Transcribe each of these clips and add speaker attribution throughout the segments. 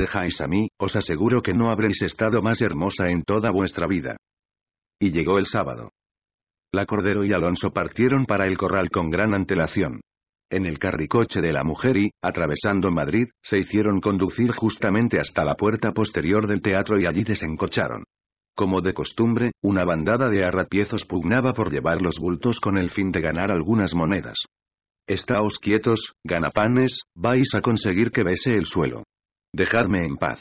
Speaker 1: dejáis a mí, os aseguro que no habréis estado más hermosa en toda vuestra vida. Y llegó el sábado. La Cordero y Alonso partieron para el corral con gran antelación. En el carricoche de la mujer y, atravesando Madrid, se hicieron conducir justamente hasta la puerta posterior del teatro y allí desencocharon. Como de costumbre, una bandada de arrapiezos pugnaba por llevar los bultos con el fin de ganar algunas monedas. Estáos quietos, ganapanes, vais a conseguir que bese el suelo. Dejadme en paz.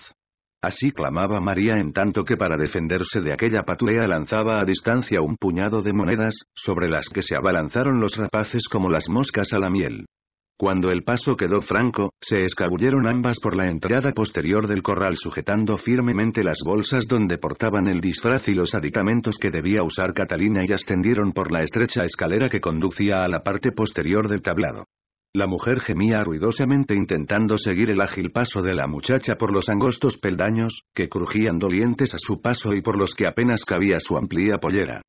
Speaker 1: Así clamaba María en tanto que para defenderse de aquella patulea lanzaba a distancia un puñado de monedas, sobre las que se abalanzaron los rapaces como las moscas a la miel. Cuando el paso quedó franco, se escabulleron ambas por la entrada posterior del corral sujetando firmemente las bolsas donde portaban el disfraz y los aditamentos que debía usar Catalina y ascendieron por la estrecha escalera que conducía a la parte posterior del tablado. La mujer gemía ruidosamente intentando seguir el ágil paso de la muchacha por los angostos peldaños, que crujían dolientes a su paso y por los que apenas cabía su amplia pollera.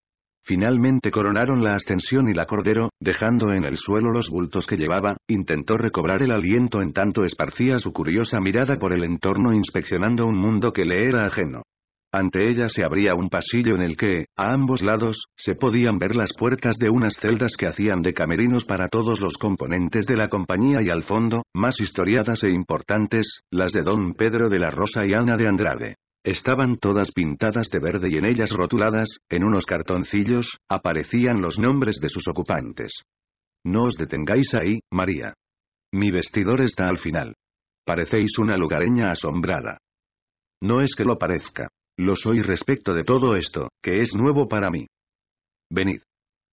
Speaker 1: Finalmente coronaron la ascensión y la cordero, dejando en el suelo los bultos que llevaba, intentó recobrar el aliento en tanto esparcía su curiosa mirada por el entorno inspeccionando un mundo que le era ajeno. Ante ella se abría un pasillo en el que, a ambos lados, se podían ver las puertas de unas celdas que hacían de camerinos para todos los componentes de la compañía y al fondo, más historiadas e importantes, las de don Pedro de la Rosa y Ana de Andrade. Estaban todas pintadas de verde y en ellas rotuladas, en unos cartoncillos, aparecían los nombres de sus ocupantes. No os detengáis ahí, María. Mi vestidor está al final. Parecéis una lugareña asombrada. No es que lo parezca. Lo soy respecto de todo esto, que es nuevo para mí. Venid.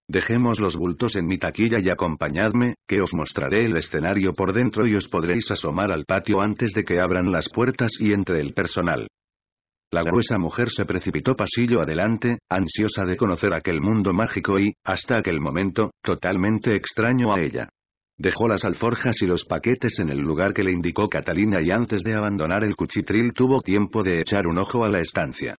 Speaker 1: Dejemos los bultos en mi taquilla y acompañadme, que os mostraré el escenario por dentro y os podréis asomar al patio antes de que abran las puertas y entre el personal. La gruesa mujer se precipitó pasillo adelante, ansiosa de conocer aquel mundo mágico y, hasta aquel momento, totalmente extraño a ella. Dejó las alforjas y los paquetes en el lugar que le indicó Catalina y antes de abandonar el cuchitril tuvo tiempo de echar un ojo a la estancia.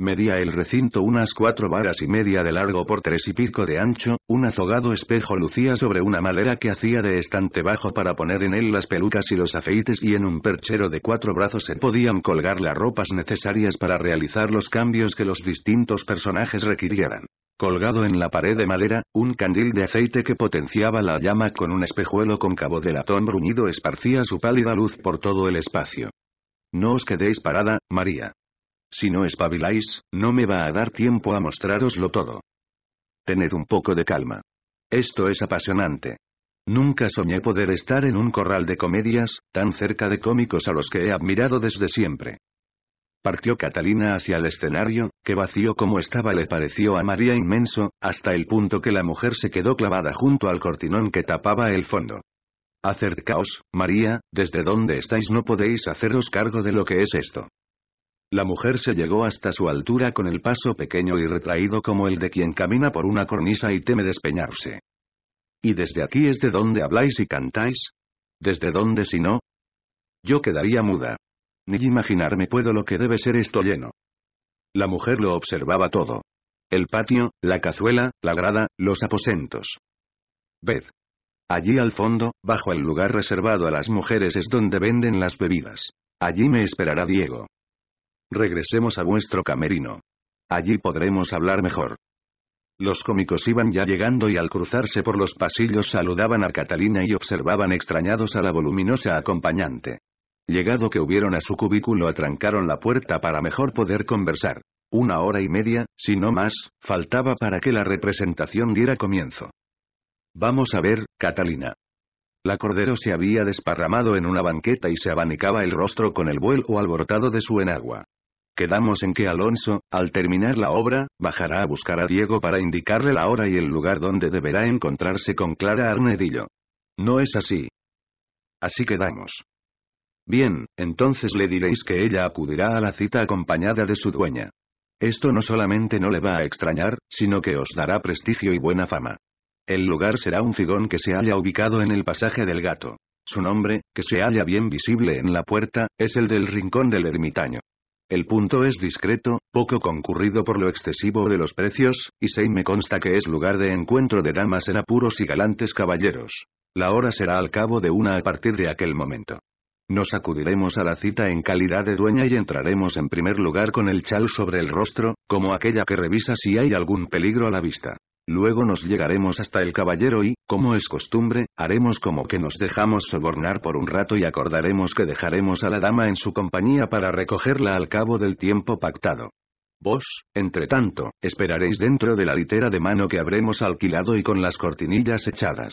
Speaker 1: Medía el recinto unas cuatro varas y media de largo por tres y pico de ancho, un azogado espejo lucía sobre una madera que hacía de estante bajo para poner en él las pelucas y los afeites y en un perchero de cuatro brazos se podían colgar las ropas necesarias para realizar los cambios que los distintos personajes requirieran. Colgado en la pared de madera, un candil de aceite que potenciaba la llama con un espejuelo cóncavo de latón bruñido esparcía su pálida luz por todo el espacio. No os quedéis parada, María. Si no espabiláis, no me va a dar tiempo a mostraroslo todo. Tened un poco de calma. Esto es apasionante. Nunca soñé poder estar en un corral de comedias, tan cerca de cómicos a los que he admirado desde siempre. Partió Catalina hacia el escenario, que vacío como estaba le pareció a María inmenso, hasta el punto que la mujer se quedó clavada junto al cortinón que tapaba el fondo. Acercaos, María, desde donde estáis no podéis haceros cargo de lo que es esto. La mujer se llegó hasta su altura con el paso pequeño y retraído como el de quien camina por una cornisa y teme despeñarse. ¿Y desde aquí es de donde habláis y cantáis? ¿Desde dónde si no? Yo quedaría muda. Ni imaginarme puedo lo que debe ser esto lleno. La mujer lo observaba todo. El patio, la cazuela, la grada, los aposentos. Ved. Allí al fondo, bajo el lugar reservado a las mujeres es donde venden las bebidas. Allí me esperará Diego. Regresemos a vuestro camerino. Allí podremos hablar mejor. Los cómicos iban ya llegando y al cruzarse por los pasillos saludaban a Catalina y observaban extrañados a la voluminosa acompañante. Llegado que hubieron a su cubículo atrancaron la puerta para mejor poder conversar. Una hora y media, si no más, faltaba para que la representación diera comienzo. Vamos a ver, Catalina. La Cordero se había desparramado en una banqueta y se abanicaba el rostro con el vuelo alborotado de su enagua. Quedamos en que Alonso, al terminar la obra, bajará a buscar a Diego para indicarle la hora y el lugar donde deberá encontrarse con Clara Arnedillo. No es así. Así quedamos. Bien, entonces le diréis que ella acudirá a la cita acompañada de su dueña. Esto no solamente no le va a extrañar, sino que os dará prestigio y buena fama. El lugar será un figón que se haya ubicado en el pasaje del gato. Su nombre, que se halla bien visible en la puerta, es el del rincón del ermitaño. El punto es discreto, poco concurrido por lo excesivo de los precios, y Sei me consta que es lugar de encuentro de damas en apuros y galantes caballeros. La hora será al cabo de una a partir de aquel momento. Nos acudiremos a la cita en calidad de dueña y entraremos en primer lugar con el chal sobre el rostro, como aquella que revisa si hay algún peligro a la vista. Luego nos llegaremos hasta el caballero y, como es costumbre, haremos como que nos dejamos sobornar por un rato y acordaremos que dejaremos a la dama en su compañía para recogerla al cabo del tiempo pactado. Vos, entre tanto, esperaréis dentro de la litera de mano que habremos alquilado y con las cortinillas echadas.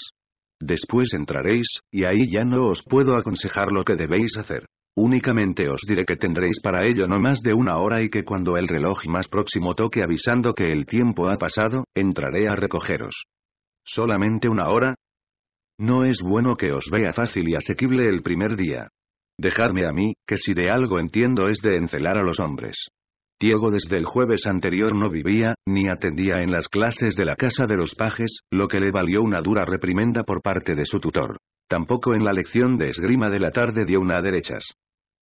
Speaker 1: Después entraréis, y ahí ya no os puedo aconsejar lo que debéis hacer. Únicamente os diré que tendréis para ello no más de una hora y que cuando el reloj más próximo toque avisando que el tiempo ha pasado, entraré a recogeros. ¿Solamente una hora? No es bueno que os vea fácil y asequible el primer día. Dejadme a mí, que si de algo entiendo es de encelar a los hombres. Diego desde el jueves anterior no vivía, ni atendía en las clases de la casa de los pajes, lo que le valió una dura reprimenda por parte de su tutor. Tampoco en la lección de esgrima de la tarde dio una a derechas.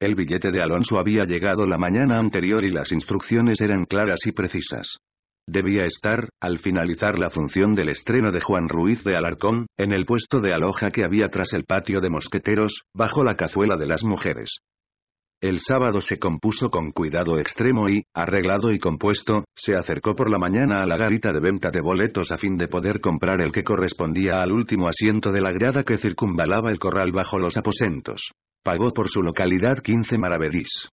Speaker 1: El billete de Alonso había llegado la mañana anterior y las instrucciones eran claras y precisas. Debía estar, al finalizar la función del estreno de Juan Ruiz de Alarcón, en el puesto de aloja que había tras el patio de mosqueteros, bajo la cazuela de las mujeres. El sábado se compuso con cuidado extremo y, arreglado y compuesto, se acercó por la mañana a la garita de venta de boletos a fin de poder comprar el que correspondía al último asiento de la grada que circunvalaba el corral bajo los aposentos. Pagó por su localidad 15 maravedís.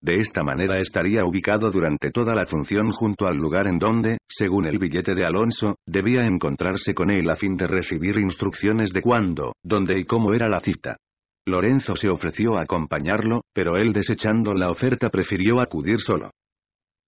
Speaker 1: De esta manera estaría ubicado durante toda la función junto al lugar en donde, según el billete de Alonso, debía encontrarse con él a fin de recibir instrucciones de cuándo, dónde y cómo era la cita. Lorenzo se ofreció a acompañarlo, pero él desechando la oferta prefirió acudir solo.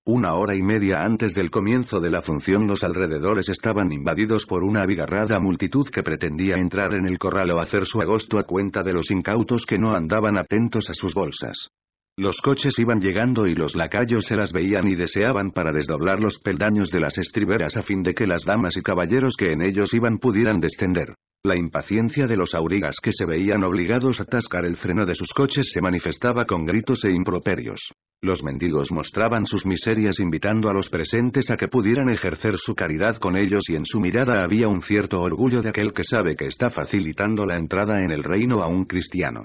Speaker 1: Una hora y media antes del comienzo de la función los alrededores estaban invadidos por una abigarrada multitud que pretendía entrar en el corral o hacer su agosto a cuenta de los incautos que no andaban atentos a sus bolsas. Los coches iban llegando y los lacayos se las veían y deseaban para desdoblar los peldaños de las estriberas a fin de que las damas y caballeros que en ellos iban pudieran descender. La impaciencia de los aurigas que se veían obligados a atascar el freno de sus coches se manifestaba con gritos e improperios. Los mendigos mostraban sus miserias invitando a los presentes a que pudieran ejercer su caridad con ellos y en su mirada había un cierto orgullo de aquel que sabe que está facilitando la entrada en el reino a un cristiano.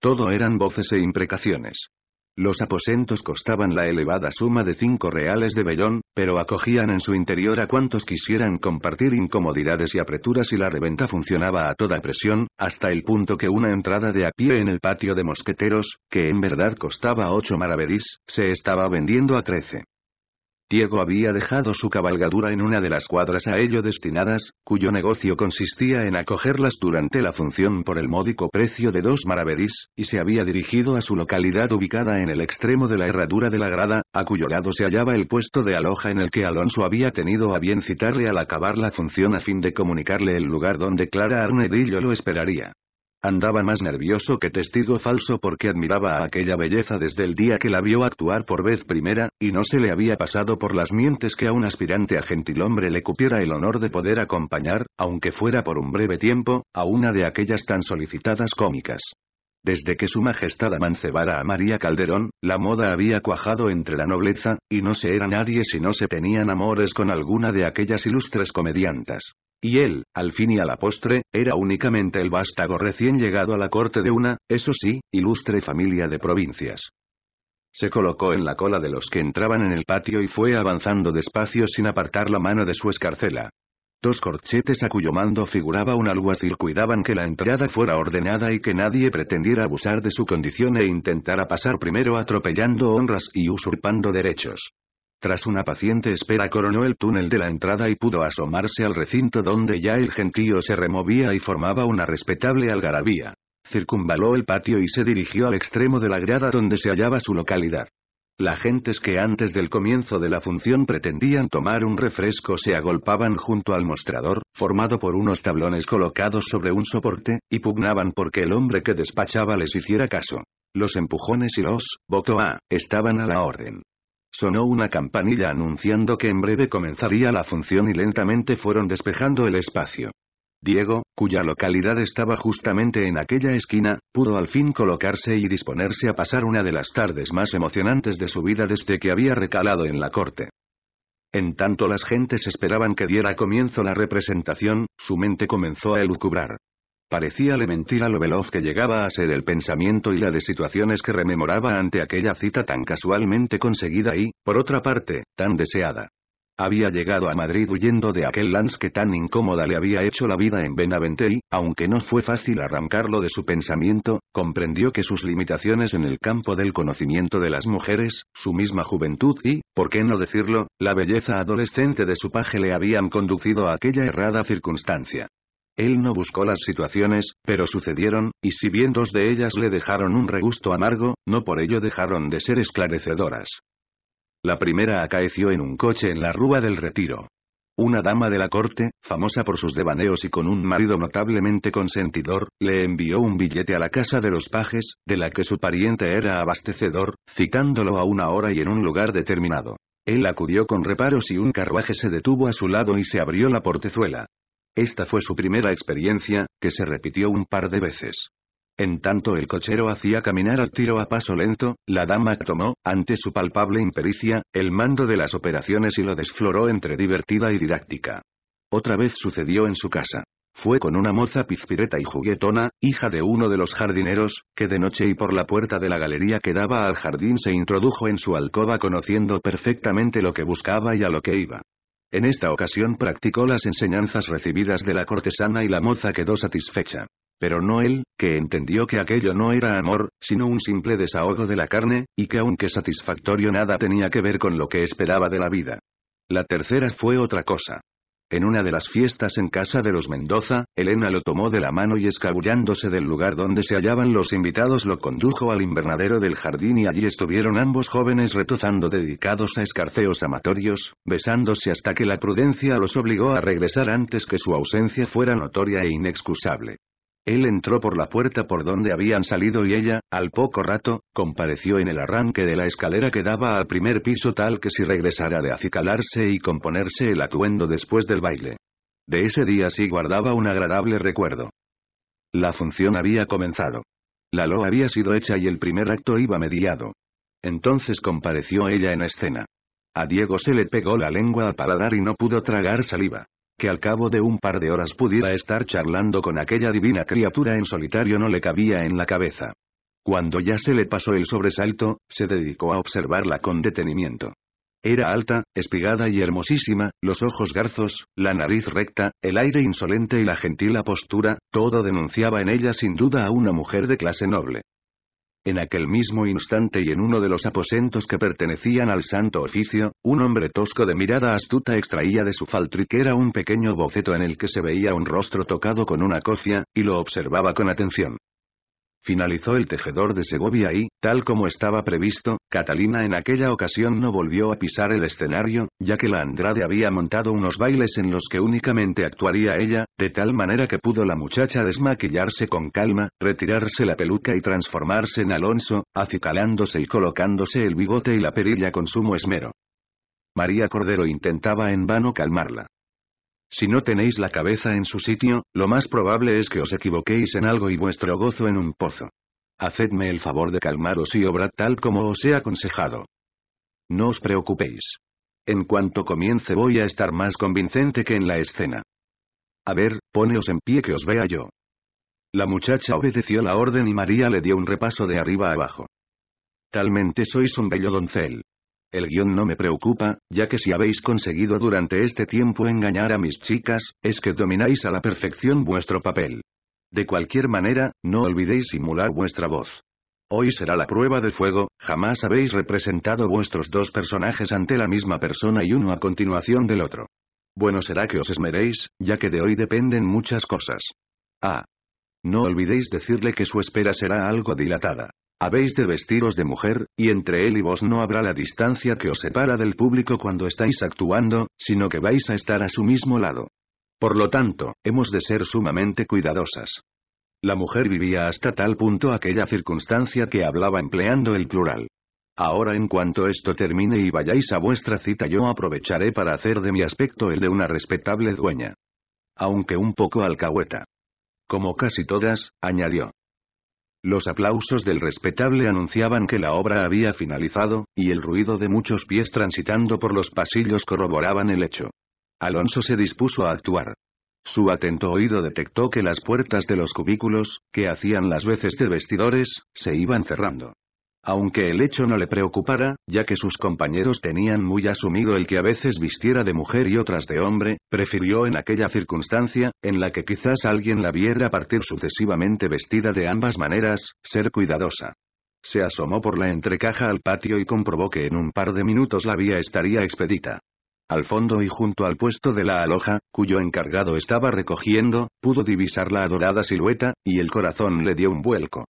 Speaker 1: Todo eran voces e imprecaciones. Los aposentos costaban la elevada suma de cinco reales de vellón, pero acogían en su interior a cuantos quisieran compartir incomodidades y apreturas y la reventa funcionaba a toda presión, hasta el punto que una entrada de a pie en el patio de mosqueteros, que en verdad costaba ocho maravedís, se estaba vendiendo a trece. Diego había dejado su cabalgadura en una de las cuadras a ello destinadas, cuyo negocio consistía en acogerlas durante la función por el módico precio de dos maravedís, y se había dirigido a su localidad ubicada en el extremo de la herradura de la grada, a cuyo lado se hallaba el puesto de aloja en el que Alonso había tenido a bien citarle al acabar la función a fin de comunicarle el lugar donde Clara Arnedillo lo esperaría. Andaba más nervioso que testigo falso porque admiraba a aquella belleza desde el día que la vio actuar por vez primera, y no se le había pasado por las mientes que a un aspirante a gentilhombre le cupiera el honor de poder acompañar, aunque fuera por un breve tiempo, a una de aquellas tan solicitadas cómicas. Desde que su majestad amancebara a María Calderón, la moda había cuajado entre la nobleza, y no se era nadie si no se tenían amores con alguna de aquellas ilustres comediantas. Y él, al fin y a la postre, era únicamente el vástago recién llegado a la corte de una, eso sí, ilustre familia de provincias. Se colocó en la cola de los que entraban en el patio y fue avanzando despacio sin apartar la mano de su escarcela. Dos corchetes a cuyo mando figuraba un alguacil cuidaban que la entrada fuera ordenada y que nadie pretendiera abusar de su condición e intentara pasar primero atropellando honras y usurpando derechos. Tras una paciente espera coronó el túnel de la entrada y pudo asomarse al recinto donde ya el gentío se removía y formaba una respetable algarabía. Circunvaló el patio y se dirigió al extremo de la grada donde se hallaba su localidad. La gentes que antes del comienzo de la función pretendían tomar un refresco se agolpaban junto al mostrador, formado por unos tablones colocados sobre un soporte, y pugnaban porque el hombre que despachaba les hiciera caso. Los empujones y los, voto A, estaban a la orden. Sonó una campanilla anunciando que en breve comenzaría la función y lentamente fueron despejando el espacio. Diego, cuya localidad estaba justamente en aquella esquina, pudo al fin colocarse y disponerse a pasar una de las tardes más emocionantes de su vida desde que había recalado en la corte. En tanto las gentes esperaban que diera comienzo la representación, su mente comenzó a elucubrar. Parecíale mentira lo veloz que llegaba a ser el pensamiento y la de situaciones que rememoraba ante aquella cita tan casualmente conseguida y, por otra parte, tan deseada. Había llegado a Madrid huyendo de aquel Lance que tan incómoda le había hecho la vida en Benavente y, aunque no fue fácil arrancarlo de su pensamiento, comprendió que sus limitaciones en el campo del conocimiento de las mujeres, su misma juventud y, por qué no decirlo, la belleza adolescente de su paje le habían conducido a aquella errada circunstancia. Él no buscó las situaciones, pero sucedieron, y si bien dos de ellas le dejaron un regusto amargo, no por ello dejaron de ser esclarecedoras. La primera acaeció en un coche en la Rúa del Retiro. Una dama de la corte, famosa por sus devaneos y con un marido notablemente consentidor, le envió un billete a la casa de los pajes, de la que su pariente era abastecedor, citándolo a una hora y en un lugar determinado. Él acudió con reparos y un carruaje se detuvo a su lado y se abrió la portezuela. Esta fue su primera experiencia, que se repitió un par de veces. En tanto el cochero hacía caminar al tiro a paso lento, la dama tomó, ante su palpable impericia, el mando de las operaciones y lo desfloró entre divertida y didáctica. Otra vez sucedió en su casa. Fue con una moza pizpireta y juguetona, hija de uno de los jardineros, que de noche y por la puerta de la galería que daba al jardín se introdujo en su alcoba conociendo perfectamente lo que buscaba y a lo que iba. En esta ocasión practicó las enseñanzas recibidas de la cortesana y la moza quedó satisfecha. Pero no él, que entendió que aquello no era amor, sino un simple desahogo de la carne, y que aunque satisfactorio nada tenía que ver con lo que esperaba de la vida. La tercera fue otra cosa. En una de las fiestas en casa de los Mendoza, Elena lo tomó de la mano y escabullándose del lugar donde se hallaban los invitados lo condujo al invernadero del jardín y allí estuvieron ambos jóvenes retozando dedicados a escarceos amatorios, besándose hasta que la prudencia los obligó a regresar antes que su ausencia fuera notoria e inexcusable. Él entró por la puerta por donde habían salido y ella, al poco rato, compareció en el arranque de la escalera que daba al primer piso tal que si regresara de acicalarse y componerse el atuendo después del baile. De ese día sí guardaba un agradable recuerdo. La función había comenzado. La loa había sido hecha y el primer acto iba mediado. Entonces compareció ella en escena. A Diego se le pegó la lengua al paladar y no pudo tragar saliva que al cabo de un par de horas pudiera estar charlando con aquella divina criatura en solitario no le cabía en la cabeza. Cuando ya se le pasó el sobresalto, se dedicó a observarla con detenimiento. Era alta, espigada y hermosísima, los ojos garzos, la nariz recta, el aire insolente y la gentil apostura, todo denunciaba en ella sin duda a una mujer de clase noble. En aquel mismo instante y en uno de los aposentos que pertenecían al santo oficio, un hombre tosco de mirada astuta extraía de su faltriquera un pequeño boceto en el que se veía un rostro tocado con una cofia, y lo observaba con atención. Finalizó el tejedor de Segovia y, tal como estaba previsto, Catalina en aquella ocasión no volvió a pisar el escenario, ya que la Andrade había montado unos bailes en los que únicamente actuaría ella, de tal manera que pudo la muchacha desmaquillarse con calma, retirarse la peluca y transformarse en Alonso, acicalándose y colocándose el bigote y la perilla con sumo esmero. María Cordero intentaba en vano calmarla. Si no tenéis la cabeza en su sitio, lo más probable es que os equivoquéis en algo y vuestro gozo en un pozo. Hacedme el favor de calmaros y obrad tal como os he aconsejado. No os preocupéis. En cuanto comience voy a estar más convincente que en la escena. A ver, poneos en pie que os vea yo. La muchacha obedeció la orden y María le dio un repaso de arriba a abajo. Talmente sois un bello doncel. El guión no me preocupa, ya que si habéis conseguido durante este tiempo engañar a mis chicas, es que domináis a la perfección vuestro papel. De cualquier manera, no olvidéis simular vuestra voz. Hoy será la prueba de fuego, jamás habéis representado vuestros dos personajes ante la misma persona y uno a continuación del otro. Bueno será que os esmeréis, ya que de hoy dependen muchas cosas. Ah. No olvidéis decirle que su espera será algo dilatada. Habéis de vestiros de mujer, y entre él y vos no habrá la distancia que os separa del público cuando estáis actuando, sino que vais a estar a su mismo lado. Por lo tanto, hemos de ser sumamente cuidadosas. La mujer vivía hasta tal punto aquella circunstancia que hablaba empleando el plural. Ahora en cuanto esto termine y vayáis a vuestra cita yo aprovecharé para hacer de mi aspecto el de una respetable dueña. Aunque un poco alcahueta. Como casi todas, añadió. Los aplausos del respetable anunciaban que la obra había finalizado, y el ruido de muchos pies transitando por los pasillos corroboraban el hecho. Alonso se dispuso a actuar. Su atento oído detectó que las puertas de los cubículos, que hacían las veces de vestidores, se iban cerrando. Aunque el hecho no le preocupara, ya que sus compañeros tenían muy asumido el que a veces vistiera de mujer y otras de hombre, prefirió en aquella circunstancia, en la que quizás alguien la viera partir sucesivamente vestida de ambas maneras, ser cuidadosa. Se asomó por la entrecaja al patio y comprobó que en un par de minutos la vía estaría expedita. Al fondo y junto al puesto de la aloja, cuyo encargado estaba recogiendo, pudo divisar la adorada silueta, y el corazón le dio un vuelco.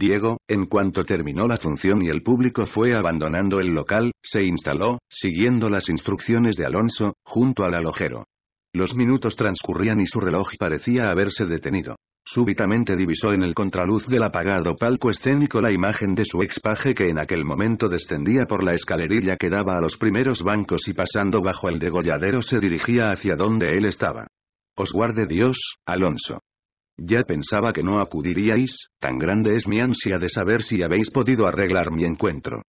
Speaker 1: Diego, en cuanto terminó la función y el público fue abandonando el local, se instaló, siguiendo las instrucciones de Alonso, junto al alojero. Los minutos transcurrían y su reloj parecía haberse detenido. Súbitamente divisó en el contraluz del apagado palco escénico la imagen de su expaje que en aquel momento descendía por la escalerilla que daba a los primeros bancos y pasando bajo el degolladero se dirigía hacia donde él estaba. Os guarde Dios, Alonso. Ya pensaba que no acudiríais, tan grande es mi ansia de saber si habéis podido arreglar mi encuentro.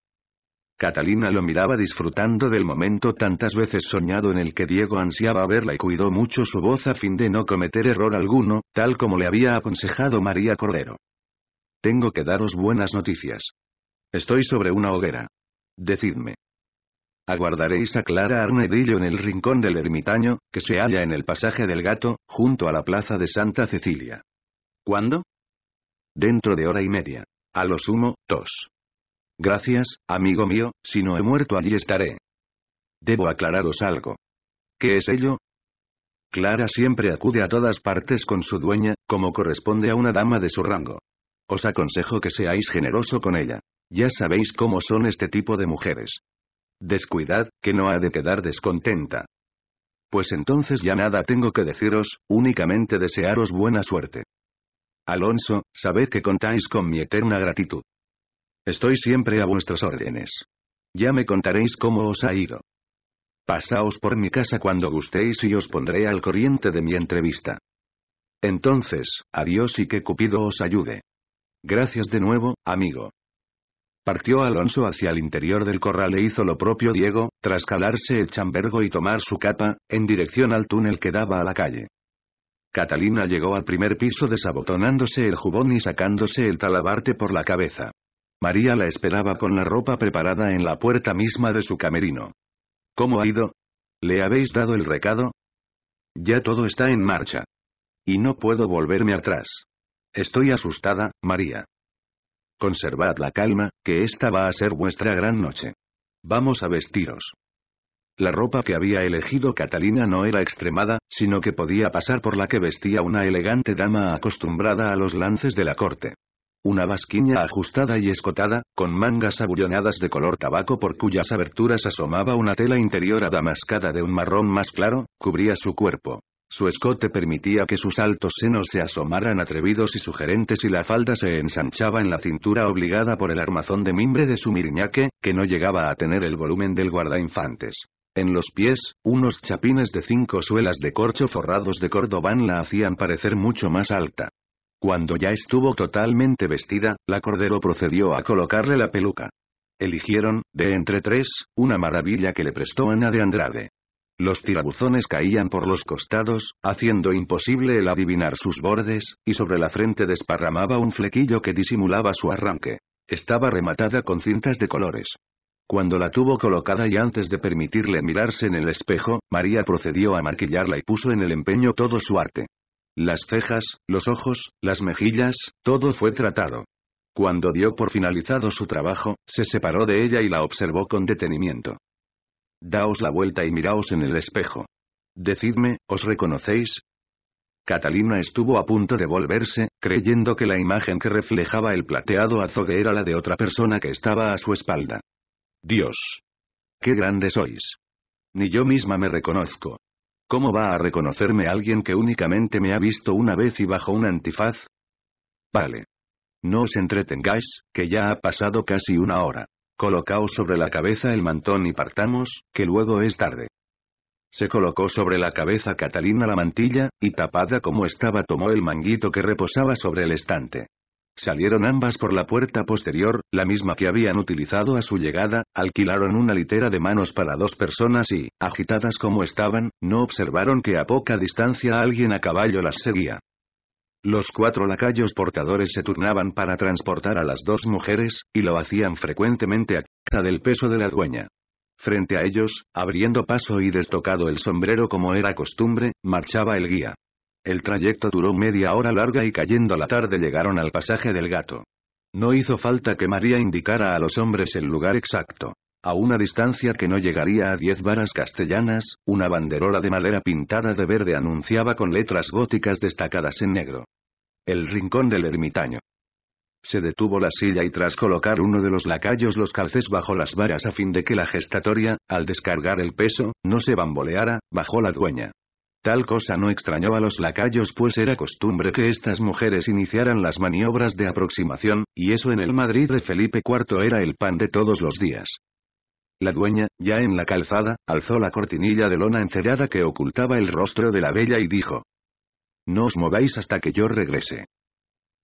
Speaker 1: Catalina lo miraba disfrutando del momento tantas veces soñado en el que Diego ansiaba verla y cuidó mucho su voz a fin de no cometer error alguno, tal como le había aconsejado María Cordero. Tengo que daros buenas noticias. Estoy sobre una hoguera. Decidme, Aguardaréis a Clara Arnedillo en el rincón del ermitaño, que se halla en el pasaje del gato, junto a la plaza de Santa Cecilia. ¿Cuándo? Dentro de hora y media. A lo sumo, dos. Gracias, amigo mío, si no he muerto allí estaré. Debo aclararos algo. ¿Qué es ello? Clara siempre acude a todas partes con su dueña, como corresponde a una dama de su rango. Os aconsejo que seáis generoso con ella. Ya sabéis cómo son este tipo de mujeres. Descuidad, que no ha de quedar descontenta. Pues entonces ya nada tengo que deciros, únicamente desearos buena suerte. Alonso, sabed que contáis con mi eterna gratitud. Estoy siempre a vuestras órdenes. Ya me contaréis cómo os ha ido. Pasaos por mi casa cuando gustéis y os pondré al corriente de mi entrevista. Entonces, adiós y que Cupido os ayude. Gracias de nuevo, amigo. Partió Alonso hacia el interior del corral e hizo lo propio Diego, tras calarse el chambergo y tomar su capa, en dirección al túnel que daba a la calle. Catalina llegó al primer piso desabotonándose el jubón y sacándose el talabarte por la cabeza. María la esperaba con la ropa preparada en la puerta misma de su camerino. ¿Cómo ha ido? ¿Le habéis dado el recado? Ya todo está en marcha. Y no puedo volverme atrás. Estoy asustada, María. Conservad la calma, que esta va a ser vuestra gran noche. Vamos a vestiros. La ropa que había elegido Catalina no era extremada, sino que podía pasar por la que vestía una elegante dama acostumbrada a los lances de la corte. Una basquiña ajustada y escotada, con mangas abullonadas de color tabaco por cuyas aberturas asomaba una tela interior adamascada de un marrón más claro, cubría su cuerpo. Su escote permitía que sus altos senos se asomaran atrevidos y sugerentes y la falda se ensanchaba en la cintura obligada por el armazón de mimbre de su miriñaque, que no llegaba a tener el volumen del guardainfantes. En los pies, unos chapines de cinco suelas de corcho forrados de cordobán la hacían parecer mucho más alta. Cuando ya estuvo totalmente vestida, la cordero procedió a colocarle la peluca. Eligieron, de entre tres, una maravilla que le prestó Ana de Andrade. Los tirabuzones caían por los costados, haciendo imposible el adivinar sus bordes, y sobre la frente desparramaba un flequillo que disimulaba su arranque. Estaba rematada con cintas de colores. Cuando la tuvo colocada y antes de permitirle mirarse en el espejo, María procedió a maquillarla y puso en el empeño todo su arte. Las cejas, los ojos, las mejillas, todo fue tratado. Cuando dio por finalizado su trabajo, se separó de ella y la observó con detenimiento. Daos la vuelta y miraos en el espejo. Decidme, ¿os reconocéis? Catalina estuvo a punto de volverse, creyendo que la imagen que reflejaba el plateado azogue era la de otra persona que estaba a su espalda. Dios. ¡Qué grande sois! Ni yo misma me reconozco. ¿Cómo va a reconocerme alguien que únicamente me ha visto una vez y bajo un antifaz? Vale. No os entretengáis, que ya ha pasado casi una hora. Colocaos sobre la cabeza el mantón y partamos, que luego es tarde. Se colocó sobre la cabeza Catalina la mantilla, y tapada como estaba tomó el manguito que reposaba sobre el estante. Salieron ambas por la puerta posterior, la misma que habían utilizado a su llegada, alquilaron una litera de manos para dos personas y, agitadas como estaban, no observaron que a poca distancia alguien a caballo las seguía. Los cuatro lacayos portadores se turnaban para transportar a las dos mujeres, y lo hacían frecuentemente a causa del peso de la dueña. Frente a ellos, abriendo paso y destocado el sombrero como era costumbre, marchaba el guía. El trayecto duró media hora larga y cayendo la tarde llegaron al pasaje del gato. No hizo falta que María indicara a los hombres el lugar exacto. A una distancia que no llegaría a diez varas castellanas, una banderola de madera pintada de verde anunciaba con letras góticas destacadas en negro. El rincón del ermitaño. Se detuvo la silla y tras colocar uno de los lacayos los calces bajo las varas a fin de que la gestatoria, al descargar el peso, no se bamboleara, bajó la dueña. Tal cosa no extrañó a los lacayos pues era costumbre que estas mujeres iniciaran las maniobras de aproximación, y eso en el Madrid de Felipe IV era el pan de todos los días. La dueña, ya en la calzada, alzó la cortinilla de lona encerada que ocultaba el rostro de la bella y dijo. No os mováis hasta que yo regrese.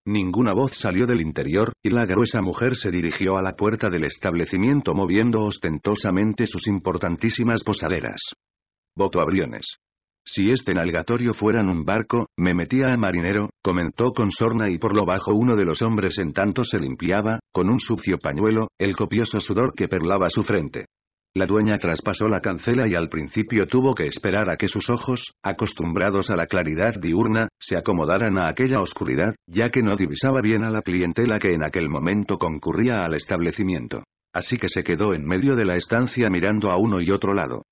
Speaker 1: Ninguna voz salió del interior, y la gruesa mujer se dirigió a la puerta del establecimiento moviendo ostentosamente sus importantísimas posaderas. Voto abriones. Si este nalgatorio fueran un barco, me metía a marinero, comentó con sorna y por lo bajo uno de los hombres en tanto se limpiaba, con un sucio pañuelo, el copioso sudor que perlaba su frente. La dueña traspasó la cancela y al principio tuvo que esperar a que sus ojos, acostumbrados a la claridad diurna, se acomodaran a aquella oscuridad, ya que no divisaba bien a la clientela que en aquel momento concurría al establecimiento. Así que se quedó en medio de la estancia mirando a uno y otro lado.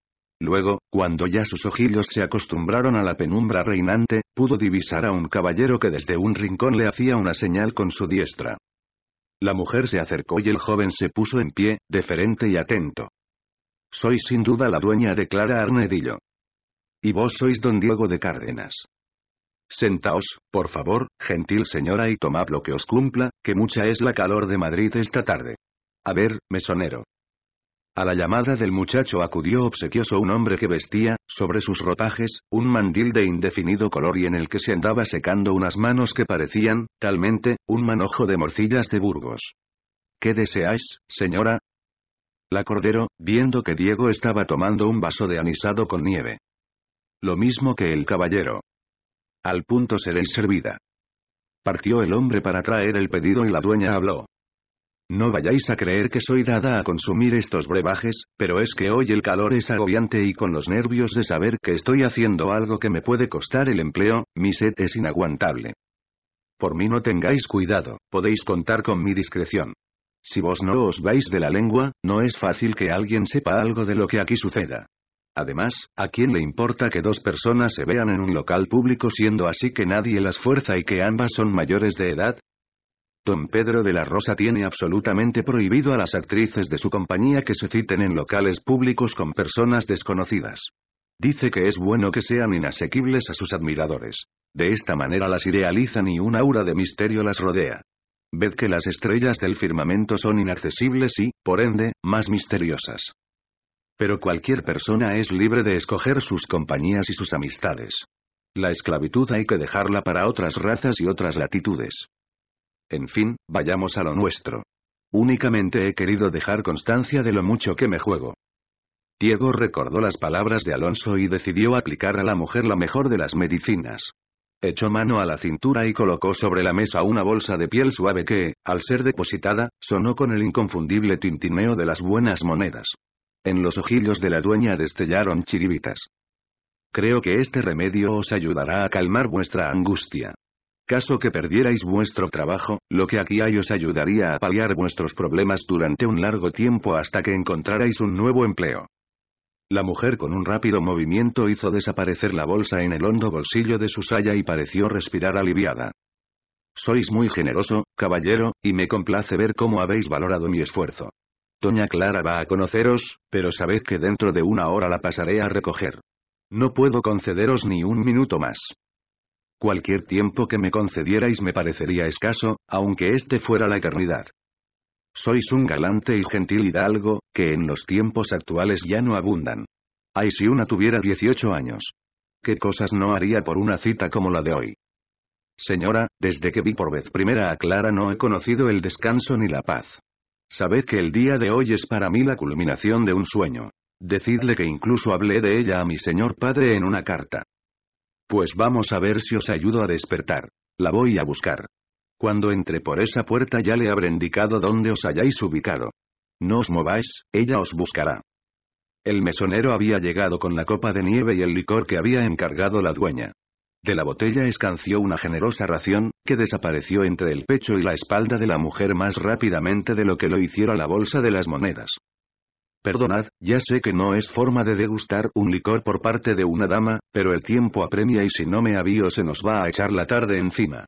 Speaker 1: Luego, cuando ya sus ojillos se acostumbraron a la penumbra reinante, pudo divisar a un caballero que desde un rincón le hacía una señal con su diestra. La mujer se acercó y el joven se puso en pie, deferente y atento. Soy sin duda la dueña de Clara Arnedillo. Y vos sois don Diego de Cárdenas. Sentaos, por favor, gentil señora, y tomad lo que os cumpla, que mucha es la calor de Madrid esta tarde. A ver, mesonero, a la llamada del muchacho acudió obsequioso un hombre que vestía, sobre sus rotajes, un mandil de indefinido color y en el que se andaba secando unas manos que parecían, talmente, un manojo de morcillas de Burgos. ¿Qué deseáis, señora? La Cordero, viendo que Diego estaba tomando un vaso de anisado con nieve. Lo mismo que el caballero. Al punto seréis servida. Partió el hombre para traer el pedido y la dueña habló. No vayáis a creer que soy dada a consumir estos brebajes, pero es que hoy el calor es agobiante y con los nervios de saber que estoy haciendo algo que me puede costar el empleo, mi sed es inaguantable. Por mí no tengáis cuidado, podéis contar con mi discreción. Si vos no os vais de la lengua, no es fácil que alguien sepa algo de lo que aquí suceda. Además, ¿a quién le importa que dos personas se vean en un local público siendo así que nadie las fuerza y que ambas son mayores de edad? Don Pedro de la Rosa tiene absolutamente prohibido a las actrices de su compañía que se citen en locales públicos con personas desconocidas. Dice que es bueno que sean inasequibles a sus admiradores. De esta manera las idealizan y un aura de misterio las rodea. Ved que las estrellas del firmamento son inaccesibles y, por ende, más misteriosas. Pero cualquier persona es libre de escoger sus compañías y sus amistades. La esclavitud hay que dejarla para otras razas y otras latitudes. En fin, vayamos a lo nuestro. Únicamente he querido dejar constancia de lo mucho que me juego. Diego recordó las palabras de Alonso y decidió aplicar a la mujer la mejor de las medicinas. Echó mano a la cintura y colocó sobre la mesa una bolsa de piel suave que, al ser depositada, sonó con el inconfundible tintineo de las buenas monedas. En los ojillos de la dueña destellaron chiribitas. Creo que este remedio os ayudará a calmar vuestra angustia. Caso que perdierais vuestro trabajo, lo que aquí hay os ayudaría a paliar vuestros problemas durante un largo tiempo hasta que encontrarais un nuevo empleo. La mujer con un rápido movimiento hizo desaparecer la bolsa en el hondo bolsillo de su saya y pareció respirar aliviada. Sois muy generoso, caballero, y me complace ver cómo habéis valorado mi esfuerzo. Doña Clara va a conoceros, pero sabed que dentro de una hora la pasaré a recoger. No puedo concederos ni un minuto más. Cualquier tiempo que me concedierais me parecería escaso, aunque este fuera la eternidad. Sois un galante y gentil hidalgo, que en los tiempos actuales ya no abundan. Ay si una tuviera 18 años. ¿Qué cosas no haría por una cita como la de hoy? Señora, desde que vi por vez primera a Clara no he conocido el descanso ni la paz. Sabed que el día de hoy es para mí la culminación de un sueño. Decidle que incluso hablé de ella a mi señor padre en una carta. Pues vamos a ver si os ayudo a despertar. La voy a buscar. Cuando entre por esa puerta ya le habré indicado dónde os hayáis ubicado. No os mováis, ella os buscará. El mesonero había llegado con la copa de nieve y el licor que había encargado la dueña. De la botella escanció una generosa ración, que desapareció entre el pecho y la espalda de la mujer más rápidamente de lo que lo hiciera la bolsa de las monedas. Perdonad, ya sé que no es forma de degustar un licor por parte de una dama, pero el tiempo apremia y si no me avío se nos va a echar la tarde encima.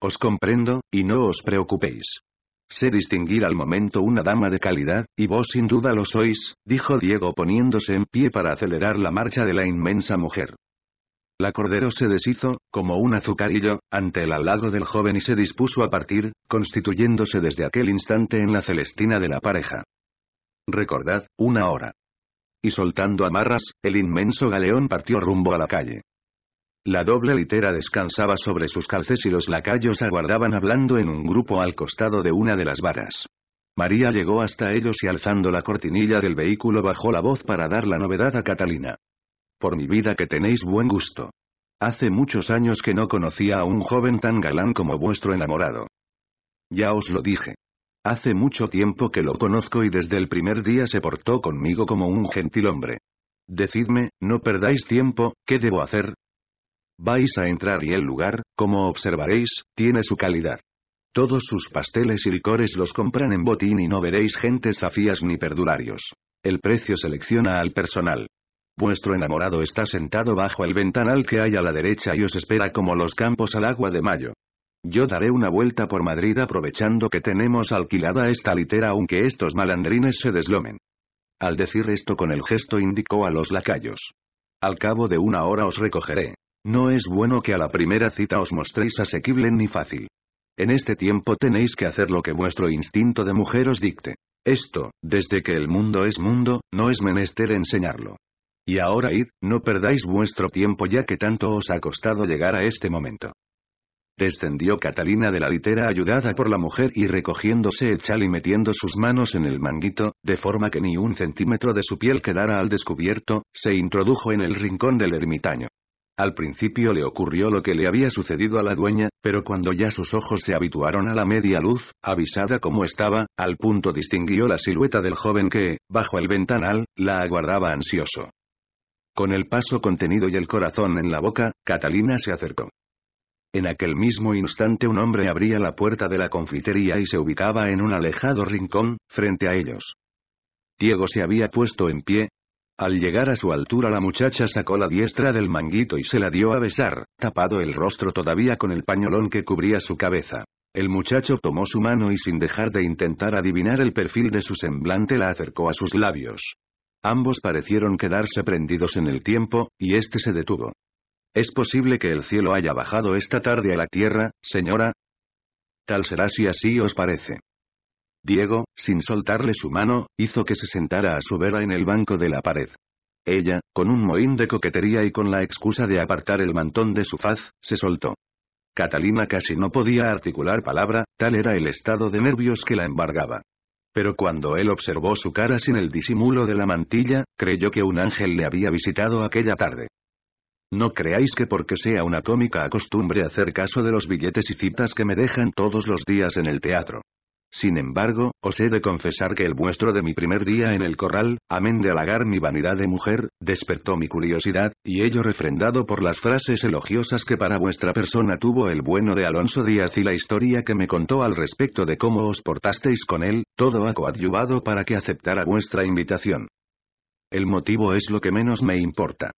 Speaker 1: Os comprendo, y no os preocupéis. Sé distinguir al momento una dama de calidad, y vos sin duda lo sois, dijo Diego poniéndose en pie para acelerar la marcha de la inmensa mujer. La Cordero se deshizo, como un azucarillo, ante el halago del joven y se dispuso a partir, constituyéndose desde aquel instante en la celestina de la pareja. Recordad, una hora. Y soltando amarras, el inmenso galeón partió rumbo a la calle. La doble litera descansaba sobre sus calces y los lacayos aguardaban hablando en un grupo al costado de una de las varas. María llegó hasta ellos y alzando la cortinilla del vehículo bajó la voz para dar la novedad a Catalina. Por mi vida que tenéis buen gusto. Hace muchos años que no conocía a un joven tan galán como vuestro enamorado. Ya os lo dije. Hace mucho tiempo que lo conozco y desde el primer día se portó conmigo como un gentil hombre. Decidme, no perdáis tiempo, ¿qué debo hacer? Vais a entrar y el lugar, como observaréis, tiene su calidad. Todos sus pasteles y licores los compran en botín y no veréis gentes zafías ni perdurarios. El precio selecciona al personal. Vuestro enamorado está sentado bajo el ventanal que hay a la derecha y os espera como los campos al agua de mayo. Yo daré una vuelta por Madrid aprovechando que tenemos alquilada esta litera aunque estos malandrines se deslomen. Al decir esto con el gesto indicó a los lacayos. Al cabo de una hora os recogeré. No es bueno que a la primera cita os mostréis asequible ni fácil. En este tiempo tenéis que hacer lo que vuestro instinto de mujer os dicte. Esto, desde que el mundo es mundo, no es menester enseñarlo. Y ahora id, no perdáis vuestro tiempo ya que tanto os ha costado llegar a este momento. Descendió Catalina de la litera ayudada por la mujer y recogiéndose el chal y metiendo sus manos en el manguito, de forma que ni un centímetro de su piel quedara al descubierto, se introdujo en el rincón del ermitaño. Al principio le ocurrió lo que le había sucedido a la dueña, pero cuando ya sus ojos se habituaron a la media luz, avisada como estaba, al punto distinguió la silueta del joven que, bajo el ventanal, la aguardaba ansioso. Con el paso contenido y el corazón en la boca, Catalina se acercó. En aquel mismo instante un hombre abría la puerta de la confitería y se ubicaba en un alejado rincón, frente a ellos. Diego se había puesto en pie. Al llegar a su altura la muchacha sacó la diestra del manguito y se la dio a besar, tapado el rostro todavía con el pañolón que cubría su cabeza. El muchacho tomó su mano y sin dejar de intentar adivinar el perfil de su semblante la acercó a sus labios. Ambos parecieron quedarse prendidos en el tiempo, y este se detuvo. ¿Es posible que el cielo haya bajado esta tarde a la tierra, señora? Tal será si así os parece. Diego, sin soltarle su mano, hizo que se sentara a su vera en el banco de la pared. Ella, con un mohín de coquetería y con la excusa de apartar el mantón de su faz, se soltó. Catalina casi no podía articular palabra, tal era el estado de nervios que la embargaba. Pero cuando él observó su cara sin el disimulo de la mantilla, creyó que un ángel le había visitado aquella tarde. No creáis que porque sea una cómica acostumbre hacer caso de los billetes y citas que me dejan todos los días en el teatro. Sin embargo, os he de confesar que el vuestro de mi primer día en el corral, amén de halagar mi vanidad de mujer, despertó mi curiosidad, y ello refrendado por las frases elogiosas que para vuestra persona tuvo el bueno de Alonso Díaz y la historia que me contó al respecto de cómo os portasteis con él, todo ha coadyuvado para que aceptara vuestra invitación. El motivo es lo que menos me importa.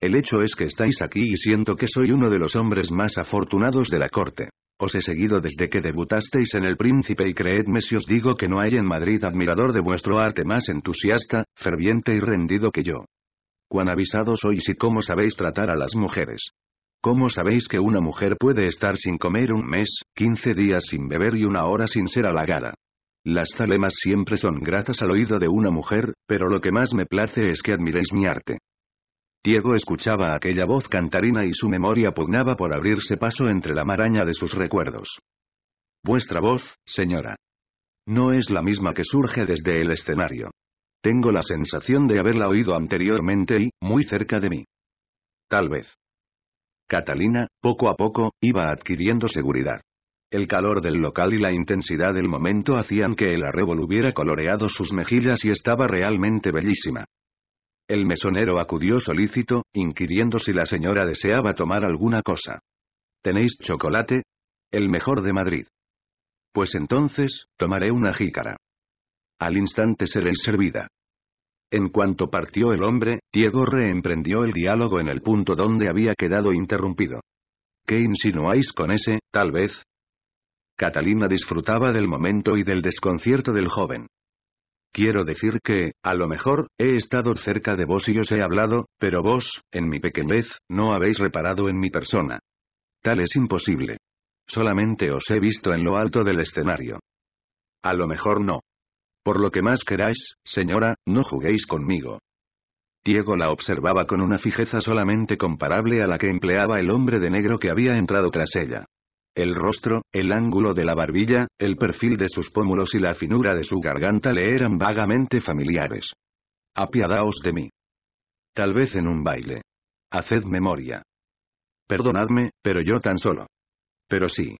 Speaker 1: El hecho es que estáis aquí y siento que soy uno de los hombres más afortunados de la corte. Os he seguido desde que debutasteis en El Príncipe y creedme si os digo que no hay en Madrid admirador de vuestro arte más entusiasta, ferviente y rendido que yo. Cuán avisado sois y cómo sabéis tratar a las mujeres. ¿Cómo sabéis que una mujer puede estar sin comer un mes, 15 días sin beber y una hora sin ser halagada? Las zalemas siempre son gratas al oído de una mujer, pero lo que más me place es que admiréis mi arte. Diego escuchaba aquella voz cantarina y su memoria pugnaba por abrirse paso entre la maraña de sus recuerdos. Vuestra voz, señora. No es la misma que surge desde el escenario. Tengo la sensación de haberla oído anteriormente y, muy cerca de mí. Tal vez. Catalina, poco a poco, iba adquiriendo seguridad. El calor del local y la intensidad del momento hacían que el arrebol hubiera coloreado sus mejillas y estaba realmente bellísima. El mesonero acudió solícito, inquiriendo si la señora deseaba tomar alguna cosa. ¿Tenéis chocolate? El mejor de Madrid. Pues entonces, tomaré una jícara. Al instante seréis servida. En cuanto partió el hombre, Diego reemprendió el diálogo en el punto donde había quedado interrumpido. ¿Qué insinuáis con ese, tal vez? Catalina disfrutaba del momento y del desconcierto del joven. Quiero decir que, a lo mejor, he estado cerca de vos y os he hablado, pero vos, en mi pequeñez, no habéis reparado en mi persona. Tal es imposible. Solamente os he visto en lo alto del escenario. A lo mejor no. Por lo que más queráis, señora, no juguéis conmigo. Diego la observaba con una fijeza solamente comparable a la que empleaba el hombre de negro que había entrado tras ella. El rostro, el ángulo de la barbilla, el perfil de sus pómulos y la finura de su garganta le eran vagamente familiares. Apiadaos de mí. Tal vez en un baile. Haced memoria. Perdonadme, pero yo tan solo. Pero sí.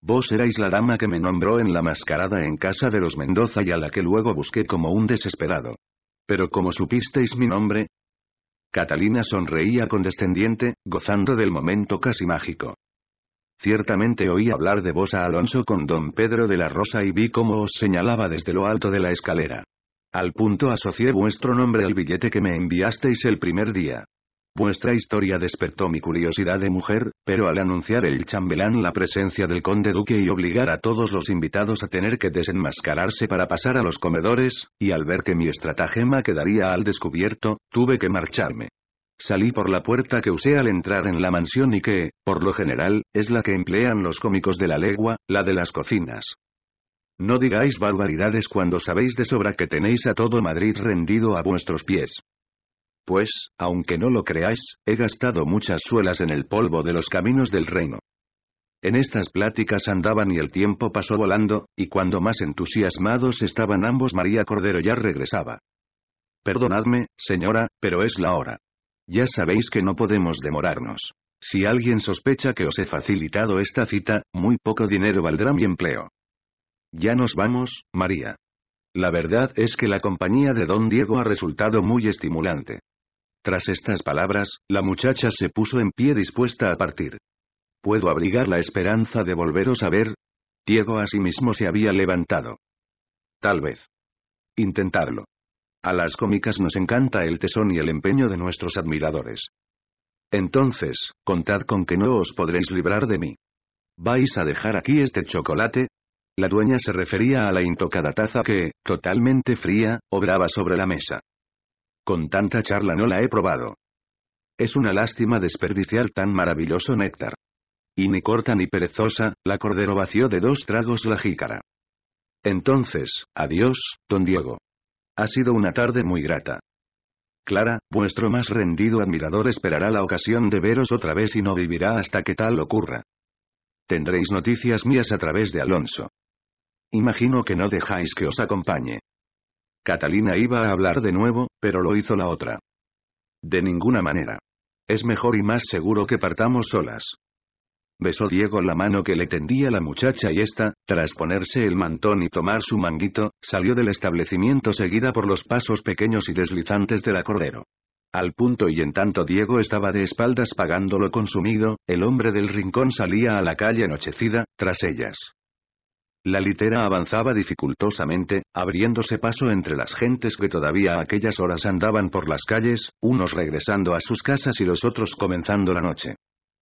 Speaker 1: Vos erais la dama que me nombró en la mascarada en casa de los Mendoza y a la que luego busqué como un desesperado. Pero como supisteis mi nombre? Catalina sonreía condescendiente, gozando del momento casi mágico. Ciertamente oí hablar de vos a Alonso con don Pedro de la Rosa y vi cómo os señalaba desde lo alto de la escalera. Al punto asocié vuestro nombre al billete que me enviasteis el primer día. Vuestra historia despertó mi curiosidad de mujer, pero al anunciar el chambelán la presencia del conde duque y obligar a todos los invitados a tener que desenmascararse para pasar a los comedores, y al ver que mi estratagema quedaría al descubierto, tuve que marcharme. Salí por la puerta que usé al entrar en la mansión y que, por lo general, es la que emplean los cómicos de la legua, la de las cocinas. No digáis barbaridades cuando sabéis de sobra que tenéis a todo Madrid rendido a vuestros pies. Pues, aunque no lo creáis, he gastado muchas suelas en el polvo de los caminos del reino. En estas pláticas andaban y el tiempo pasó volando, y cuando más entusiasmados estaban ambos María Cordero ya regresaba. Perdonadme, señora, pero es la hora. Ya sabéis que no podemos demorarnos. Si alguien sospecha que os he facilitado esta cita, muy poco dinero valdrá mi empleo. Ya nos vamos, María. La verdad es que la compañía de don Diego ha resultado muy estimulante. Tras estas palabras, la muchacha se puso en pie dispuesta a partir. ¿Puedo abrigar la esperanza de volveros a ver? Diego asimismo se había levantado. Tal vez. Intentarlo. A las cómicas nos encanta el tesón y el empeño de nuestros admiradores. Entonces, contad con que no os podréis librar de mí. ¿Vais a dejar aquí este chocolate? La dueña se refería a la intocada taza que, totalmente fría, obraba sobre la mesa. Con tanta charla no la he probado. Es una lástima desperdiciar tan maravilloso néctar. Y ni corta ni perezosa, la cordero vació de dos tragos la jícara. Entonces, adiós, don Diego. Ha sido una tarde muy grata. Clara, vuestro más rendido admirador esperará la ocasión de veros otra vez y no vivirá hasta que tal ocurra. Tendréis noticias mías a través de Alonso. Imagino que no dejáis que os acompañe. Catalina iba a hablar de nuevo, pero lo hizo la otra. De ninguna manera. Es mejor y más seguro que partamos solas. Besó Diego la mano que le tendía la muchacha y ésta, tras ponerse el mantón y tomar su manguito, salió del establecimiento seguida por los pasos pequeños y deslizantes de la cordero Al punto y en tanto Diego estaba de espaldas pagándolo consumido, el hombre del rincón salía a la calle anochecida, tras ellas. La litera avanzaba dificultosamente, abriéndose paso entre las gentes que todavía a aquellas horas andaban por las calles, unos regresando a sus casas y los otros comenzando la noche.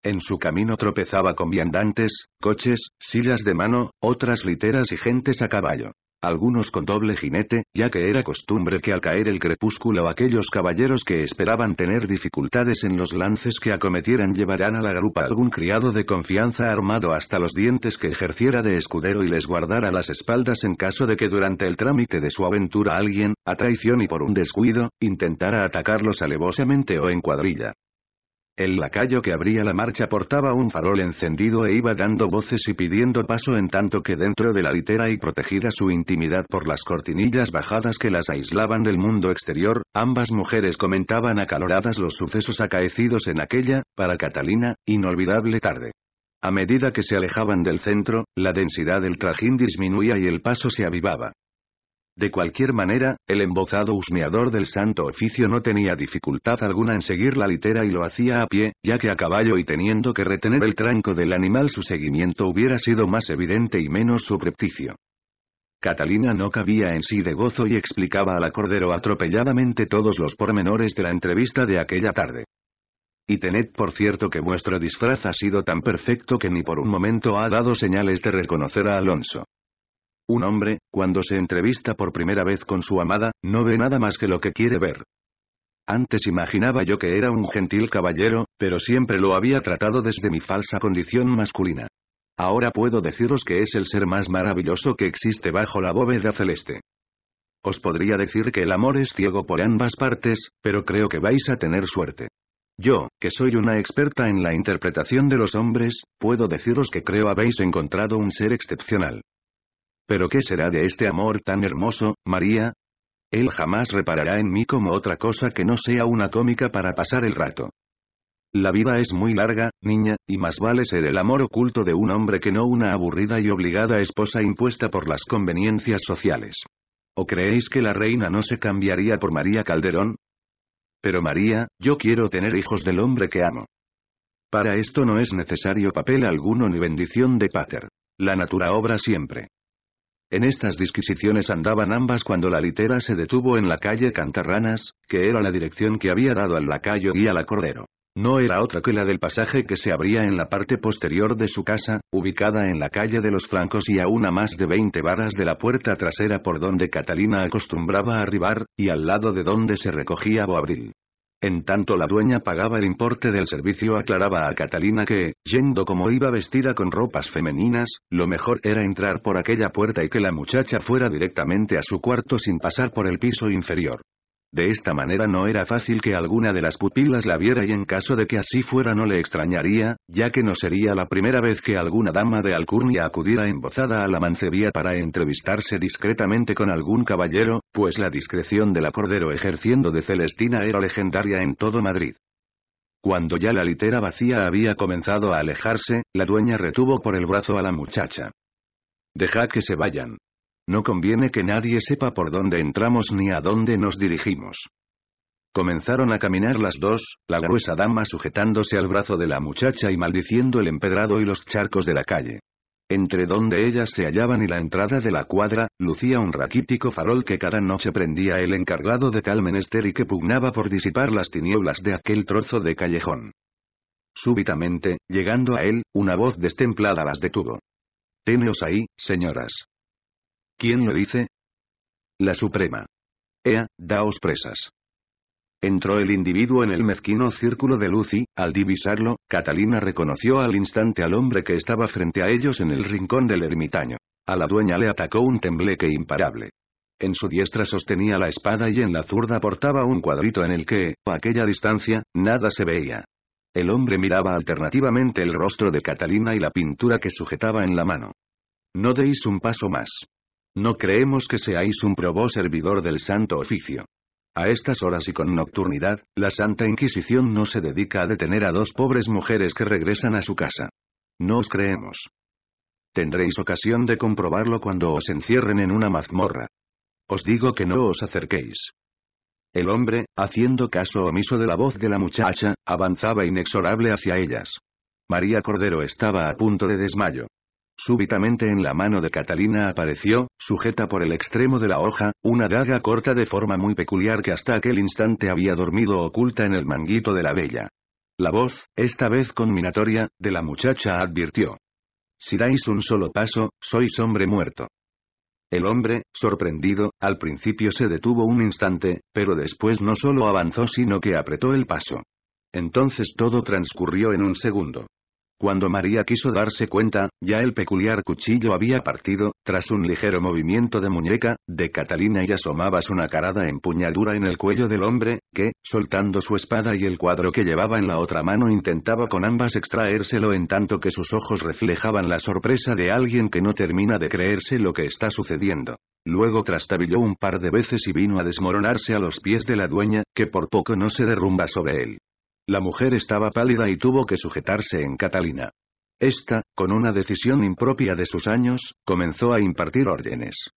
Speaker 1: En su camino tropezaba con viandantes, coches, sillas de mano, otras literas y gentes a caballo. Algunos con doble jinete, ya que era costumbre que al caer el crepúsculo aquellos caballeros que esperaban tener dificultades en los lances que acometieran llevarán a la grupa algún criado de confianza armado hasta los dientes que ejerciera de escudero y les guardara las espaldas en caso de que durante el trámite de su aventura alguien, a traición y por un descuido, intentara atacarlos alevosamente o en cuadrilla. El lacayo que abría la marcha portaba un farol encendido e iba dando voces y pidiendo paso en tanto que dentro de la litera y protegida su intimidad por las cortinillas bajadas que las aislaban del mundo exterior, ambas mujeres comentaban acaloradas los sucesos acaecidos en aquella, para Catalina, inolvidable tarde. A medida que se alejaban del centro, la densidad del trajín disminuía y el paso se avivaba. De cualquier manera, el embozado husmeador del santo oficio no tenía dificultad alguna en seguir la litera y lo hacía a pie, ya que a caballo y teniendo que retener el tranco del animal su seguimiento hubiera sido más evidente y menos subrepticio. Catalina no cabía en sí de gozo y explicaba a la Cordero atropelladamente todos los pormenores de la entrevista de aquella tarde. Y tened por cierto que vuestro disfraz ha sido tan perfecto que ni por un momento ha dado señales de reconocer a Alonso. Un hombre, cuando se entrevista por primera vez con su amada, no ve nada más que lo que quiere ver. Antes imaginaba yo que era un gentil caballero, pero siempre lo había tratado desde mi falsa condición masculina. Ahora puedo deciros que es el ser más maravilloso que existe bajo la bóveda celeste. Os podría decir que el amor es ciego por ambas partes, pero creo que vais a tener suerte. Yo, que soy una experta en la interpretación de los hombres, puedo deciros que creo habéis encontrado un ser excepcional. ¿Pero qué será de este amor tan hermoso, María? Él jamás reparará en mí como otra cosa que no sea una cómica para pasar el rato. La vida es muy larga, niña, y más vale ser el amor oculto de un hombre que no una aburrida y obligada esposa impuesta por las conveniencias sociales. ¿O creéis que la reina no se cambiaría por María Calderón? Pero María, yo quiero tener hijos del hombre que amo. Para esto no es necesario papel alguno ni bendición de pater. La natura obra siempre. En estas disquisiciones andaban ambas cuando la litera se detuvo en la calle Cantarranas, que era la dirección que había dado al lacayo y a la Cordero. No era otra que la del pasaje que se abría en la parte posterior de su casa, ubicada en la calle de los Francos y a una más de 20 varas de la puerta trasera por donde Catalina acostumbraba a arribar, y al lado de donde se recogía Boabril. En tanto la dueña pagaba el importe del servicio aclaraba a Catalina que, yendo como iba vestida con ropas femeninas, lo mejor era entrar por aquella puerta y que la muchacha fuera directamente a su cuarto sin pasar por el piso inferior. De esta manera no era fácil que alguna de las pupilas la viera y en caso de que así fuera no le extrañaría, ya que no sería la primera vez que alguna dama de alcurnia acudiera embozada a la mancebía para entrevistarse discretamente con algún caballero, pues la discreción de la Cordero ejerciendo de Celestina era legendaria en todo Madrid. Cuando ya la litera vacía había comenzado a alejarse, la dueña retuvo por el brazo a la muchacha. Deja que se vayan. No conviene que nadie sepa por dónde entramos ni a dónde nos dirigimos. Comenzaron a caminar las dos, la gruesa dama sujetándose al brazo de la muchacha y maldiciendo el empedrado y los charcos de la calle. Entre donde ellas se hallaban y la entrada de la cuadra, lucía un raquítico farol que cada noche prendía el encargado de tal menester y que pugnaba por disipar las tinieblas de aquel trozo de callejón. Súbitamente, llegando a él, una voz destemplada las detuvo. Teneos ahí, señoras. ¿Quién lo dice? La Suprema. Ea, daos presas. Entró el individuo en el mezquino círculo de luz y, al divisarlo, Catalina reconoció al instante al hombre que estaba frente a ellos en el rincón del ermitaño. A la dueña le atacó un tembleque imparable. En su diestra sostenía la espada y en la zurda portaba un cuadrito en el que, a aquella distancia, nada se veía. El hombre miraba alternativamente el rostro de Catalina y la pintura que sujetaba en la mano. No deis un paso más. No creemos que seáis un probó servidor del santo oficio. A estas horas y con nocturnidad, la Santa Inquisición no se dedica a detener a dos pobres mujeres que regresan a su casa. No os creemos. Tendréis ocasión de comprobarlo cuando os encierren en una mazmorra. Os digo que no os acerquéis. El hombre, haciendo caso omiso de la voz de la muchacha, avanzaba inexorable hacia ellas. María Cordero estaba a punto de desmayo. Súbitamente en la mano de Catalina apareció, sujeta por el extremo de la hoja, una daga corta de forma muy peculiar que hasta aquel instante había dormido oculta en el manguito de la bella. La voz, esta vez conminatoria, de la muchacha advirtió. Si dais un solo paso, sois hombre muerto. El hombre, sorprendido, al principio se detuvo un instante, pero después no solo avanzó sino que apretó el paso. Entonces todo transcurrió en un segundo. Cuando María quiso darse cuenta, ya el peculiar cuchillo había partido, tras un ligero movimiento de muñeca, de Catalina y asomabas una carada empuñadura en el cuello del hombre, que, soltando su espada y el cuadro que llevaba en la otra mano intentaba con ambas extraérselo en tanto que sus ojos reflejaban la sorpresa de alguien que no termina de creerse lo que está sucediendo. Luego trastabilló un par de veces y vino a desmoronarse a los pies de la dueña, que por poco no se derrumba sobre él. La mujer estaba pálida y tuvo que sujetarse en Catalina. Esta, con una decisión impropia de sus años, comenzó a impartir órdenes.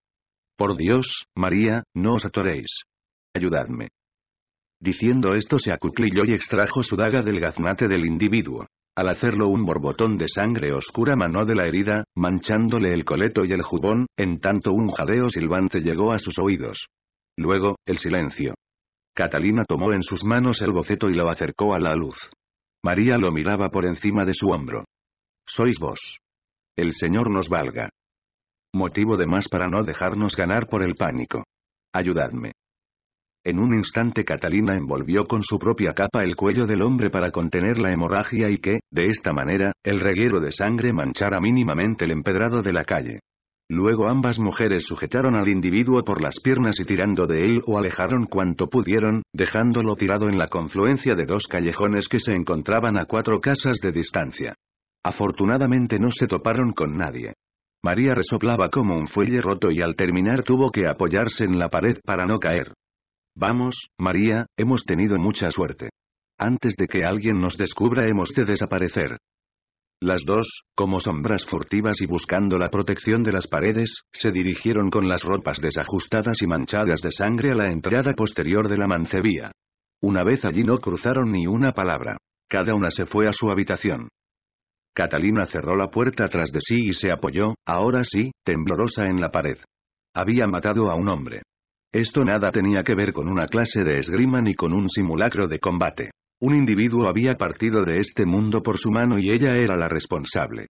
Speaker 1: Por Dios, María, no os atoréis. Ayudadme. Diciendo esto se acuclilló y extrajo su daga del gaznate del individuo. Al hacerlo un borbotón de sangre oscura manó de la herida, manchándole el coleto y el jubón, en tanto un jadeo silbante llegó a sus oídos. Luego, el silencio. Catalina tomó en sus manos el boceto y lo acercó a la luz. María lo miraba por encima de su hombro. Sois vos. El Señor nos valga. Motivo de más para no dejarnos ganar por el pánico. Ayudadme. En un instante Catalina envolvió con su propia capa el cuello del hombre para contener la hemorragia y que, de esta manera, el reguero de sangre manchara mínimamente el empedrado de la calle. Luego ambas mujeres sujetaron al individuo por las piernas y tirando de él o alejaron cuanto pudieron, dejándolo tirado en la confluencia de dos callejones que se encontraban a cuatro casas de distancia. Afortunadamente no se toparon con nadie. María resoplaba como un fuelle roto y al terminar tuvo que apoyarse en la pared para no caer. Vamos, María, hemos tenido mucha suerte. Antes de que alguien nos descubra hemos de desaparecer. Las dos, como sombras furtivas y buscando la protección de las paredes, se dirigieron con las ropas desajustadas y manchadas de sangre a la entrada posterior de la mancebía. Una vez allí no cruzaron ni una palabra. Cada una se fue a su habitación. Catalina cerró la puerta tras de sí y se apoyó, ahora sí, temblorosa en la pared. Había matado a un hombre. Esto nada tenía que ver con una clase de esgrima ni con un simulacro de combate. Un individuo había partido de este mundo por su mano y ella era la responsable.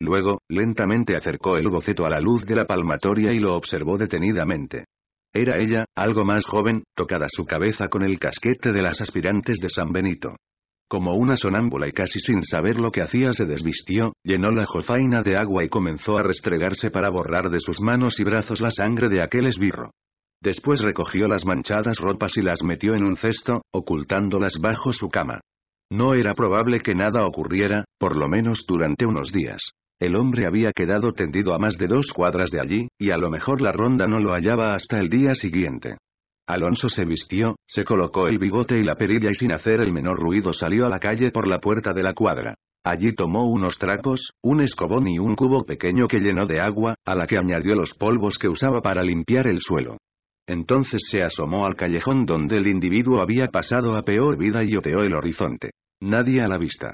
Speaker 1: Luego, lentamente acercó el boceto a la luz de la palmatoria y lo observó detenidamente. Era ella, algo más joven, tocada su cabeza con el casquete de las aspirantes de San Benito. Como una sonámbula y casi sin saber lo que hacía se desvistió, llenó la jofaina de agua y comenzó a restregarse para borrar de sus manos y brazos la sangre de aquel esbirro. Después recogió las manchadas ropas y las metió en un cesto, ocultándolas bajo su cama. No era probable que nada ocurriera, por lo menos durante unos días. El hombre había quedado tendido a más de dos cuadras de allí, y a lo mejor la ronda no lo hallaba hasta el día siguiente. Alonso se vistió, se colocó el bigote y la perilla y sin hacer el menor ruido salió a la calle por la puerta de la cuadra. Allí tomó unos trapos, un escobón y un cubo pequeño que llenó de agua, a la que añadió los polvos que usaba para limpiar el suelo. Entonces se asomó al callejón donde el individuo había pasado a peor vida y oteó el horizonte. Nadie a la vista.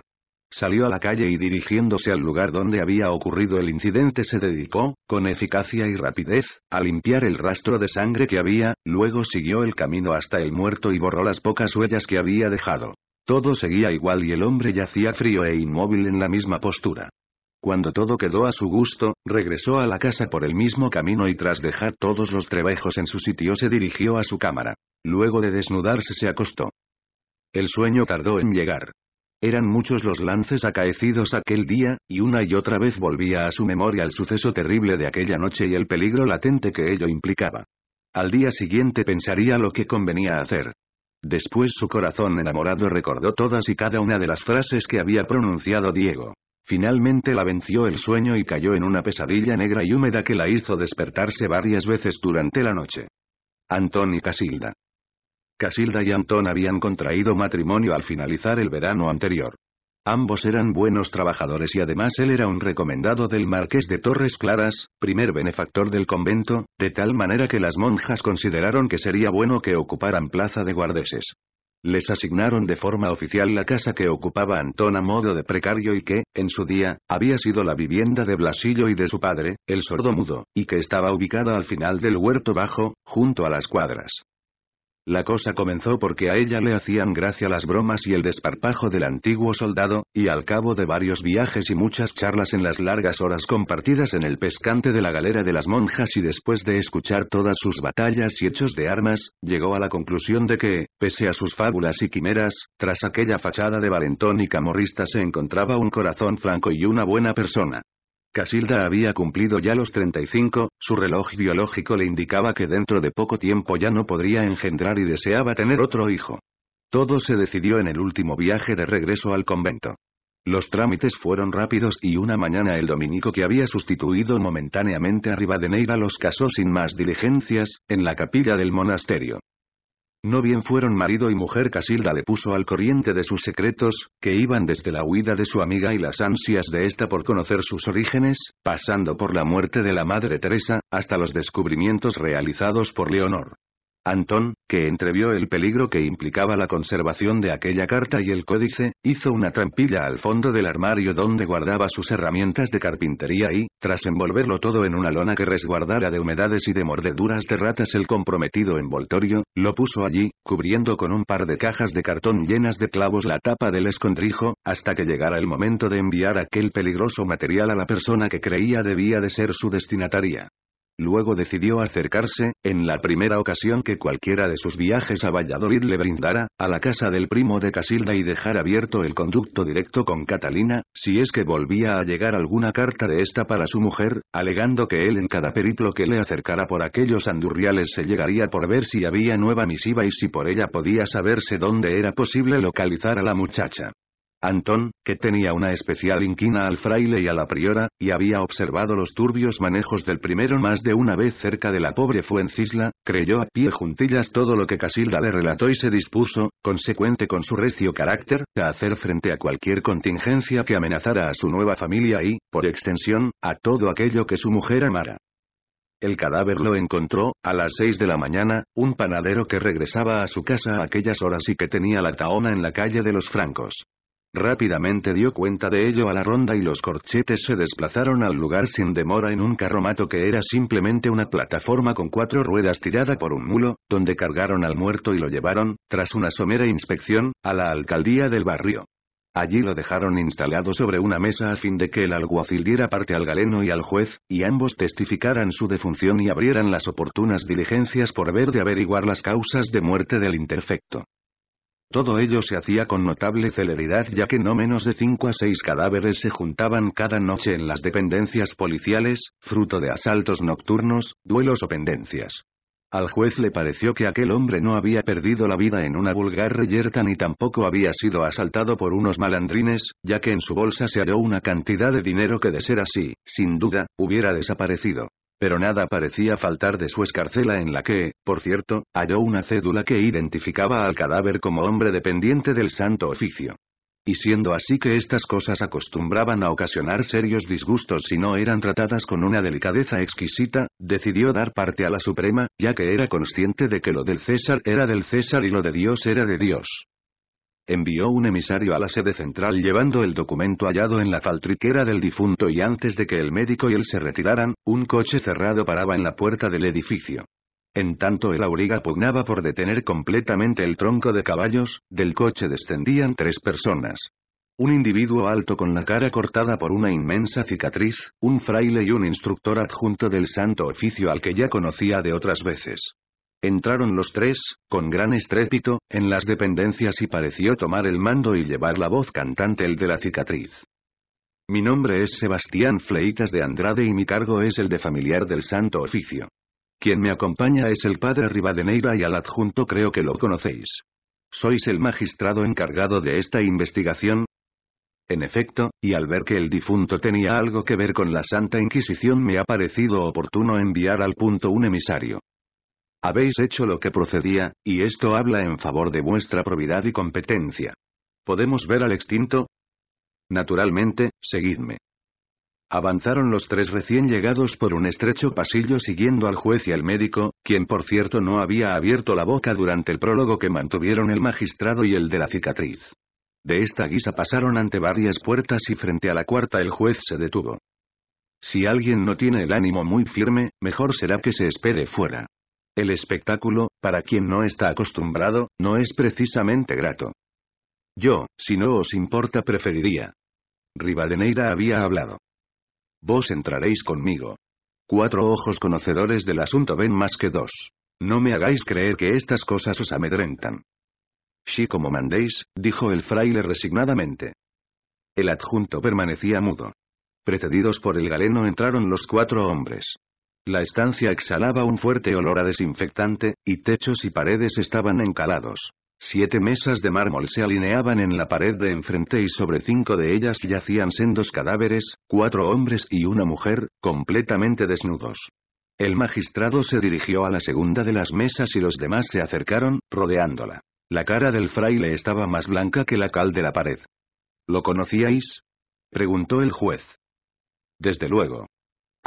Speaker 1: Salió a la calle y dirigiéndose al lugar donde había ocurrido el incidente se dedicó, con eficacia y rapidez, a limpiar el rastro de sangre que había, luego siguió el camino hasta el muerto y borró las pocas huellas que había dejado. Todo seguía igual y el hombre yacía frío e inmóvil en la misma postura. Cuando todo quedó a su gusto, regresó a la casa por el mismo camino y tras dejar todos los trabajos en su sitio se dirigió a su cámara. Luego de desnudarse se acostó. El sueño tardó en llegar. Eran muchos los lances acaecidos aquel día, y una y otra vez volvía a su memoria el suceso terrible de aquella noche y el peligro latente que ello implicaba. Al día siguiente pensaría lo que convenía hacer. Después su corazón enamorado recordó todas y cada una de las frases que había pronunciado Diego. Finalmente la venció el sueño y cayó en una pesadilla negra y húmeda que la hizo despertarse varias veces durante la noche. Antón y Casilda. Casilda y Antón habían contraído matrimonio al finalizar el verano anterior. Ambos eran buenos trabajadores y además él era un recomendado del marqués de Torres Claras, primer benefactor del convento, de tal manera que las monjas consideraron que sería bueno que ocuparan plaza de guardeses. Les asignaron de forma oficial la casa que ocupaba Antón a modo de precario y que, en su día, había sido la vivienda de Blasillo y de su padre, el sordomudo, y que estaba ubicada al final del huerto bajo, junto a las cuadras. La cosa comenzó porque a ella le hacían gracia las bromas y el desparpajo del antiguo soldado, y al cabo de varios viajes y muchas charlas en las largas horas compartidas en el pescante de la galera de las monjas y después de escuchar todas sus batallas y hechos de armas, llegó a la conclusión de que, pese a sus fábulas y quimeras, tras aquella fachada de valentón y camorrista se encontraba un corazón franco y una buena persona. Casilda había cumplido ya los 35, su reloj biológico le indicaba que dentro de poco tiempo ya no podría engendrar y deseaba tener otro hijo. Todo se decidió en el último viaje de regreso al convento. Los trámites fueron rápidos y una mañana el dominico que había sustituido momentáneamente a Rivadeneira los casó sin más diligencias, en la capilla del monasterio. No bien fueron marido y mujer Casilda le puso al corriente de sus secretos, que iban desde la huida de su amiga y las ansias de ésta por conocer sus orígenes, pasando por la muerte de la madre Teresa, hasta los descubrimientos realizados por Leonor. Antón, que entrevió el peligro que implicaba la conservación de aquella carta y el códice, hizo una trampilla al fondo del armario donde guardaba sus herramientas de carpintería y, tras envolverlo todo en una lona que resguardara de humedades y de mordeduras de ratas el comprometido envoltorio, lo puso allí, cubriendo con un par de cajas de cartón llenas de clavos la tapa del escondrijo, hasta que llegara el momento de enviar aquel peligroso material a la persona que creía debía de ser su destinataria. Luego decidió acercarse, en la primera ocasión que cualquiera de sus viajes a Valladolid le brindara, a la casa del primo de Casilda y dejar abierto el conducto directo con Catalina, si es que volvía a llegar alguna carta de esta para su mujer, alegando que él en cada periplo que le acercara por aquellos andurriales se llegaría por ver si había nueva misiva y si por ella podía saberse dónde era posible localizar a la muchacha. Antón, que tenía una especial inquina al fraile y a la priora, y había observado los turbios manejos del primero más de una vez cerca de la pobre Fuencisla, creyó a pie juntillas todo lo que Casilda le relató y se dispuso, consecuente con su recio carácter, a hacer frente a cualquier contingencia que amenazara a su nueva familia y, por extensión, a todo aquello que su mujer amara. El cadáver lo encontró, a las seis de la mañana, un panadero que regresaba a su casa a aquellas horas y que tenía la taona en la calle de los francos. Rápidamente dio cuenta de ello a la ronda y los corchetes se desplazaron al lugar sin demora en un carromato que era simplemente una plataforma con cuatro ruedas tirada por un mulo, donde cargaron al muerto y lo llevaron, tras una somera inspección, a la alcaldía del barrio. Allí lo dejaron instalado sobre una mesa a fin de que el alguacil diera parte al galeno y al juez, y ambos testificaran su defunción y abrieran las oportunas diligencias por ver de averiguar las causas de muerte del interfecto. Todo ello se hacía con notable celeridad ya que no menos de cinco a seis cadáveres se juntaban cada noche en las dependencias policiales, fruto de asaltos nocturnos, duelos o pendencias. Al juez le pareció que aquel hombre no había perdido la vida en una vulgar reyerta ni tampoco había sido asaltado por unos malandrines, ya que en su bolsa se halló una cantidad de dinero que de ser así, sin duda, hubiera desaparecido. Pero nada parecía faltar de su escarcela en la que, por cierto, halló una cédula que identificaba al cadáver como hombre dependiente del santo oficio. Y siendo así que estas cosas acostumbraban a ocasionar serios disgustos si no eran tratadas con una delicadeza exquisita, decidió dar parte a la Suprema, ya que era consciente de que lo del César era del César y lo de Dios era de Dios envió un emisario a la sede central llevando el documento hallado en la faltriquera del difunto y antes de que el médico y él se retiraran, un coche cerrado paraba en la puerta del edificio. En tanto el auriga pugnaba por detener completamente el tronco de caballos, del coche descendían tres personas. Un individuo alto con la cara cortada por una inmensa cicatriz, un fraile y un instructor adjunto del santo oficio al que ya conocía de otras veces. Entraron los tres, con gran estrépito, en las dependencias y pareció tomar el mando y llevar la voz cantante el de la cicatriz. Mi nombre es Sebastián Fleitas de Andrade y mi cargo es el de familiar del Santo Oficio. Quien me acompaña es el padre Rivadeneira y al adjunto creo que lo conocéis. ¿Sois el magistrado encargado de esta investigación? En efecto, y al ver que el difunto tenía algo que ver con la Santa Inquisición me ha parecido oportuno enviar al punto un emisario. Habéis hecho lo que procedía, y esto habla en favor de vuestra probidad y competencia. ¿Podemos ver al extinto? Naturalmente, seguidme. Avanzaron los tres recién llegados por un estrecho pasillo siguiendo al juez y al médico, quien por cierto no había abierto la boca durante el prólogo que mantuvieron el magistrado y el de la cicatriz. De esta guisa pasaron ante varias puertas y frente a la cuarta el juez se detuvo. Si alguien no tiene el ánimo muy firme, mejor será que se espere fuera. El espectáculo, para quien no está acostumbrado, no es precisamente grato. Yo, si no os importa, preferiría. Rivadeneira había hablado. Vos entraréis conmigo. Cuatro ojos conocedores del asunto ven más que dos. No me hagáis creer que estas cosas os amedrentan. Sí como mandéis, dijo el fraile resignadamente. El adjunto permanecía mudo. Precedidos por el galeno entraron los cuatro hombres. La estancia exhalaba un fuerte olor a desinfectante, y techos y paredes estaban encalados. Siete mesas de mármol se alineaban en la pared de enfrente y sobre cinco de ellas yacían sendos cadáveres, cuatro hombres y una mujer, completamente desnudos. El magistrado se dirigió a la segunda de las mesas y los demás se acercaron, rodeándola. La cara del fraile estaba más blanca que la cal de la pared. ¿Lo conocíais? preguntó el juez. Desde luego.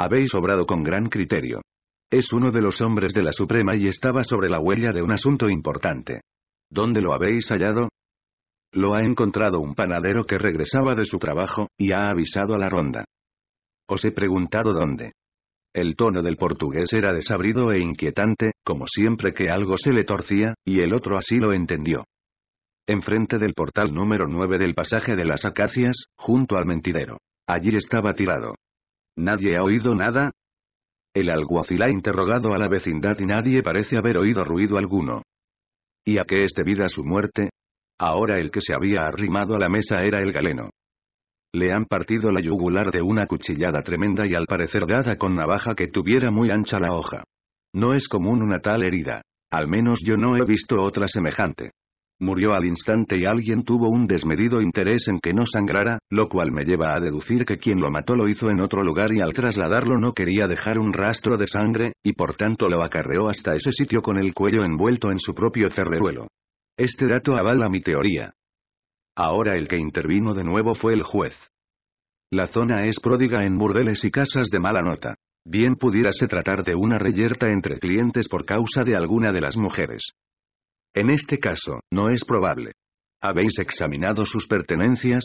Speaker 1: Habéis obrado con gran criterio. Es uno de los hombres de la Suprema y estaba sobre la huella de un asunto importante. ¿Dónde lo habéis hallado? Lo ha encontrado un panadero que regresaba de su trabajo, y ha avisado a la ronda. Os he preguntado dónde. El tono del portugués era desabrido e inquietante, como siempre que algo se le torcía, y el otro así lo entendió. Enfrente del portal número 9 del pasaje de las acacias, junto al mentidero. Allí estaba tirado, ¿Nadie ha oído nada? El alguacil ha interrogado a la vecindad y nadie parece haber oído ruido alguno. ¿Y a qué es debida su muerte? Ahora el que se había arrimado a la mesa era el galeno. Le han partido la yugular de una cuchillada tremenda y al parecer dada con navaja que tuviera muy ancha la hoja. No es común una tal herida. Al menos yo no he visto otra semejante. Murió al instante y alguien tuvo un desmedido interés en que no sangrara, lo cual me lleva a deducir que quien lo mató lo hizo en otro lugar y al trasladarlo no quería dejar un rastro de sangre, y por tanto lo acarreó hasta ese sitio con el cuello envuelto en su propio cerreruelo. Este dato avala mi teoría. Ahora el que intervino de nuevo fue el juez. La zona es pródiga en burdeles y casas de mala nota. Bien se tratar de una reyerta entre clientes por causa de alguna de las mujeres. En este caso, no es probable. ¿Habéis examinado sus pertenencias?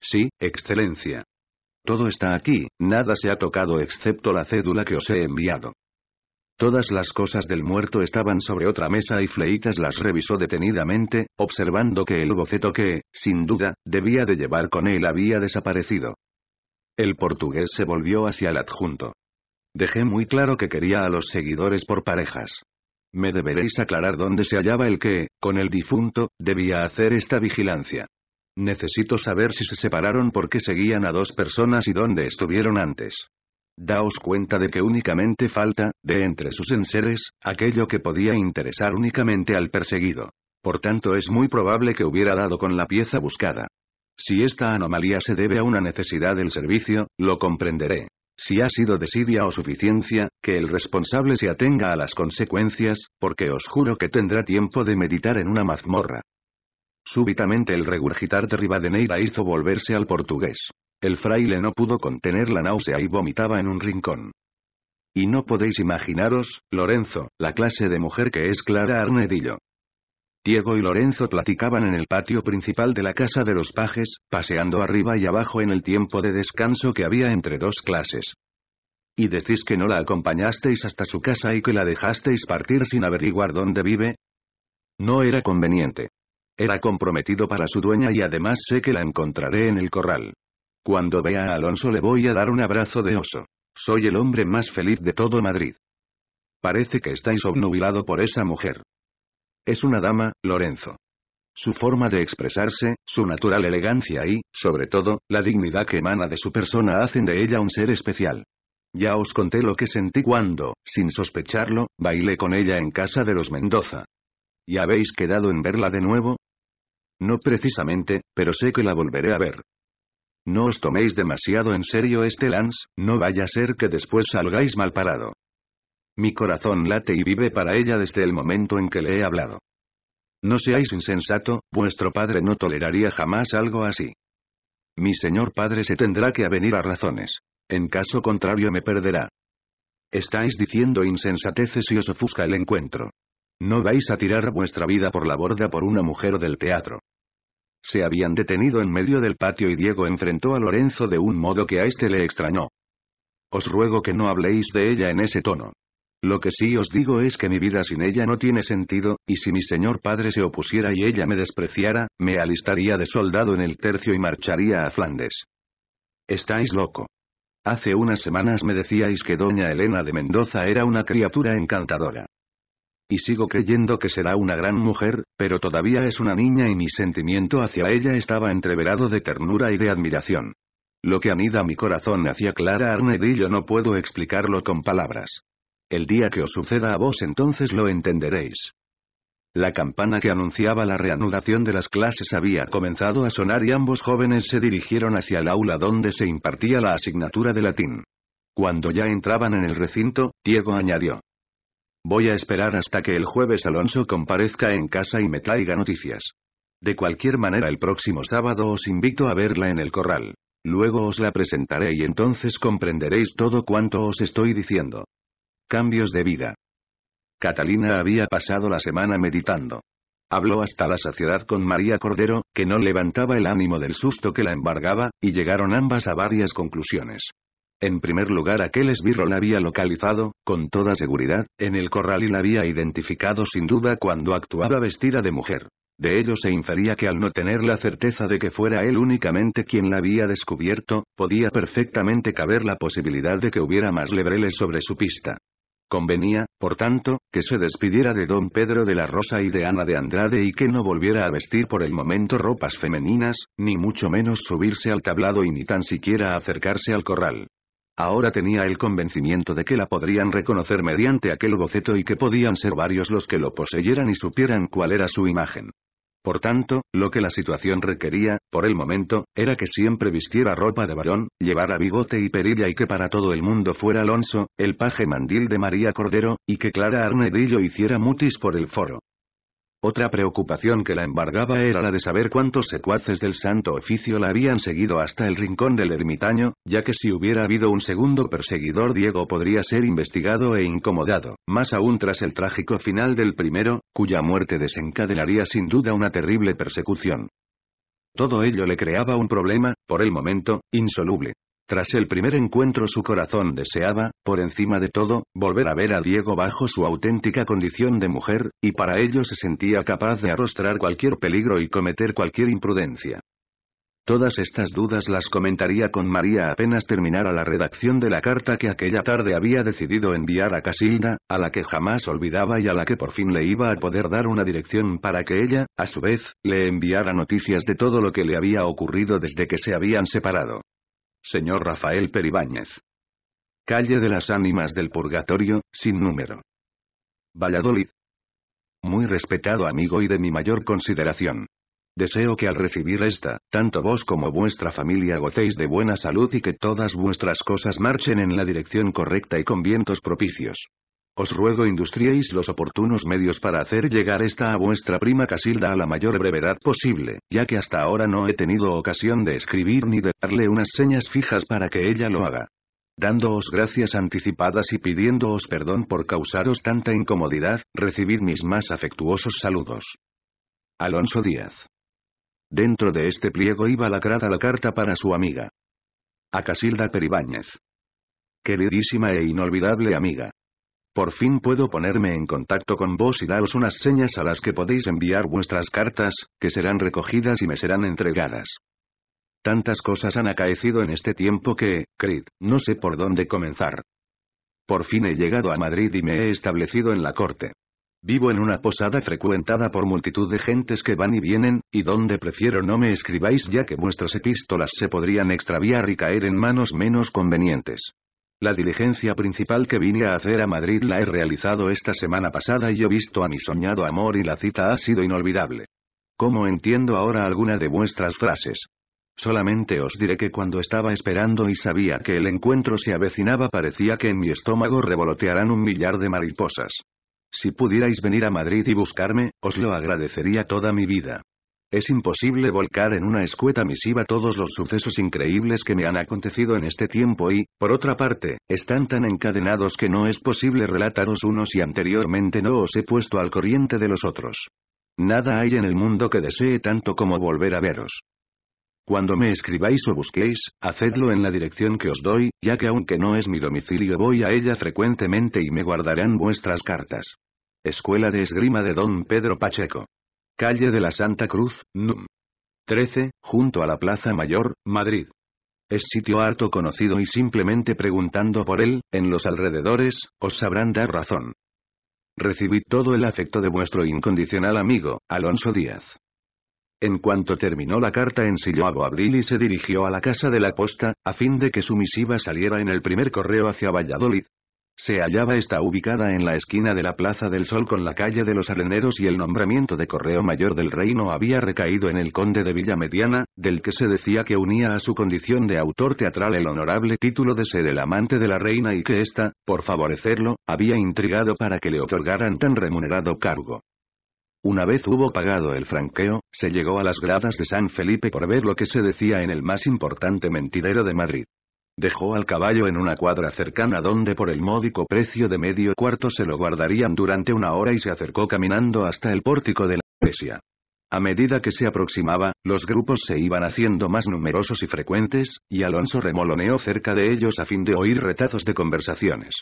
Speaker 1: Sí, Excelencia. Todo está aquí, nada se ha tocado excepto la cédula que os he enviado. Todas las cosas del muerto estaban sobre otra mesa y Fleitas las revisó detenidamente, observando que el boceto que, sin duda, debía de llevar con él había desaparecido. El portugués se volvió hacia el adjunto. Dejé muy claro que quería a los seguidores por parejas. Me deberéis aclarar dónde se hallaba el que, con el difunto, debía hacer esta vigilancia. Necesito saber si se separaron porque seguían a dos personas y dónde estuvieron antes. Daos cuenta de que únicamente falta, de entre sus enseres, aquello que podía interesar únicamente al perseguido. Por tanto es muy probable que hubiera dado con la pieza buscada. Si esta anomalía se debe a una necesidad del servicio, lo comprenderé. Si ha sido desidia o suficiencia, que el responsable se atenga a las consecuencias, porque os juro que tendrá tiempo de meditar en una mazmorra. Súbitamente el regurgitar de Rivadeneira hizo volverse al portugués. El fraile no pudo contener la náusea y vomitaba en un rincón. Y no podéis imaginaros, Lorenzo, la clase de mujer que es Clara Arnedillo. Diego y Lorenzo platicaban en el patio principal de la casa de los pajes, paseando arriba y abajo en el tiempo de descanso que había entre dos clases. ¿Y decís que no la acompañasteis hasta su casa y que la dejasteis partir sin averiguar dónde vive? No era conveniente. Era comprometido para su dueña y además sé que la encontraré en el corral. Cuando vea a Alonso le voy a dar un abrazo de oso. Soy el hombre más feliz de todo Madrid. Parece que estáis obnubilado por esa mujer. Es una dama, Lorenzo. Su forma de expresarse, su natural elegancia y, sobre todo, la dignidad que emana de su persona hacen de ella un ser especial. Ya os conté lo que sentí cuando, sin sospecharlo, bailé con ella en casa de los Mendoza. ¿Y habéis quedado en verla de nuevo? No precisamente, pero sé que la volveré a ver. No os toméis demasiado en serio este lance, no vaya a ser que después salgáis mal parado. Mi corazón late y vive para ella desde el momento en que le he hablado. No seáis insensato, vuestro padre no toleraría jamás algo así. Mi señor padre se tendrá que avenir a razones. En caso contrario me perderá. Estáis diciendo insensateces y os ofusca el encuentro. No vais a tirar vuestra vida por la borda por una mujer del teatro. Se habían detenido en medio del patio y Diego enfrentó a Lorenzo de un modo que a este le extrañó. Os ruego que no habléis de ella en ese tono. Lo que sí os digo es que mi vida sin ella no tiene sentido, y si mi señor padre se opusiera y ella me despreciara, me alistaría de soldado en el tercio y marcharía a Flandes. Estáis loco. Hace unas semanas me decíais que doña Elena de Mendoza era una criatura encantadora. Y sigo creyendo que será una gran mujer, pero todavía es una niña y mi sentimiento hacia ella estaba entreverado de ternura y de admiración. Lo que anida mi corazón hacia Clara Arnedillo no puedo explicarlo con palabras. El día que os suceda a vos entonces lo entenderéis. La campana que anunciaba la reanudación de las clases había comenzado a sonar y ambos jóvenes se dirigieron hacia el aula donde se impartía la asignatura de latín. Cuando ya entraban en el recinto, Diego añadió. Voy a esperar hasta que el jueves Alonso comparezca en casa y me traiga noticias. De cualquier manera el próximo sábado os invito a verla en el corral. Luego os la presentaré y entonces comprenderéis todo cuanto os estoy diciendo. Cambios de vida. Catalina había pasado la semana meditando. Habló hasta la saciedad con María Cordero, que no levantaba el ánimo del susto que la embargaba, y llegaron ambas a varias conclusiones. En primer lugar, aquel esbirro la había localizado, con toda seguridad, en el corral y la había identificado sin duda cuando actuaba vestida de mujer. De ello se infería que al no tener la certeza de que fuera él únicamente quien la había descubierto, podía perfectamente caber la posibilidad de que hubiera más lebreles sobre su pista. Convenía, por tanto, que se despidiera de don Pedro de la Rosa y de Ana de Andrade y que no volviera a vestir por el momento ropas femeninas, ni mucho menos subirse al tablado y ni tan siquiera acercarse al corral. Ahora tenía el convencimiento de que la podrían reconocer mediante aquel boceto y que podían ser varios los que lo poseyeran y supieran cuál era su imagen. Por tanto, lo que la situación requería, por el momento, era que siempre vistiera ropa de varón, llevara bigote y perilla y que para todo el mundo fuera Alonso, el paje mandil de María Cordero, y que Clara Arnedillo hiciera mutis por el foro. Otra preocupación que la embargaba era la de saber cuántos secuaces del santo oficio la habían seguido hasta el rincón del ermitaño, ya que si hubiera habido un segundo perseguidor Diego podría ser investigado e incomodado, más aún tras el trágico final del primero, cuya muerte desencadenaría sin duda una terrible persecución. Todo ello le creaba un problema, por el momento, insoluble. Tras el primer encuentro su corazón deseaba, por encima de todo, volver a ver a Diego bajo su auténtica condición de mujer, y para ello se sentía capaz de arrostrar cualquier peligro y cometer cualquier imprudencia. Todas estas dudas las comentaría con María apenas terminara la redacción de la carta que aquella tarde había decidido enviar a Casilda, a la que jamás olvidaba y a la que por fin le iba a poder dar una dirección para que ella, a su vez, le enviara noticias de todo lo que le había ocurrido desde que se habían separado señor Rafael Peribáñez. Calle de las Ánimas del Purgatorio, sin número. Valladolid. Muy respetado amigo y de mi mayor consideración. Deseo que al recibir esta, tanto vos como vuestra familia gocéis de buena salud y que todas vuestras cosas marchen en la dirección correcta y con vientos propicios. Os ruego industriéis los oportunos medios para hacer llegar esta a vuestra prima Casilda a la mayor brevedad posible, ya que hasta ahora no he tenido ocasión de escribir ni de darle unas señas fijas para que ella lo haga. Dándoos gracias anticipadas y pidiéndoos perdón por causaros tanta incomodidad, recibid mis más afectuosos saludos. Alonso Díaz. Dentro de este pliego iba lacrada la carta para su amiga. A Casilda Peribáñez. Queridísima e inolvidable amiga. Por fin puedo ponerme en contacto con vos y daros unas señas a las que podéis enviar vuestras cartas, que serán recogidas y me serán entregadas. Tantas cosas han acaecido en este tiempo que, Creed, no sé por dónde comenzar. Por fin he llegado a Madrid y me he establecido en la corte. Vivo en una posada frecuentada por multitud de gentes que van y vienen, y donde prefiero no me escribáis ya que vuestras epístolas se podrían extraviar y caer en manos menos convenientes. La diligencia principal que vine a hacer a Madrid la he realizado esta semana pasada y he visto a mi soñado amor y la cita ha sido inolvidable. ¿Cómo entiendo ahora alguna de vuestras frases? Solamente os diré que cuando estaba esperando y sabía que el encuentro se avecinaba parecía que en mi estómago revolotearán un millar de mariposas. Si pudierais venir a Madrid y buscarme, os lo agradecería toda mi vida. Es imposible volcar en una escueta misiva todos los sucesos increíbles que me han acontecido en este tiempo y, por otra parte, están tan encadenados que no es posible relataros unos y anteriormente no os he puesto al corriente de los otros. Nada hay en el mundo que desee tanto como volver a veros. Cuando me escribáis o busquéis, hacedlo en la dirección que os doy, ya que aunque no es mi domicilio voy a ella frecuentemente y me guardarán vuestras cartas. Escuela de Esgrima de Don Pedro Pacheco. Calle de la Santa Cruz, NUM. 13, junto a la Plaza Mayor, Madrid. Es sitio harto conocido y simplemente preguntando por él, en los alrededores, os sabrán dar razón. Recibí todo el afecto de vuestro incondicional amigo, Alonso Díaz. En cuanto terminó la carta ensilló a Abril y se dirigió a la casa de la posta, a fin de que su misiva saliera en el primer correo hacia Valladolid, se hallaba esta ubicada en la esquina de la Plaza del Sol con la calle de los Areneros y el nombramiento de correo mayor del reino había recaído en el conde de Villamediana, del que se decía que unía a su condición de autor teatral el honorable título de ser el amante de la reina y que ésta, por favorecerlo, había intrigado para que le otorgaran tan remunerado cargo. Una vez hubo pagado el franqueo, se llegó a las gradas de San Felipe por ver lo que se decía en el más importante mentidero de Madrid. Dejó al caballo en una cuadra cercana donde por el módico precio de medio cuarto se lo guardarían durante una hora y se acercó caminando hasta el pórtico de la iglesia. A medida que se aproximaba, los grupos se iban haciendo más numerosos y frecuentes, y Alonso remoloneó cerca de ellos a fin de oír retazos de conversaciones.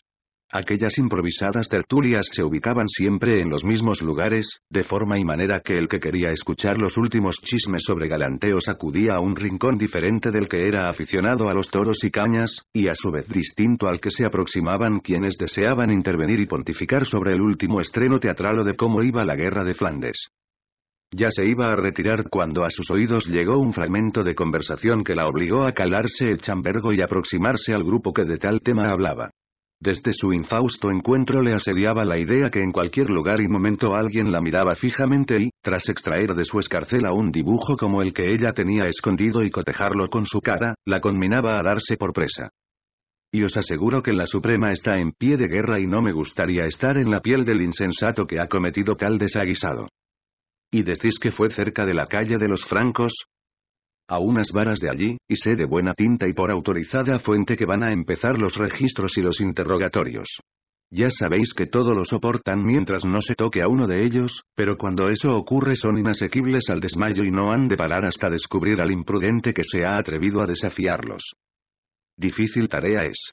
Speaker 1: Aquellas improvisadas tertulias se ubicaban siempre en los mismos lugares, de forma y manera que el que quería escuchar los últimos chismes sobre galanteos acudía a un rincón diferente del que era aficionado a los toros y cañas, y a su vez distinto al que se aproximaban quienes deseaban intervenir y pontificar sobre el último estreno teatral o de cómo iba la guerra de Flandes. Ya se iba a retirar cuando a sus oídos llegó un fragmento de conversación que la obligó a calarse el chambergo y aproximarse al grupo que de tal tema hablaba. Desde su infausto encuentro le asediaba la idea que en cualquier lugar y momento alguien la miraba fijamente y, tras extraer de su escarcela un dibujo como el que ella tenía escondido y cotejarlo con su cara, la conminaba a darse por presa. Y os aseguro que la Suprema está en pie de guerra y no me gustaría estar en la piel del insensato que ha cometido tal desaguisado. ¿Y decís que fue cerca de la calle de los francos? a unas varas de allí, y sé de buena tinta y por autorizada fuente que van a empezar los registros y los interrogatorios. Ya sabéis que todo lo soportan mientras no se toque a uno de ellos, pero cuando eso ocurre son inasequibles al desmayo y no han de parar hasta descubrir al imprudente que se ha atrevido a desafiarlos. Difícil tarea es.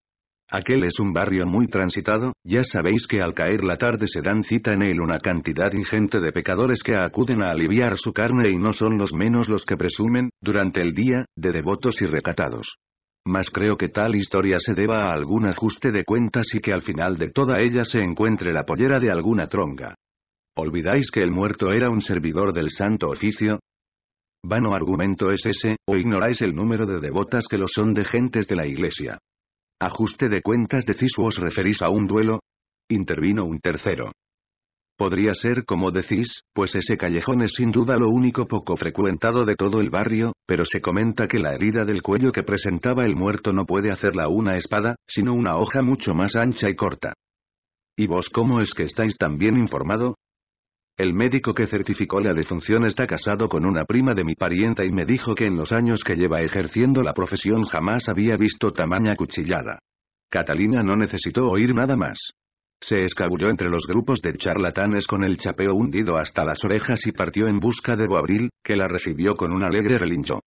Speaker 1: Aquel es un barrio muy transitado, ya sabéis que al caer la tarde se dan cita en él una cantidad ingente de pecadores que acuden a aliviar su carne y no son los menos los que presumen, durante el día, de devotos y recatados. Mas creo que tal historia se deba a algún ajuste de cuentas y que al final de toda ella se encuentre la pollera de alguna tronca. ¿Olvidáis que el muerto era un servidor del santo oficio? Vano argumento es ese, o ignoráis el número de devotas que lo son de gentes de la iglesia. Ajuste de cuentas decís o os referís a un duelo? Intervino un tercero. Podría ser como decís, pues ese callejón es sin duda lo único poco frecuentado de todo el barrio, pero se comenta que la herida del cuello que presentaba el muerto no puede hacerla una espada, sino una hoja mucho más ancha y corta. ¿Y vos cómo es que estáis tan bien informado? El médico que certificó la defunción está casado con una prima de mi parienta y me dijo que en los años que lleva ejerciendo la profesión jamás había visto tamaña cuchillada. Catalina no necesitó oír nada más. Se escabulló entre los grupos de charlatanes con el chapeo hundido hasta las orejas y partió en busca de Boabril, que la recibió con un alegre relincho.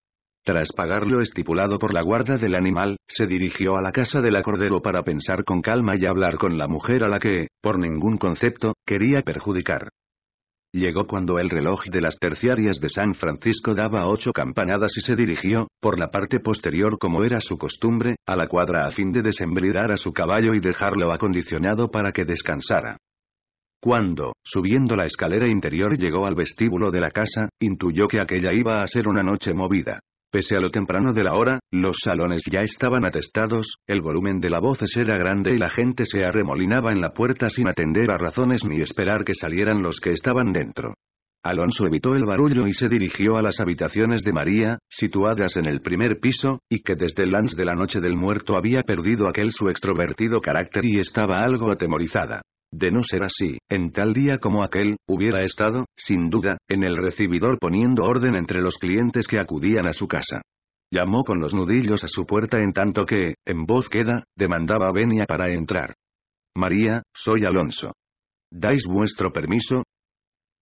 Speaker 1: Tras pagar lo estipulado por la guarda del animal, se dirigió a la casa del acordero para pensar con calma y hablar con la mujer a la que, por ningún concepto, quería perjudicar. Llegó cuando el reloj de las terciarias de San Francisco daba ocho campanadas y se dirigió, por la parte posterior como era su costumbre, a la cuadra a fin de desembridar a su caballo y dejarlo acondicionado para que descansara. Cuando, subiendo la escalera interior llegó al vestíbulo de la casa, intuyó que aquella iba a ser una noche movida. Pese a lo temprano de la hora, los salones ya estaban atestados, el volumen de la voces era grande y la gente se arremolinaba en la puerta sin atender a razones ni esperar que salieran los que estaban dentro. Alonso evitó el barullo y se dirigió a las habitaciones de María, situadas en el primer piso, y que desde el lance de la noche del muerto había perdido aquel su extrovertido carácter y estaba algo atemorizada. De no ser así, en tal día como aquel, hubiera estado, sin duda, en el recibidor poniendo orden entre los clientes que acudían a su casa. Llamó con los nudillos a su puerta en tanto que, en voz queda, demandaba a Benia para entrar. María, soy Alonso. ¿Dais vuestro permiso?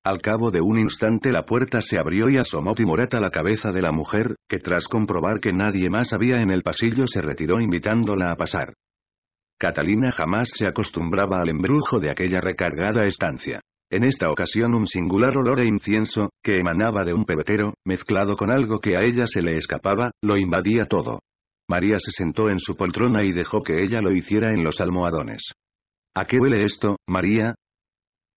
Speaker 1: Al cabo de un instante la puerta se abrió y asomó timorata la cabeza de la mujer, que tras comprobar que nadie más había en el pasillo se retiró invitándola a pasar. Catalina jamás se acostumbraba al embrujo de aquella recargada estancia. En esta ocasión un singular olor e incienso, que emanaba de un pebetero, mezclado con algo que a ella se le escapaba, lo invadía todo. María se sentó en su poltrona y dejó que ella lo hiciera en los almohadones. ¿A qué huele esto, María?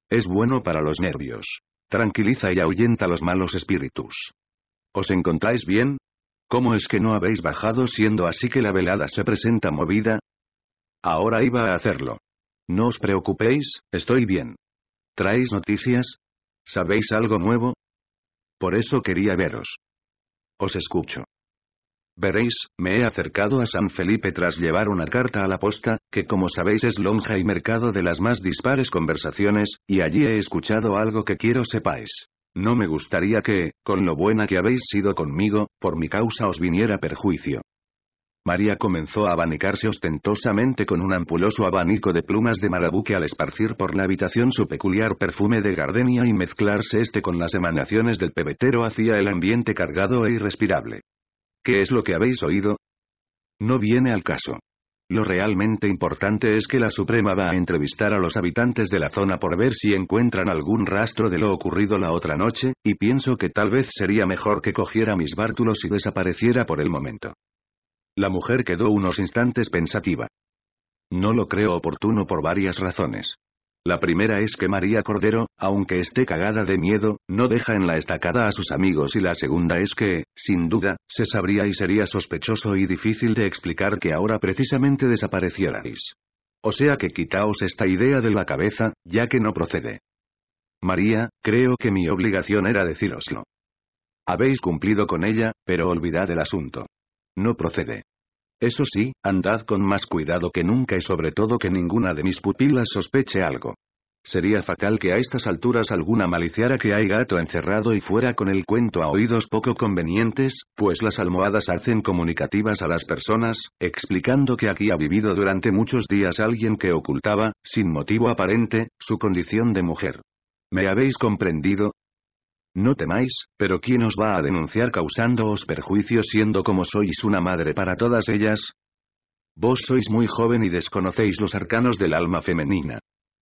Speaker 1: Es bueno para los nervios. Tranquiliza y ahuyenta los malos espíritus. ¿Os encontráis bien? ¿Cómo es que no habéis bajado siendo así que la velada se presenta movida? Ahora iba a hacerlo. No os preocupéis, estoy bien. ¿Traéis noticias? ¿Sabéis algo nuevo? Por eso quería veros. Os escucho. Veréis, me he acercado a San Felipe tras llevar una carta a la posta, que como sabéis es lonja y mercado de las más dispares conversaciones, y allí he escuchado algo que quiero sepáis. No me gustaría que, con lo buena que habéis sido conmigo, por mi causa os viniera perjuicio. María comenzó a abanicarse ostentosamente con un ampuloso abanico de plumas de marabuque al esparcir por la habitación su peculiar perfume de gardenia y mezclarse este con las emanaciones del pebetero hacía el ambiente cargado e irrespirable. ¿Qué es lo que habéis oído? No viene al caso. Lo realmente importante es que la Suprema va a entrevistar a los habitantes de la zona por ver si encuentran algún rastro de lo ocurrido la otra noche, y pienso que tal vez sería mejor que cogiera mis bártulos y desapareciera por el momento. La mujer quedó unos instantes pensativa. No lo creo oportuno por varias razones. La primera es que María Cordero, aunque esté cagada de miedo, no deja en la estacada a sus amigos y la segunda es que, sin duda, se sabría y sería sospechoso y difícil de explicar que ahora precisamente desaparecierais. O sea que quitaos esta idea de la cabeza, ya que no procede. María, creo que mi obligación era decíroslo. Habéis cumplido con ella, pero olvidad el asunto. No procede. Eso sí, andad con más cuidado que nunca y sobre todo que ninguna de mis pupilas sospeche algo. Sería fatal que a estas alturas alguna maliciara que hay gato encerrado y fuera con el cuento a oídos poco convenientes, pues las almohadas hacen comunicativas a las personas, explicando que aquí ha vivido durante muchos días alguien que ocultaba, sin motivo aparente, su condición de mujer. ¿Me habéis comprendido? No temáis, pero ¿quién os va a denunciar causándoos perjuicio siendo como sois una madre para todas ellas? Vos sois muy joven y desconocéis los arcanos del alma femenina.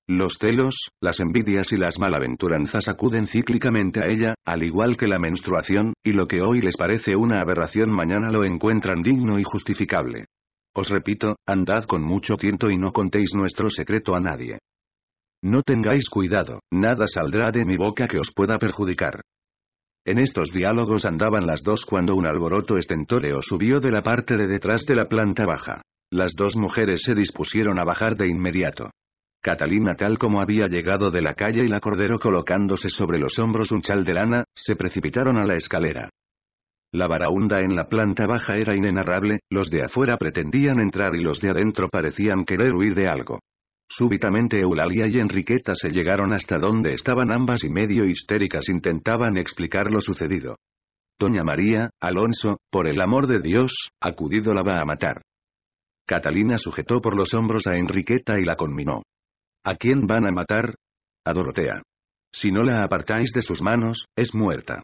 Speaker 1: Los celos, las envidias y las malaventuranzas acuden cíclicamente a ella, al igual que la menstruación, y lo que hoy les parece una aberración mañana lo encuentran digno y justificable. Os repito, andad con mucho tiento y no contéis nuestro secreto a nadie. No tengáis cuidado, nada saldrá de mi boca que os pueda perjudicar. En estos diálogos andaban las dos cuando un alboroto estentóreo subió de la parte de detrás de la planta baja. Las dos mujeres se dispusieron a bajar de inmediato. Catalina tal como había llegado de la calle y la cordero colocándose sobre los hombros un chal de lana, se precipitaron a la escalera. La varaunda en la planta baja era inenarrable, los de afuera pretendían entrar y los de adentro parecían querer huir de algo. Súbitamente Eulalia y Enriqueta se llegaron hasta donde estaban ambas y medio histéricas intentaban explicar lo sucedido. Doña María, Alonso, por el amor de Dios, acudido la va a matar. Catalina sujetó por los hombros a Enriqueta y la conminó. ¿A quién van a matar? A Dorotea. Si no la apartáis de sus manos, es muerta.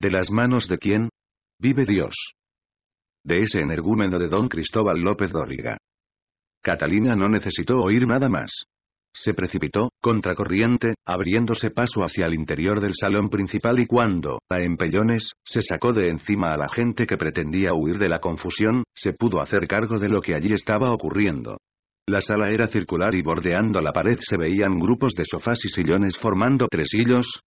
Speaker 1: ¿De las manos de quién? Vive Dios. De ese energúmeno de don Cristóbal López Dóriga. Catalina no necesitó oír nada más. Se precipitó, contracorriente, abriéndose paso hacia el interior del salón principal y cuando, a empellones, se sacó de encima a la gente que pretendía huir de la confusión, se pudo hacer cargo de lo que allí estaba ocurriendo. La sala era circular y bordeando la pared se veían grupos de sofás y sillones formando tres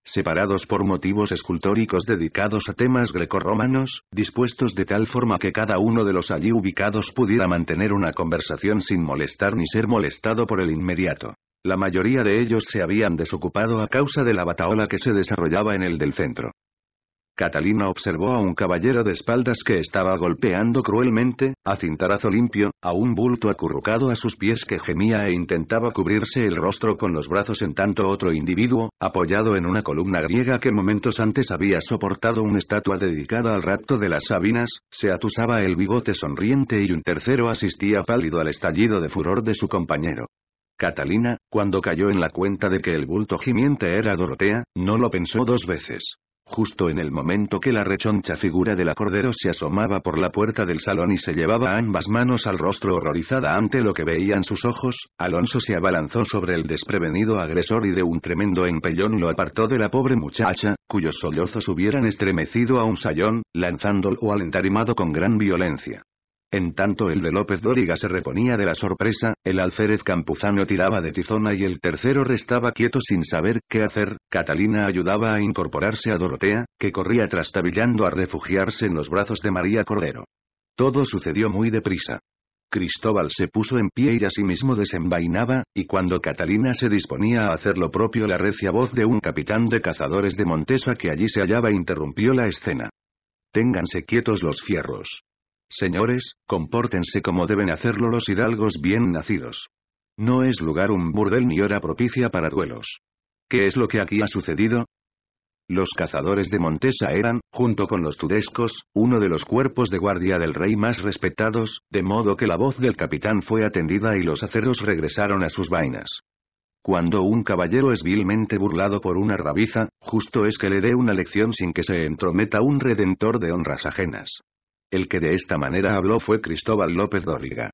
Speaker 1: separados por motivos escultóricos dedicados a temas grecorromanos, dispuestos de tal forma que cada uno de los allí ubicados pudiera mantener una conversación sin molestar ni ser molestado por el inmediato. La mayoría de ellos se habían desocupado a causa de la bataola que se desarrollaba en el del centro. Catalina observó a un caballero de espaldas que estaba golpeando cruelmente, a cintarazo limpio, a un bulto acurrucado a sus pies que gemía e intentaba cubrirse el rostro con los brazos en tanto otro individuo, apoyado en una columna griega que momentos antes había soportado una estatua dedicada al rapto de las Sabinas, se atusaba el bigote sonriente y un tercero asistía pálido al estallido de furor de su compañero. Catalina, cuando cayó en la cuenta de que el bulto gimiente era Dorotea, no lo pensó dos veces. Justo en el momento que la rechoncha figura de la Cordero se asomaba por la puerta del salón y se llevaba ambas manos al rostro horrorizada ante lo que veían sus ojos, Alonso se abalanzó sobre el desprevenido agresor y de un tremendo empellón lo apartó de la pobre muchacha, cuyos sollozos hubieran estremecido a un sayón, lanzándolo al entarimado con gran violencia. En tanto el de López Dóriga se reponía de la sorpresa, el alférez campuzano tiraba de tizona y el tercero restaba quieto sin saber qué hacer, Catalina ayudaba a incorporarse a Dorotea, que corría trastabillando a refugiarse en los brazos de María Cordero. Todo sucedió muy deprisa. Cristóbal se puso en pie y asimismo sí desenvainaba, y cuando Catalina se disponía a hacer lo propio la recia voz de un capitán de cazadores de Montesa que allí se hallaba interrumpió la escena. Ténganse quietos los fierros. Señores, compórtense como deben hacerlo los hidalgos bien nacidos. No es lugar un burdel ni hora propicia para duelos. ¿Qué es lo que aquí ha sucedido? Los cazadores de Montesa eran, junto con los tudescos, uno de los cuerpos de guardia del rey más respetados, de modo que la voz del capitán fue atendida y los aceros regresaron a sus vainas. Cuando un caballero es vilmente burlado por una rabiza, justo es que le dé una lección sin que se entrometa un redentor de honras ajenas. El que de esta manera habló fue Cristóbal López Dóriga.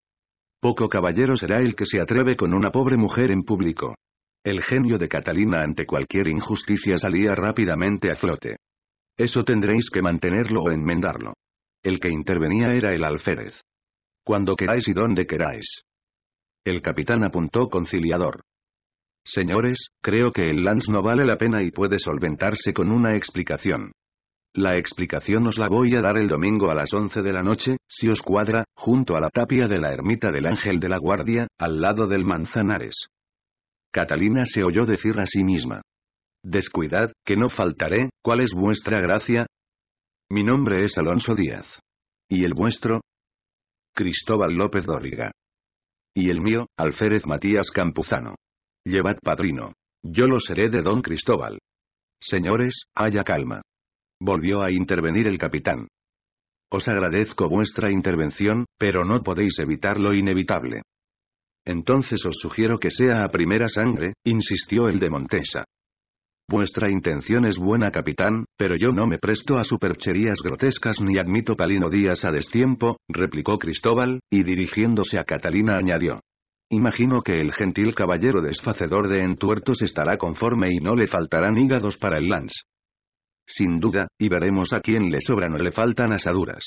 Speaker 1: Poco caballero será el que se atreve con una pobre mujer en público. El genio de Catalina ante cualquier injusticia salía rápidamente a flote. Eso tendréis que mantenerlo o enmendarlo. El que intervenía era el alférez. Cuando queráis y donde queráis. El capitán apuntó conciliador. Señores, creo que el Lance no vale la pena y puede solventarse con una explicación. La explicación os la voy a dar el domingo a las 11 de la noche, si os cuadra, junto a la tapia de la ermita del Ángel de la Guardia, al lado del Manzanares. Catalina se oyó decir a sí misma. Descuidad, que no faltaré, ¿cuál es vuestra gracia? Mi nombre es Alonso Díaz. ¿Y el vuestro? Cristóbal López Dóriga. Y el mío, Alférez Matías Campuzano. Llevad padrino. Yo lo seré de don Cristóbal. Señores, haya calma. Volvió a intervenir el capitán. Os agradezco vuestra intervención, pero no podéis evitar lo inevitable. Entonces os sugiero que sea a primera sangre, insistió el de Montesa. Vuestra intención es buena, capitán, pero yo no me presto a supercherías grotescas ni admito palinodías a destiempo, replicó Cristóbal, y dirigiéndose a Catalina añadió. Imagino que el gentil caballero desfacedor de entuertos estará conforme y no le faltarán hígados para el lance. Sin duda, y veremos a quién le sobran o le faltan asaduras.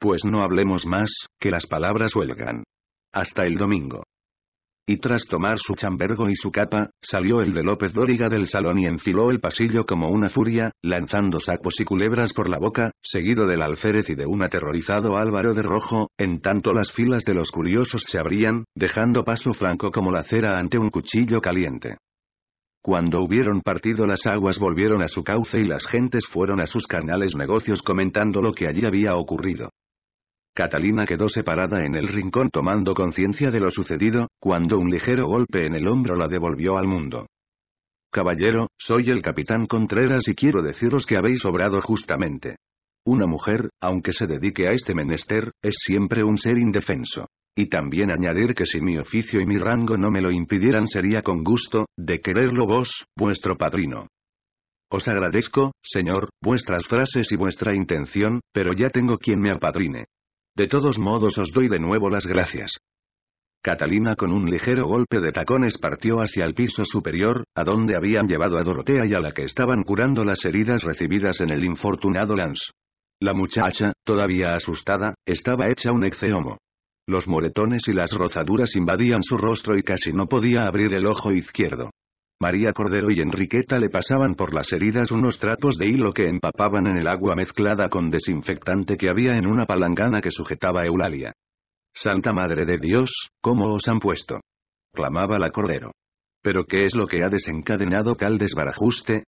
Speaker 1: Pues no hablemos más, que las palabras huelgan. Hasta el domingo. Y tras tomar su chambergo y su capa, salió el de López Dóriga del salón y enfiló el pasillo como una furia, lanzando sacos y culebras por la boca, seguido del alférez y de un aterrorizado Álvaro de Rojo, en tanto las filas de los curiosos se abrían, dejando paso franco como la cera ante un cuchillo caliente. Cuando hubieron partido las aguas volvieron a su cauce y las gentes fueron a sus canales negocios comentando lo que allí había ocurrido. Catalina quedó separada en el rincón tomando conciencia de lo sucedido, cuando un ligero golpe en el hombro la devolvió al mundo. Caballero, soy el capitán Contreras y quiero deciros que habéis obrado justamente. Una mujer, aunque se dedique a este menester, es siempre un ser indefenso. Y también añadir que si mi oficio y mi rango no me lo impidieran sería con gusto, de quererlo vos, vuestro padrino. Os agradezco, señor, vuestras frases y vuestra intención, pero ya tengo quien me apadrine. De todos modos os doy de nuevo las gracias. Catalina con un ligero golpe de tacones partió hacia el piso superior, a donde habían llevado a Dorotea y a la que estaban curando las heridas recibidas en el infortunado Lance. La muchacha, todavía asustada, estaba hecha un exeomo. Los moretones y las rozaduras invadían su rostro y casi no podía abrir el ojo izquierdo. María Cordero y Enriqueta le pasaban por las heridas unos trapos de hilo que empapaban en el agua mezclada con desinfectante que había en una palangana que sujetaba Eulalia. Santa Madre de Dios, ¿cómo os han puesto? clamaba la Cordero. ¿Pero qué es lo que ha desencadenado tal desbarajuste?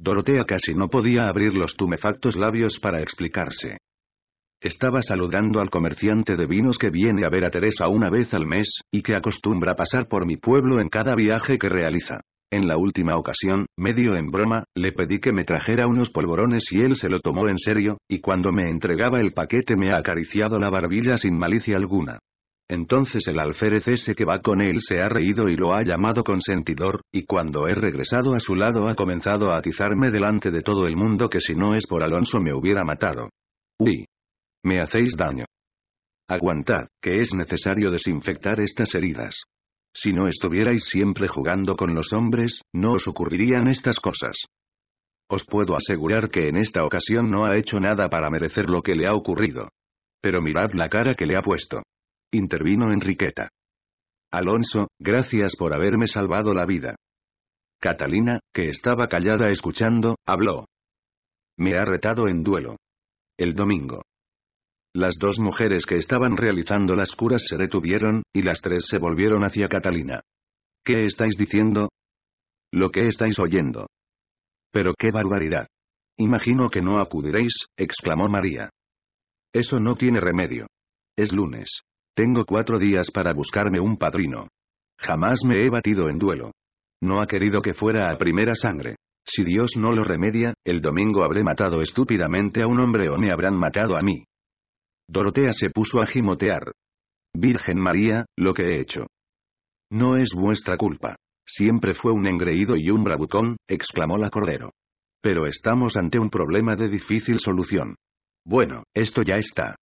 Speaker 1: Dorotea casi no podía abrir los tumefactos labios para explicarse. Estaba saludando al comerciante de vinos que viene a ver a Teresa una vez al mes, y que acostumbra pasar por mi pueblo en cada viaje que realiza. En la última ocasión, medio en broma, le pedí que me trajera unos polvorones y él se lo tomó en serio, y cuando me entregaba el paquete me ha acariciado la barbilla sin malicia alguna. Entonces el alférez ese que va con él se ha reído y lo ha llamado consentidor, y cuando he regresado a su lado ha comenzado a atizarme delante de todo el mundo que si no es por Alonso me hubiera matado. Uy. Me hacéis daño. Aguantad, que es necesario desinfectar estas heridas. Si no estuvierais siempre jugando con los hombres, no os ocurrirían estas cosas. Os puedo asegurar que en esta ocasión no ha hecho nada para merecer lo que le ha ocurrido. Pero mirad la cara que le ha puesto intervino Enriqueta. Alonso, gracias por haberme salvado la vida. Catalina, que estaba callada escuchando, habló. Me ha retado en duelo. El domingo. Las dos mujeres que estaban realizando las curas se detuvieron, y las tres se volvieron hacia Catalina. ¿Qué estáis diciendo? Lo que estáis oyendo. Pero qué barbaridad. Imagino que no acudiréis, exclamó María. Eso no tiene remedio. Es lunes. Tengo cuatro días para buscarme un padrino. Jamás me he batido en duelo. No ha querido que fuera a primera sangre. Si Dios no lo remedia, el domingo habré matado estúpidamente a un hombre o me habrán matado a mí. Dorotea se puso a gimotear. Virgen María, lo que he hecho. No es vuestra culpa. Siempre fue un engreído y un bravucón, exclamó la Cordero. Pero estamos ante un problema de difícil solución. Bueno, esto ya está.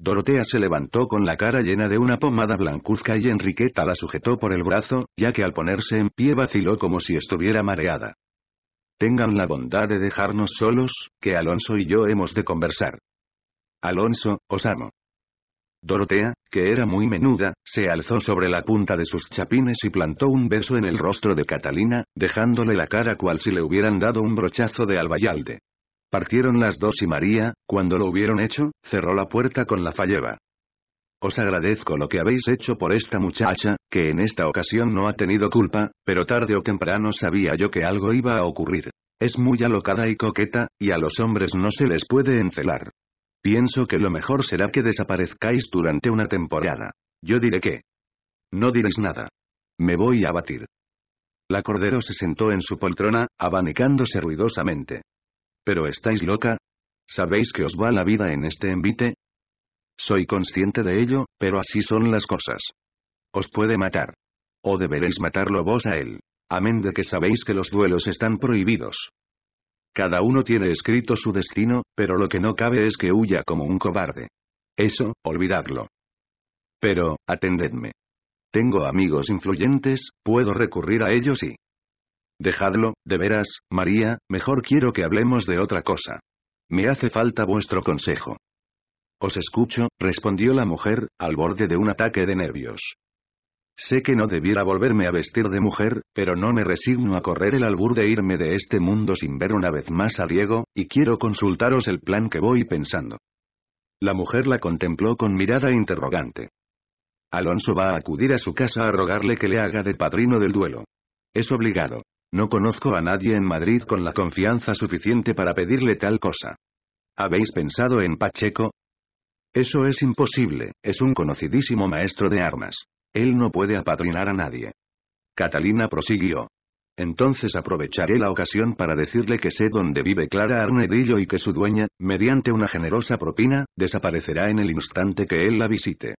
Speaker 1: Dorotea se levantó con la cara llena de una pomada blancuzca y Enriqueta la sujetó por el brazo, ya que al ponerse en pie vaciló como si estuviera mareada. Tengan la bondad de dejarnos solos, que Alonso y yo hemos de conversar. Alonso, os amo. Dorotea, que era muy menuda, se alzó sobre la punta de sus chapines y plantó un beso en el rostro de Catalina, dejándole la cara cual si le hubieran dado un brochazo de albayalde. Partieron las dos y María, cuando lo hubieron hecho, cerró la puerta con la falleva. Os agradezco lo que habéis hecho por esta muchacha, que en esta ocasión no ha tenido culpa, pero tarde o temprano sabía yo que algo iba a ocurrir. Es muy alocada y coqueta, y a los hombres no se les puede encelar. Pienso que lo mejor será que desaparezcáis durante una temporada. Yo diré que... No diréis nada. Me voy a batir. La Cordero se sentó en su poltrona, abanicándose ruidosamente. ¿Pero estáis loca? ¿Sabéis que os va la vida en este envite? Soy consciente de ello, pero así son las cosas. Os puede matar. O deberéis matarlo vos a él. Amén de que sabéis que los duelos están prohibidos. Cada uno tiene escrito su destino, pero lo que no cabe es que huya como un cobarde. Eso, olvidadlo. Pero, atendedme. Tengo amigos influyentes, puedo recurrir a ellos y... Dejadlo, de veras, María, mejor quiero que hablemos de otra cosa. Me hace falta vuestro consejo. Os escucho, respondió la mujer, al borde de un ataque de nervios. Sé que no debiera volverme a vestir de mujer, pero no me resigno a correr el albur de irme de este mundo sin ver una vez más a Diego, y quiero consultaros el plan que voy pensando. La mujer la contempló con mirada interrogante. Alonso va a acudir a su casa a rogarle que le haga de padrino del duelo. Es obligado. No conozco a nadie en Madrid con la confianza suficiente para pedirle tal cosa. ¿Habéis pensado en Pacheco? Eso es imposible, es un conocidísimo maestro de armas. Él no puede apadrinar a nadie. Catalina prosiguió. Entonces aprovecharé la ocasión para decirle que sé dónde vive Clara Arnedillo y que su dueña, mediante una generosa propina, desaparecerá en el instante que él la visite.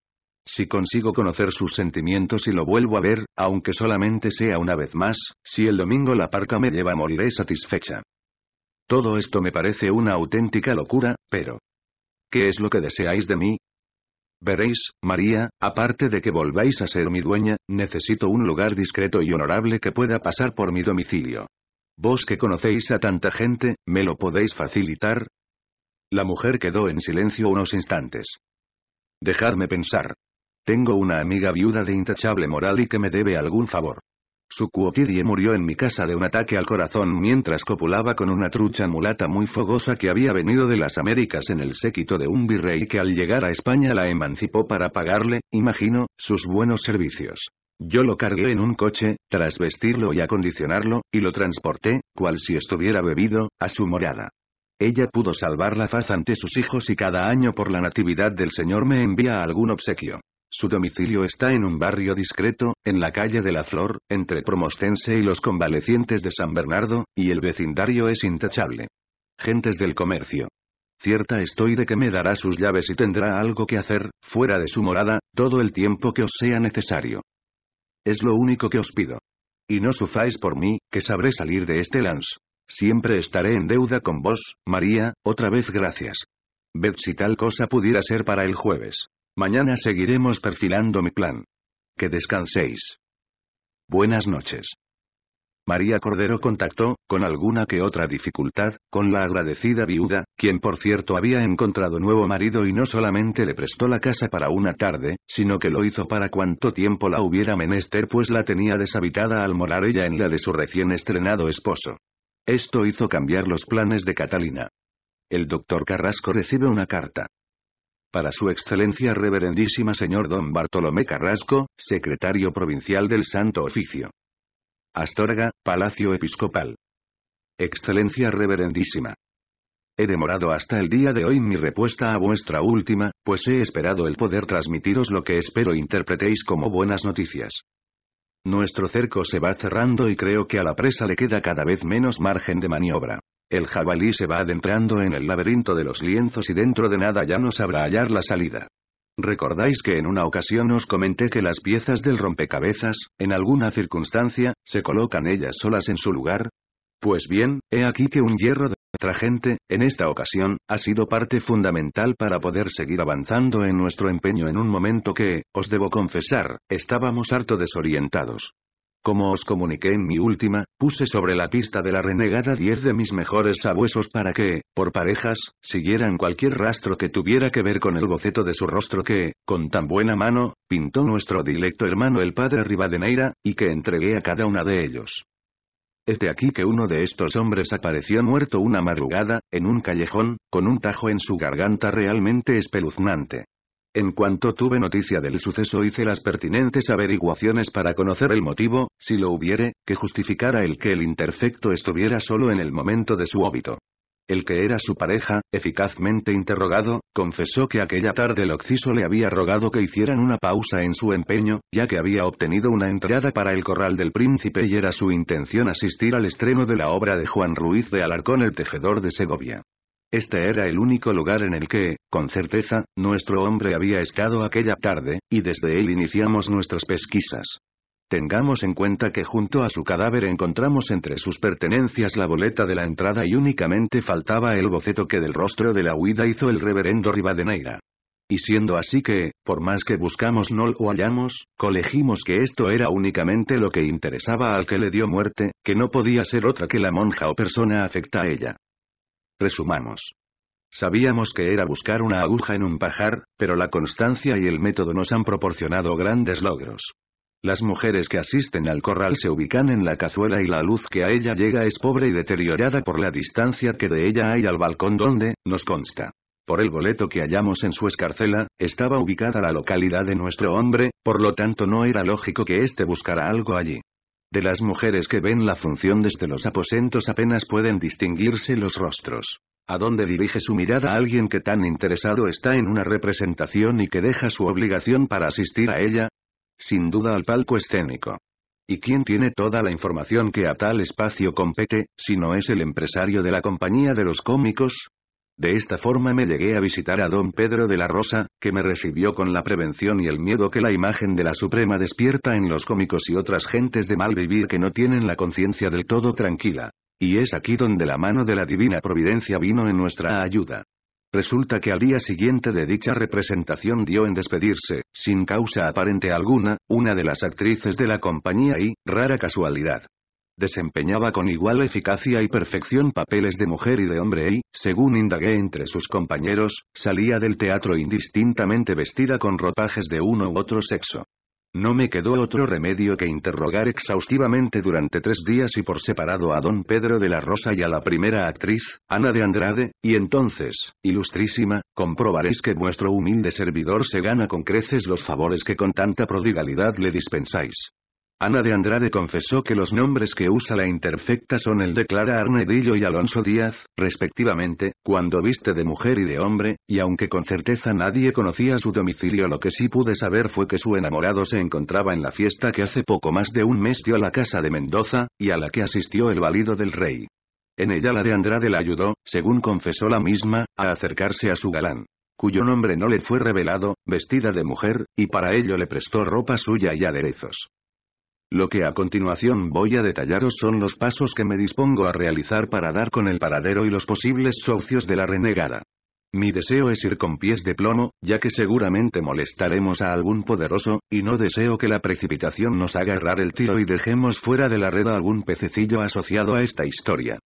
Speaker 1: Si consigo conocer sus sentimientos y lo vuelvo a ver, aunque solamente sea una vez más, si el domingo la parca me lleva moriré satisfecha. Todo esto me parece una auténtica locura, pero... ¿Qué es lo que deseáis de mí? Veréis, María, aparte de que volváis a ser mi dueña, necesito un lugar discreto y honorable que pueda pasar por mi domicilio. Vos que conocéis a tanta gente, ¿me lo podéis facilitar? La mujer quedó en silencio unos instantes. Dejadme pensar, tengo una amiga viuda de intachable moral y que me debe algún favor. Su cuotidie murió en mi casa de un ataque al corazón mientras copulaba con una trucha mulata muy fogosa que había venido de las Américas en el séquito de un virrey que al llegar a España la emancipó para pagarle, imagino, sus buenos servicios. Yo lo cargué en un coche, tras vestirlo y acondicionarlo, y lo transporté, cual si estuviera bebido, a su morada. Ella pudo salvar la faz ante sus hijos y cada año por la natividad del Señor me envía algún obsequio. Su domicilio está en un barrio discreto, en la calle de la Flor, entre Promostense y los convalecientes de San Bernardo, y el vecindario es intachable. Gentes del comercio. Cierta estoy de que me dará sus llaves y tendrá algo que hacer, fuera de su morada, todo el tiempo que os sea necesario. Es lo único que os pido. Y no sufáis por mí, que sabré salir de este lance. Siempre estaré en deuda con vos, María, otra vez gracias. Ved si tal cosa pudiera ser para el jueves. Mañana seguiremos perfilando mi plan. Que descanséis. Buenas noches. María Cordero contactó, con alguna que otra dificultad, con la agradecida viuda, quien por cierto había encontrado nuevo marido y no solamente le prestó la casa para una tarde, sino que lo hizo para cuanto tiempo la hubiera menester pues la tenía deshabitada al morar ella en la de su recién estrenado esposo. Esto hizo cambiar los planes de Catalina. El doctor Carrasco recibe una carta. Para su excelencia reverendísima señor don Bartolomé Carrasco, secretario provincial del Santo Oficio. Astorga, Palacio Episcopal. Excelencia reverendísima. He demorado hasta el día de hoy mi respuesta a vuestra última, pues he esperado el poder transmitiros lo que espero interpretéis como buenas noticias. Nuestro cerco se va cerrando y creo que a la presa le queda cada vez menos margen de maniobra. El jabalí se va adentrando en el laberinto de los lienzos y dentro de nada ya no sabrá hallar la salida. ¿Recordáis que en una ocasión os comenté que las piezas del rompecabezas, en alguna circunstancia, se colocan ellas solas en su lugar? Pues bien, he aquí que un hierro de gente, en esta ocasión, ha sido parte fundamental para poder seguir avanzando en nuestro empeño en un momento que, os debo confesar, estábamos harto desorientados. Como os comuniqué en mi última, puse sobre la pista de la renegada diez de mis mejores sabuesos para que, por parejas, siguieran cualquier rastro que tuviera que ver con el boceto de su rostro que, con tan buena mano, pintó nuestro dilecto hermano el padre Rivadeneira, y que entregué a cada una de ellos. Hete aquí que uno de estos hombres apareció muerto una madrugada, en un callejón, con un tajo en su garganta realmente espeluznante. En cuanto tuve noticia del suceso hice las pertinentes averiguaciones para conocer el motivo, si lo hubiere, que justificara el que el interfecto estuviera solo en el momento de su óbito. El que era su pareja, eficazmente interrogado, confesó que aquella tarde el occiso le había rogado que hicieran una pausa en su empeño, ya que había obtenido una entrada para el corral del príncipe y era su intención asistir al estreno de la obra de Juan Ruiz de Alarcón el tejedor de Segovia. Este era el único lugar en el que, con certeza, nuestro hombre había estado aquella tarde, y desde él iniciamos nuestras pesquisas. Tengamos en cuenta que junto a su cadáver encontramos entre sus pertenencias la boleta de la entrada y únicamente faltaba el boceto que del rostro de la huida hizo el reverendo Rivadeneira. Y siendo así que, por más que buscamos no lo hallamos, colegimos que esto era únicamente lo que interesaba al que le dio muerte, que no podía ser otra que la monja o persona afecta a ella. Resumamos. Sabíamos que era buscar una aguja en un pajar, pero la constancia y el método nos han proporcionado grandes logros. Las mujeres que asisten al corral se ubican en la cazuela y la luz que a ella llega es pobre y deteriorada por la distancia que de ella hay al balcón donde, nos consta. Por el boleto que hallamos en su escarcela, estaba ubicada la localidad de nuestro hombre, por lo tanto no era lógico que éste buscara algo allí. De las mujeres que ven la función desde los aposentos apenas pueden distinguirse los rostros. ¿A dónde dirige su mirada alguien que tan interesado está en una representación y que deja su obligación para asistir a ella? Sin duda al palco escénico. ¿Y quién tiene toda la información que a tal espacio compete, si no es el empresario de la compañía de los cómicos? De esta forma me llegué a visitar a don Pedro de la Rosa, que me recibió con la prevención y el miedo que la imagen de la Suprema despierta en los cómicos y otras gentes de mal vivir que no tienen la conciencia del todo tranquila. Y es aquí donde la mano de la divina providencia vino en nuestra ayuda. Resulta que al día siguiente de dicha representación dio en despedirse, sin causa aparente alguna, una de las actrices de la compañía y, rara casualidad, desempeñaba con igual eficacia y perfección papeles de mujer y de hombre y, según indagué entre sus compañeros, salía del teatro indistintamente vestida con ropajes de uno u otro sexo. No me quedó otro remedio que interrogar exhaustivamente durante tres días y por separado a don Pedro de la Rosa y a la primera actriz, Ana de Andrade, y entonces, ilustrísima, comprobaréis que vuestro humilde servidor se gana con creces los favores que con tanta prodigalidad le dispensáis. Ana de Andrade confesó que los nombres que usa la Interfecta son el de Clara Arnedillo y Alonso Díaz, respectivamente, cuando viste de mujer y de hombre, y aunque con certeza nadie conocía su domicilio lo que sí pude saber fue que su enamorado se encontraba en la fiesta que hace poco más de un mes dio a la casa de Mendoza, y a la que asistió el valido del rey. En ella la de Andrade la ayudó, según confesó la misma, a acercarse a su galán cuyo nombre no le fue revelado, vestida de mujer, y para ello le prestó ropa suya y aderezos. Lo que a continuación voy a detallaros son los pasos que me dispongo a realizar para dar con el paradero y los posibles socios de la renegada. Mi deseo es ir con pies de plomo, ya que seguramente molestaremos a algún poderoso, y no deseo que la precipitación nos haga errar el tiro y dejemos fuera de la red a algún pececillo asociado a esta historia.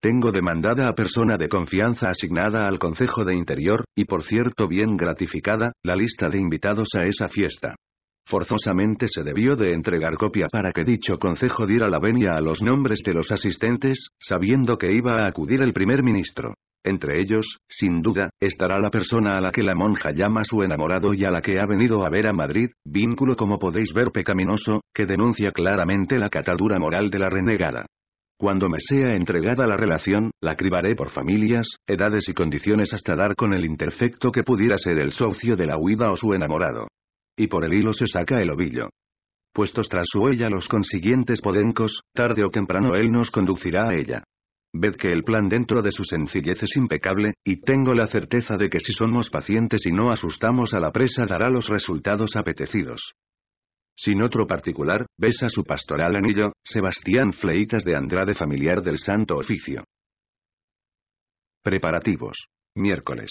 Speaker 1: Tengo demandada a persona de confianza asignada al Consejo de Interior, y por cierto bien gratificada, la lista de invitados a esa fiesta. Forzosamente se debió de entregar copia para que dicho consejo diera la venia a los nombres de los asistentes, sabiendo que iba a acudir el primer ministro. Entre ellos, sin duda, estará la persona a la que la monja llama su enamorado y a la que ha venido a ver a Madrid, vínculo como podéis ver pecaminoso, que denuncia claramente la catadura moral de la renegada. Cuando me sea entregada la relación, la cribaré por familias, edades y condiciones hasta dar con el interfecto que pudiera ser el socio de la huida o su enamorado y por el hilo se saca el ovillo. Puestos tras su huella los consiguientes podencos, tarde o temprano él nos conducirá a ella. Ved que el plan dentro de su sencillez es impecable, y tengo la certeza de que si somos pacientes y no asustamos a la presa dará los resultados apetecidos. Sin otro particular, besa su pastoral anillo, Sebastián Fleitas de Andrade familiar del Santo Oficio. Preparativos. Miércoles.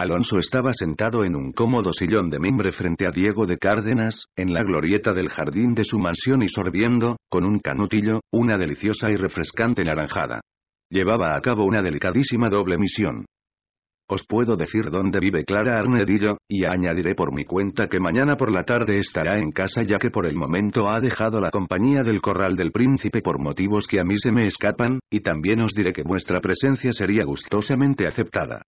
Speaker 1: Alonso estaba sentado en un cómodo sillón de mimbre frente a Diego de Cárdenas, en la glorieta del jardín de su mansión y sorbiendo, con un canutillo, una deliciosa y refrescante naranjada. Llevaba a cabo una delicadísima doble misión. Os puedo decir dónde vive Clara Arnedillo, y añadiré por mi cuenta que mañana por la tarde estará en casa ya que por el momento ha dejado la compañía del corral del príncipe por motivos que a mí se me escapan, y también os diré que vuestra presencia sería gustosamente aceptada.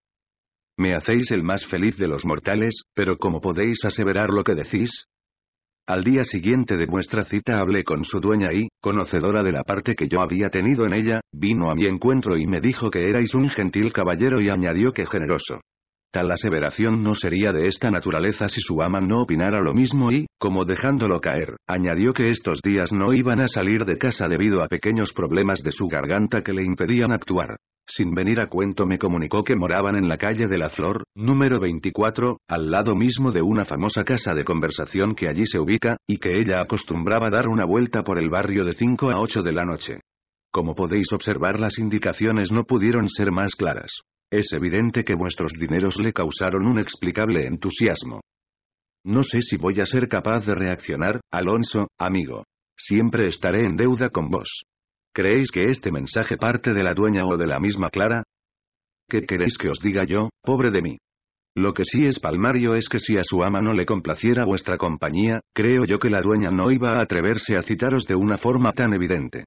Speaker 1: Me hacéis el más feliz de los mortales, pero ¿cómo podéis aseverar lo que decís? Al día siguiente de vuestra cita hablé con su dueña y, conocedora de la parte que yo había tenido en ella, vino a mi encuentro y me dijo que erais un gentil caballero y añadió que generoso. Tal aseveración no sería de esta naturaleza si su ama no opinara lo mismo y, como dejándolo caer, añadió que estos días no iban a salir de casa debido a pequeños problemas de su garganta que le impedían actuar. Sin venir a cuento me comunicó que moraban en la calle de la Flor, número 24, al lado mismo de una famosa casa de conversación que allí se ubica, y que ella acostumbraba dar una vuelta por el barrio de 5 a 8 de la noche. Como podéis observar las indicaciones no pudieron ser más claras. Es evidente que vuestros dineros le causaron un explicable entusiasmo. No sé si voy a ser capaz de reaccionar, Alonso, amigo. Siempre estaré en deuda con vos. ¿Creéis que este mensaje parte de la dueña o de la misma Clara? ¿Qué queréis que os diga yo, pobre de mí? Lo que sí es palmario es que si a su ama no le complaciera vuestra compañía, creo yo que la dueña no iba a atreverse a citaros de una forma tan evidente.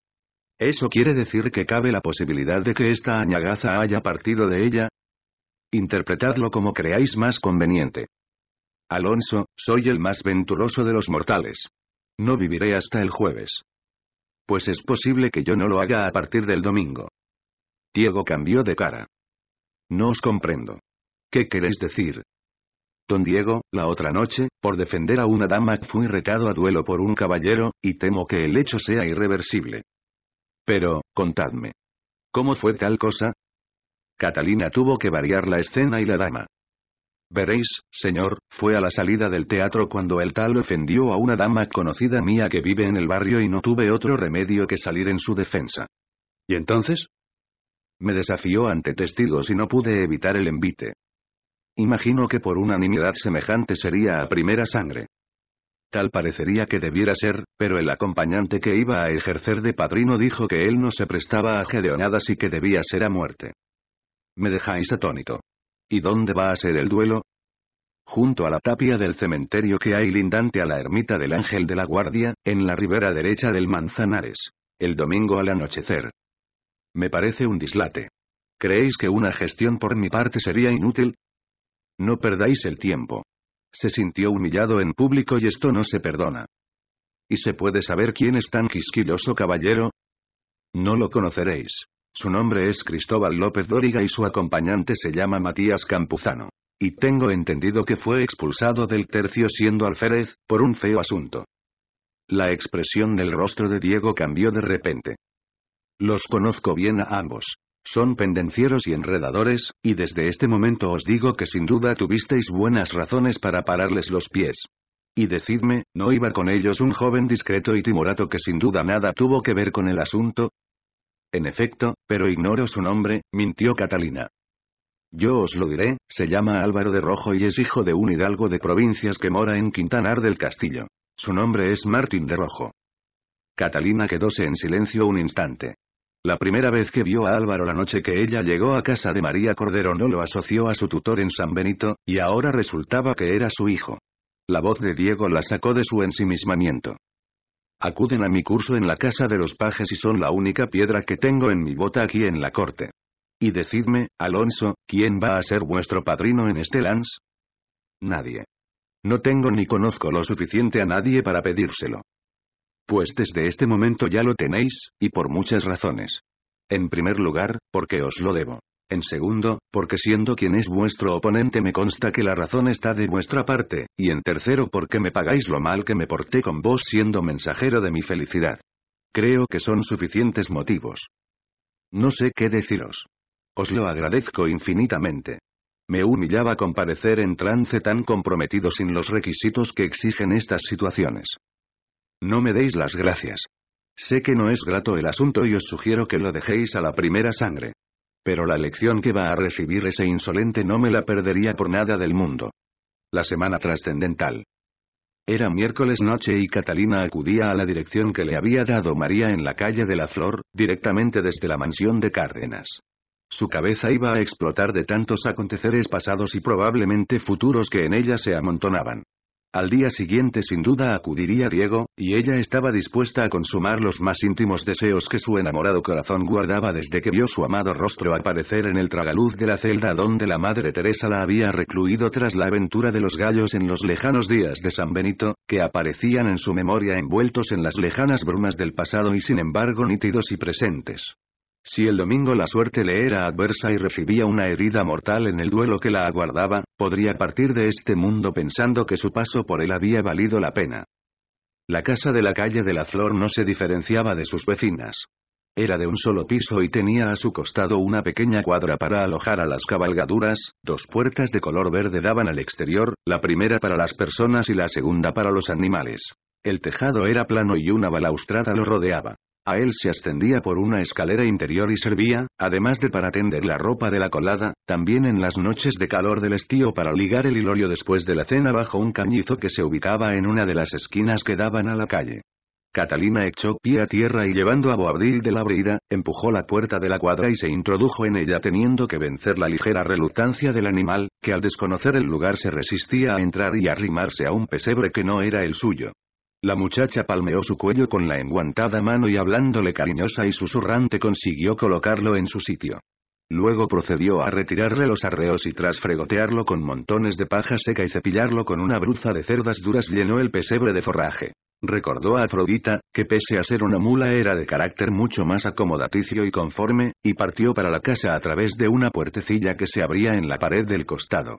Speaker 1: ¿Eso quiere decir que cabe la posibilidad de que esta añagaza haya partido de ella? Interpretadlo como creáis más conveniente. Alonso, soy el más venturoso de los mortales. No viviré hasta el jueves. Pues es posible que yo no lo haga a partir del domingo. Diego cambió de cara. No os comprendo. ¿Qué queréis decir? Don Diego, la otra noche, por defender a una dama fui retado a duelo por un caballero, y temo que el hecho sea irreversible. Pero, contadme. ¿Cómo fue tal cosa? Catalina tuvo que variar la escena y la dama. Veréis, señor, fue a la salida del teatro cuando el tal ofendió a una dama conocida mía que vive en el barrio y no tuve otro remedio que salir en su defensa. ¿Y entonces? Me desafió ante testigos y no pude evitar el envite. Imagino que por unanimidad semejante sería a primera sangre. Tal parecería que debiera ser, pero el acompañante que iba a ejercer de padrino dijo que él no se prestaba a gedeonadas y que debía ser a muerte. Me dejáis atónito. ¿Y dónde va a ser el duelo? Junto a la tapia del cementerio que hay lindante a la ermita del Ángel de la Guardia, en la ribera derecha del Manzanares. El domingo al anochecer. Me parece un dislate. ¿Creéis que una gestión por mi parte sería inútil? No perdáis el tiempo. Se sintió humillado en público y esto no se perdona. ¿Y se puede saber quién es tan quisquilloso caballero? No lo conoceréis. Su nombre es Cristóbal López Dóriga y su acompañante se llama Matías Campuzano. Y tengo entendido que fue expulsado del tercio siendo alférez, por un feo asunto. La expresión del rostro de Diego cambió de repente. Los conozco bien a ambos. Son pendencieros y enredadores, y desde este momento os digo que sin duda tuvisteis buenas razones para pararles los pies. Y decidme, ¿no iba con ellos un joven discreto y timorato que sin duda nada tuvo que ver con el asunto? En efecto, pero ignoro su nombre, mintió Catalina. Yo os lo diré, se llama Álvaro de Rojo y es hijo de un hidalgo de provincias que mora en Quintanar del Castillo. Su nombre es Martín de Rojo. Catalina quedóse en silencio un instante. La primera vez que vio a Álvaro la noche que ella llegó a casa de María Cordero no lo asoció a su tutor en San Benito, y ahora resultaba que era su hijo. La voz de Diego la sacó de su ensimismamiento. Acuden a mi curso en la casa de los pajes y son la única piedra que tengo en mi bota aquí en la corte. Y decidme, Alonso, ¿quién va a ser vuestro padrino en este lance? Nadie. No tengo ni conozco lo suficiente a nadie para pedírselo. Pues desde este momento ya lo tenéis, y por muchas razones. En primer lugar, porque os lo debo. En segundo, porque siendo quien es vuestro oponente me consta que la razón está de vuestra parte, y en tercero porque me pagáis lo mal que me porté con vos siendo mensajero de mi felicidad. Creo que son suficientes motivos. No sé qué deciros. Os lo agradezco infinitamente. Me humillaba comparecer en trance tan comprometido sin los requisitos que exigen estas situaciones. No me deis las gracias. Sé que no es grato el asunto y os sugiero que lo dejéis a la primera sangre. Pero la lección que va a recibir ese insolente no me la perdería por nada del mundo. La semana trascendental. Era miércoles noche y Catalina acudía a la dirección que le había dado María en la calle de la Flor, directamente desde la mansión de Cárdenas. Su cabeza iba a explotar de tantos aconteceres pasados y probablemente futuros que en ella se amontonaban. Al día siguiente sin duda acudiría Diego, y ella estaba dispuesta a consumar los más íntimos deseos que su enamorado corazón guardaba desde que vio su amado rostro aparecer en el tragaluz de la celda donde la madre Teresa la había recluido tras la aventura de los gallos en los lejanos días de San Benito, que aparecían en su memoria envueltos en las lejanas brumas del pasado y sin embargo nítidos y presentes. Si el domingo la suerte le era adversa y recibía una herida mortal en el duelo que la aguardaba, podría partir de este mundo pensando que su paso por él había valido la pena. La casa de la calle de la Flor no se diferenciaba de sus vecinas. Era de un solo piso y tenía a su costado una pequeña cuadra para alojar a las cabalgaduras, dos puertas de color verde daban al exterior, la primera para las personas y la segunda para los animales. El tejado era plano y una balaustrada lo rodeaba. A él se ascendía por una escalera interior y servía, además de para tender la ropa de la colada, también en las noches de calor del estío para ligar el hilorio después de la cena bajo un cañizo que se ubicaba en una de las esquinas que daban a la calle. Catalina echó pie a tierra y llevando a Boabril de la brida, empujó la puerta de la cuadra y se introdujo en ella teniendo que vencer la ligera reluctancia del animal, que al desconocer el lugar se resistía a entrar y arrimarse a un pesebre que no era el suyo. La muchacha palmeó su cuello con la enguantada mano y hablándole cariñosa y susurrante consiguió colocarlo en su sitio. Luego procedió a retirarle los arreos y tras fregotearlo con montones de paja seca y cepillarlo con una bruza de cerdas duras llenó el pesebre de forraje. Recordó a Afrodita, que pese a ser una mula era de carácter mucho más acomodaticio y conforme, y partió para la casa a través de una puertecilla que se abría en la pared del costado.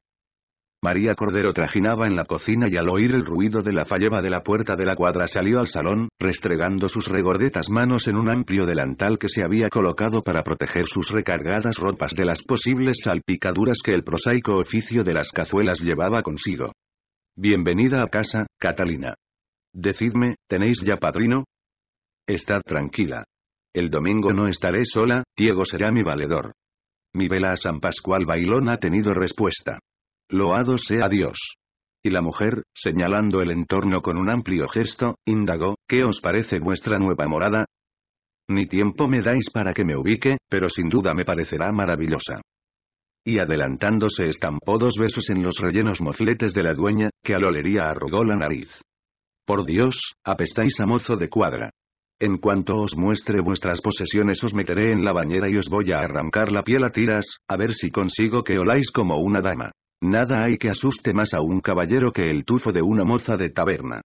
Speaker 1: María Cordero trajinaba en la cocina y al oír el ruido de la falleva de la puerta de la cuadra salió al salón, restregando sus regordetas manos en un amplio delantal que se había colocado para proteger sus recargadas ropas de las posibles salpicaduras que el prosaico oficio de las cazuelas llevaba consigo. Bienvenida a casa, Catalina. Decidme, ¿tenéis ya padrino? Estad tranquila. El domingo no estaré sola, Diego será mi valedor. Mi vela a San Pascual Bailón ha tenido respuesta. Loado sea Dios. Y la mujer, señalando el entorno con un amplio gesto, indagó, ¿qué os parece vuestra nueva morada? Ni tiempo me dais para que me ubique, pero sin duda me parecerá maravillosa. Y adelantándose estampó dos besos en los rellenos mofletes de la dueña, que al olería arrugó la nariz. Por Dios, apestáis a mozo de cuadra. En cuanto os muestre vuestras posesiones os meteré en la bañera y os voy a arrancar la piel a tiras, a ver si consigo que oláis como una dama. Nada hay que asuste más a un caballero que el tufo de una moza de taberna.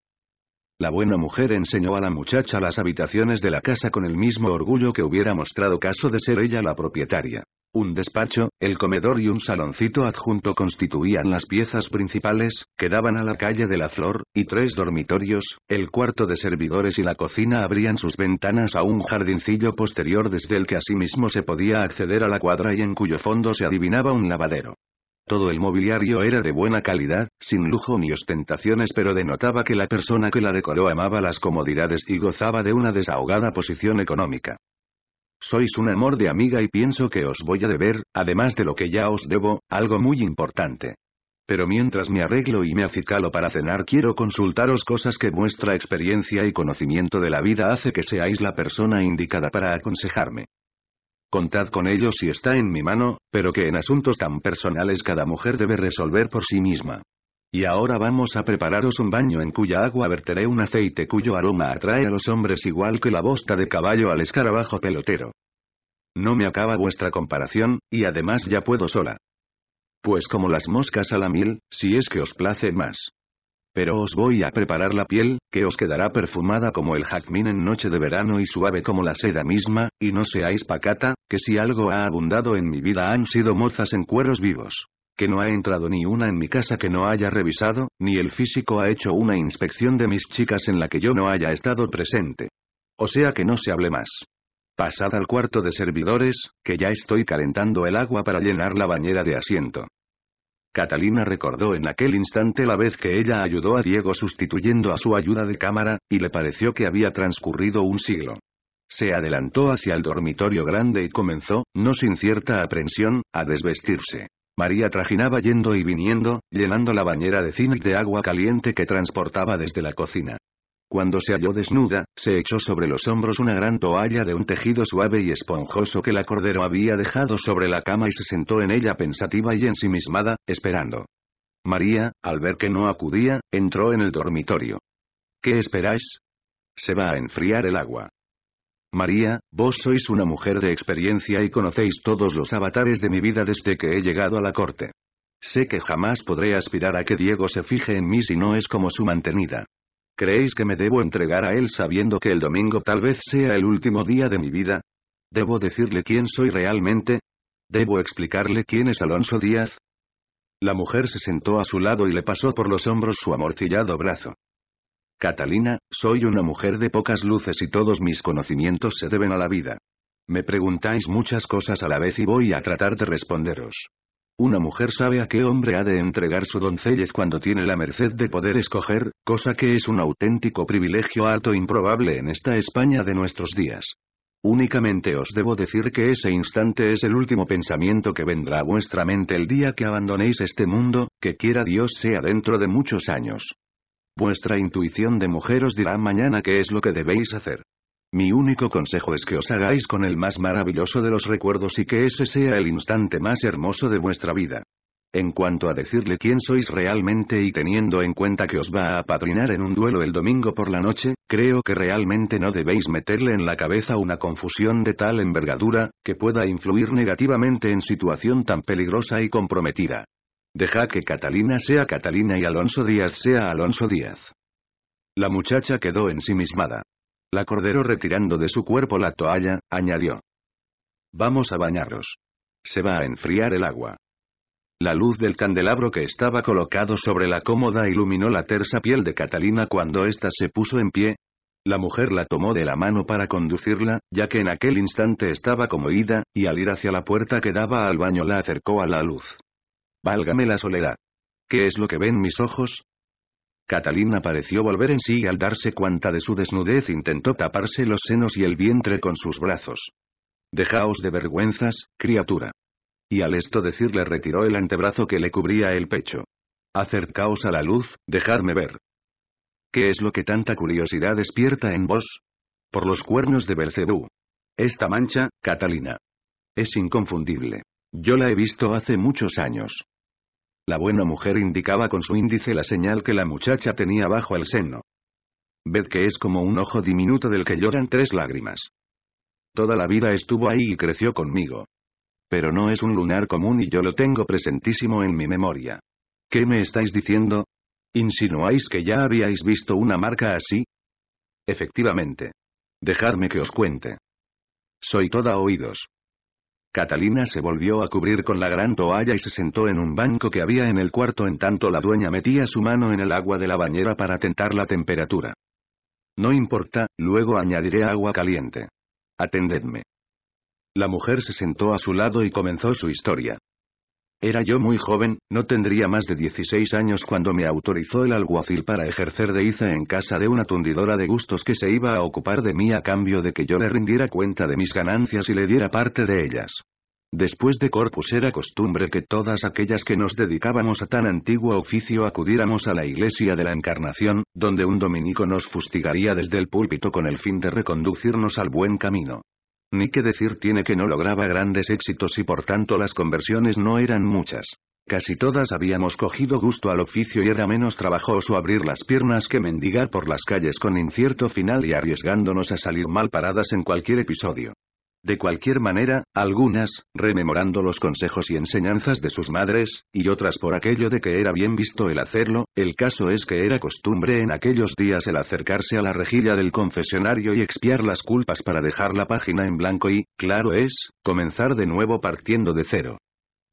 Speaker 1: La buena mujer enseñó a la muchacha las habitaciones de la casa con el mismo orgullo que hubiera mostrado caso de ser ella la propietaria. Un despacho, el comedor y un saloncito adjunto constituían las piezas principales, que daban a la calle de la Flor, y tres dormitorios, el cuarto de servidores y la cocina abrían sus ventanas a un jardincillo posterior desde el que asimismo se podía acceder a la cuadra y en cuyo fondo se adivinaba un lavadero. Todo el mobiliario era de buena calidad, sin lujo ni ostentaciones pero denotaba que la persona que la decoró amaba las comodidades y gozaba de una desahogada posición económica. Sois un amor de amiga y pienso que os voy a deber, además de lo que ya os debo, algo muy importante. Pero mientras me arreglo y me acicalo para cenar quiero consultaros cosas que vuestra experiencia y conocimiento de la vida hace que seáis la persona indicada para aconsejarme. Contad con ellos si está en mi mano, pero que en asuntos tan personales cada mujer debe resolver por sí misma. Y ahora vamos a prepararos un baño en cuya agua verteré un aceite cuyo aroma atrae a los hombres igual que la bosta de caballo al escarabajo pelotero. No me acaba vuestra comparación, y además ya puedo sola. Pues como las moscas a la mil, si es que os place más. Pero os voy a preparar la piel, que os quedará perfumada como el jazmín en noche de verano y suave como la seda misma, y no seáis pacata, que si algo ha abundado en mi vida han sido mozas en cueros vivos que no ha entrado ni una en mi casa que no haya revisado, ni el físico ha hecho una inspección de mis chicas en la que yo no haya estado presente. O sea que no se hable más. Pasad al cuarto de servidores, que ya estoy calentando el agua para llenar la bañera de asiento. Catalina recordó en aquel instante la vez que ella ayudó a Diego sustituyendo a su ayuda de cámara, y le pareció que había transcurrido un siglo. Se adelantó hacia el dormitorio grande y comenzó, no sin cierta aprensión, a desvestirse. María trajinaba yendo y viniendo, llenando la bañera de cine de agua caliente que transportaba desde la cocina. Cuando se halló desnuda, se echó sobre los hombros una gran toalla de un tejido suave y esponjoso que la cordero había dejado sobre la cama y se sentó en ella pensativa y ensimismada, esperando. María, al ver que no acudía, entró en el dormitorio. ¿Qué esperáis? Se va a enfriar el agua. María, vos sois una mujer de experiencia y conocéis todos los avatares de mi vida desde que he llegado a la corte. Sé que jamás podré aspirar a que Diego se fije en mí si no es como su mantenida. ¿Creéis que me debo entregar a él sabiendo que el domingo tal vez sea el último día de mi vida? ¿Debo decirle quién soy realmente? ¿Debo explicarle quién es Alonso Díaz? La mujer se sentó a su lado y le pasó por los hombros su amortillado brazo. Catalina, soy una mujer de pocas luces y todos mis conocimientos se deben a la vida. Me preguntáis muchas cosas a la vez y voy a tratar de responderos. Una mujer sabe a qué hombre ha de entregar su doncellez cuando tiene la merced de poder escoger, cosa que es un auténtico privilegio alto improbable en esta España de nuestros días. Únicamente os debo decir que ese instante es el último pensamiento que vendrá a vuestra mente el día que abandonéis este mundo, que quiera Dios sea dentro de muchos años. Vuestra intuición de mujer os dirá mañana qué es lo que debéis hacer. Mi único consejo es que os hagáis con el más maravilloso de los recuerdos y que ese sea el instante más hermoso de vuestra vida. En cuanto a decirle quién sois realmente y teniendo en cuenta que os va a apadrinar en un duelo el domingo por la noche, creo que realmente no debéis meterle en la cabeza una confusión de tal envergadura, que pueda influir negativamente en situación tan peligrosa y comprometida. Deja que Catalina sea Catalina y Alonso Díaz sea Alonso Díaz. La muchacha quedó ensimismada. La Cordero retirando de su cuerpo la toalla, añadió. Vamos a bañaros. Se va a enfriar el agua. La luz del candelabro que estaba colocado sobre la cómoda iluminó la tersa piel de Catalina cuando ésta se puso en pie. La mujer la tomó de la mano para conducirla, ya que en aquel instante estaba como ida, y al ir hacia la puerta que daba al baño la acercó a la luz. Válgame la soledad. ¿Qué es lo que ven mis ojos? Catalina pareció volver en sí y al darse cuenta de su desnudez intentó taparse los senos y el vientre con sus brazos. Dejaos de vergüenzas, criatura. Y al esto decirle retiró el antebrazo que le cubría el pecho. Acercaos a la luz, dejadme ver. ¿Qué es lo que tanta curiosidad despierta en vos? Por los cuernos de Belcebú. Esta mancha, Catalina. Es inconfundible. Yo la he visto hace muchos años. La buena mujer indicaba con su índice la señal que la muchacha tenía bajo el seno. Ved que es como un ojo diminuto del que lloran tres lágrimas. Toda la vida estuvo ahí y creció conmigo. Pero no es un lunar común y yo lo tengo presentísimo en mi memoria. ¿Qué me estáis diciendo? ¿Insinuáis que ya habíais visto una marca así? Efectivamente. Dejadme que os cuente. Soy toda oídos. Catalina se volvió a cubrir con la gran toalla y se sentó en un banco que había en el cuarto en tanto la dueña metía su mano en el agua de la bañera para tentar la temperatura. No importa, luego añadiré agua caliente. Atendedme. La mujer se sentó a su lado y comenzó su historia. Era yo muy joven, no tendría más de 16 años cuando me autorizó el alguacil para ejercer de iza en casa de una tundidora de gustos que se iba a ocupar de mí a cambio de que yo le rindiera cuenta de mis ganancias y le diera parte de ellas. Después de Corpus era costumbre que todas aquellas que nos dedicábamos a tan antiguo oficio acudiéramos a la iglesia de la Encarnación, donde un dominico nos fustigaría desde el púlpito con el fin de reconducirnos al buen camino. Ni que decir tiene que no lograba grandes éxitos y por tanto las conversiones no eran muchas. Casi todas habíamos cogido gusto al oficio y era menos trabajoso abrir las piernas que mendigar por las calles con incierto final y arriesgándonos a salir mal paradas en cualquier episodio. De cualquier manera, algunas, rememorando los consejos y enseñanzas de sus madres, y otras por aquello de que era bien visto el hacerlo, el caso es que era costumbre en aquellos días el acercarse a la rejilla del confesionario y expiar las culpas para dejar la página en blanco y, claro es, comenzar de nuevo partiendo de cero.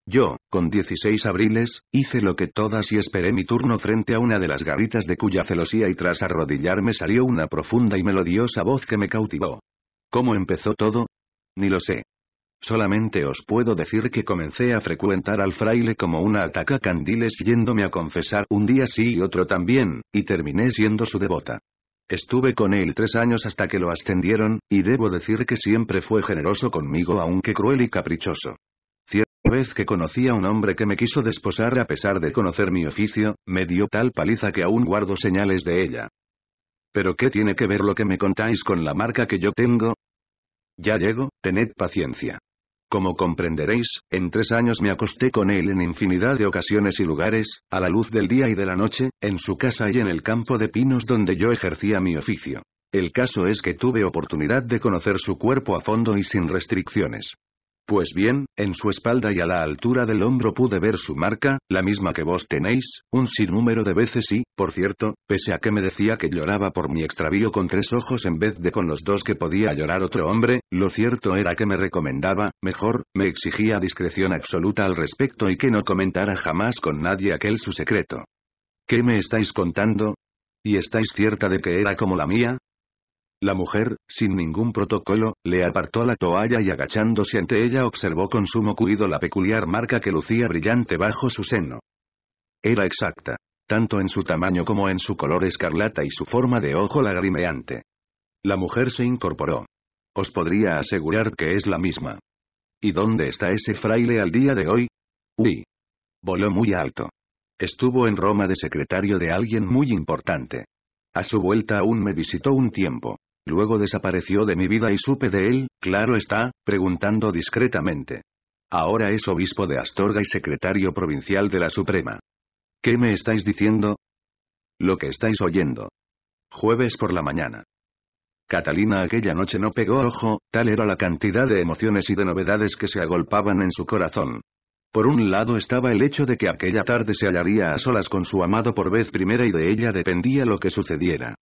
Speaker 1: Yo, con 16 abriles, hice lo que todas y esperé mi turno frente a una de las garitas de cuya celosía y tras arrodillarme salió una profunda y melodiosa voz que me cautivó. ¿Cómo empezó todo? Ni lo sé. Solamente os puedo decir que comencé a frecuentar al fraile como una ataca candiles yéndome a confesar un día sí y otro también, y terminé siendo su devota. Estuve con él tres años hasta que lo ascendieron, y debo decir que siempre fue generoso conmigo aunque cruel y caprichoso. Cierta vez que conocí a un hombre que me quiso desposar a pesar de conocer mi oficio, me dio tal paliza que aún guardo señales de ella. ¿Pero qué tiene que ver lo que me contáis con la marca que yo tengo? Ya llego, tened paciencia. Como comprenderéis, en tres años me acosté con él en infinidad de ocasiones y lugares, a la luz del día y de la noche, en su casa y en el campo de pinos donde yo ejercía mi oficio. El caso es que tuve oportunidad de conocer su cuerpo a fondo y sin restricciones. Pues bien, en su espalda y a la altura del hombro pude ver su marca, la misma que vos tenéis, un sinnúmero de veces y, por cierto, pese a que me decía que lloraba por mi extravío con tres ojos en vez de con los dos que podía llorar otro hombre, lo cierto era que me recomendaba, mejor, me exigía discreción absoluta al respecto y que no comentara jamás con nadie aquel su secreto. ¿Qué me estáis contando? ¿Y estáis cierta de que era como la mía? La mujer, sin ningún protocolo, le apartó la toalla y agachándose ante ella observó con sumo cuidado la peculiar marca que lucía brillante bajo su seno. Era exacta. Tanto en su tamaño como en su color escarlata y su forma de ojo lagrimeante. La mujer se incorporó. Os podría asegurar que es la misma. ¿Y dónde está ese fraile al día de hoy? Uy. Voló muy alto. Estuvo en Roma de secretario de alguien muy importante. A su vuelta aún me visitó un tiempo. Luego desapareció de mi vida y supe de él, claro está, preguntando discretamente. Ahora es obispo de Astorga y secretario provincial de la Suprema. ¿Qué me estáis diciendo? Lo que estáis oyendo. Jueves por la mañana. Catalina aquella noche no pegó ojo, tal era la cantidad de emociones y de novedades que se agolpaban en su corazón. Por un lado estaba el hecho de que aquella tarde se hallaría a solas con su amado por vez primera y de ella dependía lo que sucediera.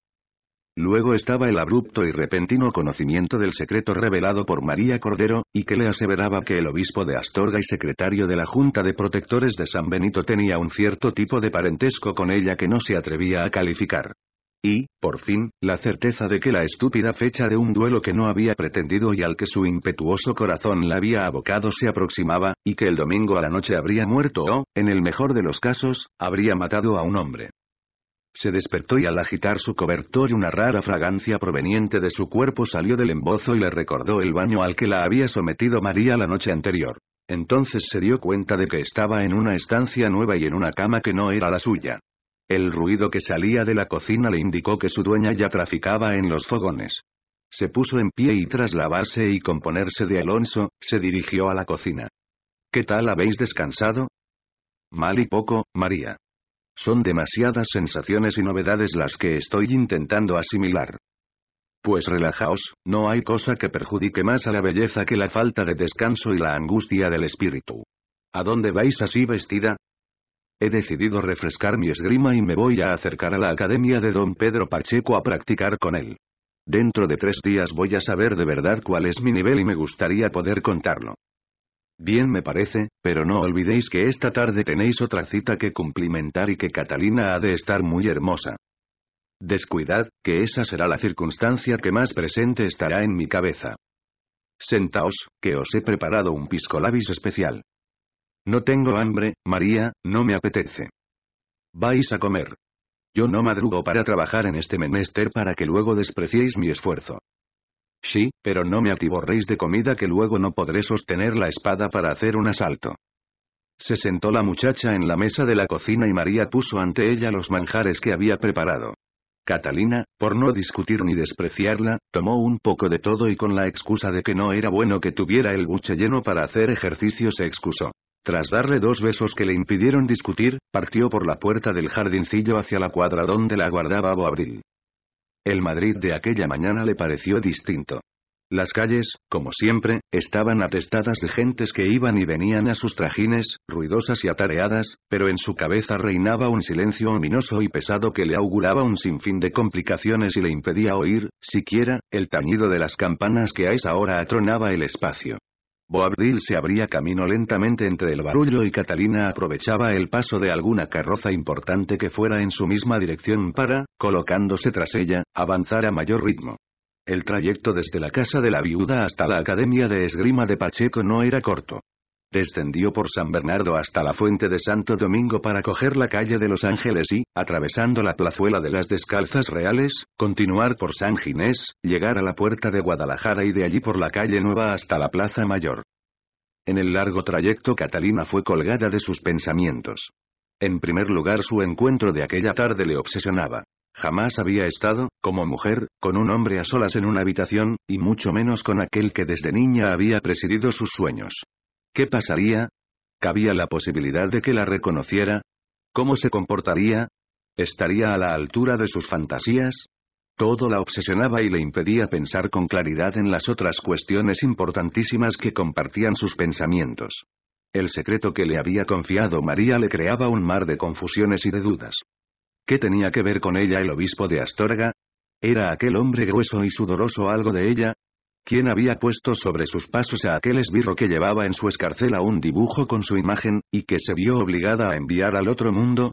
Speaker 1: Luego estaba el abrupto y repentino conocimiento del secreto revelado por María Cordero, y que le aseveraba que el obispo de Astorga y secretario de la Junta de Protectores de San Benito tenía un cierto tipo de parentesco con ella que no se atrevía a calificar. Y, por fin, la certeza de que la estúpida fecha de un duelo que no había pretendido y al que su impetuoso corazón la había abocado se aproximaba, y que el domingo a la noche habría muerto o, en el mejor de los casos, habría matado a un hombre. Se despertó y al agitar su cobertor una rara fragancia proveniente de su cuerpo salió del embozo y le recordó el baño al que la había sometido María la noche anterior. Entonces se dio cuenta de que estaba en una estancia nueva y en una cama que no era la suya. El ruido que salía de la cocina le indicó que su dueña ya traficaba en los fogones. Se puso en pie y tras lavarse y componerse de Alonso, se dirigió a la cocina. ¿Qué tal habéis descansado? Mal y poco, María. Son demasiadas sensaciones y novedades las que estoy intentando asimilar. Pues relajaos, no hay cosa que perjudique más a la belleza que la falta de descanso y la angustia del espíritu. ¿A dónde vais así vestida? He decidido refrescar mi esgrima y me voy a acercar a la academia de don Pedro Pacheco a practicar con él. Dentro de tres días voy a saber de verdad cuál es mi nivel y me gustaría poder contarlo. Bien me parece, pero no olvidéis que esta tarde tenéis otra cita que cumplimentar y que Catalina ha de estar muy hermosa. Descuidad, que esa será la circunstancia que más presente estará en mi cabeza. Sentaos, que os he preparado un piscolabis especial. No tengo hambre, María, no me apetece. Vais a comer. Yo no madrugo para trabajar en este menester para que luego despreciéis mi esfuerzo. Sí, pero no me atiborréis de comida que luego no podré sostener la espada para hacer un asalto. Se sentó la muchacha en la mesa de la cocina y María puso ante ella los manjares que había preparado. Catalina, por no discutir ni despreciarla, tomó un poco de todo y con la excusa de que no era bueno que tuviera el buche lleno para hacer ejercicio se excusó. Tras darle dos besos que le impidieron discutir, partió por la puerta del jardincillo hacia la cuadra donde la guardaba Boabril. El Madrid de aquella mañana le pareció distinto. Las calles, como siempre, estaban atestadas de gentes que iban y venían a sus trajines, ruidosas y atareadas, pero en su cabeza reinaba un silencio ominoso y pesado que le auguraba un sinfín de complicaciones y le impedía oír, siquiera, el tañido de las campanas que a esa hora atronaba el espacio. Boabril se abría camino lentamente entre el barullo y Catalina aprovechaba el paso de alguna carroza importante que fuera en su misma dirección para, colocándose tras ella, avanzar a mayor ritmo. El trayecto desde la casa de la viuda hasta la Academia de Esgrima de Pacheco no era corto descendió por San Bernardo hasta la fuente de Santo Domingo para coger la calle de Los Ángeles y, atravesando la plazuela de las Descalzas Reales, continuar por San Ginés, llegar a la puerta de Guadalajara y de allí por la calle Nueva hasta la Plaza Mayor. En el largo trayecto Catalina fue colgada de sus pensamientos. En primer lugar su encuentro de aquella tarde le obsesionaba. Jamás había estado, como mujer, con un hombre a solas en una habitación, y mucho menos con aquel que desde niña había presidido sus sueños. ¿Qué pasaría? ¿Cabía la posibilidad de que la reconociera? ¿Cómo se comportaría? ¿Estaría a la altura de sus fantasías? Todo la obsesionaba y le impedía pensar con claridad en las otras cuestiones importantísimas que compartían sus pensamientos. El secreto que le había confiado María le creaba un mar de confusiones y de dudas. ¿Qué tenía que ver con ella el obispo de Astorga? ¿Era aquel hombre grueso y sudoroso algo de ella? ¿Quién había puesto sobre sus pasos a aquel esbirro que llevaba en su escarcela un dibujo con su imagen, y que se vio obligada a enviar al otro mundo?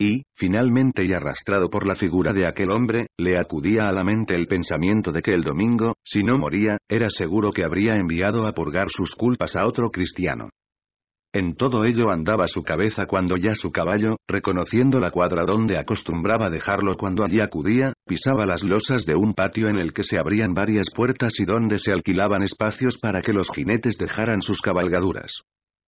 Speaker 1: Y, finalmente y arrastrado por la figura de aquel hombre, le acudía a la mente el pensamiento de que el domingo, si no moría, era seguro que habría enviado a purgar sus culpas a otro cristiano. En todo ello andaba su cabeza cuando ya su caballo, reconociendo la cuadra donde acostumbraba dejarlo cuando allí acudía, pisaba las losas de un patio en el que se abrían varias puertas y donde se alquilaban espacios para que los jinetes dejaran sus cabalgaduras.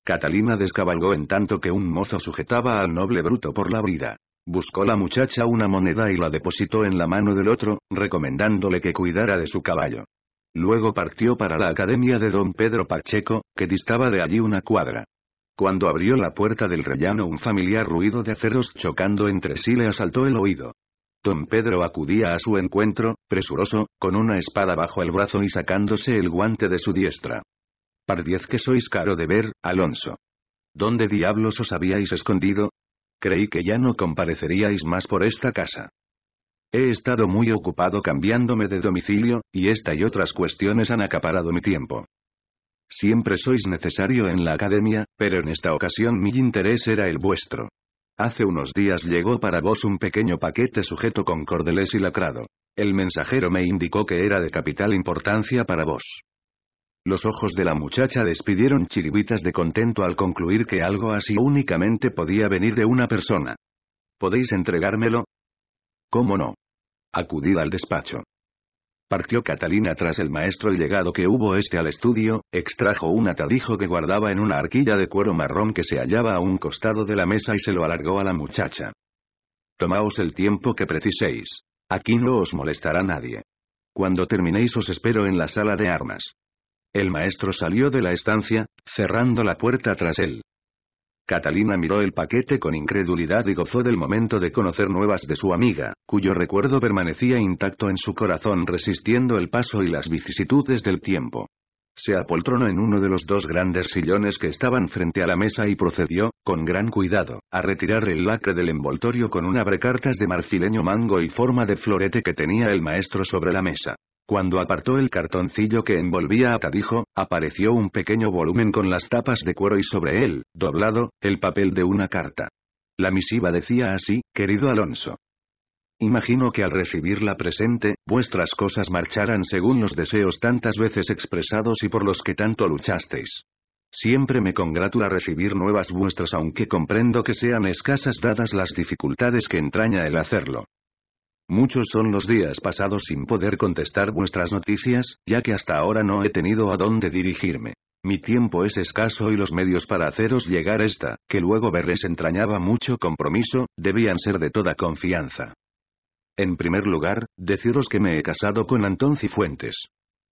Speaker 1: Catalina descabalgó en tanto que un mozo sujetaba al noble bruto por la brida. Buscó la muchacha una moneda y la depositó en la mano del otro, recomendándole que cuidara de su caballo. Luego partió para la academia de don Pedro Pacheco, que distaba de allí una cuadra. Cuando abrió la puerta del rellano un familiar ruido de aceros chocando entre sí le asaltó el oído. Don Pedro acudía a su encuentro, presuroso, con una espada bajo el brazo y sacándose el guante de su diestra. Pardiez que sois caro de ver, Alonso. ¿Dónde diablos os habíais escondido? Creí que ya no compareceríais más por esta casa. He estado muy ocupado cambiándome de domicilio, y esta y otras cuestiones han acaparado mi tiempo. Siempre sois necesario en la academia, pero en esta ocasión mi interés era el vuestro. Hace unos días llegó para vos un pequeño paquete sujeto con cordeles y lacrado. El mensajero me indicó que era de capital importancia para vos. Los ojos de la muchacha despidieron chiribitas de contento al concluir que algo así únicamente podía venir de una persona. ¿Podéis entregármelo? ¿Cómo no? Acudid al despacho. Partió Catalina tras el maestro y llegado que hubo este al estudio, extrajo un atadijo que guardaba en una arquilla de cuero marrón que se hallaba a un costado de la mesa y se lo alargó a la muchacha. Tomaos el tiempo que preciséis. Aquí no os molestará nadie. Cuando terminéis os espero en la sala de armas. El maestro salió de la estancia, cerrando la puerta tras él. Catalina miró el paquete con incredulidad y gozó del momento de conocer nuevas de su amiga, cuyo recuerdo permanecía intacto en su corazón resistiendo el paso y las vicisitudes del tiempo. Se apoltronó en uno de los dos grandes sillones que estaban frente a la mesa y procedió, con gran cuidado, a retirar el lacre del envoltorio con un abrecartas de marfileño mango y forma de florete que tenía el maestro sobre la mesa. Cuando apartó el cartoncillo que envolvía a Tadijo, apareció un pequeño volumen con las tapas de cuero y sobre él, doblado, el papel de una carta. La misiva decía así, querido Alonso. Imagino que al recibir la presente, vuestras cosas marcharán según los deseos tantas veces expresados y por los que tanto luchasteis. Siempre me congratula recibir nuevas vuestras aunque comprendo que sean escasas dadas las dificultades que entraña el hacerlo. Muchos son los días pasados sin poder contestar vuestras noticias, ya que hasta ahora no he tenido a dónde dirigirme. Mi tiempo es escaso y los medios para haceros llegar esta, que luego verles entrañaba mucho compromiso, debían ser de toda confianza. En primer lugar, deciros que me he casado con Antón Cifuentes.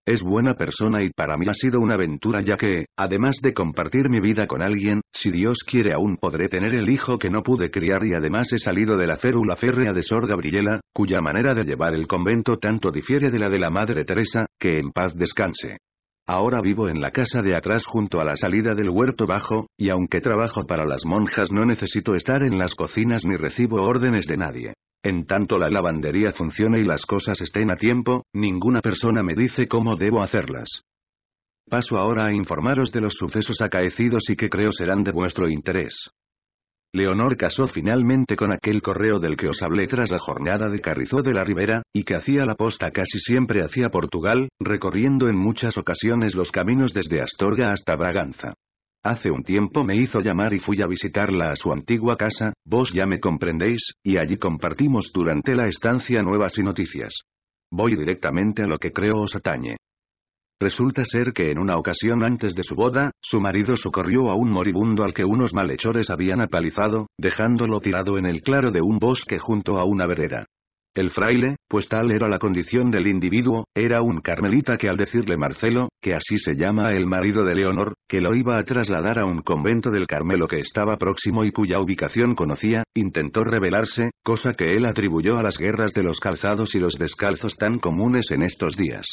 Speaker 1: Es buena persona y para mí ha sido una aventura ya que, además de compartir mi vida con alguien, si Dios quiere aún podré tener el hijo que no pude criar y además he salido de la férula férrea de Sor Gabriela, cuya manera de llevar el convento tanto difiere de la de la Madre Teresa, que en paz descanse. Ahora vivo en la casa de atrás junto a la salida del huerto bajo, y aunque trabajo para las monjas no necesito estar en las cocinas ni recibo órdenes de nadie. En tanto la lavandería funcione y las cosas estén a tiempo, ninguna persona me dice cómo debo hacerlas. Paso ahora a informaros de los sucesos acaecidos y que creo serán de vuestro interés. Leonor casó finalmente con aquel correo del que os hablé tras la jornada de Carrizó de la Ribera, y que hacía la posta casi siempre hacia Portugal, recorriendo en muchas ocasiones los caminos desde Astorga hasta Braganza. Hace un tiempo me hizo llamar y fui a visitarla a su antigua casa, vos ya me comprendéis, y allí compartimos durante la estancia nuevas y noticias. Voy directamente a lo que creo os atañe. Resulta ser que en una ocasión antes de su boda, su marido socorrió a un moribundo al que unos malhechores habían apalizado, dejándolo tirado en el claro de un bosque junto a una vereda. El fraile, pues tal era la condición del individuo, era un carmelita que al decirle Marcelo, que así se llama el marido de Leonor, que lo iba a trasladar a un convento del Carmelo que estaba próximo y cuya ubicación conocía, intentó rebelarse, cosa que él atribuyó a las guerras de los calzados y los descalzos tan comunes en estos días.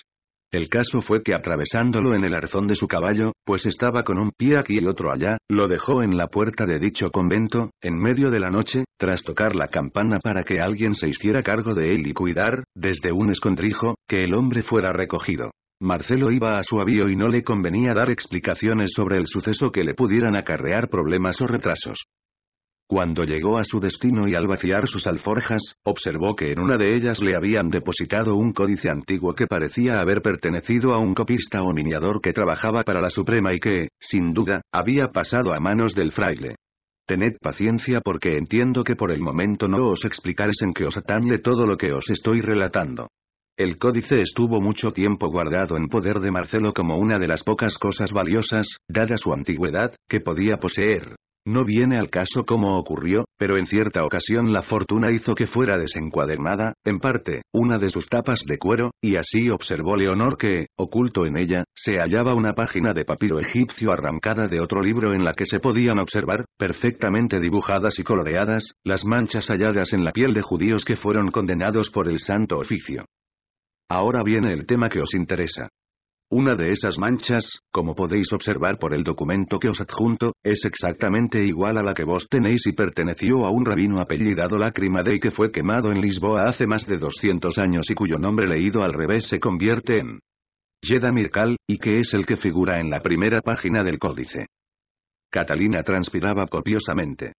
Speaker 1: El caso fue que atravesándolo en el arzón de su caballo, pues estaba con un pie aquí y otro allá, lo dejó en la puerta de dicho convento, en medio de la noche, tras tocar la campana para que alguien se hiciera cargo de él y cuidar, desde un escondrijo, que el hombre fuera recogido. Marcelo iba a su avío y no le convenía dar explicaciones sobre el suceso que le pudieran acarrear problemas o retrasos. Cuando llegó a su destino y al vaciar sus alforjas, observó que en una de ellas le habían depositado un códice antiguo que parecía haber pertenecido a un copista o miniador que trabajaba para la Suprema y que, sin duda, había pasado a manos del fraile. Tened paciencia porque entiendo que por el momento no os explicaré en qué os atañe todo lo que os estoy relatando. El códice estuvo mucho tiempo guardado en poder de Marcelo como una de las pocas cosas valiosas, dada su antigüedad, que podía poseer. No viene al caso cómo ocurrió, pero en cierta ocasión la fortuna hizo que fuera desencuadernada, en parte, una de sus tapas de cuero, y así observó Leonor que, oculto en ella, se hallaba una página de papiro egipcio arrancada de otro libro en la que se podían observar, perfectamente dibujadas y coloreadas, las manchas halladas en la piel de judíos que fueron condenados por el santo oficio. Ahora viene el tema que os interesa. Una de esas manchas, como podéis observar por el documento que os adjunto, es exactamente igual a la que vos tenéis y perteneció a un rabino apellidado Lágrima que fue quemado en Lisboa hace más de 200 años y cuyo nombre leído al revés se convierte en Yeda Mirkal, y que es el que figura en la primera página del códice. Catalina transpiraba copiosamente.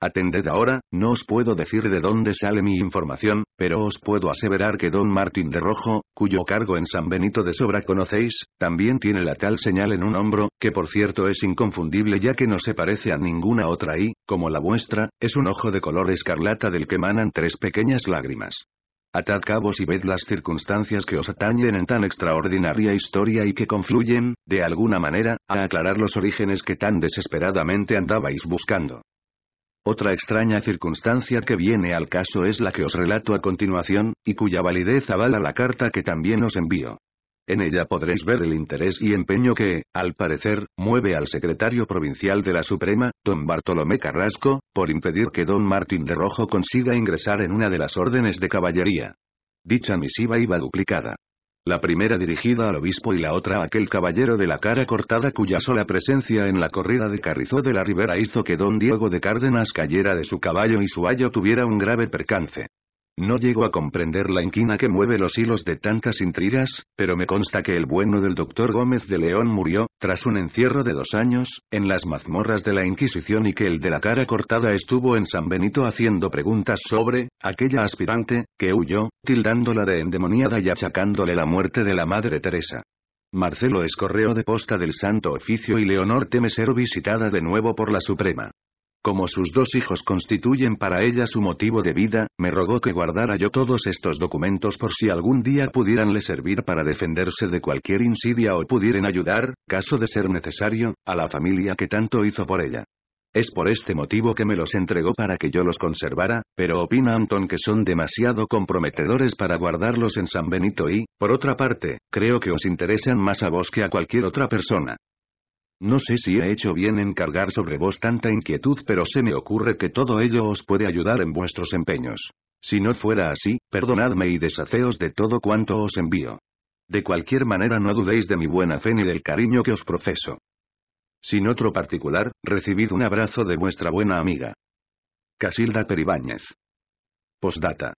Speaker 1: Atended ahora, no os puedo decir de dónde sale mi información, pero os puedo aseverar que don Martín de Rojo, cuyo cargo en San Benito de sobra conocéis, también tiene la tal señal en un hombro, que por cierto es inconfundible ya que no se parece a ninguna otra y, como la vuestra, es un ojo de color escarlata del que manan tres pequeñas lágrimas. Atad cabos y ved las circunstancias que os atañen en tan extraordinaria historia y que confluyen, de alguna manera, a aclarar los orígenes que tan desesperadamente andabais buscando. Otra extraña circunstancia que viene al caso es la que os relato a continuación, y cuya validez avala la carta que también os envío. En ella podréis ver el interés y empeño que, al parecer, mueve al secretario provincial de la Suprema, don Bartolomé Carrasco, por impedir que don Martín de Rojo consiga ingresar en una de las órdenes de caballería. Dicha misiva iba duplicada. La primera dirigida al obispo y la otra a aquel caballero de la cara cortada cuya sola presencia en la corrida de Carrizó de la Ribera hizo que don Diego de Cárdenas cayera de su caballo y su ayo tuviera un grave percance. No llego a comprender la inquina que mueve los hilos de tantas intrigas, pero me consta que el bueno del doctor Gómez de León murió, tras un encierro de dos años, en las mazmorras de la Inquisición y que el de la cara cortada estuvo en San Benito haciendo preguntas sobre, aquella aspirante, que huyó, tildándola de endemoniada y achacándole la muerte de la Madre Teresa. Marcelo es correo de posta del Santo Oficio y Leonor teme ser visitada de nuevo por la Suprema. Como sus dos hijos constituyen para ella su motivo de vida, me rogó que guardara yo todos estos documentos por si algún día pudieran le servir para defenderse de cualquier insidia o pudieran ayudar, caso de ser necesario, a la familia que tanto hizo por ella. Es por este motivo que me los entregó para que yo los conservara, pero opina Anton que son demasiado comprometedores para guardarlos en San Benito y, por otra parte, creo que os interesan más a vos que a cualquier otra persona. No sé si he hecho bien en cargar sobre vos tanta inquietud pero se me ocurre que todo ello os puede ayudar en vuestros empeños. Si no fuera así, perdonadme y deshaceos de todo cuanto os envío. De cualquier manera no dudéis de mi buena fe ni del cariño que os profeso. Sin otro particular, recibid un abrazo de vuestra buena amiga. Casilda Peribáñez. Postdata.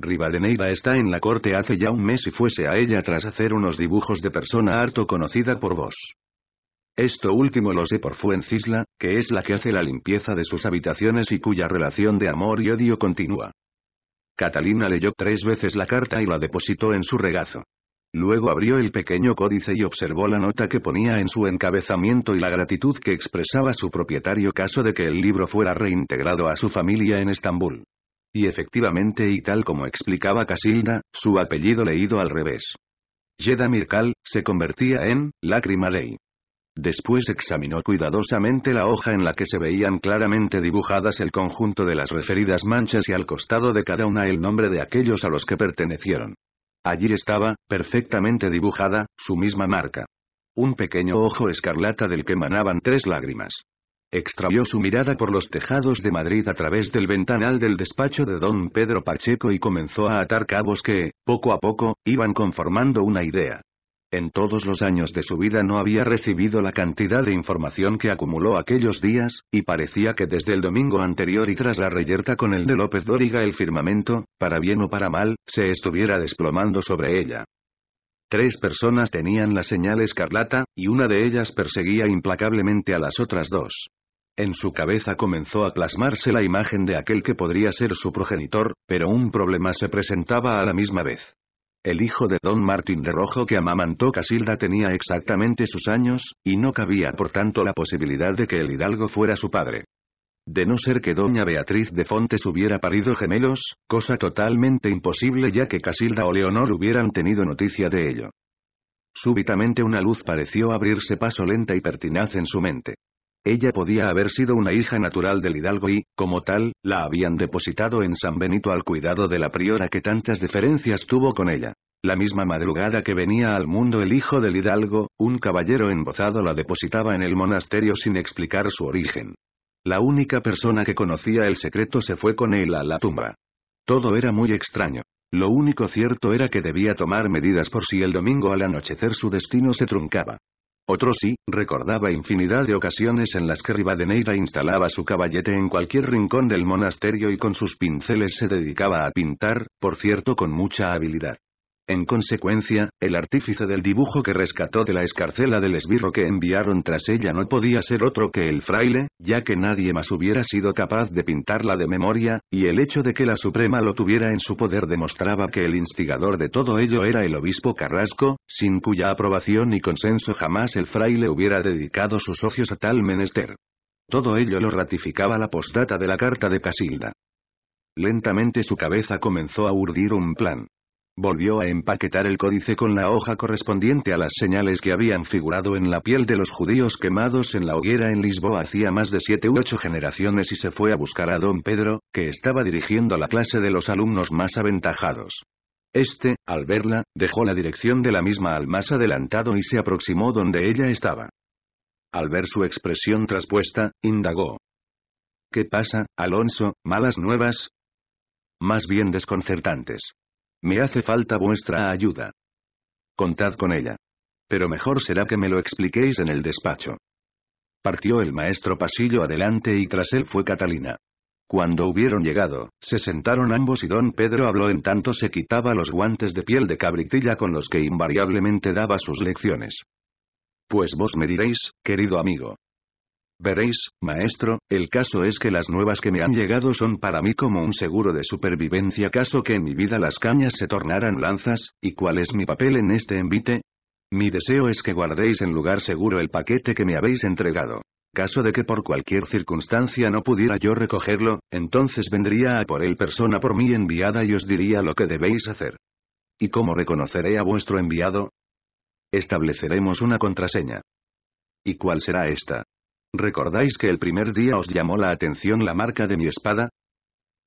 Speaker 1: Rivadeneira está en la corte hace ya un mes y fuese a ella tras hacer unos dibujos de persona harto conocida por vos. Esto último lo sé por Fuencisla, que es la que hace la limpieza de sus habitaciones y cuya relación de amor y odio continúa. Catalina leyó tres veces la carta y la depositó en su regazo. Luego abrió el pequeño códice y observó la nota que ponía en su encabezamiento y la gratitud que expresaba su propietario caso de que el libro fuera reintegrado a su familia en Estambul. Y efectivamente y tal como explicaba Casilda, su apellido leído al revés. Yeda Mirkal, se convertía en, Lágrima Ley. Después examinó cuidadosamente la hoja en la que se veían claramente dibujadas el conjunto de las referidas manchas y al costado de cada una el nombre de aquellos a los que pertenecieron. Allí estaba, perfectamente dibujada, su misma marca. Un pequeño ojo escarlata del que manaban tres lágrimas. Extravió su mirada por los tejados de Madrid a través del ventanal del despacho de don Pedro Pacheco y comenzó a atar cabos que, poco a poco, iban conformando una idea. En todos los años de su vida no había recibido la cantidad de información que acumuló aquellos días, y parecía que desde el domingo anterior y tras la reyerta con el de López Dóriga el firmamento, para bien o para mal, se estuviera desplomando sobre ella. Tres personas tenían la señal escarlata, y una de ellas perseguía implacablemente a las otras dos. En su cabeza comenzó a plasmarse la imagen de aquel que podría ser su progenitor, pero un problema se presentaba a la misma vez. El hijo de don Martín de Rojo que amamantó Casilda tenía exactamente sus años, y no cabía por tanto la posibilidad de que el hidalgo fuera su padre. De no ser que doña Beatriz de Fontes hubiera parido gemelos, cosa totalmente imposible ya que Casilda o Leonor hubieran tenido noticia de ello. Súbitamente una luz pareció abrirse paso lenta y pertinaz en su mente. Ella podía haber sido una hija natural del hidalgo y, como tal, la habían depositado en San Benito al cuidado de la priora que tantas diferencias tuvo con ella. La misma madrugada que venía al mundo el hijo del hidalgo, un caballero embozado la depositaba en el monasterio sin explicar su origen. La única persona que conocía el secreto se fue con él a la tumba. Todo era muy extraño. Lo único cierto era que debía tomar medidas por si el domingo al anochecer su destino se truncaba. Otro sí, recordaba infinidad de ocasiones en las que Rivadeneira instalaba su caballete en cualquier rincón del monasterio y con sus pinceles se dedicaba a pintar, por cierto con mucha habilidad. En consecuencia, el artífice del dibujo que rescató de la escarcela del esbirro que enviaron tras ella no podía ser otro que el fraile, ya que nadie más hubiera sido capaz de pintarla de memoria, y el hecho de que la Suprema lo tuviera en su poder demostraba que el instigador de todo ello era el obispo Carrasco, sin cuya aprobación y consenso jamás el fraile hubiera dedicado sus ocios a tal menester. Todo ello lo ratificaba la postdata de la carta de Casilda. Lentamente su cabeza comenzó a urdir un plan. Volvió a empaquetar el códice con la hoja correspondiente a las señales que habían figurado en la piel de los judíos quemados en la hoguera en Lisboa hacía más de siete u ocho generaciones y se fue a buscar a don Pedro, que estaba dirigiendo la clase de los alumnos más aventajados. Este, al verla, dejó la dirección de la misma al más adelantado y se aproximó donde ella estaba. Al ver su expresión traspuesta, indagó. ¿Qué pasa, Alonso? ¿Malas nuevas? Más bien desconcertantes. Me hace falta vuestra ayuda. Contad con ella. Pero mejor será que me lo expliquéis en el despacho. Partió el maestro pasillo adelante y tras él fue Catalina. Cuando hubieron llegado, se sentaron ambos y don Pedro habló en tanto se quitaba los guantes de piel de cabritilla con los que invariablemente daba sus lecciones. Pues vos me diréis, querido amigo, Veréis, maestro, el caso es que las nuevas que me han llegado son para mí como un seguro de supervivencia caso que en mi vida las cañas se tornaran lanzas, ¿y cuál es mi papel en este envite? Mi deseo es que guardéis en lugar seguro el paquete que me habéis entregado. Caso de que por cualquier circunstancia no pudiera yo recogerlo, entonces vendría a por él persona por mí enviada y os diría lo que debéis hacer. ¿Y cómo reconoceré a vuestro enviado? Estableceremos una contraseña. ¿Y cuál será esta? ¿Recordáis que el primer día os llamó la atención la marca de mi espada?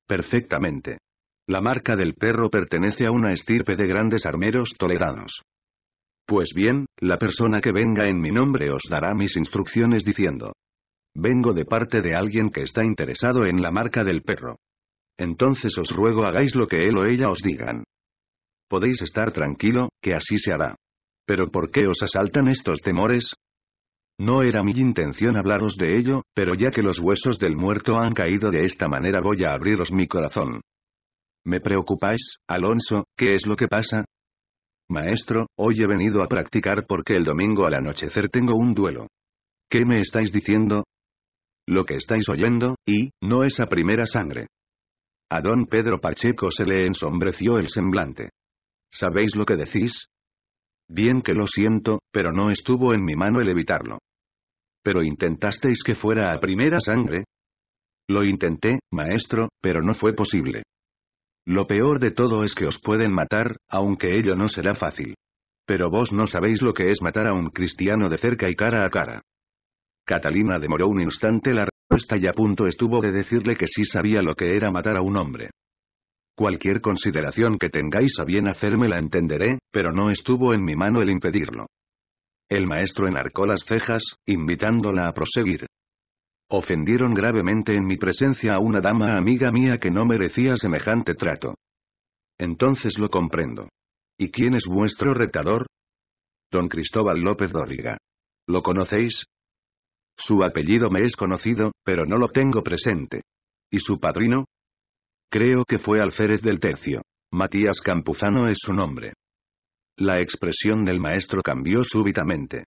Speaker 1: Perfectamente. La marca del perro pertenece a una estirpe de grandes armeros tolerados. Pues bien, la persona que venga en mi nombre os dará mis instrucciones diciendo. Vengo de parte de alguien que está interesado en la marca del perro. Entonces os ruego hagáis lo que él o ella os digan. Podéis estar tranquilo, que así se hará. Pero ¿por qué os asaltan estos temores? No era mi intención hablaros de ello, pero ya que los huesos del muerto han caído de esta manera voy a abriros mi corazón. ¿Me preocupáis, Alonso, qué es lo que pasa? Maestro, hoy he venido a practicar porque el domingo al anochecer tengo un duelo. ¿Qué me estáis diciendo? Lo que estáis oyendo, y, no es primera sangre. A don Pedro Pacheco se le ensombreció el semblante. ¿Sabéis lo que decís? Bien que lo siento, pero no estuvo en mi mano el evitarlo. Pero intentasteis que fuera a primera sangre. Lo intenté, maestro, pero no fue posible. Lo peor de todo es que os pueden matar, aunque ello no será fácil. Pero vos no sabéis lo que es matar a un cristiano de cerca y cara a cara. Catalina demoró un instante la respuesta y a punto estuvo de decirle que sí sabía lo que era matar a un hombre. Cualquier consideración que tengáis a bien hacerme la entenderé, pero no estuvo en mi mano el impedirlo. El maestro enarcó las cejas, invitándola a proseguir. Ofendieron gravemente en mi presencia a una dama amiga mía que no merecía semejante trato. Entonces lo comprendo. ¿Y quién es vuestro retador? Don Cristóbal López Dóriga. ¿Lo conocéis? Su apellido me es conocido, pero no lo tengo presente. ¿Y su padrino? Creo que fue alférez del tercio. Matías Campuzano es su nombre. La expresión del maestro cambió súbitamente.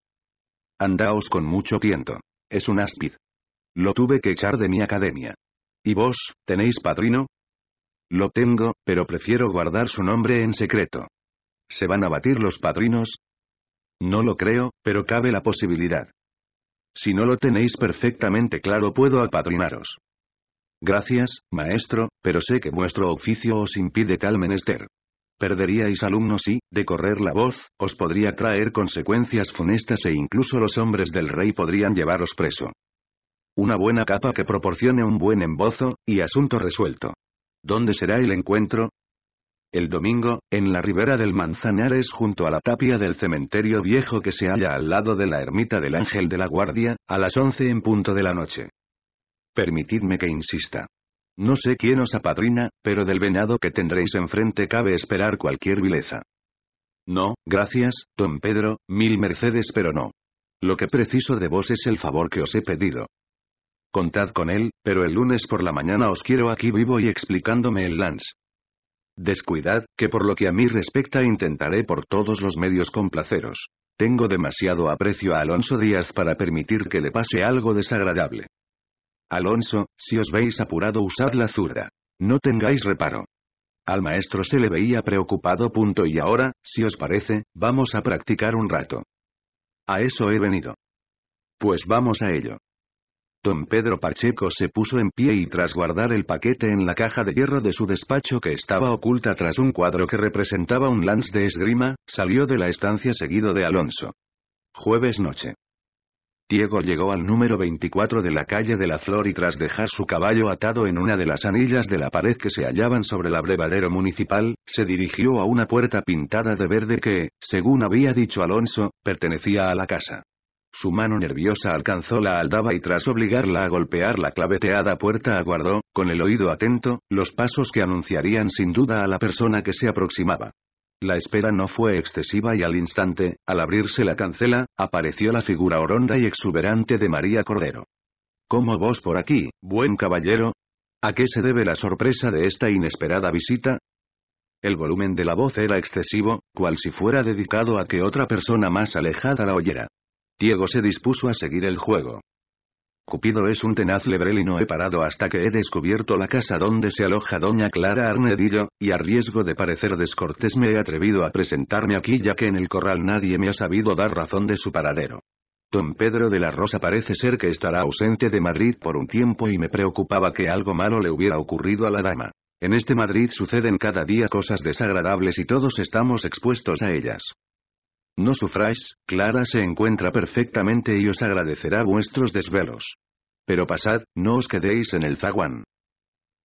Speaker 1: Andaos con mucho tiento. Es un áspid. Lo tuve que echar de mi academia. ¿Y vos, tenéis padrino? Lo tengo, pero prefiero guardar su nombre en secreto. ¿Se van a batir los padrinos? No lo creo, pero cabe la posibilidad. Si no lo tenéis perfectamente claro puedo apadrinaros. Gracias, maestro, pero sé que vuestro oficio os impide tal menester. Perderíais alumnos y, de correr la voz, os podría traer consecuencias funestas e incluso los hombres del rey podrían llevaros preso. Una buena capa que proporcione un buen embozo, y asunto resuelto. ¿Dónde será el encuentro? El domingo, en la ribera del Manzanares junto a la tapia del cementerio viejo que se halla al lado de la ermita del Ángel de la Guardia, a las once en punto de la noche. Permitidme que insista. No sé quién os apadrina, pero del venado que tendréis enfrente cabe esperar cualquier vileza. No, gracias, don Pedro, mil mercedes pero no. Lo que preciso de vos es el favor que os he pedido. Contad con él, pero el lunes por la mañana os quiero aquí vivo y explicándome el lance. Descuidad, que por lo que a mí respecta intentaré por todos los medios complaceros. Tengo demasiado aprecio a Alonso Díaz para permitir que le pase algo desagradable. Alonso, si os veis apurado usad la zurda. No tengáis reparo. Al maestro se le veía preocupado. Punto y ahora, si os parece, vamos a practicar un rato. A eso he venido. Pues vamos a ello. Don Pedro Pacheco se puso en pie y tras guardar el paquete en la caja de hierro de su despacho que estaba oculta tras un cuadro que representaba un lance de esgrima, salió de la estancia seguido de Alonso. Jueves noche. Diego llegó al número 24 de la calle de la Flor y tras dejar su caballo atado en una de las anillas de la pared que se hallaban sobre el abrevadero municipal, se dirigió a una puerta pintada de verde que, según había dicho Alonso, pertenecía a la casa. Su mano nerviosa alcanzó la aldaba y tras obligarla a golpear la claveteada puerta aguardó, con el oído atento, los pasos que anunciarían sin duda a la persona que se aproximaba. La espera no fue excesiva y al instante, al abrirse la cancela, apareció la figura oronda y exuberante de María Cordero. ¿Cómo vos por aquí, buen caballero? ¿A qué se debe la sorpresa de esta inesperada visita? El volumen de la voz era excesivo, cual si fuera dedicado a que otra persona más alejada la oyera. Diego se dispuso a seguir el juego. Cupido es un tenaz lebrel y no he parado hasta que he descubierto la casa donde se aloja doña Clara Arnedillo, y a riesgo de parecer descortés me he atrevido a presentarme aquí ya que en el corral nadie me ha sabido dar razón de su paradero. Don Pedro de la Rosa parece ser que estará ausente de Madrid por un tiempo y me preocupaba que algo malo le hubiera ocurrido a la dama. En este Madrid suceden cada día cosas desagradables y todos estamos expuestos a ellas. No sufráis, Clara se encuentra perfectamente y os agradecerá vuestros desvelos. Pero pasad, no os quedéis en el zaguán.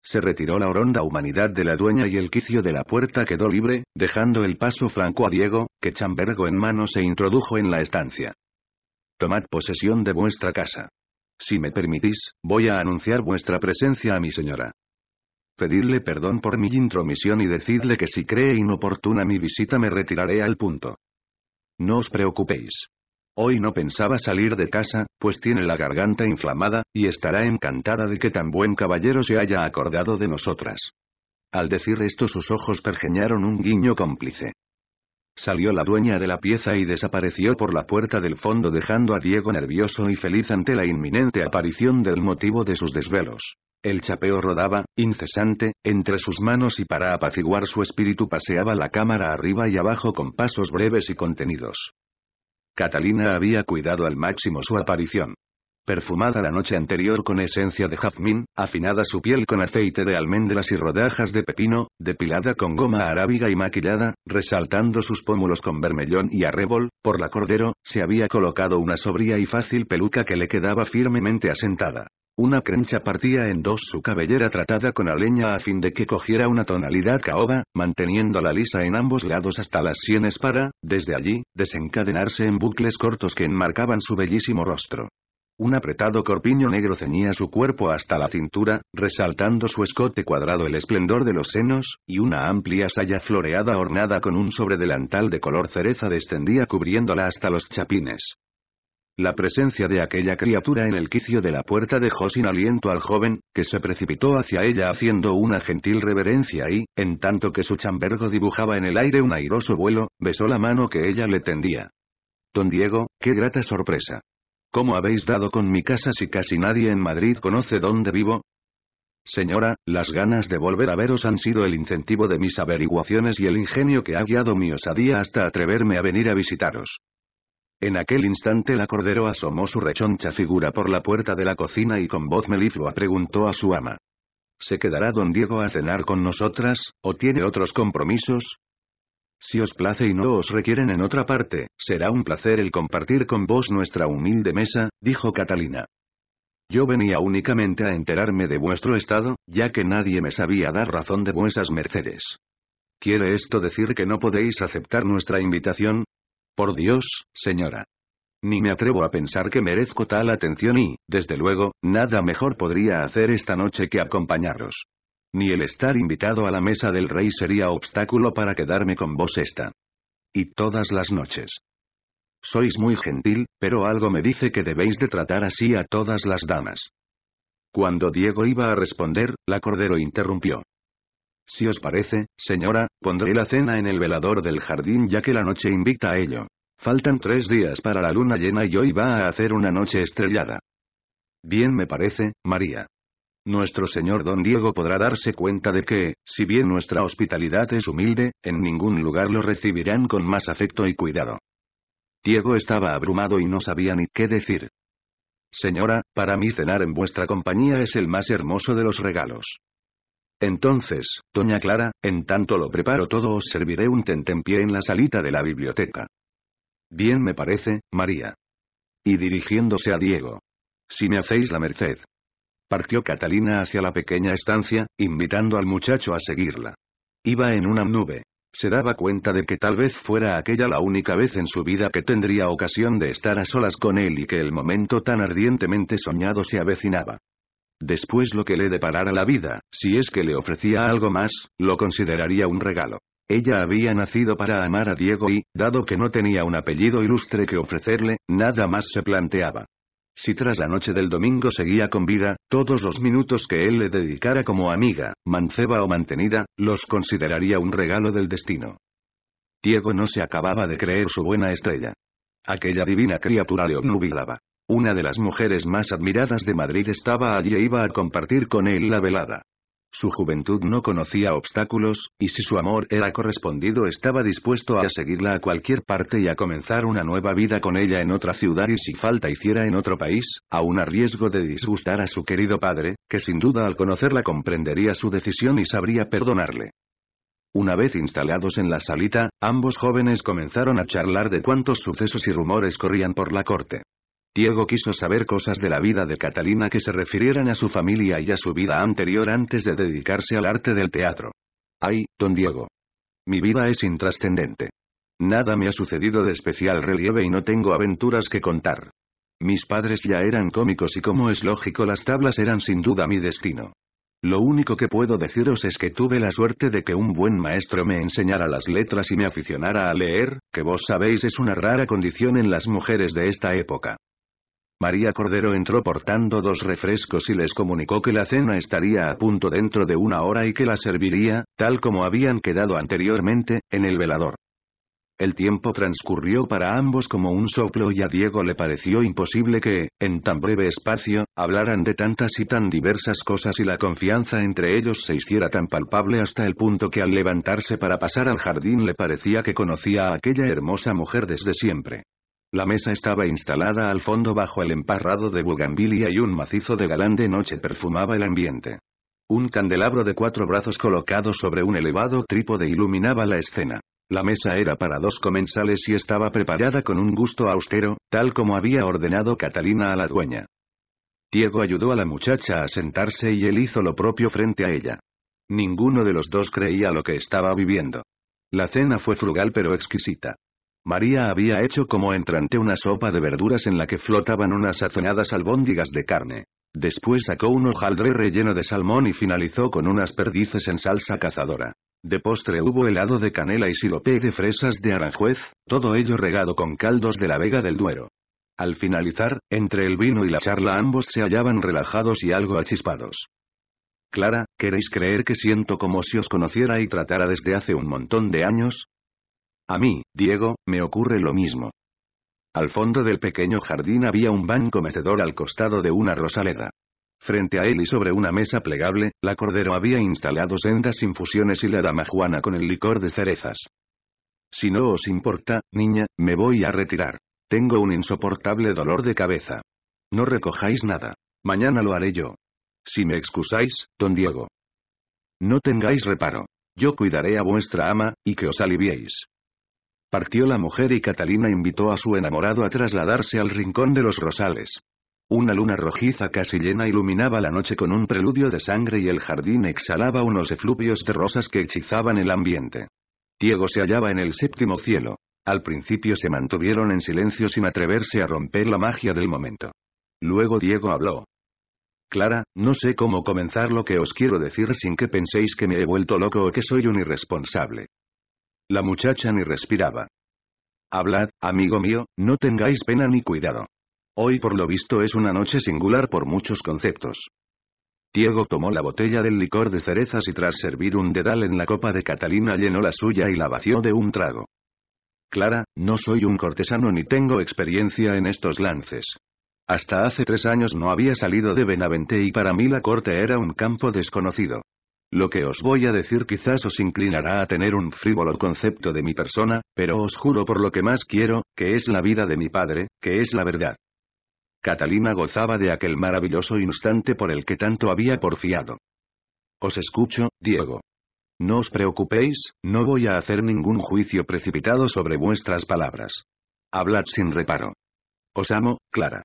Speaker 1: Se retiró la oronda humanidad de la dueña y el quicio de la puerta quedó libre, dejando el paso franco a Diego, que chambergo en mano se introdujo en la estancia. Tomad posesión de vuestra casa. Si me permitís, voy a anunciar vuestra presencia a mi señora. Pedirle perdón por mi intromisión y decidle que si cree inoportuna mi visita me retiraré al punto. No os preocupéis. Hoy no pensaba salir de casa, pues tiene la garganta inflamada, y estará encantada de que tan buen caballero se haya acordado de nosotras. Al decir esto sus ojos pergeñaron un guiño cómplice. Salió la dueña de la pieza y desapareció por la puerta del fondo dejando a Diego nervioso y feliz ante la inminente aparición del motivo de sus desvelos. El chapeo rodaba, incesante, entre sus manos y para apaciguar su espíritu paseaba la cámara arriba y abajo con pasos breves y contenidos. Catalina había cuidado al máximo su aparición. Perfumada la noche anterior con esencia de jazmín, afinada su piel con aceite de almendras y rodajas de pepino, depilada con goma arábiga y maquillada, resaltando sus pómulos con vermellón y arrebol, por la cordero, se había colocado una sobria y fácil peluca que le quedaba firmemente asentada. Una crencha partía en dos su cabellera tratada con aleña a fin de que cogiera una tonalidad caoba, manteniendo la lisa en ambos lados hasta las sienes para, desde allí, desencadenarse en bucles cortos que enmarcaban su bellísimo rostro. Un apretado corpiño negro ceñía su cuerpo hasta la cintura, resaltando su escote cuadrado el esplendor de los senos, y una amplia saya floreada ornada con un sobredelantal de color cereza descendía cubriéndola hasta los chapines. La presencia de aquella criatura en el quicio de la puerta dejó sin aliento al joven, que se precipitó hacia ella haciendo una gentil reverencia y, en tanto que su chambergo dibujaba en el aire un airoso vuelo, besó la mano que ella le tendía. Don Diego, qué grata sorpresa. ¿Cómo habéis dado con mi casa si casi nadie en Madrid conoce dónde vivo? Señora, las ganas de volver a veros han sido el incentivo de mis averiguaciones y el ingenio que ha guiado mi osadía hasta atreverme a venir a visitaros. En aquel instante la cordero asomó su rechoncha figura por la puerta de la cocina y con voz meliflua preguntó a su ama. ¿Se quedará don Diego a cenar con nosotras, o tiene otros compromisos? Si os place y no os requieren en otra parte, será un placer el compartir con vos nuestra humilde mesa, dijo Catalina. Yo venía únicamente a enterarme de vuestro estado, ya que nadie me sabía dar razón de vuestras mercedes. ¿Quiere esto decir que no podéis aceptar nuestra invitación? Por Dios, señora. Ni me atrevo a pensar que merezco tal atención y, desde luego, nada mejor podría hacer esta noche que acompañaros. Ni el estar invitado a la mesa del rey sería obstáculo para quedarme con vos esta. Y todas las noches. Sois muy gentil, pero algo me dice que debéis de tratar así a todas las damas. Cuando Diego iba a responder, la Cordero interrumpió. Si os parece, señora, pondré la cena en el velador del jardín ya que la noche invita a ello. Faltan tres días para la luna llena y hoy va a hacer una noche estrellada. Bien me parece, María. Nuestro señor don Diego podrá darse cuenta de que, si bien nuestra hospitalidad es humilde, en ningún lugar lo recibirán con más afecto y cuidado. Diego estaba abrumado y no sabía ni qué decir. Señora, para mí cenar en vuestra compañía es el más hermoso de los regalos. Entonces, doña Clara, en tanto lo preparo todo os serviré un tentempié en la salita de la biblioteca. Bien me parece, María. Y dirigiéndose a Diego. Si me hacéis la merced. Partió Catalina hacia la pequeña estancia, invitando al muchacho a seguirla. Iba en una nube. Se daba cuenta de que tal vez fuera aquella la única vez en su vida que tendría ocasión de estar a solas con él y que el momento tan ardientemente soñado se avecinaba. Después lo que le deparara la vida, si es que le ofrecía algo más, lo consideraría un regalo. Ella había nacido para amar a Diego y, dado que no tenía un apellido ilustre que ofrecerle, nada más se planteaba. Si tras la noche del domingo seguía con vida, todos los minutos que él le dedicara como amiga, manceba o mantenida, los consideraría un regalo del destino. Diego no se acababa de creer su buena estrella. Aquella divina criatura le obnubilaba. Una de las mujeres más admiradas de Madrid estaba allí e iba a compartir con él la velada. Su juventud no conocía obstáculos, y si su amor era correspondido estaba dispuesto a seguirla a cualquier parte y a comenzar una nueva vida con ella en otra ciudad y si falta hiciera en otro país, aún a riesgo de disgustar a su querido padre, que sin duda al conocerla comprendería su decisión y sabría perdonarle. Una vez instalados en la salita, ambos jóvenes comenzaron a charlar de cuántos sucesos y rumores corrían por la corte. Diego quiso saber cosas de la vida de Catalina que se refirieran a su familia y a su vida anterior antes de dedicarse al arte del teatro. Ay, don Diego. Mi vida es intrascendente. Nada me ha sucedido de especial relieve y no tengo aventuras que contar. Mis padres ya eran cómicos y como es lógico las tablas eran sin duda mi destino. Lo único que puedo deciros es que tuve la suerte de que un buen maestro me enseñara las letras y me aficionara a leer, que vos sabéis es una rara condición en las mujeres de esta época. María Cordero entró portando dos refrescos y les comunicó que la cena estaría a punto dentro de una hora y que la serviría, tal como habían quedado anteriormente, en el velador. El tiempo transcurrió para ambos como un soplo y a Diego le pareció imposible que, en tan breve espacio, hablaran de tantas y tan diversas cosas y la confianza entre ellos se hiciera tan palpable hasta el punto que al levantarse para pasar al jardín le parecía que conocía a aquella hermosa mujer desde siempre. La mesa estaba instalada al fondo bajo el emparrado de bugambilia y un macizo de galán de noche perfumaba el ambiente. Un candelabro de cuatro brazos colocado sobre un elevado trípode iluminaba la escena. La mesa era para dos comensales y estaba preparada con un gusto austero, tal como había ordenado Catalina a la dueña. Diego ayudó a la muchacha a sentarse y él hizo lo propio frente a ella. Ninguno de los dos creía lo que estaba viviendo. La cena fue frugal pero exquisita. María había hecho como entrante una sopa de verduras en la que flotaban unas sazonadas albóndigas de carne. Después sacó un hojaldre relleno de salmón y finalizó con unas perdices en salsa cazadora. De postre hubo helado de canela y sirope de fresas de Aranjuez, todo ello regado con caldos de la Vega del Duero. Al finalizar, entre el vino y la charla ambos se hallaban relajados y algo achispados. Clara, ¿queréis creer que siento como si os conociera y tratara desde hace un montón de años? A mí, Diego, me ocurre lo mismo. Al fondo del pequeño jardín había un banco mecedor al costado de una rosaleda. Frente a él y sobre una mesa plegable, la Cordero había instalado sendas infusiones y la Dama Juana con el licor de cerezas. Si no os importa, niña, me voy a retirar. Tengo un insoportable dolor de cabeza. No recojáis nada. Mañana lo haré yo. Si me excusáis, don Diego. No tengáis reparo. Yo cuidaré a vuestra ama, y que os aliviéis. Partió la mujer y Catalina invitó a su enamorado a trasladarse al rincón de los rosales. Una luna rojiza casi llena iluminaba la noche con un preludio de sangre y el jardín exhalaba unos efluvios de rosas que hechizaban el ambiente. Diego se hallaba en el séptimo cielo. Al principio se mantuvieron en silencio sin atreverse a romper la magia del momento. Luego Diego habló. Clara, no sé cómo comenzar lo que os quiero decir sin que penséis que me he vuelto loco o que soy un irresponsable. La muchacha ni respiraba. Hablad, amigo mío, no tengáis pena ni cuidado. Hoy por lo visto es una noche singular por muchos conceptos. Diego tomó la botella del licor de cerezas y tras servir un dedal en la copa de Catalina llenó la suya y la vació de un trago. Clara, no soy un cortesano ni tengo experiencia en estos lances. Hasta hace tres años no había salido de Benavente y para mí la corte era un campo desconocido. Lo que os voy a decir quizás os inclinará a tener un frívolo concepto de mi persona, pero os juro por lo que más quiero, que es la vida de mi padre, que es la verdad. Catalina gozaba de aquel maravilloso instante por el que tanto había porfiado. Os escucho, Diego. No os preocupéis, no voy a hacer ningún juicio precipitado sobre vuestras palabras. Hablad sin reparo. Os amo, Clara.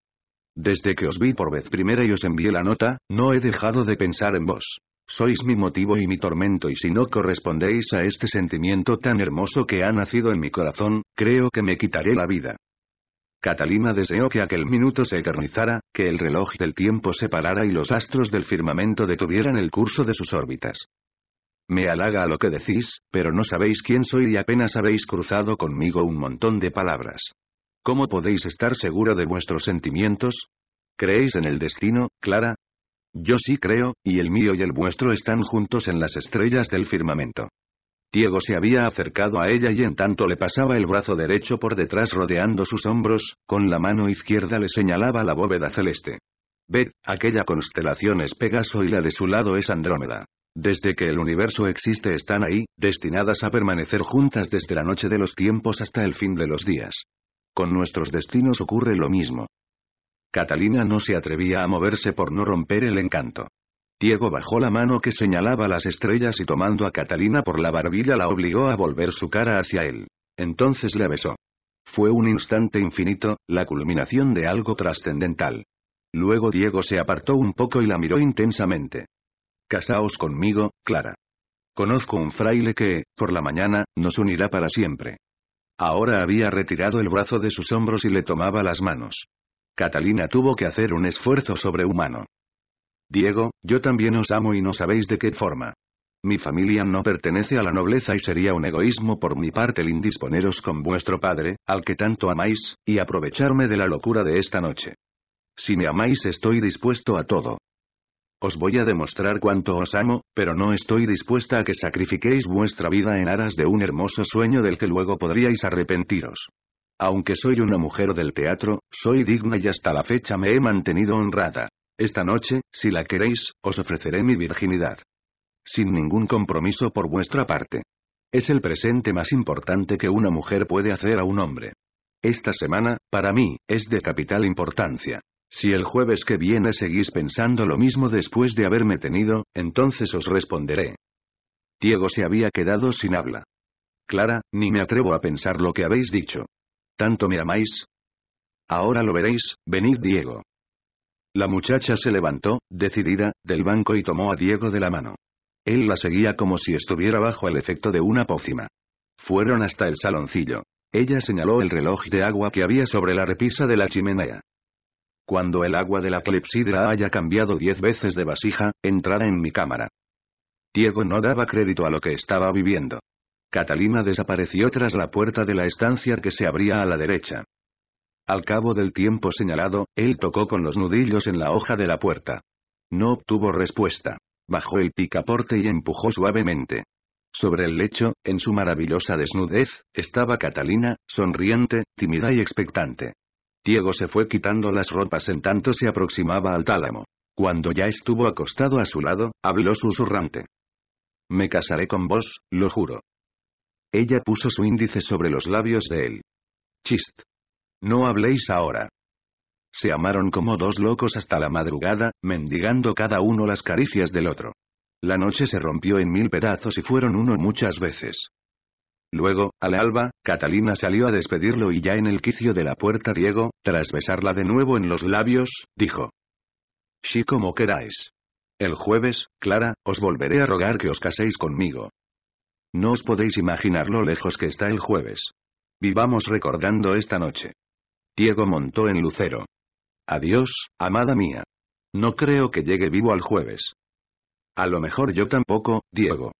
Speaker 1: Desde que os vi por vez primera y os envié la nota, no he dejado de pensar en vos. Sois mi motivo y mi tormento y si no correspondéis a este sentimiento tan hermoso que ha nacido en mi corazón, creo que me quitaré la vida. Catalina deseó que aquel minuto se eternizara, que el reloj del tiempo se parara y los astros del firmamento detuvieran el curso de sus órbitas. Me halaga lo que decís, pero no sabéis quién soy y apenas habéis cruzado conmigo un montón de palabras. ¿Cómo podéis estar seguro de vuestros sentimientos? ¿Creéis en el destino, Clara? Yo sí creo, y el mío y el vuestro están juntos en las estrellas del firmamento. Diego se había acercado a ella y en tanto le pasaba el brazo derecho por detrás rodeando sus hombros, con la mano izquierda le señalaba la bóveda celeste. Ved, aquella constelación es Pegaso y la de su lado es Andrómeda. Desde que el universo existe están ahí, destinadas a permanecer juntas desde la noche de los tiempos hasta el fin de los días. Con nuestros destinos ocurre lo mismo. Catalina no se atrevía a moverse por no romper el encanto. Diego bajó la mano que señalaba las estrellas y tomando a Catalina por la barbilla la obligó a volver su cara hacia él. Entonces le besó. Fue un instante infinito, la culminación de algo trascendental. Luego Diego se apartó un poco y la miró intensamente. Casaos conmigo, Clara. Conozco un fraile que, por la mañana, nos unirá para siempre. Ahora había retirado el brazo de sus hombros y le tomaba las manos. Catalina tuvo que hacer un esfuerzo sobrehumano. Diego, yo también os amo y no sabéis de qué forma. Mi familia no pertenece a la nobleza y sería un egoísmo por mi parte el indisponeros con vuestro padre, al que tanto amáis, y aprovecharme de la locura de esta noche. Si me amáis estoy dispuesto a todo. Os voy a demostrar cuánto os amo, pero no estoy dispuesta a que sacrifiquéis vuestra vida en aras de un hermoso sueño del que luego podríais arrepentiros. Aunque soy una mujer del teatro, soy digna y hasta la fecha me he mantenido honrada. Esta noche, si la queréis, os ofreceré mi virginidad. Sin ningún compromiso por vuestra parte. Es el presente más importante que una mujer puede hacer a un hombre. Esta semana, para mí, es de capital importancia. Si el jueves que viene seguís pensando lo mismo después de haberme tenido, entonces os responderé. Diego se había quedado sin habla. Clara, ni me atrevo a pensar lo que habéis dicho. ¿Tanto me amáis? Ahora lo veréis, venid Diego. La muchacha se levantó, decidida, del banco y tomó a Diego de la mano. Él la seguía como si estuviera bajo el efecto de una pócima. Fueron hasta el saloncillo. Ella señaló el reloj de agua que había sobre la repisa de la chimenea. Cuando el agua de la clepsidra haya cambiado diez veces de vasija, entrará en mi cámara. Diego no daba crédito a lo que estaba viviendo. Catalina desapareció tras la puerta de la estancia que se abría a la derecha. Al cabo del tiempo señalado, él tocó con los nudillos en la hoja de la puerta. No obtuvo respuesta. Bajó el picaporte y empujó suavemente. Sobre el lecho, en su maravillosa desnudez, estaba Catalina, sonriente, tímida y expectante. Diego se fue quitando las ropas en tanto se aproximaba al tálamo. Cuando ya estuvo acostado a su lado, habló susurrante. Me casaré con vos, lo juro. Ella puso su índice sobre los labios de él. Chist. No habléis ahora. Se amaron como dos locos hasta la madrugada, mendigando cada uno las caricias del otro. La noche se rompió en mil pedazos y fueron uno muchas veces. Luego, al alba, Catalina salió a despedirlo y ya en el quicio de la puerta Diego, tras besarla de nuevo en los labios, dijo. Sí como queráis. El jueves, Clara, os volveré a rogar que os caséis conmigo. No os podéis imaginar lo lejos que está el jueves. Vivamos recordando esta noche. Diego montó en Lucero. Adiós, amada mía. No creo que llegue vivo al jueves. A lo mejor yo tampoco, Diego.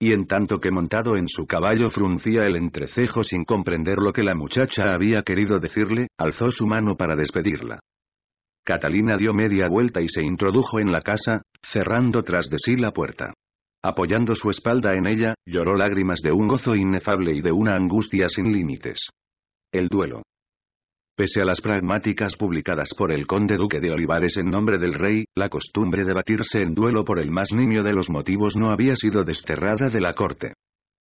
Speaker 1: Y en tanto que montado en su caballo fruncía el entrecejo sin comprender lo que la muchacha había querido decirle, alzó su mano para despedirla. Catalina dio media vuelta y se introdujo en la casa, cerrando tras de sí la puerta. Apoyando su espalda en ella, lloró lágrimas de un gozo inefable y de una angustia sin límites. El duelo. Pese a las pragmáticas publicadas por el conde duque de Olivares en nombre del rey, la costumbre de batirse en duelo por el más niño de los motivos no había sido desterrada de la corte.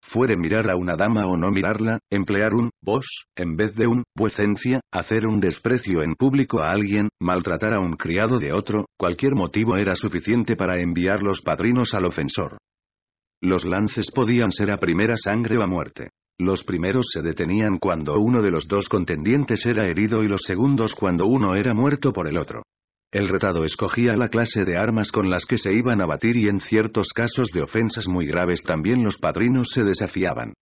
Speaker 1: Fuere mirar a una dama o no mirarla, emplear un vos, en vez de un vuecencia, hacer un desprecio en público a alguien, maltratar a un criado de otro, cualquier motivo era suficiente para enviar los padrinos al ofensor. Los lances podían ser a primera sangre o a muerte. Los primeros se detenían cuando uno de los dos contendientes era herido y los segundos cuando uno era muerto por el otro. El retado escogía la clase de armas con las que se iban a batir y en ciertos casos de ofensas muy graves también los padrinos se desafiaban.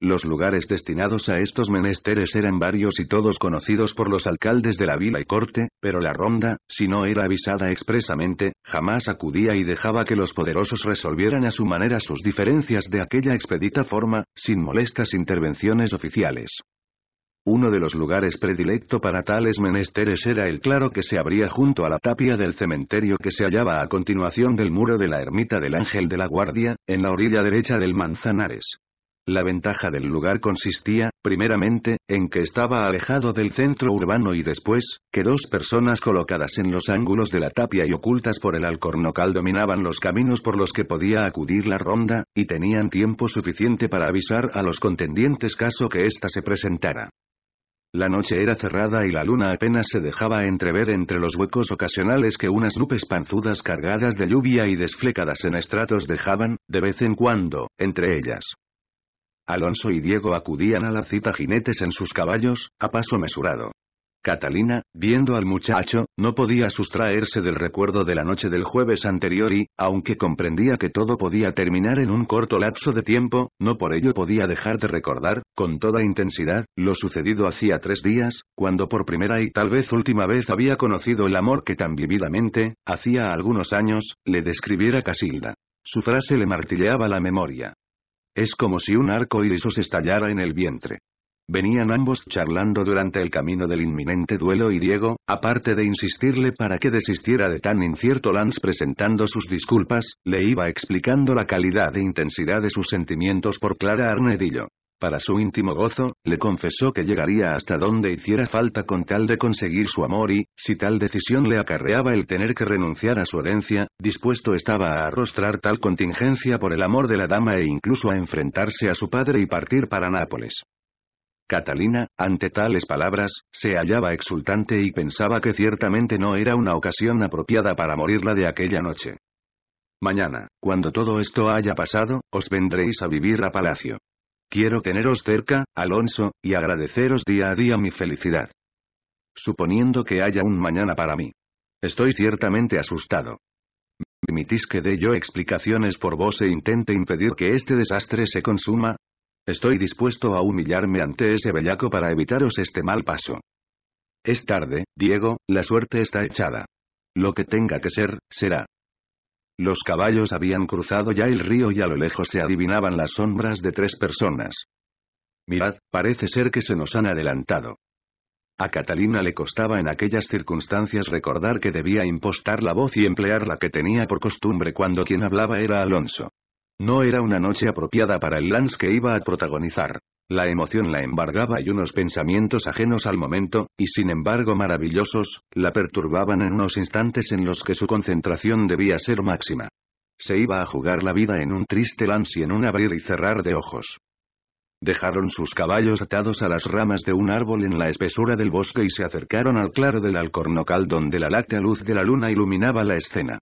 Speaker 1: Los lugares destinados a estos menesteres eran varios y todos conocidos por los alcaldes de la vila y corte, pero la ronda, si no era avisada expresamente, jamás acudía y dejaba que los poderosos resolvieran a su manera sus diferencias de aquella expedita forma, sin molestas intervenciones oficiales. Uno de los lugares predilecto para tales menesteres era el claro que se abría junto a la tapia del cementerio que se hallaba a continuación del muro de la ermita del Ángel de la Guardia, en la orilla derecha del Manzanares. La ventaja del lugar consistía, primeramente, en que estaba alejado del centro urbano y después, que dos personas colocadas en los ángulos de la tapia y ocultas por el alcornocal dominaban los caminos por los que podía acudir la ronda, y tenían tiempo suficiente para avisar a los contendientes caso que ésta se presentara. La noche era cerrada y la luna apenas se dejaba entrever entre los huecos ocasionales que unas nubes panzudas cargadas de lluvia y desflecadas en estratos dejaban, de vez en cuando, entre ellas. Alonso y Diego acudían a la cita jinetes en sus caballos, a paso mesurado. Catalina, viendo al muchacho, no podía sustraerse del recuerdo de la noche del jueves anterior y, aunque comprendía que todo podía terminar en un corto lapso de tiempo, no por ello podía dejar de recordar, con toda intensidad, lo sucedido hacía tres días, cuando por primera y tal vez última vez había conocido el amor que tan vividamente, hacía algunos años, le describiera Casilda. Su frase le martilleaba la memoria. Es como si un arco iris os estallara en el vientre. Venían ambos charlando durante el camino del inminente duelo y Diego, aparte de insistirle para que desistiera de tan incierto Lance presentando sus disculpas, le iba explicando la calidad e intensidad de sus sentimientos por Clara Arnedillo. Para su íntimo gozo, le confesó que llegaría hasta donde hiciera falta con tal de conseguir su amor y, si tal decisión le acarreaba el tener que renunciar a su herencia, dispuesto estaba a arrostrar tal contingencia por el amor de la dama e incluso a enfrentarse a su padre y partir para Nápoles. Catalina, ante tales palabras, se hallaba exultante y pensaba que ciertamente no era una ocasión apropiada para morirla de aquella noche. Mañana, cuando todo esto haya pasado, os vendréis a vivir a palacio. Quiero teneros cerca, Alonso, y agradeceros día a día mi felicidad. Suponiendo que haya un mañana para mí. Estoy ciertamente asustado. ¿Permitís que dé yo explicaciones por vos e intente impedir que este desastre se consuma? Estoy dispuesto a humillarme ante ese bellaco para evitaros este mal paso. Es tarde, Diego, la suerte está echada. Lo que tenga que ser, será. Los caballos habían cruzado ya el río y a lo lejos se adivinaban las sombras de tres personas. Mirad, parece ser que se nos han adelantado. A Catalina le costaba en aquellas circunstancias recordar que debía impostar la voz y emplear la que tenía por costumbre cuando quien hablaba era Alonso. No era una noche apropiada para el lance que iba a protagonizar. La emoción la embargaba y unos pensamientos ajenos al momento, y sin embargo maravillosos, la perturbaban en unos instantes en los que su concentración debía ser máxima. Se iba a jugar la vida en un triste lance y en un abrir y cerrar de ojos. Dejaron sus caballos atados a las ramas de un árbol en la espesura del bosque y se acercaron al claro del alcornocal donde la láctea luz de la luna iluminaba la escena.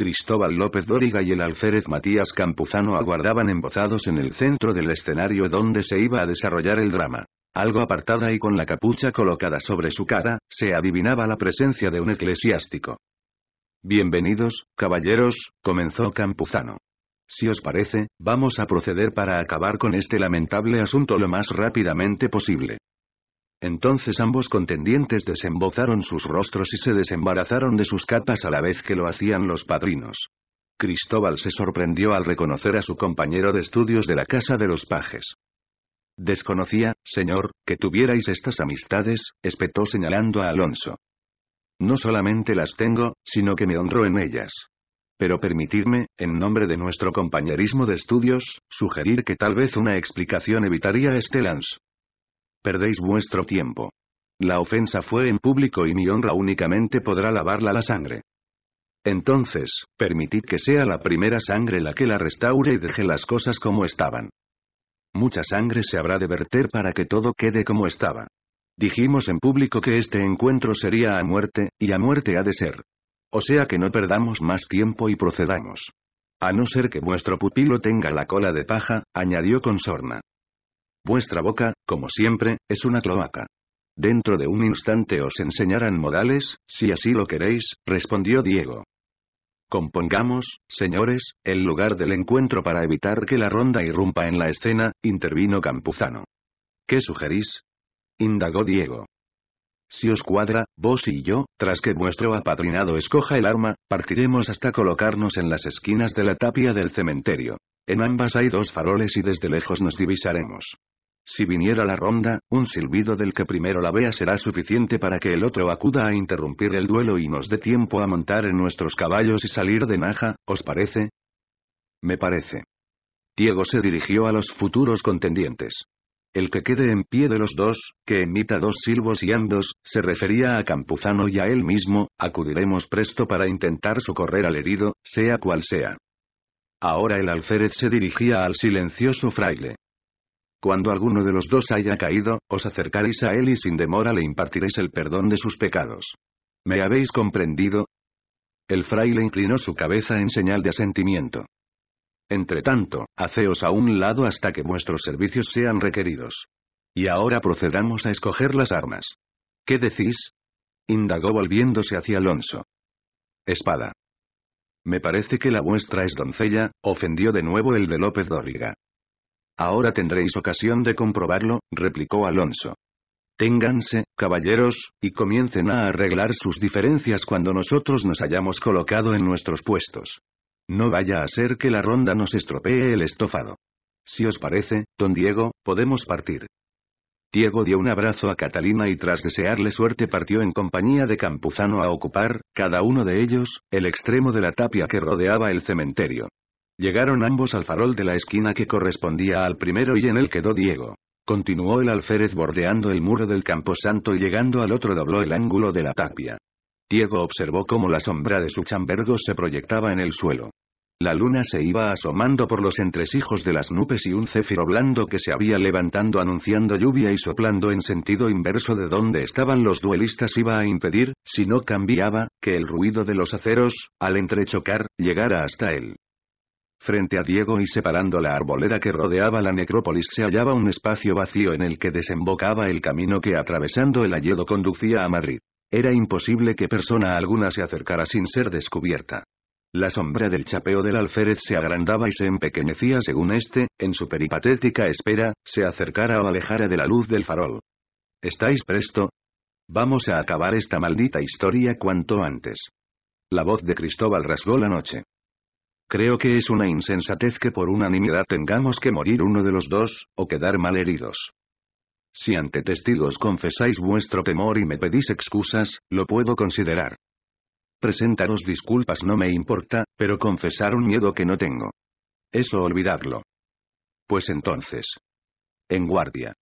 Speaker 1: Cristóbal López Dóriga y el alférez Matías Campuzano aguardaban embozados en el centro del escenario donde se iba a desarrollar el drama. Algo apartada y con la capucha colocada sobre su cara, se adivinaba la presencia de un eclesiástico. Bienvenidos, caballeros, comenzó Campuzano. Si os parece, vamos a proceder para acabar con este lamentable asunto lo más rápidamente posible. Entonces ambos contendientes desembozaron sus rostros y se desembarazaron de sus capas a la vez que lo hacían los padrinos. Cristóbal se sorprendió al reconocer a su compañero de estudios de la Casa de los Pajes. Desconocía, señor, que tuvierais estas amistades, espetó señalando a Alonso. No solamente las tengo, sino que me honro en ellas. Pero permitidme, en nombre de nuestro compañerismo de estudios, sugerir que tal vez una explicación evitaría este lance. Perdéis vuestro tiempo. La ofensa fue en público y mi honra únicamente podrá lavarla la sangre. Entonces, permitid que sea la primera sangre la que la restaure y deje las cosas como estaban. Mucha sangre se habrá de verter para que todo quede como estaba. Dijimos en público que este encuentro sería a muerte, y a muerte ha de ser. O sea que no perdamos más tiempo y procedamos. A no ser que vuestro pupilo tenga la cola de paja, añadió con sorna. Vuestra boca, como siempre, es una cloaca. Dentro de un instante os enseñarán modales, si así lo queréis, respondió Diego. Compongamos, señores, el lugar del encuentro para evitar que la ronda irrumpa en la escena, intervino Campuzano. ¿Qué sugerís? indagó Diego. Si os cuadra, vos y yo, tras que vuestro apadrinado escoja el arma, partiremos hasta colocarnos en las esquinas de la tapia del cementerio. En ambas hay dos faroles y desde lejos nos divisaremos. Si viniera la ronda, un silbido del que primero la vea será suficiente para que el otro acuda a interrumpir el duelo y nos dé tiempo a montar en nuestros caballos y salir de Naja, ¿os parece? Me parece. Diego se dirigió a los futuros contendientes. El que quede en pie de los dos, que emita dos silbos y andos, se refería a Campuzano y a él mismo, acudiremos presto para intentar socorrer al herido, sea cual sea. Ahora el alférez se dirigía al silencioso fraile. Cuando alguno de los dos haya caído, os acercaréis a él y sin demora le impartiréis el perdón de sus pecados. ¿Me habéis comprendido? El fraile inclinó su cabeza en señal de asentimiento. Entretanto, haceos a un lado hasta que vuestros servicios sean requeridos. Y ahora procedamos a escoger las armas. ¿Qué decís? indagó volviéndose hacia Alonso. Espada. Me parece que la vuestra es doncella, ofendió de nuevo el de López Dóriga. Ahora tendréis ocasión de comprobarlo, replicó Alonso. Ténganse, caballeros, y comiencen a arreglar sus diferencias cuando nosotros nos hayamos colocado en nuestros puestos. No vaya a ser que la ronda nos estropee el estofado. Si os parece, don Diego, podemos partir. Diego dio un abrazo a Catalina y tras desearle suerte partió en compañía de Campuzano a ocupar, cada uno de ellos, el extremo de la tapia que rodeaba el cementerio. Llegaron ambos al farol de la esquina que correspondía al primero y en él quedó Diego. Continuó el alférez bordeando el muro del camposanto y llegando al otro dobló el ángulo de la tapia. Diego observó cómo la sombra de su chambergo se proyectaba en el suelo. La luna se iba asomando por los entresijos de las nubes y un céfiro blando que se había levantando anunciando lluvia y soplando en sentido inverso de donde estaban los duelistas iba a impedir, si no cambiaba, que el ruido de los aceros, al entrechocar, llegara hasta él. Frente a Diego y separando la arboleda que rodeaba la necrópolis se hallaba un espacio vacío en el que desembocaba el camino que atravesando el hayedo conducía a Madrid. Era imposible que persona alguna se acercara sin ser descubierta. La sombra del chapeo del alférez se agrandaba y se empequeñecía según éste, en su peripatética espera, se acercara o alejara de la luz del farol. ¿Estáis presto? Vamos a acabar esta maldita historia cuanto antes. La voz de Cristóbal rasgó la noche. Creo que es una insensatez que por unanimidad tengamos que morir uno de los dos, o quedar mal heridos. Si ante testigos confesáis vuestro temor y me pedís excusas, lo puedo considerar. Presentaros disculpas no me importa, pero confesar un miedo que no tengo. Eso olvidadlo. Pues entonces. En guardia.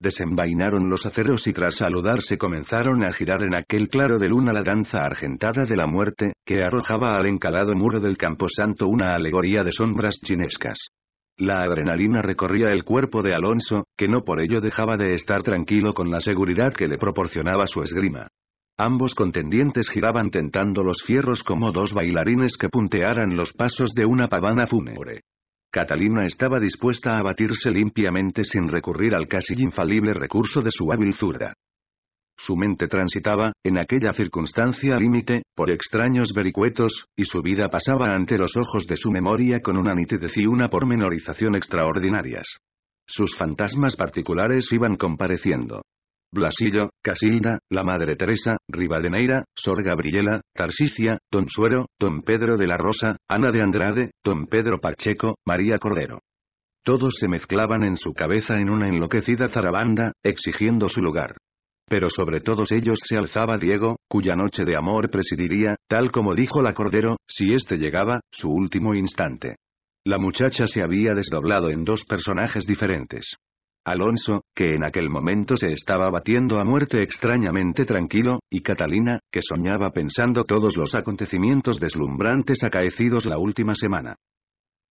Speaker 1: Desenvainaron los aceros y tras saludarse comenzaron a girar en aquel claro de luna la danza argentada de la muerte, que arrojaba al encalado muro del camposanto una alegoría de sombras chinescas. La adrenalina recorría el cuerpo de Alonso, que no por ello dejaba de estar tranquilo con la seguridad que le proporcionaba su esgrima. Ambos contendientes giraban tentando los fierros como dos bailarines que puntearan los pasos de una pavana fúnebre. Catalina estaba dispuesta a batirse limpiamente sin recurrir al casi infalible recurso de su hábil zurda. Su mente transitaba, en aquella circunstancia límite, por extraños vericuetos, y su vida pasaba ante los ojos de su memoria con una nitidez y una pormenorización extraordinarias. Sus fantasmas particulares iban compareciendo. Blasillo, Casilda, la Madre Teresa, Rivadeneira, Sor Gabriela, Tarsicia, Don Suero, Don Pedro de la Rosa, Ana de Andrade, Don Pedro Pacheco, María Cordero. Todos se mezclaban en su cabeza en una enloquecida zarabanda, exigiendo su lugar. Pero sobre todos ellos se alzaba Diego, cuya noche de amor presidiría, tal como dijo la Cordero, si éste llegaba, su último instante. La muchacha se había desdoblado en dos personajes diferentes. Alonso, que en aquel momento se estaba batiendo a muerte extrañamente tranquilo, y Catalina, que soñaba pensando todos los acontecimientos deslumbrantes acaecidos la última semana.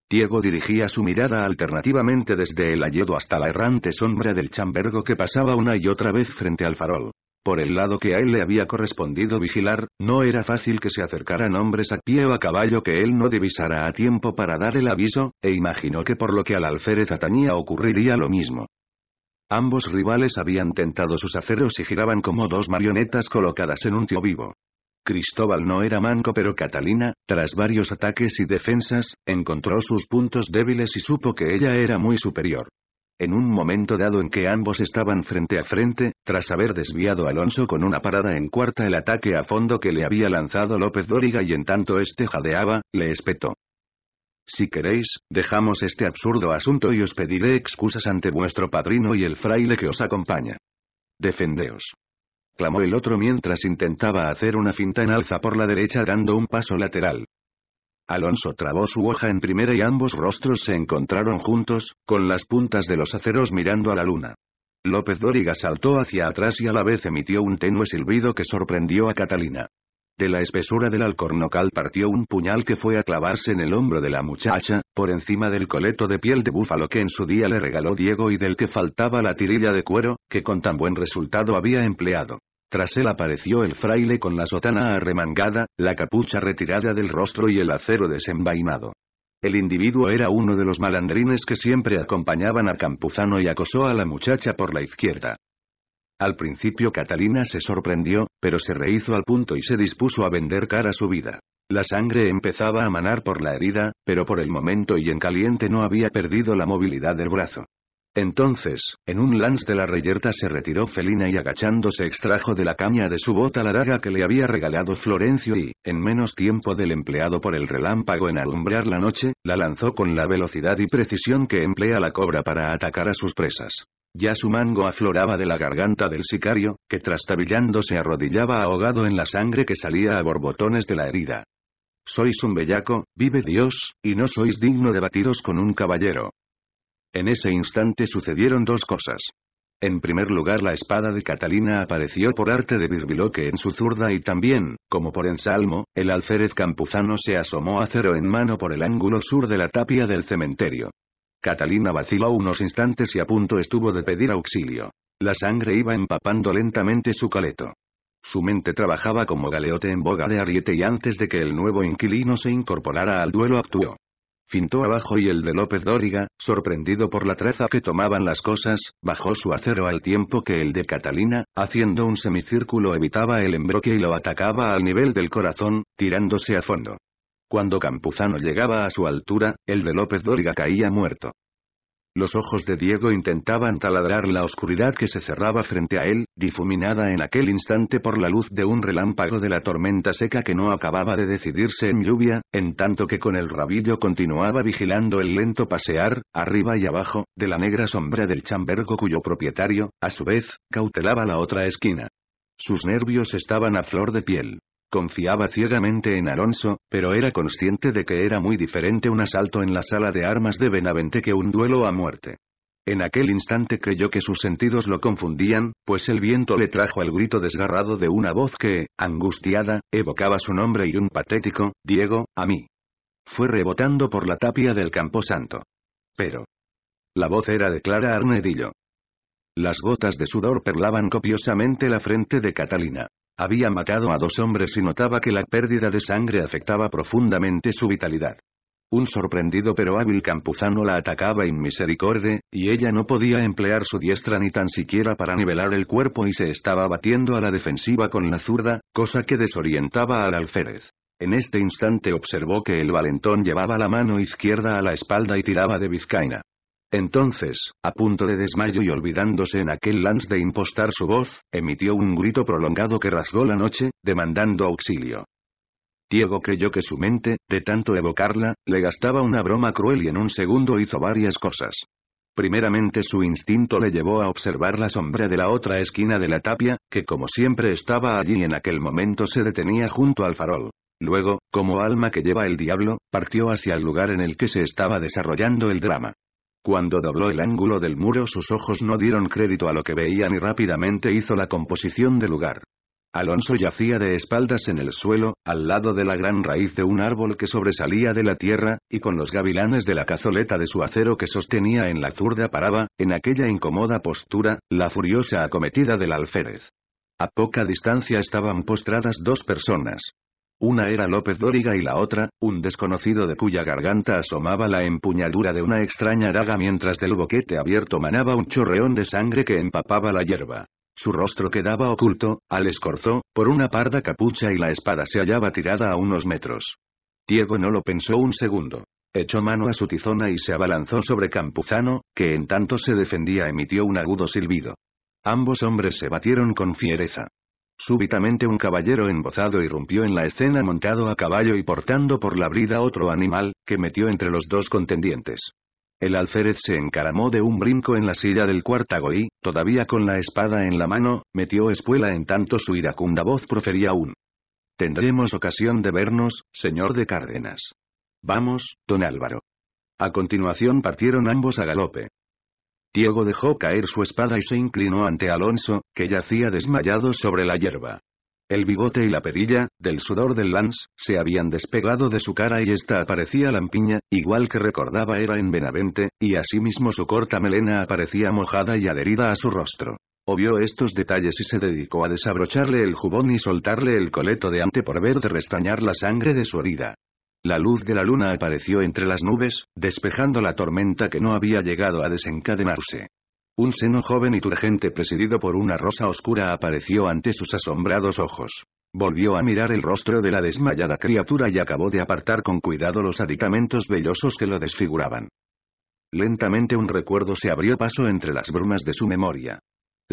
Speaker 1: Diego dirigía su mirada alternativamente desde el ayedo hasta la errante sombra del chambergo que pasaba una y otra vez frente al farol. Por el lado que a él le había correspondido vigilar, no era fácil que se acercaran hombres a pie o a caballo que él no divisara a tiempo para dar el aviso, e imaginó que por lo que al alférez atañía ocurriría lo mismo. Ambos rivales habían tentado sus aceros y giraban como dos marionetas colocadas en un tío vivo. Cristóbal no era manco pero Catalina, tras varios ataques y defensas, encontró sus puntos débiles y supo que ella era muy superior. En un momento dado en que ambos estaban frente a frente, tras haber desviado a Alonso con una parada en cuarta el ataque a fondo que le había lanzado López Dóriga y en tanto este jadeaba, le espetó. Si queréis, dejamos este absurdo asunto y os pediré excusas ante vuestro padrino y el fraile que os acompaña. Defendeos. Clamó el otro mientras intentaba hacer una finta en alza por la derecha dando un paso lateral. Alonso trabó su hoja en primera y ambos rostros se encontraron juntos, con las puntas de los aceros mirando a la luna. López Dóriga saltó hacia atrás y a la vez emitió un tenue silbido que sorprendió a Catalina. De la espesura del alcornocal partió un puñal que fue a clavarse en el hombro de la muchacha, por encima del coleto de piel de búfalo que en su día le regaló Diego y del que faltaba la tirilla de cuero, que con tan buen resultado había empleado. Tras él apareció el fraile con la sotana arremangada, la capucha retirada del rostro y el acero desenvainado. El individuo era uno de los malandrines que siempre acompañaban a Campuzano y acosó a la muchacha por la izquierda. Al principio Catalina se sorprendió, pero se rehizo al punto y se dispuso a vender cara su vida. La sangre empezaba a manar por la herida, pero por el momento y en caliente no había perdido la movilidad del brazo. Entonces, en un lance de la reyerta se retiró Felina y agachándose extrajo de la caña de su bota la daga que le había regalado Florencio y, en menos tiempo del empleado por el relámpago en alumbrar la noche, la lanzó con la velocidad y precisión que emplea la cobra para atacar a sus presas. Ya su mango afloraba de la garganta del sicario, que trastabillando se arrodillaba ahogado en la sangre que salía a borbotones de la herida. Sois un bellaco, vive Dios, y no sois digno de batiros con un caballero. En ese instante sucedieron dos cosas. En primer lugar la espada de Catalina apareció por arte de birbiloque en su zurda y también, como por ensalmo, el alférez campuzano se asomó acero en mano por el ángulo sur de la tapia del cementerio. Catalina vaciló unos instantes y a punto estuvo de pedir auxilio. La sangre iba empapando lentamente su caleto. Su mente trabajaba como galeote en boga de ariete y antes de que el nuevo inquilino se incorporara al duelo actuó. Fintó abajo y el de López Dóriga, sorprendido por la traza que tomaban las cosas, bajó su acero al tiempo que el de Catalina, haciendo un semicírculo evitaba el embroque y lo atacaba al nivel del corazón, tirándose a fondo. Cuando Campuzano llegaba a su altura, el de López Dóriga caía muerto. Los ojos de Diego intentaban taladrar la oscuridad que se cerraba frente a él, difuminada en aquel instante por la luz de un relámpago de la tormenta seca que no acababa de decidirse en lluvia, en tanto que con el rabillo continuaba vigilando el lento pasear, arriba y abajo, de la negra sombra del chambergo cuyo propietario, a su vez, cautelaba la otra esquina. Sus nervios estaban a flor de piel. Confiaba ciegamente en Alonso, pero era consciente de que era muy diferente un asalto en la sala de armas de Benavente que un duelo a muerte. En aquel instante creyó que sus sentidos lo confundían, pues el viento le trajo el grito desgarrado de una voz que, angustiada, evocaba su nombre y un patético, Diego, a mí. Fue rebotando por la tapia del camposanto. Pero. La voz era de Clara Arnedillo. Las gotas de sudor perlaban copiosamente la frente de Catalina. Había matado a dos hombres y notaba que la pérdida de sangre afectaba profundamente su vitalidad. Un sorprendido pero hábil campuzano la atacaba en misericordia, y ella no podía emplear su diestra ni tan siquiera para nivelar el cuerpo y se estaba batiendo a la defensiva con la zurda, cosa que desorientaba al alférez. En este instante observó que el valentón llevaba la mano izquierda a la espalda y tiraba de Vizcaina. Entonces, a punto de desmayo y olvidándose en aquel lance de impostar su voz, emitió un grito prolongado que rasgó la noche, demandando auxilio. Diego creyó que su mente, de tanto evocarla, le gastaba una broma cruel y en un segundo hizo varias cosas. Primeramente su instinto le llevó a observar la sombra de la otra esquina de la tapia, que como siempre estaba allí y en aquel momento se detenía junto al farol. Luego, como alma que lleva el diablo, partió hacia el lugar en el que se estaba desarrollando el drama. Cuando dobló el ángulo del muro sus ojos no dieron crédito a lo que veían y rápidamente hizo la composición del lugar. Alonso yacía de espaldas en el suelo, al lado de la gran raíz de un árbol que sobresalía de la tierra, y con los gavilanes de la cazoleta de su acero que sostenía en la zurda paraba, en aquella incómoda postura, la furiosa acometida del alférez. A poca distancia estaban postradas dos personas, una era López Dóriga y la otra, un desconocido de cuya garganta asomaba la empuñadura de una extraña daga mientras del boquete abierto manaba un chorreón de sangre que empapaba la hierba. Su rostro quedaba oculto, al escorzo, por una parda capucha y la espada se hallaba tirada a unos metros. Diego no lo pensó un segundo. Echó mano a su tizona y se abalanzó sobre Campuzano, que en tanto se defendía emitió un agudo silbido. Ambos hombres se batieron con fiereza. Súbitamente un caballero embozado irrumpió en la escena montado a caballo y portando por la brida otro animal, que metió entre los dos contendientes. El alférez se encaramó de un brinco en la silla del cuartago y, todavía con la espada en la mano, metió espuela en tanto su iracunda voz profería un. Tendremos ocasión de vernos, señor de Cárdenas. Vamos, don Álvaro. A continuación partieron ambos a galope. Diego dejó caer su espada y se inclinó ante Alonso, que yacía desmayado sobre la hierba. El bigote y la perilla, del sudor del lance, se habían despegado de su cara y esta aparecía lampiña, igual que recordaba era en Benavente, y asimismo su corta melena aparecía mojada y adherida a su rostro. Ovió estos detalles y se dedicó a desabrocharle el jubón y soltarle el coleto de ante por ver de restañar la sangre de su herida. La luz de la luna apareció entre las nubes, despejando la tormenta que no había llegado a desencadenarse. Un seno joven y turgente presidido por una rosa oscura apareció ante sus asombrados ojos. Volvió a mirar el rostro de la desmayada criatura y acabó de apartar con cuidado los aditamentos vellosos que lo desfiguraban. Lentamente un recuerdo se abrió paso entre las brumas de su memoria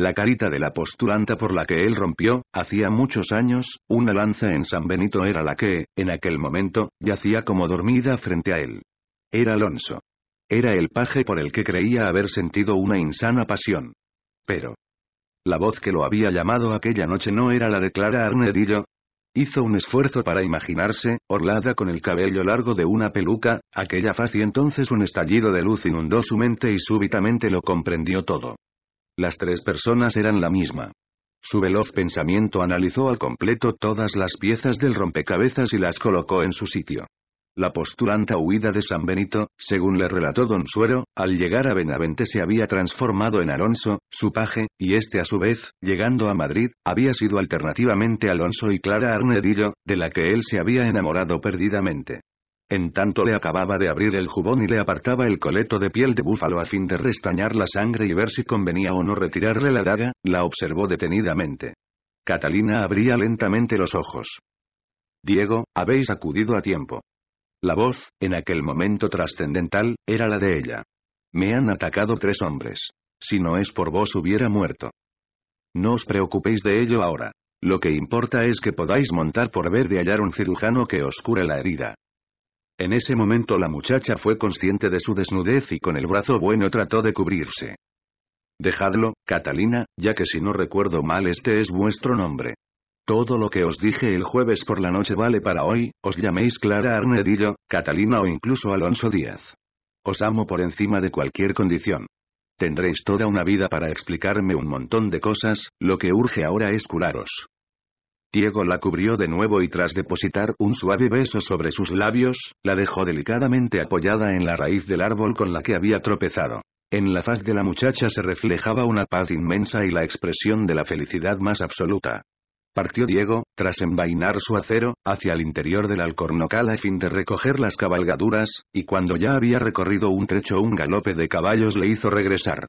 Speaker 1: la carita de la postulanta por la que él rompió, hacía muchos años, una lanza en San Benito era la que, en aquel momento, yacía como dormida frente a él. Era Alonso. Era el paje por el que creía haber sentido una insana pasión. Pero... La voz que lo había llamado aquella noche no era la de Clara Arnedillo, Hizo un esfuerzo para imaginarse, orlada con el cabello largo de una peluca, aquella faz y entonces un estallido de luz inundó su mente y súbitamente lo comprendió todo. Las tres personas eran la misma. Su veloz pensamiento analizó al completo todas las piezas del rompecabezas y las colocó en su sitio. La postulanta huida de San Benito, según le relató don Suero, al llegar a Benavente se había transformado en Alonso, su paje, y este a su vez, llegando a Madrid, había sido alternativamente Alonso y Clara Arnedillo, de la que él se había enamorado perdidamente. En tanto le acababa de abrir el jubón y le apartaba el coleto de piel de búfalo a fin de restañar la sangre y ver si convenía o no retirarle la daga, la observó detenidamente. Catalina abría lentamente los ojos. Diego, habéis acudido a tiempo. La voz, en aquel momento trascendental, era la de ella. Me han atacado tres hombres. Si no es por vos hubiera muerto. No os preocupéis de ello ahora. Lo que importa es que podáis montar por ver de hallar un cirujano que os cure la herida. En ese momento la muchacha fue consciente de su desnudez y con el brazo bueno trató de cubrirse. Dejadlo, Catalina, ya que si no recuerdo mal este es vuestro nombre. Todo lo que os dije el jueves por la noche vale para hoy, os llaméis Clara Arnedillo, Catalina o incluso Alonso Díaz. Os amo por encima de cualquier condición. Tendréis toda una vida para explicarme un montón de cosas, lo que urge ahora es curaros. Diego la cubrió de nuevo y tras depositar un suave beso sobre sus labios, la dejó delicadamente apoyada en la raíz del árbol con la que había tropezado. En la faz de la muchacha se reflejaba una paz inmensa y la expresión de la felicidad más absoluta. Partió Diego, tras envainar su acero, hacia el interior del alcornocal a fin de recoger las cabalgaduras, y cuando ya había recorrido un trecho un galope de caballos le hizo regresar.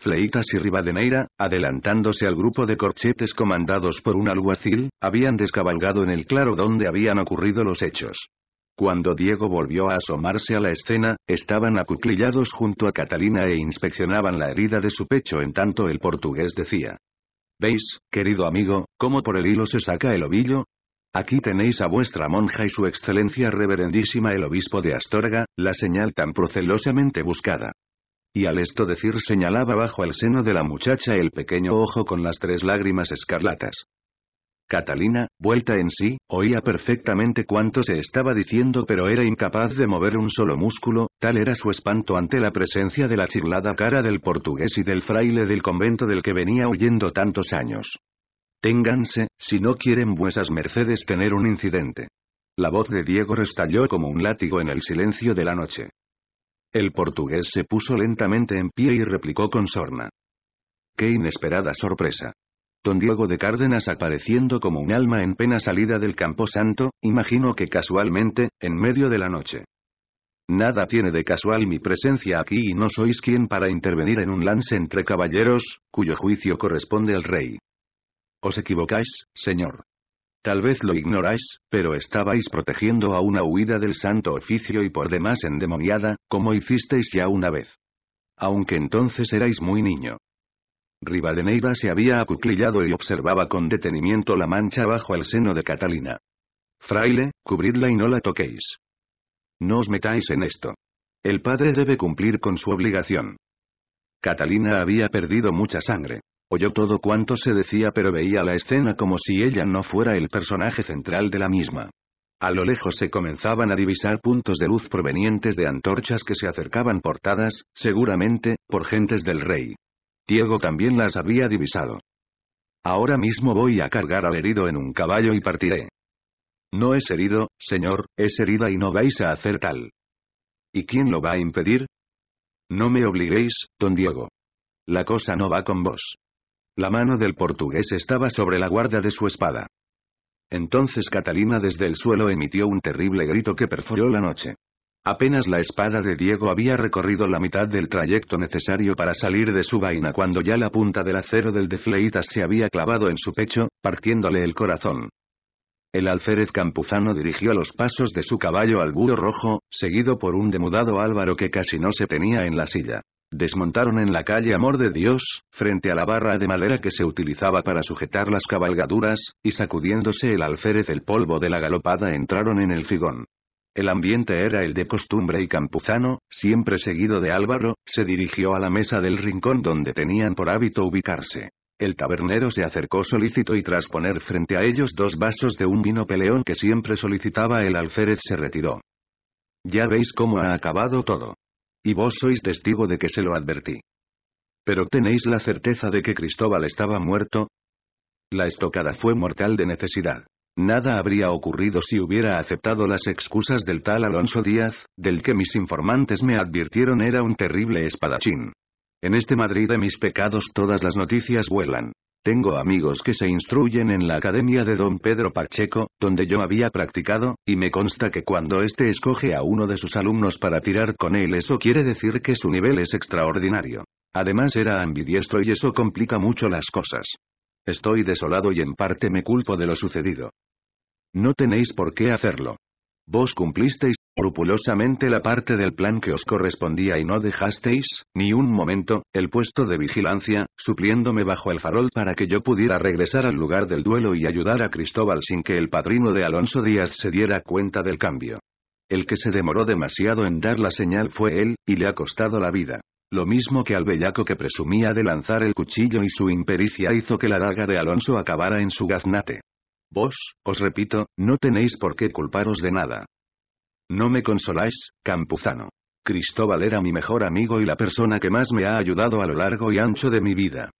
Speaker 1: Fleitas y Rivadeneira, adelantándose al grupo de corchetes comandados por un alguacil, habían descabalgado en el claro donde habían ocurrido los hechos. Cuando Diego volvió a asomarse a la escena, estaban acuclillados junto a Catalina e inspeccionaban la herida de su pecho en tanto el portugués decía. ¿Veis, querido amigo, cómo por el hilo se saca el ovillo? Aquí tenéis a vuestra monja y su excelencia reverendísima el obispo de Astorga, la señal tan procelosamente buscada. Y al esto decir señalaba bajo el seno de la muchacha el pequeño ojo con las tres lágrimas escarlatas. Catalina, vuelta en sí, oía perfectamente cuánto se estaba diciendo pero era incapaz de mover un solo músculo, tal era su espanto ante la presencia de la chirlada cara del portugués y del fraile del convento del que venía huyendo tantos años. Ténganse, si no quieren vuesas mercedes tener un incidente. La voz de Diego restalló como un látigo en el silencio de la noche. El portugués se puso lentamente en pie y replicó con sorna. ¡Qué inesperada sorpresa! Don Diego de Cárdenas apareciendo como un alma en pena salida del campo santo, imagino que casualmente, en medio de la noche. Nada tiene de casual mi presencia aquí y no sois quien para intervenir en un lance entre caballeros, cuyo juicio corresponde al rey. Os equivocáis, señor. Tal vez lo ignoráis, pero estabais protegiendo a una huida del santo oficio y por demás endemoniada, como hicisteis ya una vez. Aunque entonces erais muy niño. Rivadeneira se había acuclillado y observaba con detenimiento la mancha bajo el seno de Catalina. Fraile, cubridla y no la toquéis. No os metáis en esto. El padre debe cumplir con su obligación. Catalina había perdido mucha sangre. Oyó todo cuanto se decía pero veía la escena como si ella no fuera el personaje central de la misma. A lo lejos se comenzaban a divisar puntos de luz provenientes de antorchas que se acercaban portadas, seguramente, por gentes del rey. Diego también las había divisado. Ahora mismo voy a cargar al herido en un caballo y partiré. No es herido, señor, es herida y no vais a hacer tal. ¿Y quién lo va a impedir? No me obliguéis, don Diego. La cosa no va con vos. La mano del portugués estaba sobre la guarda de su espada. Entonces Catalina desde el suelo emitió un terrible grito que perforó la noche. Apenas la espada de Diego había recorrido la mitad del trayecto necesario para salir de su vaina cuando ya la punta del acero del defleitas se había clavado en su pecho, partiéndole el corazón. El alférez campuzano dirigió los pasos de su caballo al búho rojo, seguido por un demudado Álvaro que casi no se tenía en la silla. Desmontaron en la calle Amor de Dios, frente a la barra de madera que se utilizaba para sujetar las cabalgaduras, y sacudiéndose el alférez el polvo de la galopada entraron en el figón. El ambiente era el de costumbre y Campuzano, siempre seguido de Álvaro, se dirigió a la mesa del rincón donde tenían por hábito ubicarse. El tabernero se acercó solícito y tras poner frente a ellos dos vasos de un vino peleón que siempre solicitaba el alférez se retiró. Ya veis cómo ha acabado todo. Y vos sois testigo de que se lo advertí. Pero ¿tenéis la certeza de que Cristóbal estaba muerto? La estocada fue mortal de necesidad. Nada habría ocurrido si hubiera aceptado las excusas del tal Alonso Díaz, del que mis informantes me advirtieron era un terrible espadachín. En este Madrid de mis pecados todas las noticias vuelan. Tengo amigos que se instruyen en la academia de don Pedro Pacheco, donde yo había practicado, y me consta que cuando éste escoge a uno de sus alumnos para tirar con él eso quiere decir que su nivel es extraordinario. Además era ambidiestro y eso complica mucho las cosas. Estoy desolado y en parte me culpo de lo sucedido. No tenéis por qué hacerlo. Vos cumplisteis escrupulosamente la parte del plan que os correspondía y no dejasteis, ni un momento, el puesto de vigilancia, supliéndome bajo el farol para que yo pudiera regresar al lugar del duelo y ayudar a Cristóbal sin que el padrino de Alonso Díaz se diera cuenta del cambio. El que se demoró demasiado en dar la señal fue él, y le ha costado la vida. Lo mismo que al bellaco que presumía de lanzar el cuchillo y su impericia hizo que la daga de Alonso acabara en su gaznate. Vos, os repito, no tenéis por qué culparos de nada. No me consoláis, Campuzano. Cristóbal era mi mejor amigo y la persona que más me ha ayudado a lo largo y ancho de mi vida.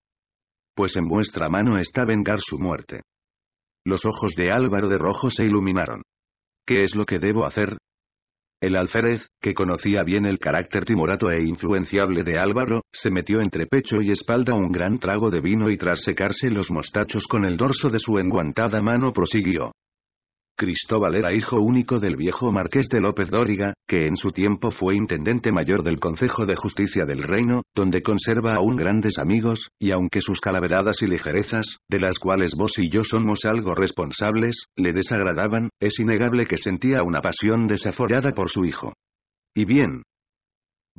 Speaker 1: Pues en vuestra mano está vengar su muerte. Los ojos de Álvaro de Rojo se iluminaron. ¿Qué es lo que debo hacer? El alférez, que conocía bien el carácter timorato e influenciable de Álvaro, se metió entre pecho y espalda un gran trago de vino y tras secarse los mostachos con el dorso de su enguantada mano prosiguió. Cristóbal era hijo único del viejo marqués de López Dóriga, que en su tiempo fue intendente mayor del Consejo de Justicia del Reino, donde conserva aún grandes amigos, y aunque sus calaveradas y ligerezas, de las cuales vos y yo somos algo responsables, le desagradaban, es innegable que sentía una pasión desaforada por su hijo. Y bien,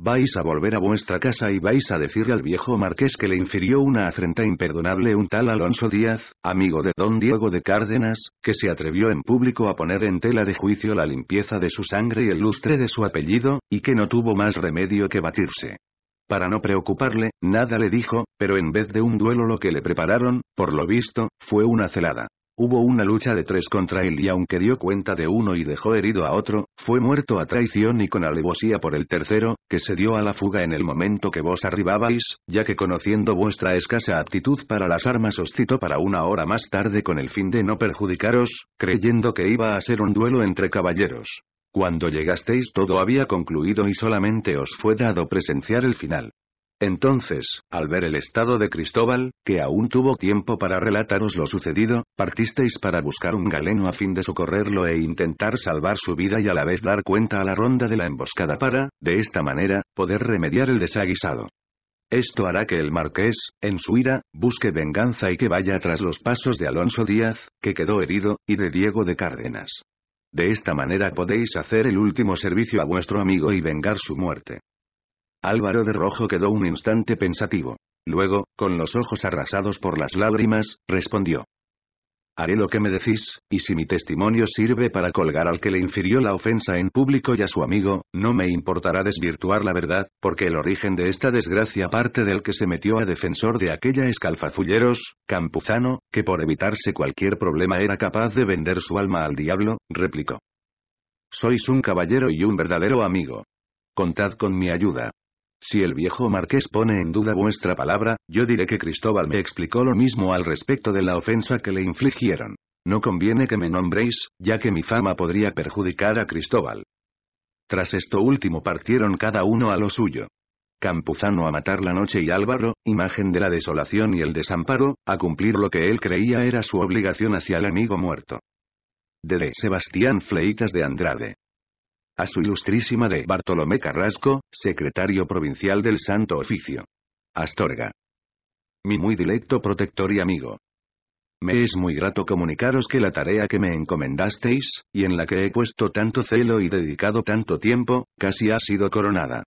Speaker 1: Vais a volver a vuestra casa y vais a decirle al viejo marqués que le infirió una afrenta imperdonable un tal Alonso Díaz, amigo de don Diego de Cárdenas, que se atrevió en público a poner en tela de juicio la limpieza de su sangre y el lustre de su apellido, y que no tuvo más remedio que batirse. Para no preocuparle, nada le dijo, pero en vez de un duelo lo que le prepararon, por lo visto, fue una celada. Hubo una lucha de tres contra él y aunque dio cuenta de uno y dejó herido a otro, fue muerto a traición y con alevosía por el tercero, que se dio a la fuga en el momento que vos arribabais, ya que conociendo vuestra escasa aptitud para las armas os citó para una hora más tarde con el fin de no perjudicaros, creyendo que iba a ser un duelo entre caballeros. Cuando llegasteis todo había concluido y solamente os fue dado presenciar el final. Entonces, al ver el estado de Cristóbal, que aún tuvo tiempo para relataros lo sucedido, partisteis para buscar un galeno a fin de socorrerlo e intentar salvar su vida y a la vez dar cuenta a la ronda de la emboscada para, de esta manera, poder remediar el desaguisado. Esto hará que el marqués, en su ira, busque venganza y que vaya tras los pasos de Alonso Díaz, que quedó herido, y de Diego de Cárdenas. De esta manera podéis hacer el último servicio a vuestro amigo y vengar su muerte. Álvaro de Rojo quedó un instante pensativo. Luego, con los ojos arrasados por las lágrimas, respondió. Haré lo que me decís, y si mi testimonio sirve para colgar al que le infirió la ofensa en público y a su amigo, no me importará desvirtuar la verdad, porque el origen de esta desgracia parte del que se metió a defensor de aquella escalfafulleros, Campuzano, que por evitarse cualquier problema era capaz de vender su alma al diablo, replicó. Sois un caballero y un verdadero amigo. Contad con mi ayuda. Si el viejo marqués pone en duda vuestra palabra, yo diré que Cristóbal me explicó lo mismo al respecto de la ofensa que le infligieron. No conviene que me nombréis, ya que mi fama podría perjudicar a Cristóbal. Tras esto último partieron cada uno a lo suyo. Campuzano a matar la noche y Álvaro, imagen de la desolación y el desamparo, a cumplir lo que él creía era su obligación hacia el amigo muerto. De Sebastián Fleitas de Andrade a su ilustrísima de Bartolomé Carrasco, secretario provincial del Santo Oficio. Astorga. Mi muy dilecto protector y amigo. Me es muy grato comunicaros que la tarea que me encomendasteis, y en la que he puesto tanto celo y dedicado tanto tiempo, casi ha sido coronada.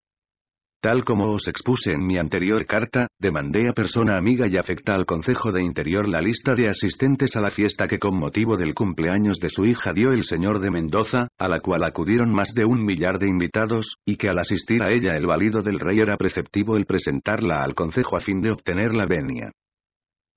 Speaker 1: Tal como os expuse en mi anterior carta, demandé a persona amiga y afecta al Consejo de Interior la lista de asistentes a la fiesta que con motivo del cumpleaños de su hija dio el señor de Mendoza, a la cual acudieron más de un millar de invitados, y que al asistir a ella el valido del rey era preceptivo el presentarla al Consejo a fin de obtener la venia.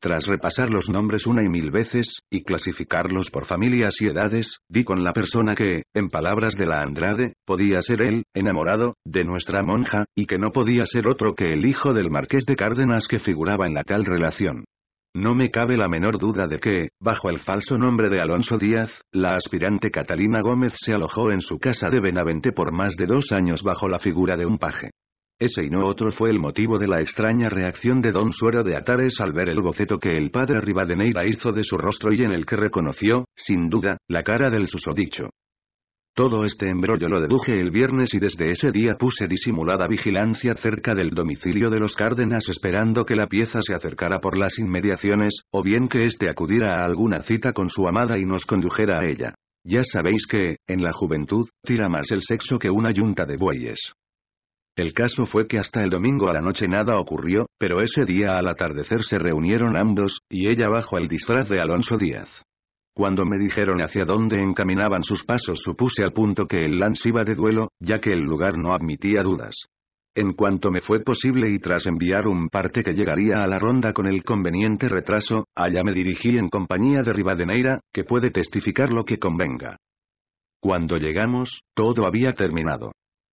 Speaker 1: Tras repasar los nombres una y mil veces, y clasificarlos por familias y edades, di con la persona que, en palabras de la Andrade, podía ser él, enamorado, de nuestra monja, y que no podía ser otro que el hijo del marqués de Cárdenas que figuraba en la tal relación. No me cabe la menor duda de que, bajo el falso nombre de Alonso Díaz, la aspirante Catalina Gómez se alojó en su casa de Benavente por más de dos años bajo la figura de un paje. Ese y no otro fue el motivo de la extraña reacción de don Suero de Atares al ver el boceto que el padre Rivadeneira hizo de su rostro y en el que reconoció, sin duda, la cara del susodicho. Todo este embrollo lo deduje el viernes y desde ese día puse disimulada vigilancia cerca del domicilio de los Cárdenas esperando que la pieza se acercara por las inmediaciones, o bien que éste acudiera a alguna cita con su amada y nos condujera a ella. Ya sabéis que, en la juventud, tira más el sexo que una yunta de bueyes. El caso fue que hasta el domingo a la noche nada ocurrió, pero ese día al atardecer se reunieron ambos, y ella bajo el disfraz de Alonso Díaz. Cuando me dijeron hacia dónde encaminaban sus pasos supuse al punto que el Lance iba de duelo, ya que el lugar no admitía dudas. En cuanto me fue posible y tras enviar un parte que llegaría a la ronda con el conveniente retraso, allá me dirigí en compañía de Rivadeneira, que puede testificar lo que convenga. Cuando llegamos, todo había terminado.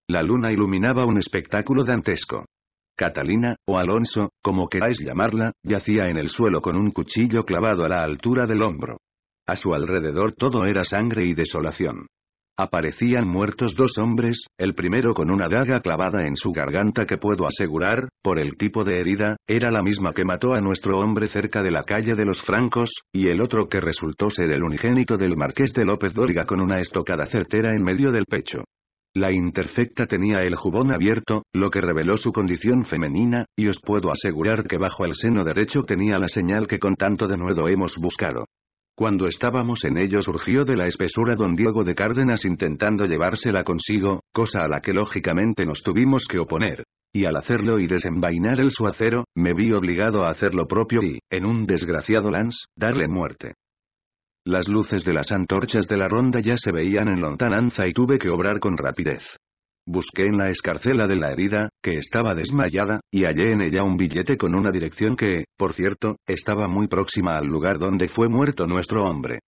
Speaker 1: La luna iluminaba un espectáculo dantesco. Catalina, o Alonso, como queráis llamarla, yacía en el suelo con un cuchillo clavado a la altura del hombro. A su alrededor todo era sangre y desolación. Aparecían muertos dos hombres, el primero con una daga clavada en su garganta que puedo asegurar, por el tipo de herida, era la misma que mató a nuestro hombre cerca de la calle de los Francos, y el otro que resultó ser el unigénito del marqués de López Dóriga con una estocada certera en medio del pecho. La interfecta tenía el jubón abierto, lo que reveló su condición femenina, y os puedo asegurar que bajo el seno derecho tenía la señal que con tanto de nuevo hemos buscado. Cuando estábamos en ello surgió de la espesura don Diego de Cárdenas intentando llevársela consigo, cosa a la que lógicamente nos tuvimos que oponer. Y al hacerlo y desenvainar el suacero, me vi obligado a hacer lo propio y, en un desgraciado lance, darle muerte. Las luces de las antorchas de la ronda ya se veían en lontananza y tuve que obrar con rapidez. Busqué en la escarcela de la herida, que estaba desmayada, y hallé en ella un billete con una dirección que, por cierto, estaba muy próxima al lugar donde fue muerto nuestro hombre.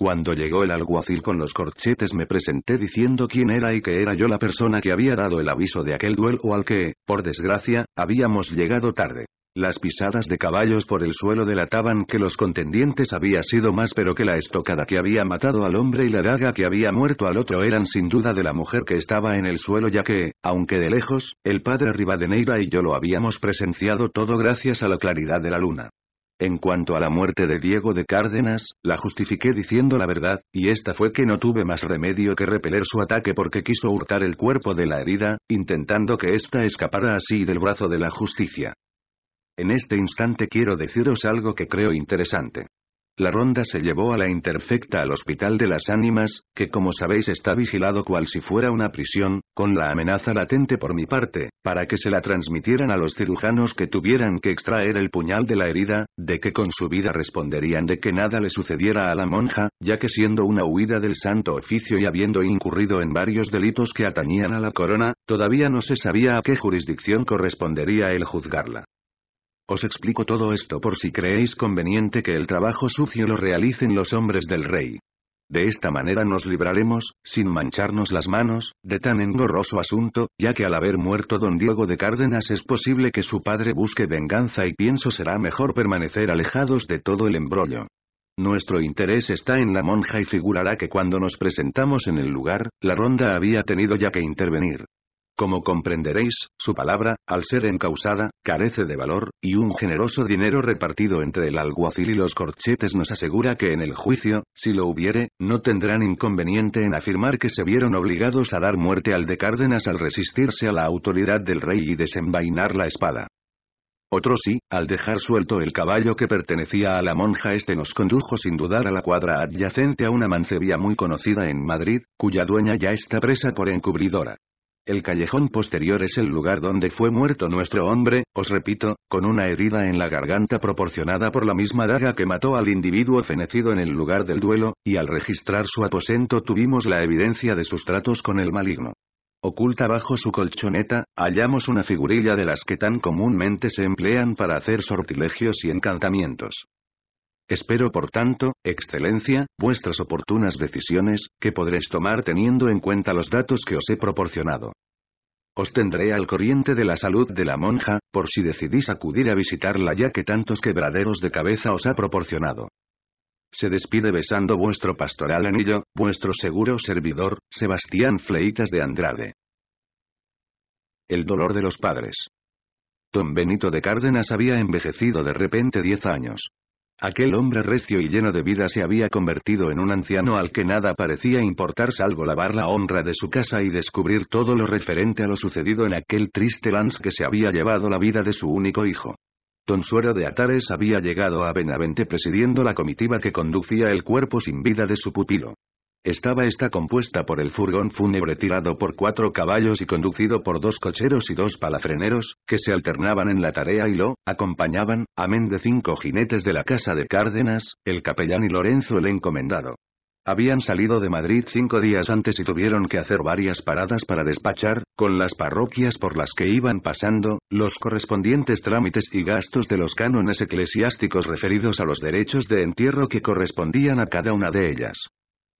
Speaker 1: Cuando llegó el alguacil con los corchetes me presenté diciendo quién era y que era yo la persona que había dado el aviso de aquel duelo al que, por desgracia, habíamos llegado tarde. Las pisadas de caballos por el suelo delataban que los contendientes había sido más pero que la estocada que había matado al hombre y la daga que había muerto al otro eran sin duda de la mujer que estaba en el suelo ya que, aunque de lejos, el padre Rivadeneira y yo lo habíamos presenciado todo gracias a la claridad de la luna. En cuanto a la muerte de Diego de Cárdenas, la justifiqué diciendo la verdad, y esta fue que no tuve más remedio que repeler su ataque porque quiso hurtar el cuerpo de la herida, intentando que ésta escapara así del brazo de la justicia. En este instante quiero deciros algo que creo interesante. La ronda se llevó a la Interfecta al Hospital de las Ánimas, que como sabéis está vigilado cual si fuera una prisión, con la amenaza latente por mi parte, para que se la transmitieran a los cirujanos que tuvieran que extraer el puñal de la herida, de que con su vida responderían de que nada le sucediera a la monja, ya que siendo una huida del santo oficio y habiendo incurrido en varios delitos que atañían a la corona, todavía no se sabía a qué jurisdicción correspondería el juzgarla. Os explico todo esto por si creéis conveniente que el trabajo sucio lo realicen los hombres del rey. De esta manera nos libraremos, sin mancharnos las manos, de tan engorroso asunto, ya que al haber muerto don Diego de Cárdenas es posible que su padre busque venganza y pienso será mejor permanecer alejados de todo el embrollo. Nuestro interés está en la monja y figurará que cuando nos presentamos en el lugar, la ronda había tenido ya que intervenir. Como comprenderéis, su palabra, al ser encausada, carece de valor, y un generoso dinero repartido entre el alguacil y los corchetes nos asegura que en el juicio, si lo hubiere, no tendrán inconveniente en afirmar que se vieron obligados a dar muerte al de Cárdenas al resistirse a la autoridad del rey y desenvainar la espada. Otro sí, al dejar suelto el caballo que pertenecía a la monja este nos condujo sin dudar a la cuadra adyacente a una mancebía muy conocida en Madrid, cuya dueña ya está presa por encubridora. El callejón posterior es el lugar donde fue muerto nuestro hombre, os repito, con una herida en la garganta proporcionada por la misma daga que mató al individuo fenecido en el lugar del duelo, y al registrar su aposento tuvimos la evidencia de sus tratos con el maligno. Oculta bajo su colchoneta, hallamos una figurilla de las que tan comúnmente se emplean para hacer sortilegios y encantamientos. Espero por tanto, Excelencia, vuestras oportunas decisiones, que podréis tomar teniendo en cuenta los datos que os he proporcionado. Os tendré al corriente de la salud de la monja, por si decidís acudir a visitarla ya que tantos quebraderos de cabeza os ha proporcionado. Se despide besando vuestro pastoral anillo, vuestro seguro servidor, Sebastián Fleitas de Andrade. El dolor de los padres. Don Benito de Cárdenas había envejecido de repente 10 años. Aquel hombre recio y lleno de vida se había convertido en un anciano al que nada parecía importar salvo lavar la honra de su casa y descubrir todo lo referente a lo sucedido en aquel triste Lance que se había llevado la vida de su único hijo. Tonsuero de Atares había llegado a Benavente presidiendo la comitiva que conducía el cuerpo sin vida de su pupilo. Estaba esta compuesta por el furgón fúnebre tirado por cuatro caballos y conducido por dos cocheros y dos palafreneros, que se alternaban en la tarea y lo acompañaban, amén de cinco jinetes de la casa de Cárdenas, el capellán y Lorenzo el encomendado. Habían salido de Madrid cinco días antes y tuvieron que hacer varias paradas para despachar, con las parroquias por las que iban pasando, los correspondientes trámites y gastos de los cánones eclesiásticos referidos a los derechos de entierro que correspondían a cada una de ellas.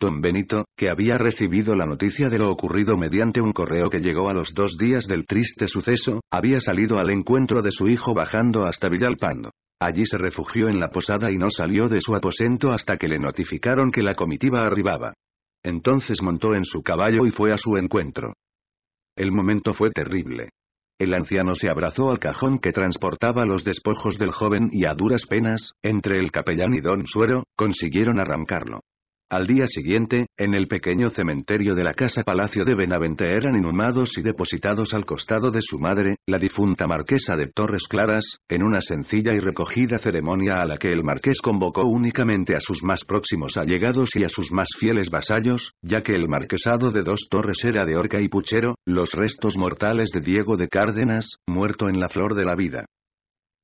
Speaker 1: Don Benito, que había recibido la noticia de lo ocurrido mediante un correo que llegó a los dos días del triste suceso, había salido al encuentro de su hijo bajando hasta Villalpando. Allí se refugió en la posada y no salió de su aposento hasta que le notificaron que la comitiva arribaba. Entonces montó en su caballo y fue a su encuentro. El momento fue terrible. El anciano se abrazó al cajón que transportaba los despojos del joven y a duras penas, entre el capellán y don Suero, consiguieron arrancarlo. Al día siguiente, en el pequeño cementerio de la Casa Palacio de Benavente eran inhumados y depositados al costado de su madre, la difunta marquesa de Torres Claras, en una sencilla y recogida ceremonia a la que el marqués convocó únicamente a sus más próximos allegados y a sus más fieles vasallos, ya que el marquesado de Dos Torres era de Orca y Puchero, los restos mortales de Diego de Cárdenas, muerto en la flor de la vida.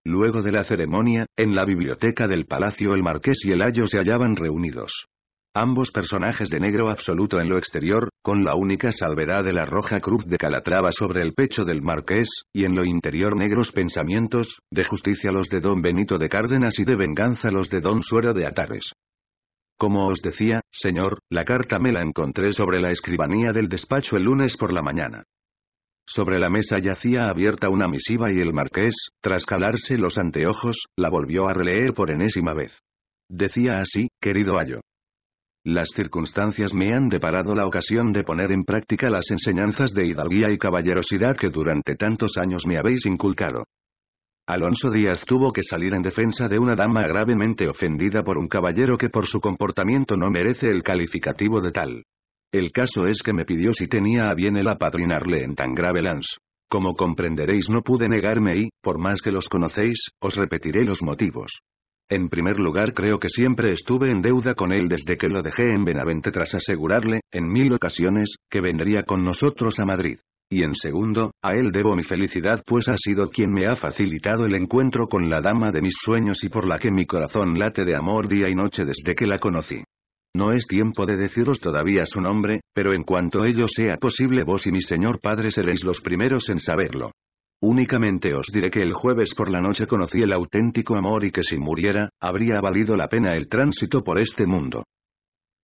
Speaker 1: Luego de la ceremonia, en la biblioteca del palacio el marqués y el ayo se hallaban reunidos ambos personajes de negro absoluto en lo exterior, con la única salvedad de la roja cruz de Calatrava sobre el pecho del marqués, y en lo interior negros pensamientos, de justicia los de don Benito de Cárdenas y de venganza los de don Suero de Atares. Como os decía, señor, la carta me la encontré sobre la escribanía del despacho el lunes por la mañana. Sobre la mesa yacía abierta una misiva y el marqués, tras calarse los anteojos, la volvió a releer por enésima vez. Decía así, querido Ayo, las circunstancias me han deparado la ocasión de poner en práctica las enseñanzas de hidalguía y caballerosidad que durante tantos años me habéis inculcado. Alonso Díaz tuvo que salir en defensa de una dama gravemente ofendida por un caballero que por su comportamiento no merece el calificativo de tal. El caso es que me pidió si tenía a bien el apadrinarle en tan grave lance. Como comprenderéis no pude negarme y, por más que los conocéis, os repetiré los motivos. En primer lugar creo que siempre estuve en deuda con él desde que lo dejé en Benavente tras asegurarle, en mil ocasiones, que vendría con nosotros a Madrid. Y en segundo, a él debo mi felicidad pues ha sido quien me ha facilitado el encuentro con la dama de mis sueños y por la que mi corazón late de amor día y noche desde que la conocí. No es tiempo de deciros todavía su nombre, pero en cuanto ello sea posible vos y mi señor padre seréis los primeros en saberlo. Únicamente os diré que el jueves por la noche conocí el auténtico amor y que si muriera, habría valido la pena el tránsito por este mundo.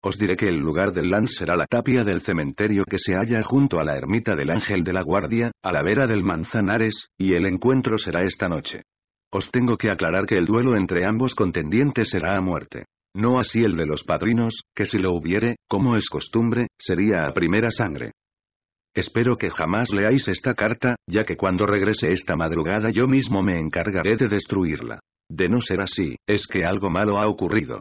Speaker 1: Os diré que el lugar del lance será la tapia del cementerio que se halla junto a la ermita del Ángel de la Guardia, a la vera del Manzanares, y el encuentro será esta noche. Os tengo que aclarar que el duelo entre ambos contendientes será a muerte. No así el de los padrinos, que si lo hubiere, como es costumbre, sería a primera sangre. Espero que jamás leáis esta carta, ya que cuando regrese esta madrugada yo mismo me encargaré de destruirla. De no ser así, es que algo malo ha ocurrido.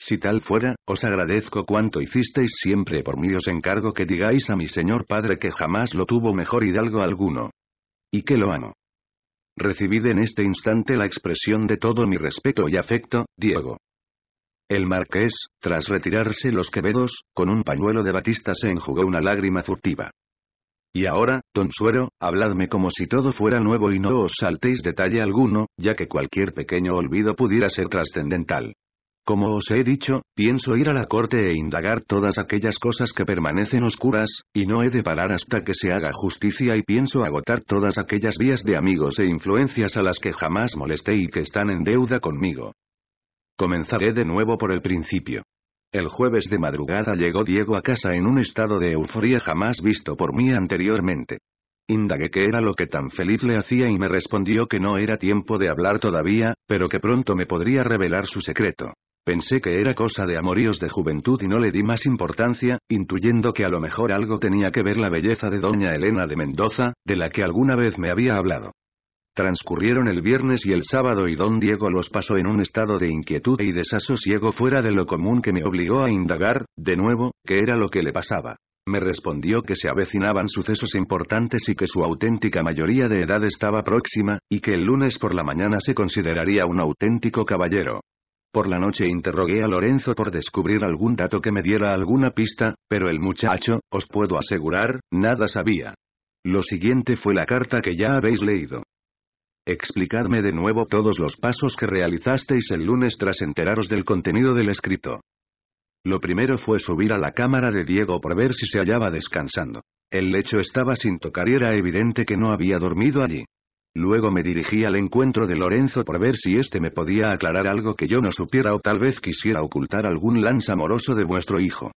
Speaker 1: Si tal fuera, os agradezco cuanto hicisteis siempre por mí os encargo que digáis a mi señor padre que jamás lo tuvo mejor hidalgo alguno. Y que lo amo. Recibid en este instante la expresión de todo mi respeto y afecto, Diego. El marqués, tras retirarse los quevedos, con un pañuelo de batista se enjugó una lágrima furtiva. Y ahora, don habladme como si todo fuera nuevo y no os saltéis detalle alguno, ya que cualquier pequeño olvido pudiera ser trascendental. Como os he dicho, pienso ir a la corte e indagar todas aquellas cosas que permanecen oscuras, y no he de parar hasta que se haga justicia y pienso agotar todas aquellas vías de amigos e influencias a las que jamás molesté y que están en deuda conmigo. Comenzaré de nuevo por el principio. El jueves de madrugada llegó Diego a casa en un estado de euforia jamás visto por mí anteriormente. Indagué qué era lo que tan feliz le hacía y me respondió que no era tiempo de hablar todavía, pero que pronto me podría revelar su secreto. Pensé que era cosa de amoríos de juventud y no le di más importancia, intuyendo que a lo mejor algo tenía que ver la belleza de doña Elena de Mendoza, de la que alguna vez me había hablado. Transcurrieron el viernes y el sábado y don Diego los pasó en un estado de inquietud y desasosiego fuera de lo común que me obligó a indagar, de nuevo, qué era lo que le pasaba. Me respondió que se avecinaban sucesos importantes y que su auténtica mayoría de edad estaba próxima, y que el lunes por la mañana se consideraría un auténtico caballero. Por la noche interrogué a Lorenzo por descubrir algún dato que me diera alguna pista, pero el muchacho, os puedo asegurar, nada sabía. Lo siguiente fue la carta que ya habéis leído. Explicadme de nuevo todos los pasos que realizasteis el lunes tras enteraros del contenido del escrito. Lo primero fue subir a la cámara de Diego por ver si se hallaba descansando. El lecho estaba sin tocar y era evidente que no había dormido allí. Luego me dirigí al encuentro de Lorenzo por ver si éste me podía aclarar algo que yo no supiera o tal vez quisiera ocultar algún lance amoroso de vuestro hijo.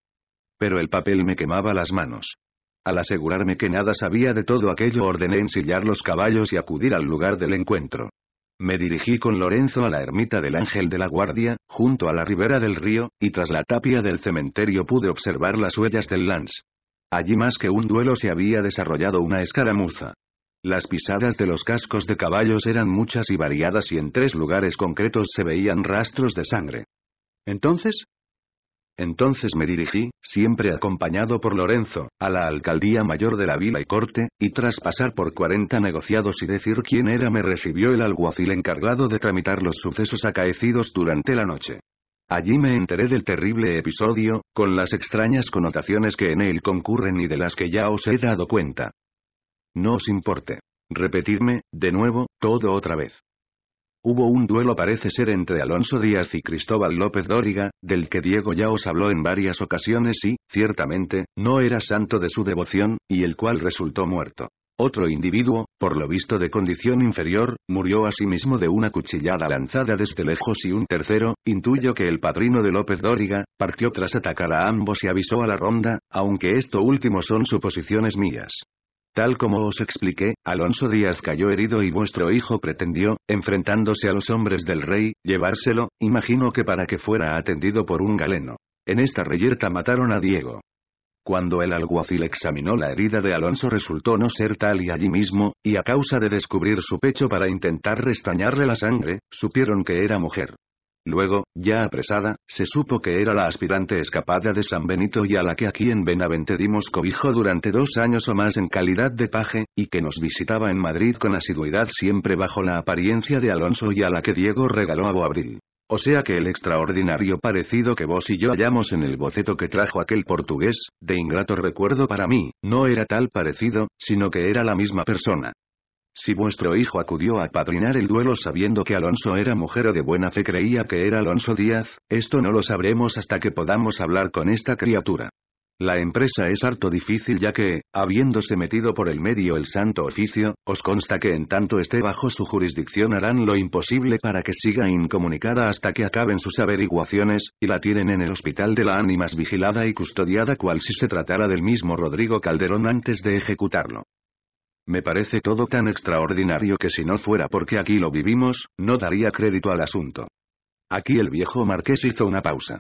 Speaker 1: Pero el papel me quemaba las manos. Al asegurarme que nada sabía de todo aquello ordené ensillar los caballos y acudir al lugar del encuentro. Me dirigí con Lorenzo a la ermita del Ángel de la Guardia, junto a la ribera del río, y tras la tapia del cementerio pude observar las huellas del lance. Allí más que un duelo se había desarrollado una escaramuza. Las pisadas de los cascos de caballos eran muchas y variadas y en tres lugares concretos se veían rastros de sangre. Entonces, entonces me dirigí, siempre acompañado por Lorenzo, a la alcaldía mayor de la vila y corte, y tras pasar por 40 negociados y decir quién era me recibió el alguacil encargado de tramitar los sucesos acaecidos durante la noche. Allí me enteré del terrible episodio, con las extrañas connotaciones que en él concurren y de las que ya os he dado cuenta. No os importe. Repetirme, de nuevo, todo otra vez. Hubo un duelo parece ser entre Alonso Díaz y Cristóbal López Dóriga, del que Diego ya os habló en varias ocasiones y, ciertamente, no era santo de su devoción, y el cual resultó muerto. Otro individuo, por lo visto de condición inferior, murió asimismo de una cuchillada lanzada desde lejos y un tercero, intuyo que el padrino de López Dóriga, partió tras atacar a ambos y avisó a la ronda, aunque esto último son suposiciones mías. Tal como os expliqué, Alonso Díaz cayó herido y vuestro hijo pretendió, enfrentándose a los hombres del rey, llevárselo, imagino que para que fuera atendido por un galeno. En esta reyerta mataron a Diego. Cuando el alguacil examinó la herida de Alonso resultó no ser tal y allí mismo, y a causa de descubrir su pecho para intentar restañarle la sangre, supieron que era mujer. Luego, ya apresada, se supo que era la aspirante escapada de San Benito y a la que aquí en Benavente dimos cobijo durante dos años o más en calidad de paje, y que nos visitaba en Madrid con asiduidad siempre bajo la apariencia de Alonso y a la que Diego regaló a Boabril. O sea que el extraordinario parecido que vos y yo hallamos en el boceto que trajo aquel portugués, de ingrato recuerdo para mí, no era tal parecido, sino que era la misma persona. Si vuestro hijo acudió a padrinar el duelo sabiendo que Alonso era mujer o de buena fe creía que era Alonso Díaz, esto no lo sabremos hasta que podamos hablar con esta criatura. La empresa es harto difícil ya que, habiéndose metido por el medio el santo oficio, os consta que en tanto esté bajo su jurisdicción harán lo imposible para que siga incomunicada hasta que acaben sus averiguaciones, y la tienen en el hospital de la ánimas vigilada y custodiada cual si se tratara del mismo Rodrigo Calderón antes de ejecutarlo. Me parece todo tan extraordinario que si no fuera porque aquí lo vivimos, no daría crédito al asunto. Aquí el viejo marqués hizo una pausa.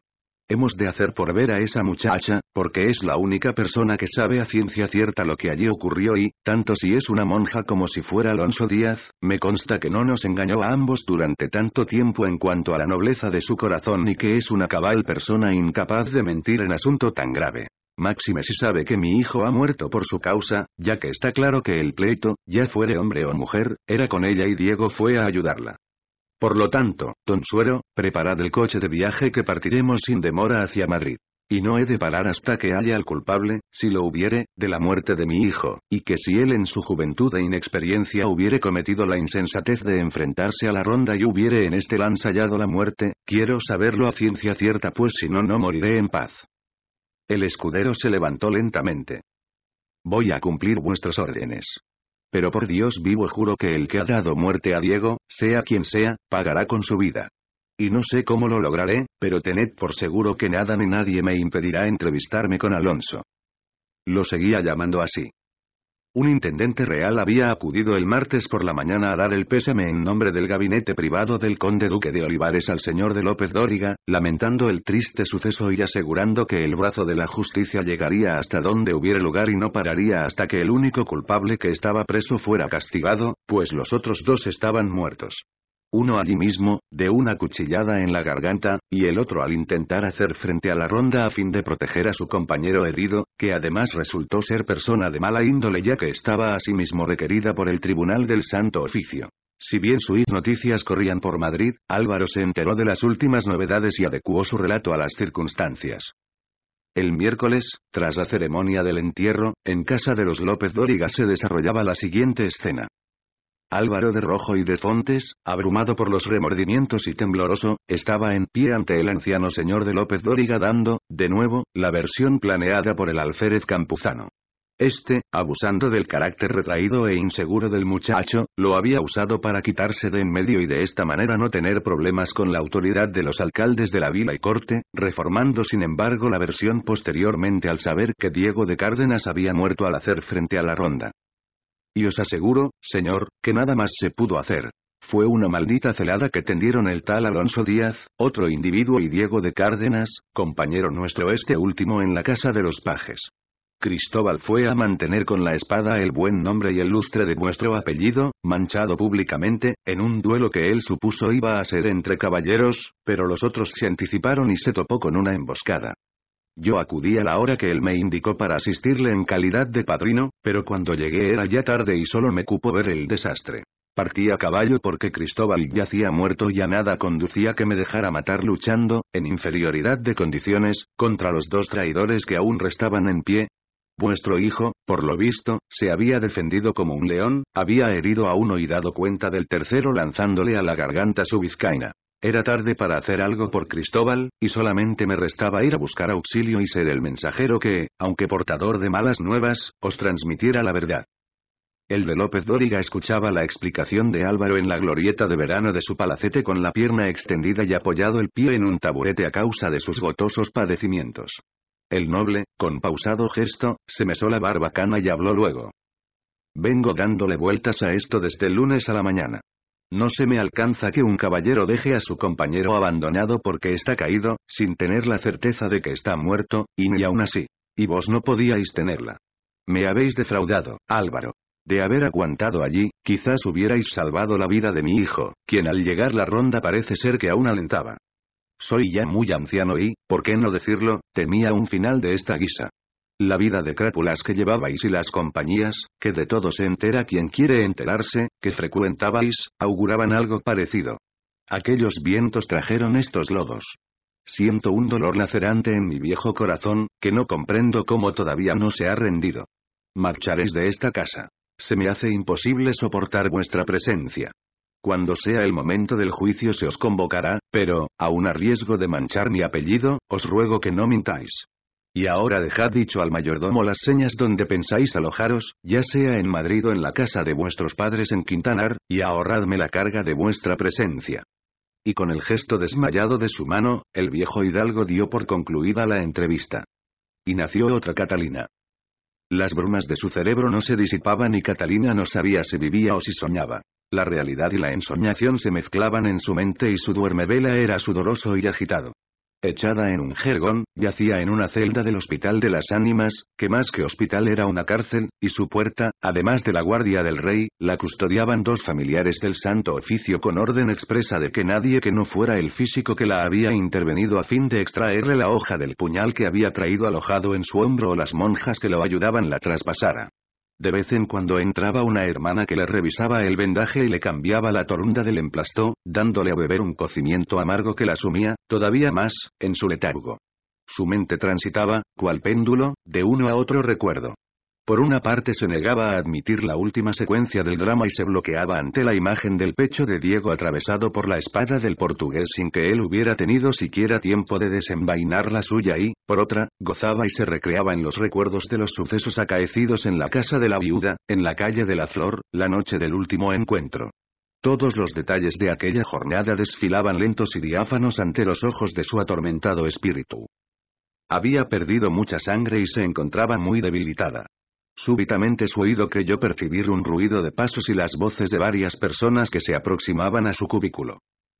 Speaker 1: Hemos de hacer por ver a esa muchacha, porque es la única persona que sabe a ciencia cierta lo que allí ocurrió y, tanto si es una monja como si fuera Alonso Díaz, me consta que no nos engañó a ambos durante tanto tiempo en cuanto a la nobleza de su corazón y que es una cabal persona incapaz de mentir en asunto tan grave. Máxime si sabe que mi hijo ha muerto por su causa, ya que está claro que el pleito, ya fuere hombre o mujer, era con ella y Diego fue a ayudarla. Por lo tanto, don Suero, preparad el coche de viaje que partiremos sin demora hacia Madrid. Y no he de parar hasta que haya al culpable, si lo hubiere, de la muerte de mi hijo, y que si él en su juventud e inexperiencia hubiere cometido la insensatez de enfrentarse a la ronda y hubiere en este lanzallado la muerte, quiero saberlo a ciencia cierta pues si no no moriré en paz. El escudero se levantó lentamente. Voy a cumplir vuestros órdenes. Pero por Dios vivo juro que el que ha dado muerte a Diego, sea quien sea, pagará con su vida. Y no sé cómo lo lograré, pero tened por seguro que nada ni nadie me impedirá entrevistarme con Alonso. Lo seguía llamando así. Un intendente real había acudido el martes por la mañana a dar el pésame en nombre del gabinete privado del conde duque de Olivares al señor de López Dóriga, lamentando el triste suceso y asegurando que el brazo de la justicia llegaría hasta donde hubiera lugar y no pararía hasta que el único culpable que estaba preso fuera castigado, pues los otros dos estaban muertos. Uno allí mismo, de una cuchillada en la garganta, y el otro al intentar hacer frente a la ronda a fin de proteger a su compañero herido, que además resultó ser persona de mala índole ya que estaba a sí mismo requerida por el Tribunal del Santo Oficio. Si bien suiz noticias corrían por Madrid, Álvaro se enteró de las últimas novedades y adecuó su relato a las circunstancias. El miércoles, tras la ceremonia del entierro, en casa de los López Dóriga se desarrollaba la siguiente escena. Álvaro de Rojo y de Fontes, abrumado por los remordimientos y tembloroso, estaba en pie ante el anciano señor de López Dóriga dando, de nuevo, la versión planeada por el alférez campuzano. Este, abusando del carácter retraído e inseguro del muchacho, lo había usado para quitarse de en medio y de esta manera no tener problemas con la autoridad de los alcaldes de la vila y corte, reformando sin embargo la versión posteriormente al saber que Diego de Cárdenas había muerto al hacer frente a la ronda. Y os aseguro, señor, que nada más se pudo hacer. Fue una maldita celada que tendieron el tal Alonso Díaz, otro individuo y Diego de Cárdenas, compañero nuestro este último en la casa de los pajes. Cristóbal fue a mantener con la espada el buen nombre y el lustre de vuestro apellido, manchado públicamente, en un duelo que él supuso iba a ser entre caballeros, pero los otros se anticiparon y se topó con una emboscada. Yo acudí a la hora que él me indicó para asistirle en calidad de padrino, pero cuando llegué era ya tarde y solo me cupo ver el desastre. Partí a caballo porque Cristóbal yacía muerto y a nada conducía que me dejara matar luchando, en inferioridad de condiciones, contra los dos traidores que aún restaban en pie. Vuestro hijo, por lo visto, se había defendido como un león, había herido a uno y dado cuenta del tercero lanzándole a la garganta su vizcaína. Era tarde para hacer algo por Cristóbal, y solamente me restaba ir a buscar auxilio y ser el mensajero que, aunque portador de malas nuevas, os transmitiera la verdad. El de López Dóriga escuchaba la explicación de Álvaro en la glorieta de verano de su palacete con la pierna extendida y apoyado el pie en un taburete a causa de sus gotosos padecimientos. El noble, con pausado gesto, se mesó la barbacana y habló luego. Vengo dándole vueltas a esto desde el lunes a la mañana. No se me alcanza que un caballero deje a su compañero abandonado porque está caído, sin tener la certeza de que está muerto, y ni aún así. Y vos no podíais tenerla. Me habéis defraudado, Álvaro. De haber aguantado allí, quizás hubierais salvado la vida de mi hijo, quien al llegar la ronda parece ser que aún alentaba. Soy ya muy anciano y, ¿por qué no decirlo?, temía un final de esta guisa. La vida de crápulas que llevabais y las compañías, que de todo se entera quien quiere enterarse, que frecuentabais, auguraban algo parecido. Aquellos vientos trajeron estos lodos. Siento un dolor lacerante en mi viejo corazón, que no comprendo cómo todavía no se ha rendido. Marcharéis de esta casa. Se me hace imposible soportar vuestra presencia. Cuando sea el momento del juicio se os convocará, pero, aun a riesgo de manchar mi apellido, os ruego que no mintáis. Y ahora dejad dicho al mayordomo las señas donde pensáis alojaros, ya sea en Madrid o en la casa de vuestros padres en Quintanar, y ahorradme la carga de vuestra presencia. Y con el gesto desmayado de su mano, el viejo hidalgo dio por concluida la entrevista. Y nació otra Catalina. Las brumas de su cerebro no se disipaban y Catalina no sabía si vivía o si soñaba. La realidad y la ensoñación se mezclaban en su mente y su duermevela era sudoroso y agitado echada en un jergón, yacía en una celda del Hospital de las Ánimas, que más que hospital era una cárcel, y su puerta, además de la guardia del rey, la custodiaban dos familiares del santo oficio con orden expresa de que nadie que no fuera el físico que la había intervenido a fin de extraerle la hoja del puñal que había traído alojado en su hombro o las monjas que lo ayudaban la traspasara. De vez en cuando entraba una hermana que le revisaba el vendaje y le cambiaba la torunda del emplastó, dándole a beber un cocimiento amargo que la sumía, todavía más, en su letargo. Su mente transitaba, cual péndulo, de uno a otro recuerdo. Por una parte se negaba a admitir la última secuencia del drama y se bloqueaba ante la imagen del pecho de Diego atravesado por la espada del portugués sin que él hubiera tenido siquiera tiempo de desenvainar la suya y, por otra, gozaba y se recreaba en los recuerdos de los sucesos acaecidos en la casa de la viuda, en la calle de la Flor, la noche del último encuentro. Todos los detalles de aquella jornada desfilaban lentos y diáfanos ante los ojos de su atormentado espíritu. Había perdido mucha sangre y se encontraba muy debilitada. Súbitamente su oído creyó percibir un ruido de pasos y las voces de varias personas que se aproximaban a su cubículo.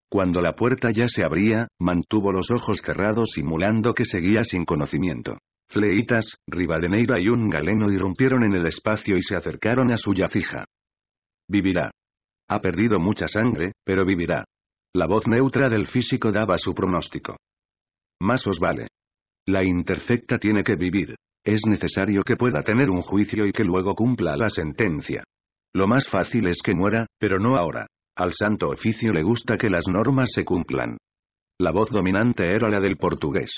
Speaker 1: Cuando la puerta ya se abría, mantuvo los ojos cerrados simulando que seguía sin conocimiento. Fleitas, Rivadeneira y un galeno irrumpieron en el espacio y se acercaron a suya fija. Vivirá. Ha perdido mucha sangre, pero vivirá. La voz neutra del físico daba su pronóstico. Más os vale. La interfecta tiene que vivir. Es necesario que pueda tener un juicio y que luego cumpla la sentencia. Lo más fácil es que muera, pero no ahora. Al santo oficio le gusta que las normas se cumplan. La voz dominante era la del portugués.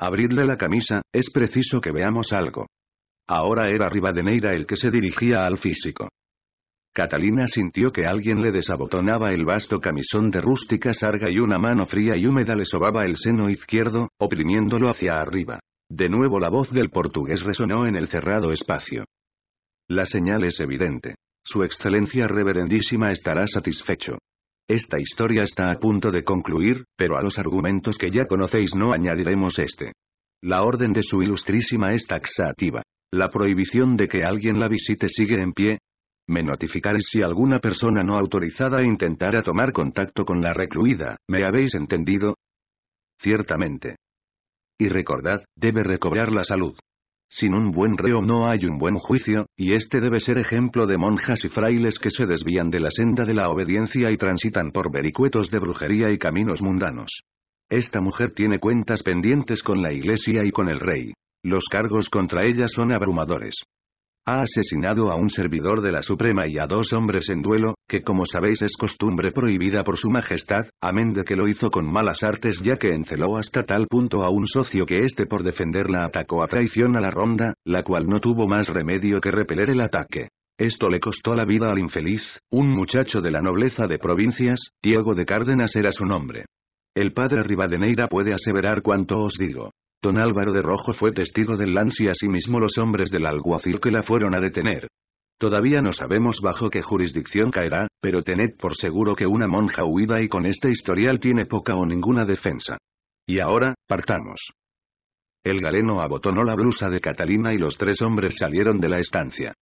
Speaker 1: Abridle la camisa, es preciso que veamos algo. Ahora era Rivadeneira el que se dirigía al físico. Catalina sintió que alguien le desabotonaba el vasto camisón de rústica sarga y una mano fría y húmeda le sobaba el seno izquierdo, oprimiéndolo hacia arriba. De nuevo la voz del portugués resonó en el cerrado espacio. La señal es evidente. Su excelencia reverendísima estará satisfecho. Esta historia está a punto de concluir, pero a los argumentos que ya conocéis no añadiremos este. La orden de su ilustrísima es taxativa. La prohibición de que alguien la visite sigue en pie. Me notificaré si alguna persona no autorizada intentara tomar contacto con la recluida, ¿me habéis entendido? Ciertamente y recordad, debe recobrar la salud. Sin un buen reo no hay un buen juicio, y este debe ser ejemplo de monjas y frailes que se desvían de la senda de la obediencia y transitan por vericuetos de brujería y caminos mundanos. Esta mujer tiene cuentas pendientes con la iglesia y con el rey. Los cargos contra ella son abrumadores. Ha asesinado a un servidor de la Suprema y a dos hombres en duelo, que como sabéis es costumbre prohibida por su majestad, amén de que lo hizo con malas artes ya que enceló hasta tal punto a un socio que éste por defenderla atacó a traición a la ronda, la cual no tuvo más remedio que repeler el ataque. Esto le costó la vida al infeliz, un muchacho de la nobleza de provincias, Diego de Cárdenas era su nombre. El padre Rivadeneira puede aseverar cuanto os digo. Don Álvaro de Rojo fue testigo del lance y asimismo los hombres del alguacil que la fueron a detener. Todavía no sabemos bajo qué jurisdicción caerá, pero tened por seguro que una monja huida y con este historial tiene poca o ninguna defensa. Y ahora, partamos. El galeno abotonó la blusa de Catalina y los tres hombres salieron de la estancia.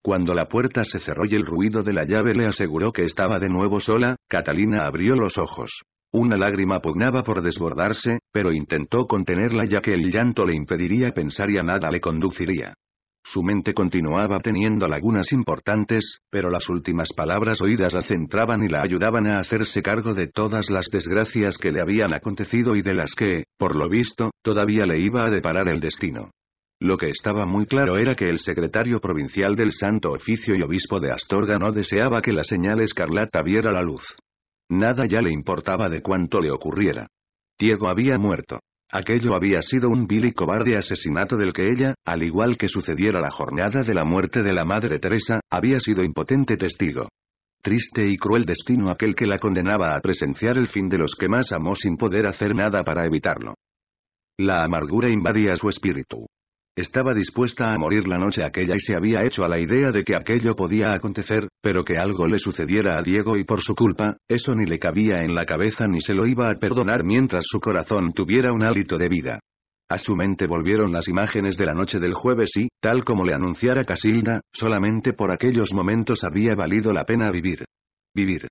Speaker 1: Cuando la puerta se cerró y el ruido de la llave le aseguró que estaba de nuevo sola, Catalina abrió los ojos. Una lágrima pugnaba por desbordarse, pero intentó contenerla ya que el llanto le impediría pensar y a nada le conduciría. Su mente continuaba teniendo lagunas importantes, pero las últimas palabras oídas la centraban y la ayudaban a hacerse cargo de todas las desgracias que le habían acontecido y de las que, por lo visto, todavía le iba a deparar el destino. Lo que estaba muy claro era que el secretario provincial del Santo Oficio y obispo de Astorga no deseaba que la señal escarlata viera la luz. Nada ya le importaba de cuánto le ocurriera. Diego había muerto. Aquello había sido un vil y cobarde asesinato del que ella, al igual que sucediera la jornada de la muerte de la Madre Teresa, había sido impotente testigo. Triste y cruel destino aquel que la condenaba a presenciar el fin de los que más amó sin poder hacer nada para evitarlo. La amargura invadía su espíritu. Estaba dispuesta a morir la noche aquella y se había hecho a la idea de que aquello podía acontecer, pero que algo le sucediera a Diego y por su culpa, eso ni le cabía en la cabeza ni se lo iba a perdonar mientras su corazón tuviera un hálito de vida. A su mente volvieron las imágenes de la noche del jueves y, tal como le anunciara Casilda, solamente por aquellos momentos había valido la pena vivir. Vivir.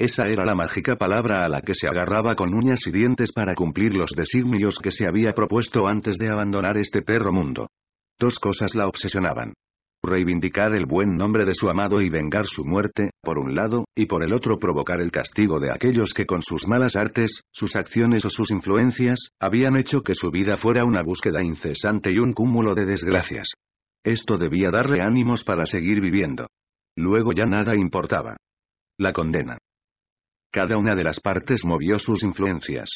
Speaker 1: Esa era la mágica palabra a la que se agarraba con uñas y dientes para cumplir los designios que se había propuesto antes de abandonar este perro mundo. Dos cosas la obsesionaban. Reivindicar el buen nombre de su amado y vengar su muerte, por un lado, y por el otro provocar el castigo de aquellos que con sus malas artes, sus acciones o sus influencias, habían hecho que su vida fuera una búsqueda incesante y un cúmulo de desgracias. Esto debía darle ánimos para seguir viviendo. Luego ya nada importaba. La condena. Cada una de las partes movió sus influencias.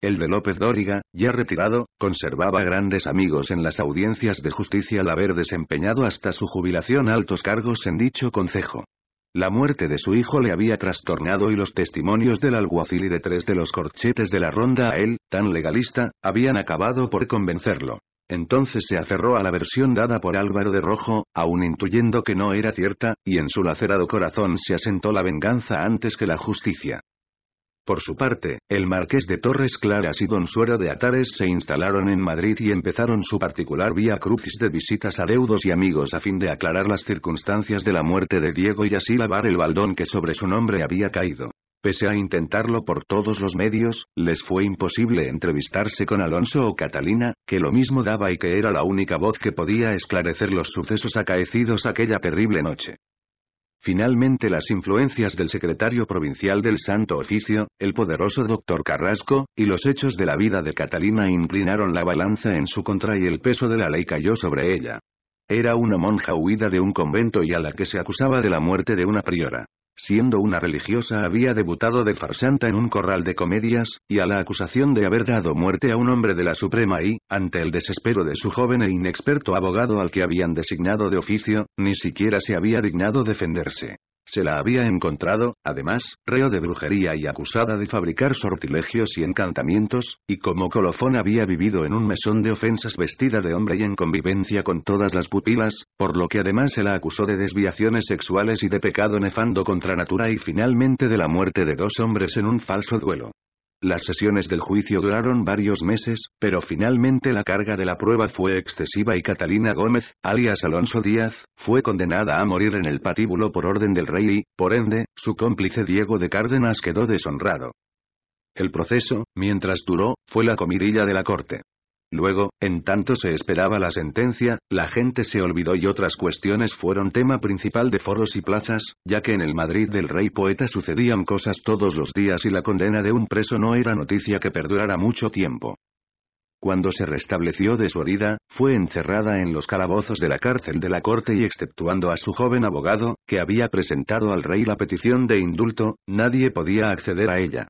Speaker 1: El de López Dóriga, ya retirado, conservaba grandes amigos en las audiencias de justicia al haber desempeñado hasta su jubilación altos cargos en dicho concejo. La muerte de su hijo le había trastornado y los testimonios del alguacil y de tres de los corchetes de la ronda a él, tan legalista, habían acabado por convencerlo. Entonces se aferró a la versión dada por Álvaro de Rojo, aun intuyendo que no era cierta, y en su lacerado corazón se asentó la venganza antes que la justicia. Por su parte, el marqués de Torres Claras y don Suero de Atares se instalaron en Madrid y empezaron su particular vía crucis de visitas a deudos y amigos a fin de aclarar las circunstancias de la muerte de Diego y así lavar el baldón que sobre su nombre había caído. Pese a intentarlo por todos los medios, les fue imposible entrevistarse con Alonso o Catalina, que lo mismo daba y que era la única voz que podía esclarecer los sucesos acaecidos aquella terrible noche. Finalmente las influencias del secretario provincial del Santo Oficio, el poderoso doctor Carrasco, y los hechos de la vida de Catalina inclinaron la balanza en su contra y el peso de la ley cayó sobre ella. Era una monja huida de un convento y a la que se acusaba de la muerte de una priora. Siendo una religiosa había debutado de farsanta en un corral de comedias, y a la acusación de haber dado muerte a un hombre de la Suprema y, ante el desespero de su joven e inexperto abogado al que habían designado de oficio, ni siquiera se había dignado defenderse. Se la había encontrado, además, reo de brujería y acusada de fabricar sortilegios y encantamientos, y como colofón había vivido en un mesón de ofensas vestida de hombre y en convivencia con todas las pupilas, por lo que además se la acusó de desviaciones sexuales y de pecado nefando contra natura y finalmente de la muerte de dos hombres en un falso duelo. Las sesiones del juicio duraron varios meses, pero finalmente la carga de la prueba fue excesiva y Catalina Gómez, alias Alonso Díaz, fue condenada a morir en el patíbulo por orden del rey y, por ende, su cómplice Diego de Cárdenas quedó deshonrado. El proceso, mientras duró, fue la comidilla de la corte. Luego, en tanto se esperaba la sentencia, la gente se olvidó y otras cuestiones fueron tema principal de foros y plazas, ya que en el Madrid del rey poeta sucedían cosas todos los días y la condena de un preso no era noticia que perdurara mucho tiempo. Cuando se restableció de su herida, fue encerrada en los calabozos de la cárcel de la corte y exceptuando a su joven abogado, que había presentado al rey la petición de indulto, nadie podía acceder a ella.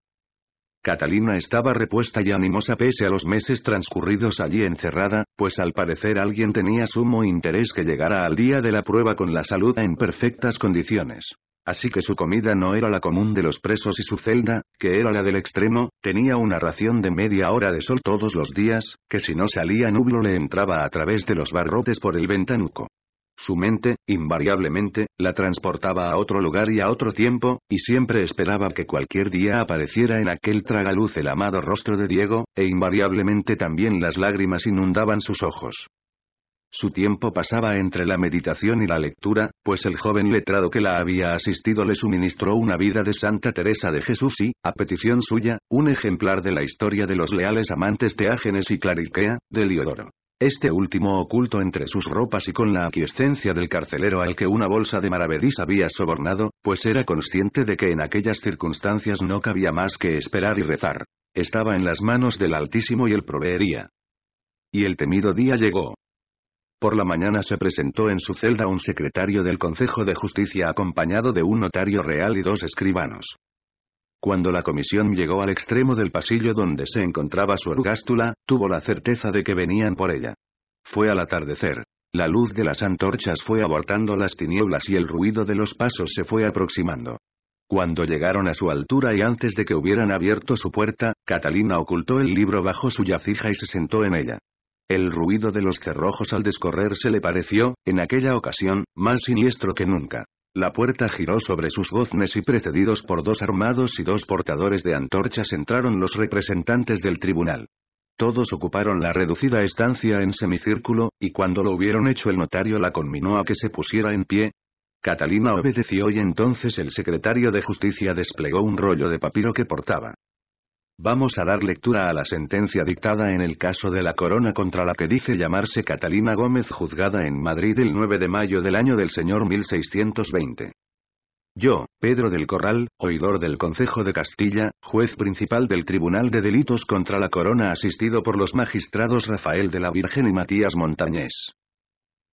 Speaker 1: Catalina estaba repuesta y animosa pese a los meses transcurridos allí encerrada, pues al parecer alguien tenía sumo interés que llegara al día de la prueba con la salud en perfectas condiciones. Así que su comida no era la común de los presos y su celda, que era la del extremo, tenía una ración de media hora de sol todos los días, que si no salía nublo le entraba a través de los barrotes por el ventanuco. Su mente, invariablemente, la transportaba a otro lugar y a otro tiempo, y siempre esperaba que cualquier día apareciera en aquel tragaluz el amado rostro de Diego, e invariablemente también las lágrimas inundaban sus ojos. Su tiempo pasaba entre la meditación y la lectura, pues el joven letrado que la había asistido le suministró una vida de Santa Teresa de Jesús y, a petición suya, un ejemplar de la historia de los leales amantes teágenes y clariquea, de Liodoro. Este último oculto entre sus ropas y con la aquiescencia del carcelero al que una bolsa de maravedís había sobornado, pues era consciente de que en aquellas circunstancias no cabía más que esperar y rezar. Estaba en las manos del Altísimo y el proveería. Y el temido día llegó. Por la mañana se presentó en su celda un secretario del Consejo de Justicia acompañado de un notario real y dos escribanos. Cuando la comisión llegó al extremo del pasillo donde se encontraba su ergástula, tuvo la certeza de que venían por ella. Fue al atardecer. La luz de las antorchas fue abortando las tinieblas y el ruido de los pasos se fue aproximando. Cuando llegaron a su altura y antes de que hubieran abierto su puerta, Catalina ocultó el libro bajo su yacija y se sentó en ella. El ruido de los cerrojos al descorrerse le pareció, en aquella ocasión, más siniestro que nunca. La puerta giró sobre sus goznes y precedidos por dos armados y dos portadores de antorchas entraron los representantes del tribunal. Todos ocuparon la reducida estancia en semicírculo, y cuando lo hubieron hecho el notario la conminó a que se pusiera en pie. Catalina obedeció y entonces el secretario de justicia desplegó un rollo de papiro que portaba. Vamos a dar lectura a la sentencia dictada en el caso de la corona contra la que dice llamarse Catalina Gómez juzgada en Madrid el 9 de mayo del año del señor 1620. Yo, Pedro del Corral, oidor del Consejo de Castilla, juez principal del Tribunal de Delitos contra la Corona asistido por los magistrados Rafael de la Virgen y Matías Montañés.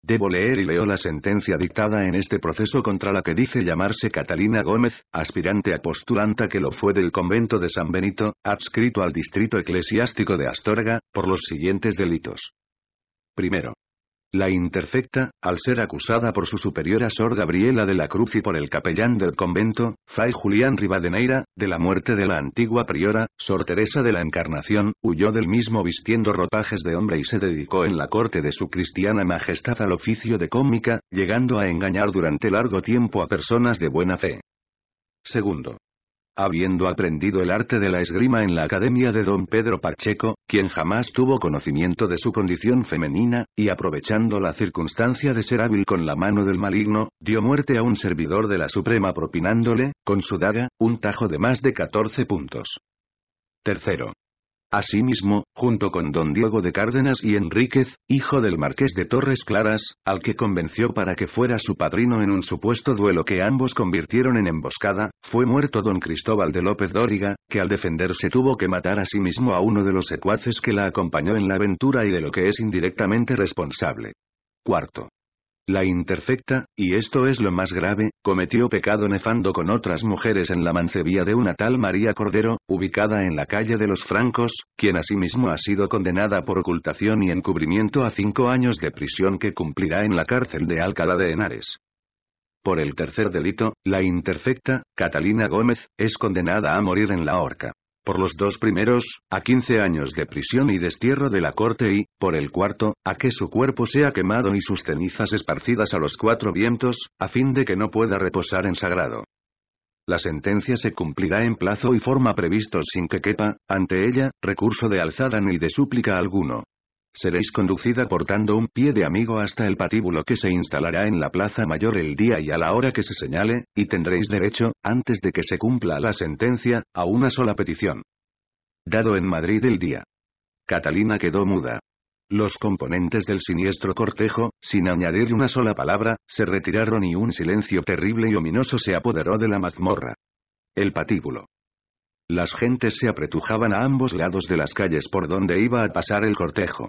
Speaker 1: Debo leer y leo la sentencia dictada en este proceso contra la que dice llamarse Catalina Gómez, aspirante a postulanta que lo fue del convento de San Benito, adscrito al distrito eclesiástico de Astorga, por los siguientes delitos. Primero. La interfecta, al ser acusada por su superiora Sor Gabriela de la Cruz y por el capellán del convento, Fray Julián Rivadeneira, de la muerte de la antigua priora, Sor Teresa de la Encarnación, huyó del mismo vistiendo ropajes de hombre y se dedicó en la corte de su cristiana majestad al oficio de cómica, llegando a engañar durante largo tiempo a personas de buena fe. Segundo, habiendo aprendido el arte de la esgrima en la academia de don Pedro Pacheco, quien jamás tuvo conocimiento de su condición femenina, y aprovechando la circunstancia de ser hábil con la mano del maligno, dio muerte a un servidor de la Suprema propinándole, con su daga, un tajo de más de 14 puntos. Tercero. Asimismo, junto con don Diego de Cárdenas y Enríquez, hijo del marqués de Torres Claras, al que convenció para que fuera su padrino en un supuesto duelo que ambos convirtieron en emboscada, fue muerto don Cristóbal de López Dóriga, que al defenderse tuvo que matar a sí mismo a uno de los secuaces que la acompañó en la aventura y de lo que es indirectamente responsable. Cuarto la Interfecta, y esto es lo más grave, cometió pecado nefando con otras mujeres en la mancebía de una tal María Cordero, ubicada en la calle de los Francos, quien asimismo ha sido condenada por ocultación y encubrimiento a cinco años de prisión que cumplirá en la cárcel de Alcalá de Henares. Por el tercer delito, la interfecta, Catalina Gómez, es condenada a morir en la horca por los dos primeros, a quince años de prisión y destierro de la corte y, por el cuarto, a que su cuerpo sea quemado y sus cenizas esparcidas a los cuatro vientos, a fin de que no pueda reposar en sagrado. La sentencia se cumplirá en plazo y forma previsto sin que quepa, ante ella, recurso de alzada ni de súplica alguno. Seréis conducida portando un pie de amigo hasta el patíbulo que se instalará en la plaza mayor el día y a la hora que se señale, y tendréis derecho, antes de que se cumpla la sentencia, a una sola petición. Dado en Madrid el día. Catalina quedó muda. Los componentes del siniestro cortejo, sin añadir una sola palabra, se retiraron y un silencio terrible y ominoso se apoderó de la mazmorra. El patíbulo. Las gentes se apretujaban a ambos lados de las calles por donde iba a pasar el cortejo.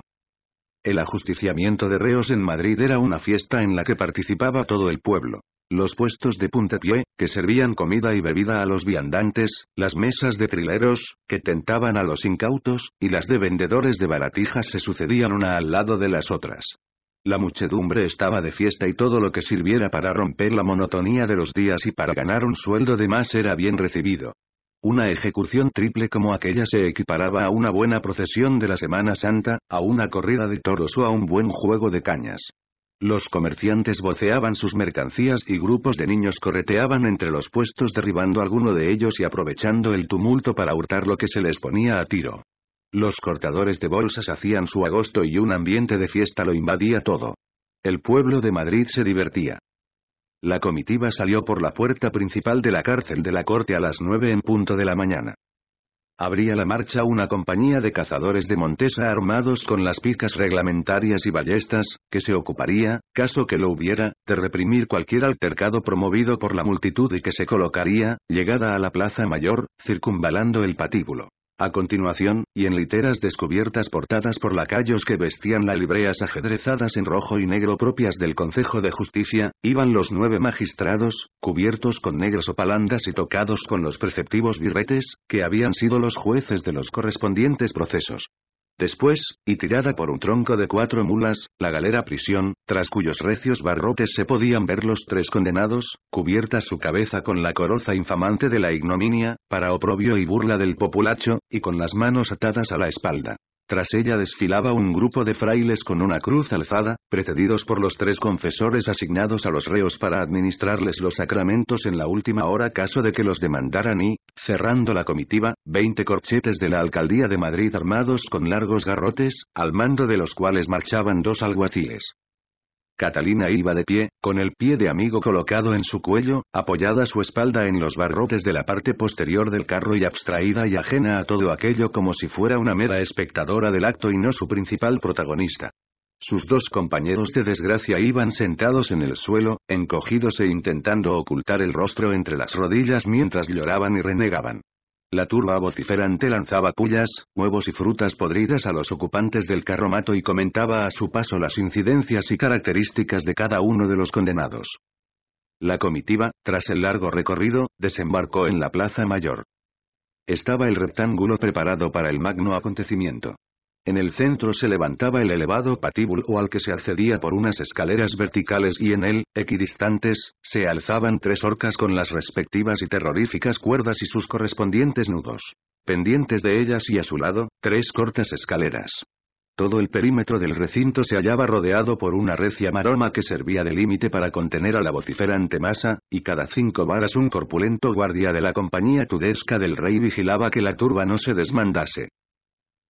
Speaker 1: El ajusticiamiento de reos en Madrid era una fiesta en la que participaba todo el pueblo. Los puestos de puntapié, que servían comida y bebida a los viandantes, las mesas de trileros, que tentaban a los incautos, y las de vendedores de baratijas se sucedían una al lado de las otras. La muchedumbre estaba de fiesta y todo lo que sirviera para romper la monotonía de los días y para ganar un sueldo de más era bien recibido. Una ejecución triple como aquella se equiparaba a una buena procesión de la Semana Santa, a una corrida de toros o a un buen juego de cañas. Los comerciantes voceaban sus mercancías y grupos de niños correteaban entre los puestos derribando alguno de ellos y aprovechando el tumulto para hurtar lo que se les ponía a tiro. Los cortadores de bolsas hacían su agosto y un ambiente de fiesta lo invadía todo. El pueblo de Madrid se divertía. La comitiva salió por la puerta principal de la cárcel de la corte a las nueve en punto de la mañana. Abría la marcha una compañía de cazadores de Montesa armados con las pizcas reglamentarias y ballestas, que se ocuparía, caso que lo hubiera, de reprimir cualquier altercado promovido por la multitud y que se colocaría, llegada a la plaza mayor, circunvalando el patíbulo. A continuación, y en literas descubiertas portadas por lacayos que vestían la libreas ajedrezadas en rojo y negro propias del Consejo de Justicia, iban los nueve magistrados, cubiertos con negras opalandas y tocados con los preceptivos birretes, que habían sido los jueces de los correspondientes procesos. Después, y tirada por un tronco de cuatro mulas, la galera prisión, tras cuyos recios barrotes se podían ver los tres condenados, cubierta su cabeza con la coroza infamante de la ignominia, para oprobio y burla del populacho, y con las manos atadas a la espalda. Tras ella desfilaba un grupo de frailes con una cruz alzada, precedidos por los tres confesores asignados a los reos para administrarles los sacramentos en la última hora caso de que los demandaran y, cerrando la comitiva, veinte corchetes de la alcaldía de Madrid armados con largos garrotes, al mando de los cuales marchaban dos alguaciles. Catalina iba de pie, con el pie de amigo colocado en su cuello, apoyada su espalda en los barrotes de la parte posterior del carro y abstraída y ajena a todo aquello como si fuera una mera espectadora del acto y no su principal protagonista. Sus dos compañeros de desgracia iban sentados en el suelo, encogidos e intentando ocultar el rostro entre las rodillas mientras lloraban y renegaban. La turba vociferante lanzaba pullas, huevos y frutas podridas a los ocupantes del carromato y comentaba a su paso las incidencias y características de cada uno de los condenados. La comitiva, tras el largo recorrido, desembarcó en la Plaza Mayor. Estaba el rectángulo preparado para el magno acontecimiento. En el centro se levantaba el elevado patíbulo al que se accedía por unas escaleras verticales y en él, equidistantes, se alzaban tres orcas con las respectivas y terroríficas cuerdas y sus correspondientes nudos. Pendientes de ellas y a su lado, tres cortas escaleras. Todo el perímetro del recinto se hallaba rodeado por una recia maroma que servía de límite para contener a la vociferante masa, y cada cinco varas un corpulento guardia de la compañía tudesca del rey vigilaba que la turba no se desmandase.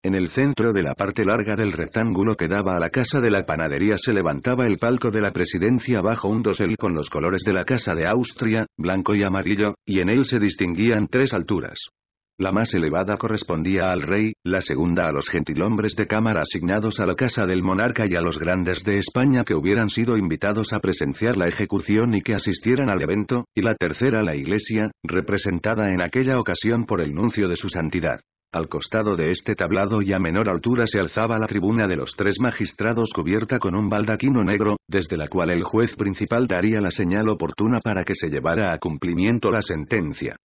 Speaker 1: En el centro de la parte larga del rectángulo que daba a la casa de la panadería se levantaba el palco de la presidencia bajo un dosel con los colores de la casa de Austria, blanco y amarillo, y en él se distinguían tres alturas. La más elevada correspondía al rey, la segunda a los gentilhombres de cámara asignados a la casa del monarca y a los grandes de España que hubieran sido invitados a presenciar la ejecución y que asistieran al evento, y la tercera a la iglesia, representada en aquella ocasión por el nuncio de su santidad. Al costado de este tablado y a menor altura se alzaba la tribuna de los tres magistrados cubierta con un baldaquino negro, desde la cual el juez principal daría la señal oportuna para que se llevara a cumplimiento la sentencia.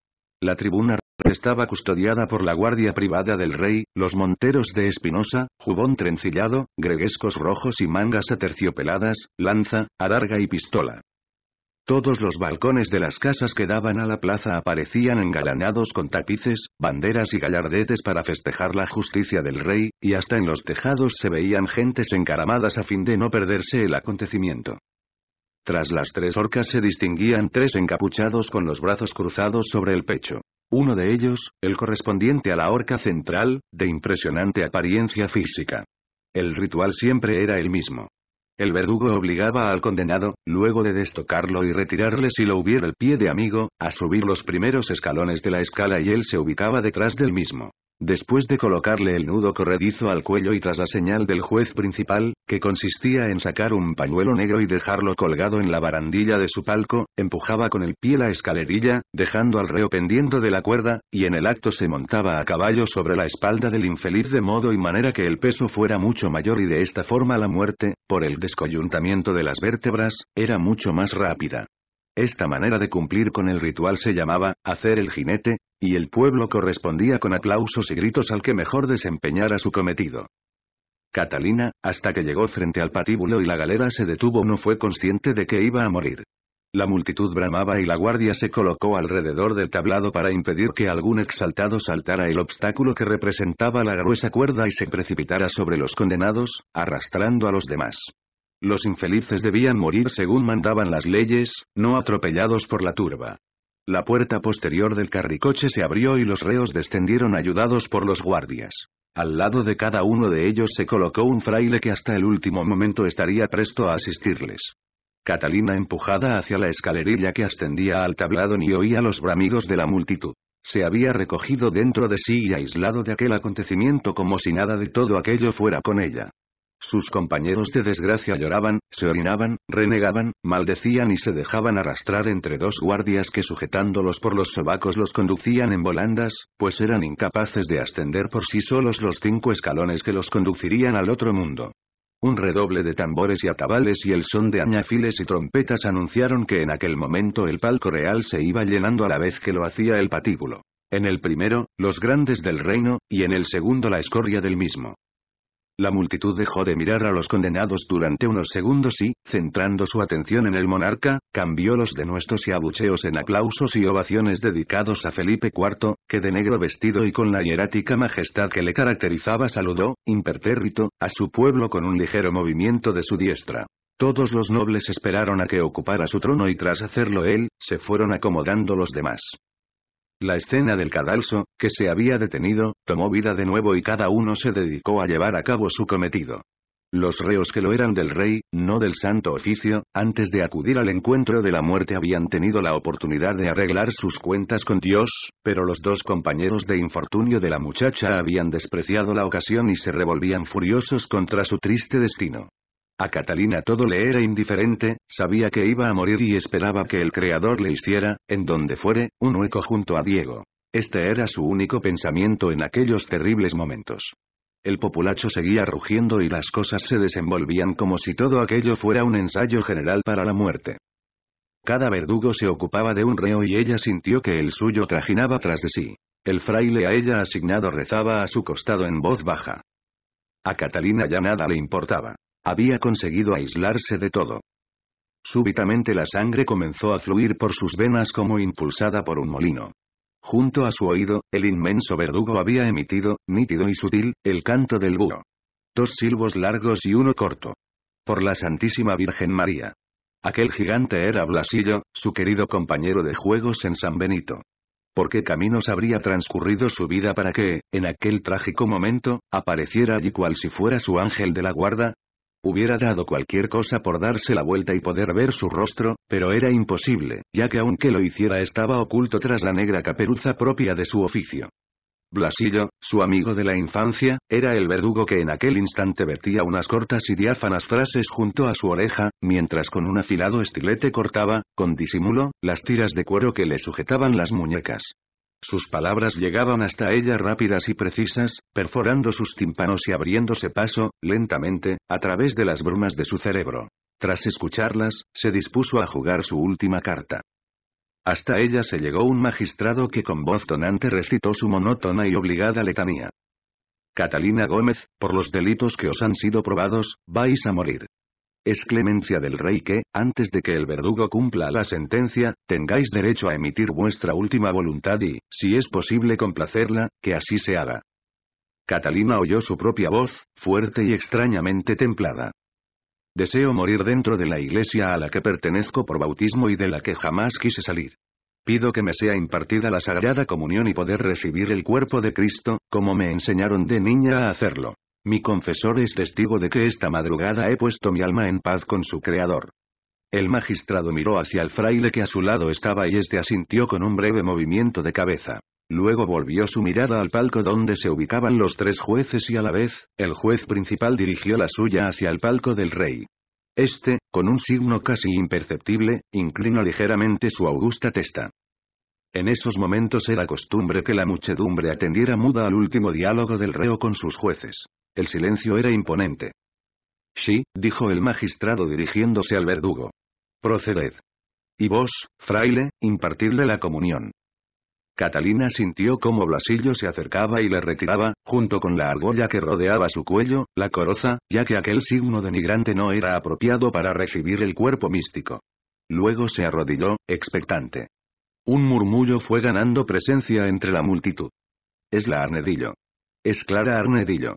Speaker 1: La tribuna estaba custodiada por la guardia privada del rey, los monteros de Espinosa, jubón trencillado, greguescos rojos y mangas aterciopeladas, lanza, adarga y pistola. Todos los balcones de las casas que daban a la plaza aparecían engalanados con tapices, banderas y gallardetes para festejar la justicia del rey, y hasta en los tejados se veían gentes encaramadas a fin de no perderse el acontecimiento. Tras las tres orcas se distinguían tres encapuchados con los brazos cruzados sobre el pecho. Uno de ellos, el correspondiente a la orca central, de impresionante apariencia física. El ritual siempre era el mismo. El verdugo obligaba al condenado, luego de destocarlo y retirarle si lo hubiera el pie de amigo, a subir los primeros escalones de la escala y él se ubicaba detrás del mismo. Después de colocarle el nudo corredizo al cuello y tras la señal del juez principal, que consistía en sacar un pañuelo negro y dejarlo colgado en la barandilla de su palco, empujaba con el pie la escalerilla, dejando al reo pendiendo de la cuerda, y en el acto se montaba a caballo sobre la espalda del infeliz de modo y manera que el peso fuera mucho mayor y de esta forma la muerte, por el descoyuntamiento de las vértebras, era mucho más rápida. Esta manera de cumplir con el ritual se llamaba, hacer el jinete, y el pueblo correspondía con aplausos y gritos al que mejor desempeñara su cometido. Catalina, hasta que llegó frente al patíbulo y la galera se detuvo no fue consciente de que iba a morir. La multitud bramaba y la guardia se colocó alrededor del tablado para impedir que algún exaltado saltara el obstáculo que representaba la gruesa cuerda y se precipitara sobre los condenados, arrastrando a los demás. Los infelices debían morir según mandaban las leyes, no atropellados por la turba. La puerta posterior del carricoche se abrió y los reos descendieron ayudados por los guardias. Al lado de cada uno de ellos se colocó un fraile que hasta el último momento estaría presto a asistirles. Catalina empujada hacia la escalerilla que ascendía al tablado ni oía los bramidos de la multitud. Se había recogido dentro de sí y aislado de aquel acontecimiento como si nada de todo aquello fuera con ella. Sus compañeros de desgracia lloraban, se orinaban, renegaban, maldecían y se dejaban arrastrar entre dos guardias que sujetándolos por los sobacos los conducían en volandas, pues eran incapaces de ascender por sí solos los cinco escalones que los conducirían al otro mundo. Un redoble de tambores y atabales y el son de añafiles y trompetas anunciaron que en aquel momento el palco real se iba llenando a la vez que lo hacía el patíbulo. En el primero, los grandes del reino, y en el segundo la escoria del mismo. La multitud dejó de mirar a los condenados durante unos segundos y, centrando su atención en el monarca, cambió los denuestos y abucheos en aplausos y ovaciones dedicados a Felipe IV, que de negro vestido y con la hierática majestad que le caracterizaba saludó, impertérrito, a su pueblo con un ligero movimiento de su diestra. Todos los nobles esperaron a que ocupara su trono y tras hacerlo él, se fueron acomodando los demás. La escena del cadalso, que se había detenido, tomó vida de nuevo y cada uno se dedicó a llevar a cabo su cometido. Los reos que lo eran del rey, no del santo oficio, antes de acudir al encuentro de la muerte habían tenido la oportunidad de arreglar sus cuentas con Dios, pero los dos compañeros de infortunio de la muchacha habían despreciado la ocasión y se revolvían furiosos contra su triste destino. A Catalina todo le era indiferente, sabía que iba a morir y esperaba que el Creador le hiciera, en donde fuere, un hueco junto a Diego. Este era su único pensamiento en aquellos terribles momentos. El populacho seguía rugiendo y las cosas se desenvolvían como si todo aquello fuera un ensayo general para la muerte. Cada verdugo se ocupaba de un reo y ella sintió que el suyo trajinaba tras de sí. El fraile a ella asignado rezaba a su costado en voz baja. A Catalina ya nada le importaba. Había conseguido aislarse de todo. Súbitamente la sangre comenzó a fluir por sus venas como impulsada por un molino. Junto a su oído, el inmenso verdugo había emitido, nítido y sutil, el canto del búho. Dos silbos largos y uno corto. Por la Santísima Virgen María. Aquel gigante era Blasillo, su querido compañero de juegos en San Benito. ¿Por qué caminos habría transcurrido su vida para que, en aquel trágico momento, apareciera allí cual si fuera su ángel de la guarda? Hubiera dado cualquier cosa por darse la vuelta y poder ver su rostro, pero era imposible, ya que aunque lo hiciera estaba oculto tras la negra caperuza propia de su oficio. Blasillo, su amigo de la infancia, era el verdugo que en aquel instante vertía unas cortas y diáfanas frases junto a su oreja, mientras con un afilado estilete cortaba, con disimulo, las tiras de cuero que le sujetaban las muñecas. Sus palabras llegaban hasta ella rápidas y precisas, perforando sus tímpanos y abriéndose paso, lentamente, a través de las brumas de su cerebro. Tras escucharlas, se dispuso a jugar su última carta. Hasta ella se llegó un magistrado que con voz tonante recitó su monótona y obligada letanía. Catalina Gómez, por los delitos que os han sido probados, vais a morir es clemencia del rey que, antes de que el verdugo cumpla la sentencia, tengáis derecho a emitir vuestra última voluntad y, si es posible complacerla, que así se haga. Catalina oyó su propia voz, fuerte y extrañamente templada. Deseo morir dentro de la iglesia a la que pertenezco por bautismo y de la que jamás quise salir. Pido que me sea impartida la Sagrada Comunión y poder recibir el cuerpo de Cristo, como me enseñaron de niña a hacerlo. Mi confesor es testigo de que esta madrugada he puesto mi alma en paz con su creador. El magistrado miró hacia el fraile que a su lado estaba y este asintió con un breve movimiento de cabeza. Luego volvió su mirada al palco donde se ubicaban los tres jueces y a la vez, el juez principal dirigió la suya hacia el palco del rey. Este, con un signo casi imperceptible, inclinó ligeramente su augusta testa. En esos momentos era costumbre que la muchedumbre atendiera muda al último diálogo del reo con sus jueces. El silencio era imponente. Sí, dijo el magistrado dirigiéndose al verdugo. Proceded. Y vos, fraile, impartidle la comunión. Catalina sintió cómo Blasillo se acercaba y le retiraba, junto con la argolla que rodeaba su cuello, la coroza, ya que aquel signo denigrante no era apropiado para recibir el cuerpo místico. Luego se arrodilló, expectante. Un murmullo fue ganando presencia entre la multitud. Es la Arnedillo. Es Clara Arnedillo.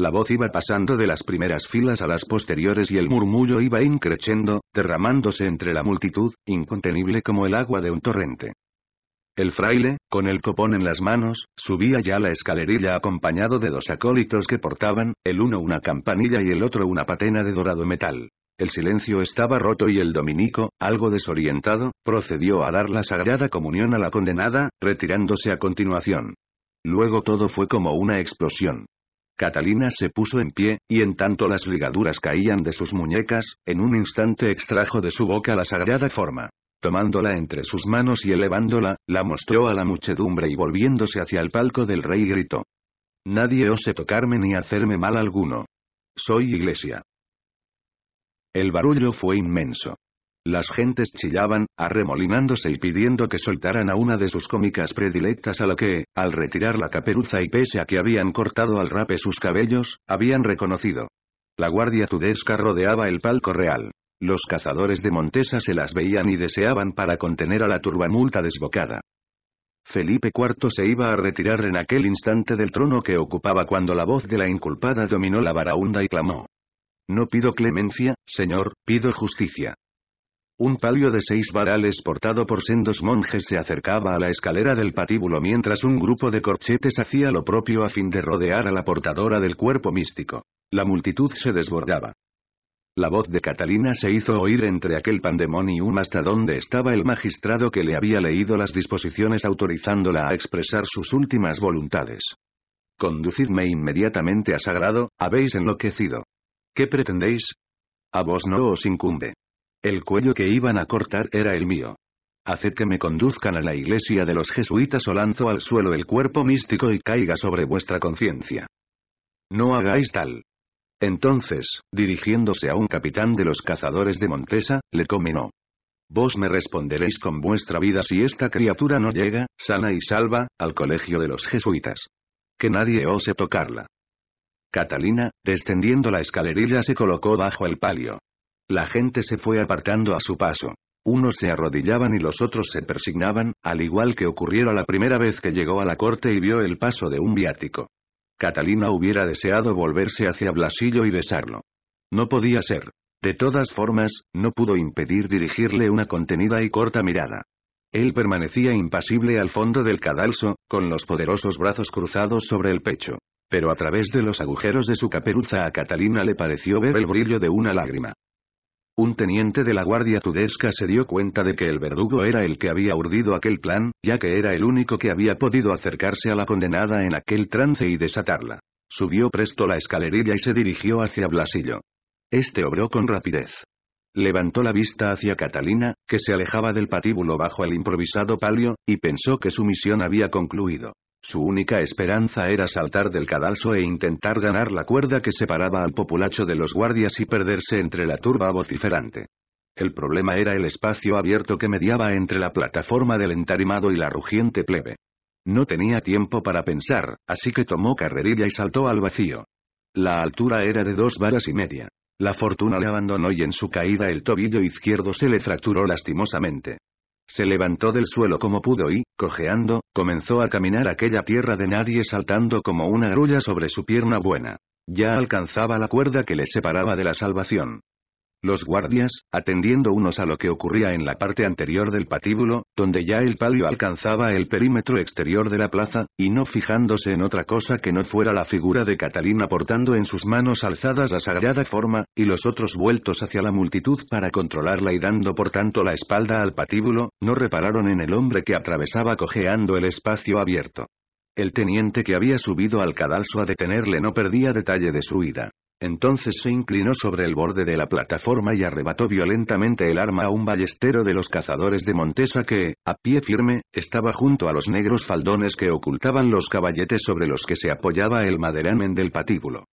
Speaker 1: La voz iba pasando de las primeras filas a las posteriores y el murmullo iba increciendo, derramándose entre la multitud, incontenible como el agua de un torrente. El fraile, con el copón en las manos, subía ya la escalerilla acompañado de dos acólitos que portaban, el uno una campanilla y el otro una patena de dorado metal. El silencio estaba roto y el dominico, algo desorientado, procedió a dar la sagrada comunión a la condenada, retirándose a continuación. Luego todo fue como una explosión. Catalina se puso en pie, y en tanto las ligaduras caían de sus muñecas, en un instante extrajo de su boca la sagrada forma. Tomándola entre sus manos y elevándola, la mostró a la muchedumbre y volviéndose hacia el palco del rey gritó. Nadie ose tocarme ni hacerme mal alguno. Soy iglesia. El barullo fue inmenso. Las gentes chillaban, arremolinándose y pidiendo que soltaran a una de sus cómicas predilectas a la que, al retirar la caperuza y pese a que habían cortado al rape sus cabellos, habían reconocido. La guardia tudesca rodeaba el palco real. Los cazadores de Montesa se las veían y deseaban para contener a la turbamulta desbocada. Felipe IV se iba a retirar en aquel instante del trono que ocupaba cuando la voz de la inculpada dominó la varaunda y clamó. No pido clemencia, señor, pido justicia. Un palio de seis varales portado por sendos monjes se acercaba a la escalera del patíbulo mientras un grupo de corchetes hacía lo propio a fin de rodear a la portadora del cuerpo místico. La multitud se desbordaba. La voz de Catalina se hizo oír entre aquel pandemonium hasta donde estaba el magistrado que le había leído las disposiciones autorizándola a expresar sus últimas voluntades. Conducidme inmediatamente a Sagrado, habéis enloquecido. ¿Qué pretendéis? A vos no os incumbe. El cuello que iban a cortar era el mío. Haced que me conduzcan a la iglesia de los jesuitas o lanzo al suelo el cuerpo místico y caiga sobre vuestra conciencia. No hagáis tal. Entonces, dirigiéndose a un capitán de los cazadores de Montesa, le cominó. Vos me responderéis con vuestra vida si esta criatura no llega, sana y salva, al colegio de los jesuitas. Que nadie ose tocarla. Catalina, descendiendo la escalerilla, se colocó bajo el palio. La gente se fue apartando a su paso. Unos se arrodillaban y los otros se persignaban, al igual que ocurriera la primera vez que llegó a la corte y vio el paso de un viático. Catalina hubiera deseado volverse hacia Blasillo y besarlo. No podía ser. De todas formas, no pudo impedir dirigirle una contenida y corta mirada. Él permanecía impasible al fondo del cadalso, con los poderosos brazos cruzados sobre el pecho. Pero a través de los agujeros de su caperuza a Catalina le pareció ver el brillo de una lágrima. Un teniente de la guardia tudesca se dio cuenta de que el verdugo era el que había urdido aquel plan, ya que era el único que había podido acercarse a la condenada en aquel trance y desatarla. Subió presto la escalerilla y se dirigió hacia Blasillo. Este obró con rapidez. Levantó la vista hacia Catalina, que se alejaba del patíbulo bajo el improvisado palio, y pensó que su misión había concluido. Su única esperanza era saltar del cadalso e intentar ganar la cuerda que separaba al populacho de los guardias y perderse entre la turba vociferante. El problema era el espacio abierto que mediaba entre la plataforma del entarimado y la rugiente plebe. No tenía tiempo para pensar, así que tomó carrerilla y saltó al vacío. La altura era de dos varas y media. La fortuna le abandonó y en su caída el tobillo izquierdo se le fracturó lastimosamente. Se levantó del suelo como pudo y, cojeando, comenzó a caminar aquella tierra de nadie saltando como una grulla sobre su pierna buena. Ya alcanzaba la cuerda que le separaba de la salvación. Los guardias, atendiendo unos a lo que ocurría en la parte anterior del patíbulo, donde ya el palio alcanzaba el perímetro exterior de la plaza, y no fijándose en otra cosa que no fuera la figura de Catalina portando en sus manos alzadas la sagrada forma, y los otros vueltos hacia la multitud para controlarla y dando por tanto la espalda al patíbulo, no repararon en el hombre que atravesaba cojeando el espacio abierto. El teniente que había subido al cadalso a detenerle no perdía detalle de su ida. Entonces se inclinó sobre el borde de la plataforma y arrebató violentamente el arma a un ballestero de los cazadores de Montesa que, a pie firme, estaba junto a los negros faldones que ocultaban los caballetes sobre los que se apoyaba el maderamen del patíbulo.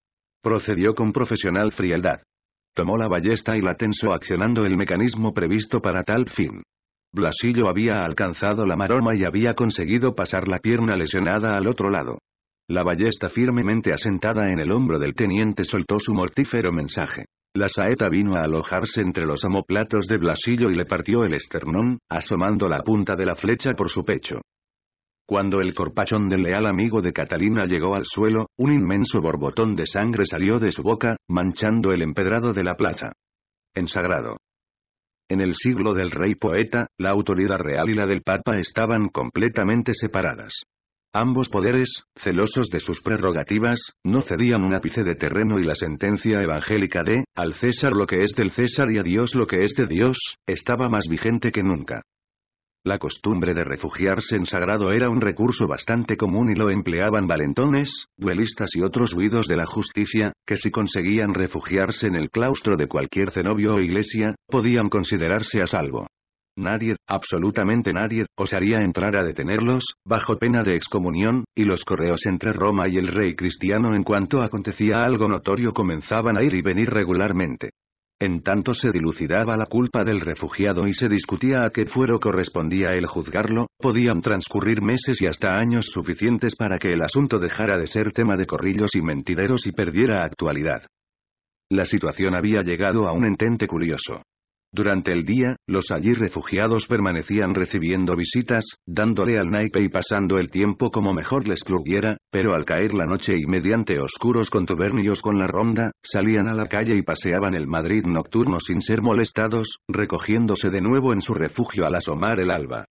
Speaker 1: Procedió con profesional frialdad. Tomó la ballesta y la tensó accionando el mecanismo previsto para tal fin. Blasillo había alcanzado la maroma y había conseguido pasar la pierna lesionada al otro lado. La ballesta firmemente asentada en el hombro del teniente soltó su mortífero mensaje. La saeta vino a alojarse entre los amoplatos de Blasillo y le partió el esternón, asomando la punta de la flecha por su pecho. Cuando el corpachón del leal amigo de Catalina llegó al suelo, un inmenso borbotón de sangre salió de su boca, manchando el empedrado de la plaza. Ensagrado. En el siglo del rey poeta, la autoridad real y la del papa estaban completamente separadas. Ambos poderes, celosos de sus prerrogativas, no cedían un ápice de terreno y la sentencia evangélica de, al César lo que es del César y a Dios lo que es de Dios, estaba más vigente que nunca. La costumbre de refugiarse en sagrado era un recurso bastante común y lo empleaban valentones, duelistas y otros huidos de la justicia, que si conseguían refugiarse en el claustro de cualquier cenobio o iglesia, podían considerarse a salvo. Nadie, absolutamente nadie, osaría entrar a detenerlos, bajo pena de excomunión, y los correos entre Roma y el rey cristiano en cuanto acontecía algo notorio comenzaban a ir y venir regularmente. En tanto se dilucidaba la culpa del refugiado y se discutía a qué fuero correspondía el juzgarlo, podían transcurrir meses y hasta años suficientes para que el asunto dejara de ser tema de corrillos y mentideros y perdiera actualidad. La situación había llegado a un entente curioso. Durante el día, los allí refugiados permanecían recibiendo visitas, dándole al naipe y pasando el tiempo como mejor les pluguiera, pero al caer la noche y mediante oscuros contubernios con la ronda, salían a la calle y paseaban el Madrid nocturno sin ser molestados, recogiéndose de nuevo en su refugio al asomar el alba.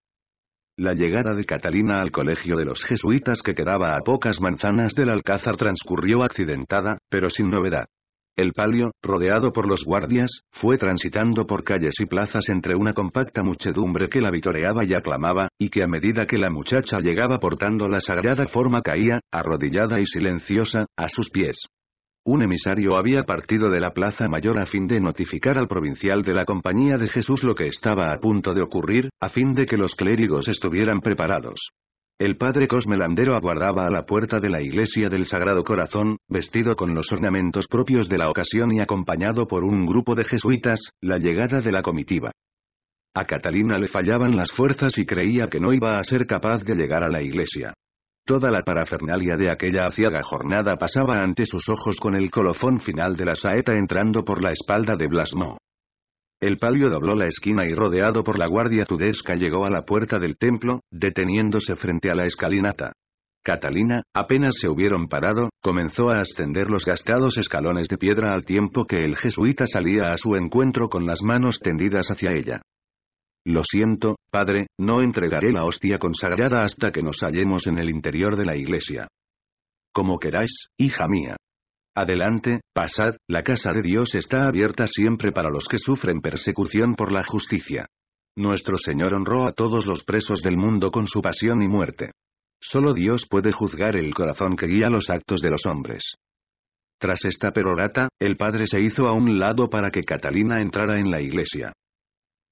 Speaker 1: La llegada de Catalina al colegio de los jesuitas que quedaba a pocas manzanas del Alcázar transcurrió accidentada, pero sin novedad. El palio, rodeado por los guardias, fue transitando por calles y plazas entre una compacta muchedumbre que la vitoreaba y aclamaba, y que a medida que la muchacha llegaba portando la sagrada forma caía, arrodillada y silenciosa, a sus pies. Un emisario había partido de la plaza mayor a fin de notificar al provincial de la Compañía de Jesús lo que estaba a punto de ocurrir, a fin de que los clérigos estuvieran preparados. El padre Cosmelandero aguardaba a la puerta de la iglesia del Sagrado Corazón, vestido con los ornamentos propios de la ocasión y acompañado por un grupo de jesuitas, la llegada de la comitiva. A Catalina le fallaban las fuerzas y creía que no iba a ser capaz de llegar a la iglesia. Toda la parafernalia de aquella aciaga jornada pasaba ante sus ojos con el colofón final de la saeta entrando por la espalda de Blasmo. El palio dobló la esquina y rodeado por la guardia tudesca llegó a la puerta del templo, deteniéndose frente a la escalinata. Catalina, apenas se hubieron parado, comenzó a ascender los gastados escalones de piedra al tiempo que el jesuita salía a su encuentro con las manos tendidas hacia ella. Lo siento, padre, no entregaré la hostia consagrada hasta que nos hallemos en el interior de la iglesia. Como queráis, hija mía. Adelante, pasad, la casa de Dios está abierta siempre para los que sufren persecución por la justicia. Nuestro Señor honró a todos los presos del mundo con su pasión y muerte. Solo Dios puede juzgar el corazón que guía los actos de los hombres. Tras esta perorata, el padre se hizo a un lado para que Catalina entrara en la iglesia.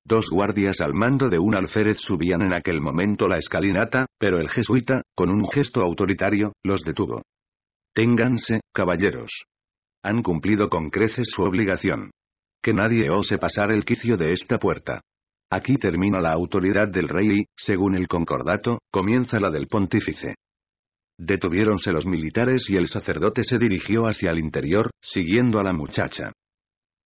Speaker 1: Dos guardias al mando de un alférez subían en aquel momento la escalinata, pero el jesuita, con un gesto autoritario, los detuvo. Ténganse, caballeros. Han cumplido con creces su obligación. Que nadie ose pasar el quicio de esta puerta. Aquí termina la autoridad del rey y, según el concordato, comienza la del pontífice. Detuviéronse los militares y el sacerdote se dirigió hacia el interior, siguiendo a la muchacha.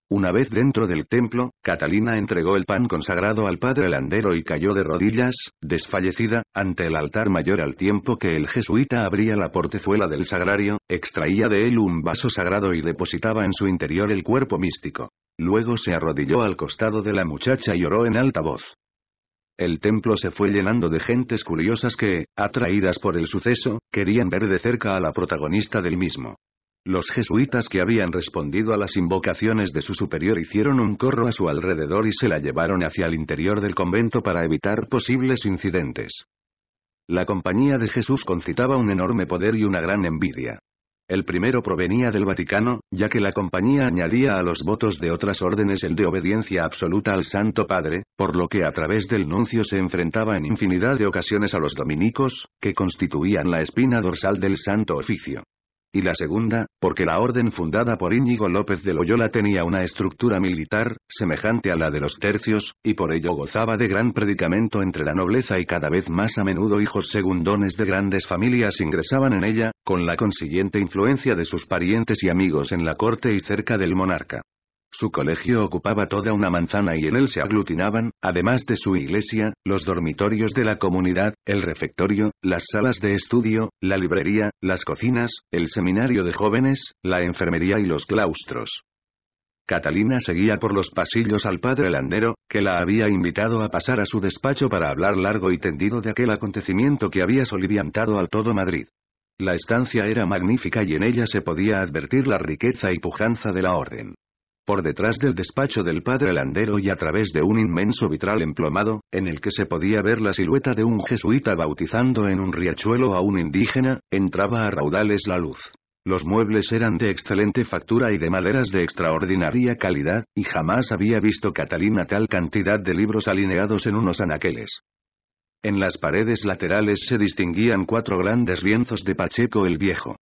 Speaker 1: Una vez dentro del templo, Catalina entregó el pan consagrado al padre Landero y cayó de rodillas, desfallecida, ante el altar mayor al tiempo que el jesuita abría la portezuela del sagrario, extraía de él un vaso sagrado y depositaba en su interior el cuerpo místico. Luego se arrodilló al costado de la muchacha y oró en alta voz. El templo se fue llenando de gentes curiosas que, atraídas por el suceso, querían ver de cerca a la protagonista del mismo. Los jesuitas que habían respondido a las invocaciones de su superior hicieron un corro a su alrededor y se la llevaron hacia el interior del convento para evitar posibles incidentes. La compañía de Jesús concitaba un enorme poder y una gran envidia. El primero provenía del Vaticano, ya que la compañía añadía a los votos de otras órdenes el de obediencia absoluta al Santo Padre, por lo que a través del nuncio se enfrentaba en infinidad de ocasiones a los dominicos, que constituían la espina dorsal del Santo Oficio y la segunda, porque la orden fundada por Íñigo López de Loyola tenía una estructura militar, semejante a la de los tercios, y por ello gozaba de gran predicamento entre la nobleza y cada vez más a menudo hijos segundones de grandes familias ingresaban en ella, con la consiguiente influencia de sus parientes y amigos en la corte y cerca del monarca. Su colegio ocupaba toda una manzana y en él se aglutinaban, además de su iglesia, los dormitorios de la comunidad, el refectorio, las salas de estudio, la librería, las cocinas, el seminario de jóvenes, la enfermería y los claustros. Catalina seguía por los pasillos al padre Landero, que la había invitado a pasar a su despacho para hablar largo y tendido de aquel acontecimiento que había soliviantado al todo Madrid. La estancia era magnífica y en ella se podía advertir la riqueza y pujanza de la orden por detrás del despacho del padre Landero y a través de un inmenso vitral emplomado, en el que se podía ver la silueta de un jesuita bautizando en un riachuelo a un indígena, entraba a raudales la luz. Los muebles eran de excelente factura y de maderas de extraordinaria calidad, y jamás había visto Catalina tal cantidad de libros alineados en unos anaqueles. En las paredes laterales se distinguían cuatro grandes lienzos de Pacheco el Viejo.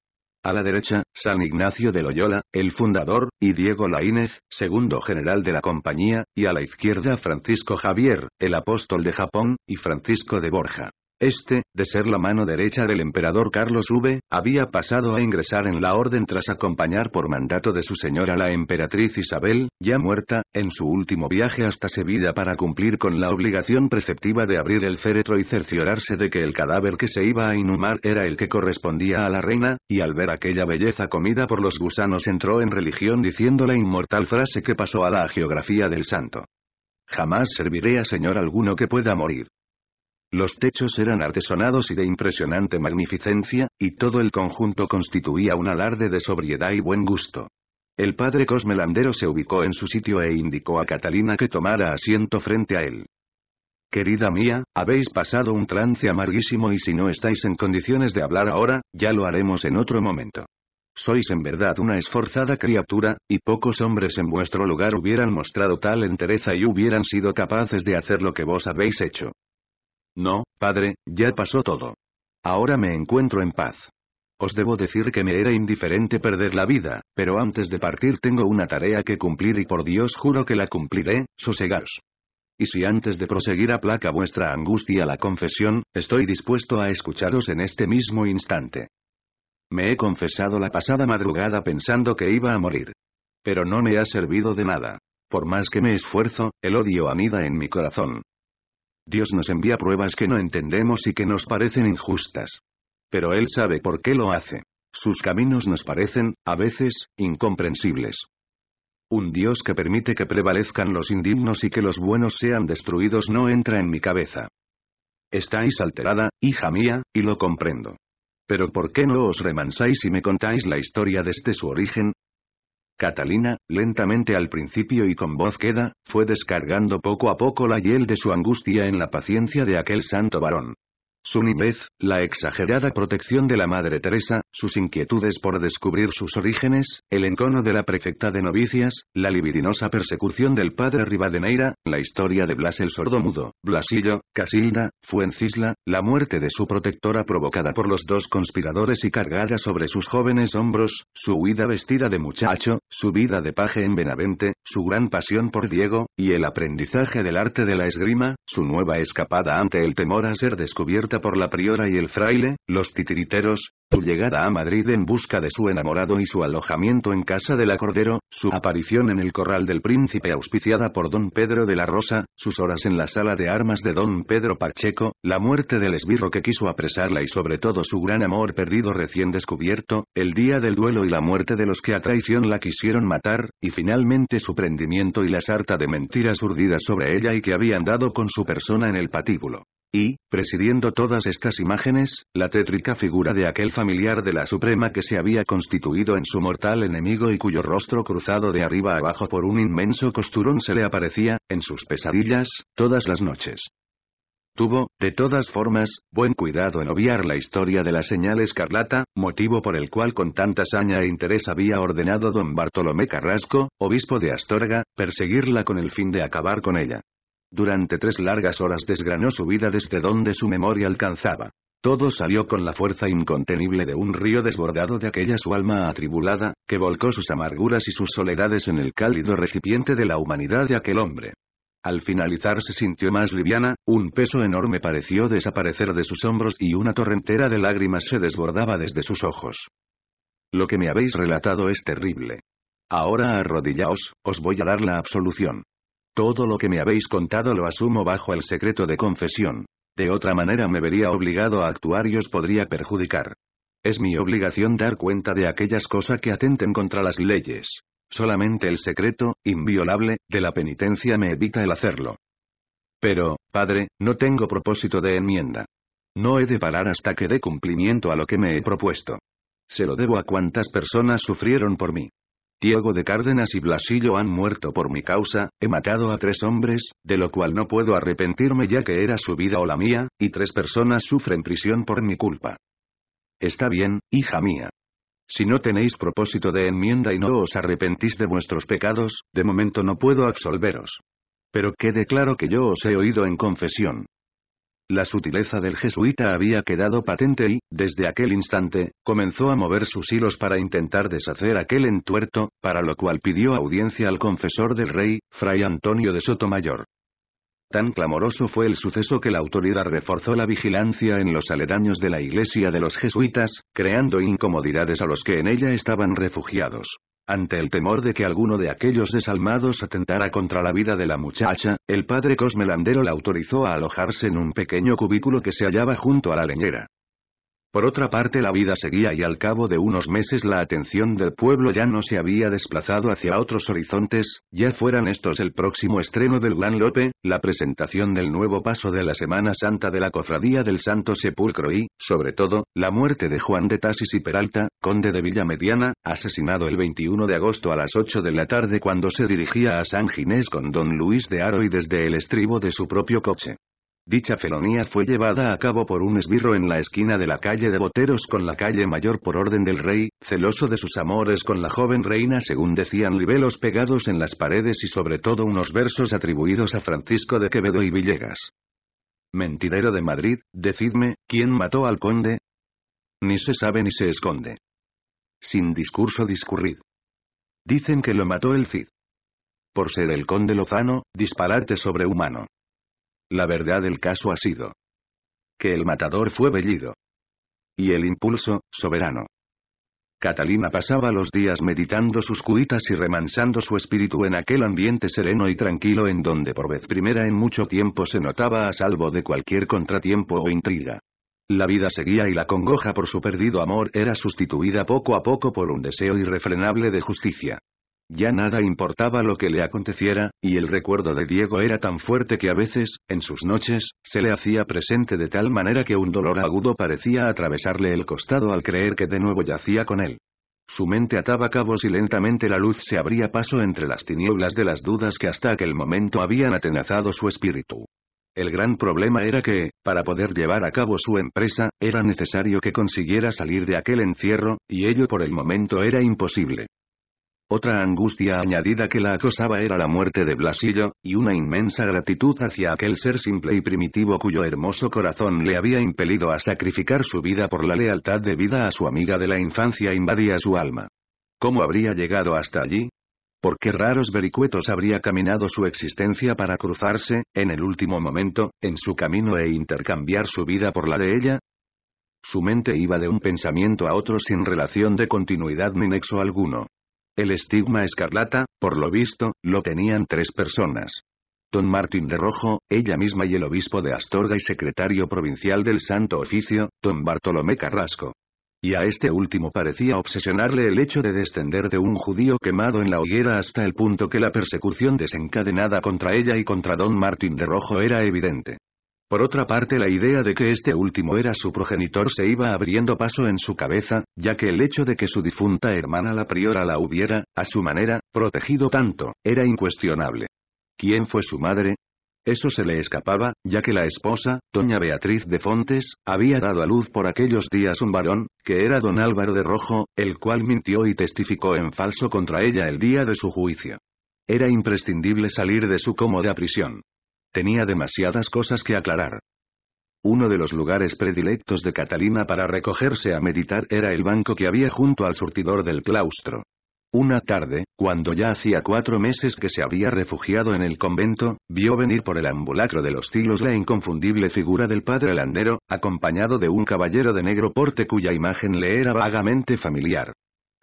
Speaker 1: A la derecha, San Ignacio de Loyola, el fundador, y Diego Laínez, segundo general de la compañía, y a la izquierda Francisco Javier, el apóstol de Japón, y Francisco de Borja. Este, de ser la mano derecha del emperador Carlos V, había pasado a ingresar en la orden tras acompañar por mandato de su señora la emperatriz Isabel, ya muerta, en su último viaje hasta Sevilla para cumplir con la obligación preceptiva de abrir el féretro y cerciorarse de que el cadáver que se iba a inhumar era el que correspondía a la reina, y al ver aquella belleza comida por los gusanos entró en religión diciendo la inmortal frase que pasó a la geografía del santo. Jamás serviré a señor alguno que pueda morir. Los techos eran artesonados y de impresionante magnificencia, y todo el conjunto constituía un alarde de sobriedad y buen gusto. El padre Cosmelandero se ubicó en su sitio e indicó a Catalina que tomara asiento frente a él. Querida mía, habéis pasado un trance amarguísimo y si no estáis en condiciones de hablar ahora, ya lo haremos en otro momento. Sois en verdad una esforzada criatura, y pocos hombres en vuestro lugar hubieran mostrado tal entereza y hubieran sido capaces de hacer lo que vos habéis hecho. No, padre, ya pasó todo. Ahora me encuentro en paz. Os debo decir que me era indiferente perder la vida, pero antes de partir tengo una tarea que cumplir y por Dios juro que la cumpliré, sosegaos. Y si antes de proseguir aplaca vuestra angustia la confesión, estoy dispuesto a escucharos en este mismo instante. Me he confesado la pasada madrugada pensando que iba a morir. Pero no me ha servido de nada. Por más que me esfuerzo, el odio anida en mi corazón, Dios nos envía pruebas que no entendemos y que nos parecen injustas. Pero Él sabe por qué lo hace. Sus caminos nos parecen, a veces, incomprensibles. Un Dios que permite que prevalezcan los indignos y que los buenos sean destruidos no entra en mi cabeza. Estáis alterada, hija mía, y lo comprendo. Pero ¿por qué no os remansáis y me contáis la historia desde su origen? Catalina, lentamente al principio y con voz queda, fue descargando poco a poco la hiel de su angustia en la paciencia de aquel santo varón. Su la exagerada protección de la Madre Teresa, sus inquietudes por descubrir sus orígenes, el encono de la prefecta de novicias, la libidinosa persecución del padre Rivadeneira, la historia de Blas el sordomudo, Blasillo, Casilda, Fuencisla, la muerte de su protectora provocada por los dos conspiradores y cargada sobre sus jóvenes hombros, su huida vestida de muchacho, su vida de paje en Benavente, su gran pasión por Diego, y el aprendizaje del arte de la esgrima, su nueva escapada ante el temor a ser descubierta por la priora y el fraile, los titiriteros, su llegada a Madrid en busca de su enamorado y su alojamiento en casa de la Cordero, su aparición en el corral del príncipe auspiciada por don Pedro de la Rosa, sus horas en la sala de armas de don Pedro Pacheco, la muerte del esbirro que quiso apresarla y sobre todo su gran amor perdido recién descubierto, el día del duelo y la muerte de los que a traición la quisieron matar, y finalmente su prendimiento y la sarta de mentiras urdidas sobre ella y que habían dado con su persona en el patíbulo. Y, presidiendo todas estas imágenes, la tétrica figura de aquel familiar de la Suprema que se había constituido en su mortal enemigo y cuyo rostro cruzado de arriba abajo por un inmenso costurón se le aparecía, en sus pesadillas, todas las noches. Tuvo, de todas formas, buen cuidado en obviar la historia de la señal escarlata, motivo por el cual con tanta saña e interés había ordenado don Bartolomé Carrasco, obispo de Astorga, perseguirla con el fin de acabar con ella. Durante tres largas horas desgranó su vida desde donde su memoria alcanzaba. Todo salió con la fuerza incontenible de un río desbordado de aquella su alma atribulada, que volcó sus amarguras y sus soledades en el cálido recipiente de la humanidad de aquel hombre. Al finalizar se sintió más liviana, un peso enorme pareció desaparecer de sus hombros y una torrentera de lágrimas se desbordaba desde sus ojos. Lo que me habéis relatado es terrible. Ahora arrodillaos, os voy a dar la absolución. Todo lo que me habéis contado lo asumo bajo el secreto de confesión. De otra manera me vería obligado a actuar y os podría perjudicar. Es mi obligación dar cuenta de aquellas cosas que atenten contra las leyes. Solamente el secreto, inviolable, de la penitencia me evita el hacerlo. Pero, padre, no tengo propósito de enmienda. No he de parar hasta que dé cumplimiento a lo que me he propuesto. Se lo debo a cuantas personas sufrieron por mí. Diego de Cárdenas y Blasillo han muerto por mi causa, he matado a tres hombres, de lo cual no puedo arrepentirme ya que era su vida o la mía, y tres personas sufren prisión por mi culpa. Está bien, hija mía. Si no tenéis propósito de enmienda y no os arrepentís de vuestros pecados, de momento no puedo absolveros. Pero quede claro que yo os he oído en confesión. La sutileza del jesuita había quedado patente y, desde aquel instante, comenzó a mover sus hilos para intentar deshacer aquel entuerto, para lo cual pidió audiencia al confesor del rey, fray Antonio de Sotomayor. Tan clamoroso fue el suceso que la autoridad reforzó la vigilancia en los aledaños de la iglesia de los jesuitas, creando incomodidades a los que en ella estaban refugiados. Ante el temor de que alguno de aquellos desalmados atentara contra la vida de la muchacha, el padre Cosmelandero la autorizó a alojarse en un pequeño cubículo que se hallaba junto a la leñera. Por otra parte la vida seguía y al cabo de unos meses la atención del pueblo ya no se había desplazado hacia otros horizontes, ya fueran estos el próximo estreno del Gran Lope, la presentación del nuevo paso de la Semana Santa de la Cofradía del Santo Sepulcro y, sobre todo, la muerte de Juan de Tasis y Peralta, conde de Villamediana, asesinado el 21 de agosto a las 8 de la tarde cuando se dirigía a San Ginés con don Luis de Aro y desde el estribo de su propio coche. Dicha felonía fue llevada a cabo por un esbirro en la esquina de la calle de Boteros con la calle Mayor por orden del rey, celoso de sus amores con la joven reina según decían libelos pegados en las paredes y sobre todo unos versos atribuidos a Francisco de Quevedo y Villegas. Mentidero de Madrid, decidme, ¿quién mató al conde? Ni se sabe ni se esconde. Sin discurso discurrid. Dicen que lo mató el Cid. Por ser el conde lozano, disparate sobrehumano. La verdad del caso ha sido que el matador fue bellido. Y el impulso, soberano. Catalina pasaba los días meditando sus cuitas y remansando su espíritu en aquel ambiente sereno y tranquilo en donde por vez primera en mucho tiempo se notaba a salvo de cualquier contratiempo o intriga. La vida seguía y la congoja por su perdido amor era sustituida poco a poco por un deseo irrefrenable de justicia. Ya nada importaba lo que le aconteciera, y el recuerdo de Diego era tan fuerte que a veces, en sus noches, se le hacía presente de tal manera que un dolor agudo parecía atravesarle el costado al creer que de nuevo yacía con él. Su mente ataba cabos y lentamente la luz se abría paso entre las tinieblas de las dudas que hasta aquel momento habían atenazado su espíritu. El gran problema era que, para poder llevar a cabo su empresa, era necesario que consiguiera salir de aquel encierro, y ello por el momento era imposible. Otra angustia añadida que la acosaba era la muerte de Blasillo, y una inmensa gratitud hacia aquel ser simple y primitivo cuyo hermoso corazón le había impelido a sacrificar su vida por la lealtad debida a su amiga de la infancia invadía su alma. ¿Cómo habría llegado hasta allí? ¿Por qué raros vericuetos habría caminado su existencia para cruzarse, en el último momento, en su camino e intercambiar su vida por la de ella? Su mente iba de un pensamiento a otro sin relación de continuidad ni nexo alguno. El estigma escarlata, por lo visto, lo tenían tres personas. Don Martín de Rojo, ella misma y el obispo de Astorga y secretario provincial del Santo Oficio, don Bartolomé Carrasco. Y a este último parecía obsesionarle el hecho de descender de un judío quemado en la hoguera hasta el punto que la persecución desencadenada contra ella y contra don Martín de Rojo era evidente. Por otra parte la idea de que este último era su progenitor se iba abriendo paso en su cabeza, ya que el hecho de que su difunta hermana la priora la hubiera, a su manera, protegido tanto, era incuestionable. ¿Quién fue su madre? Eso se le escapaba, ya que la esposa, doña Beatriz de Fontes, había dado a luz por aquellos días un varón, que era don Álvaro de Rojo, el cual mintió y testificó en falso contra ella el día de su juicio. Era imprescindible salir de su cómoda prisión. Tenía demasiadas cosas que aclarar. Uno de los lugares predilectos de Catalina para recogerse a meditar era el banco que había junto al surtidor del claustro. Una tarde, cuando ya hacía cuatro meses que se había refugiado en el convento, vio venir por el ambulacro de los tilos la inconfundible figura del padre Landero, acompañado de un caballero de negro porte cuya imagen le era vagamente familiar.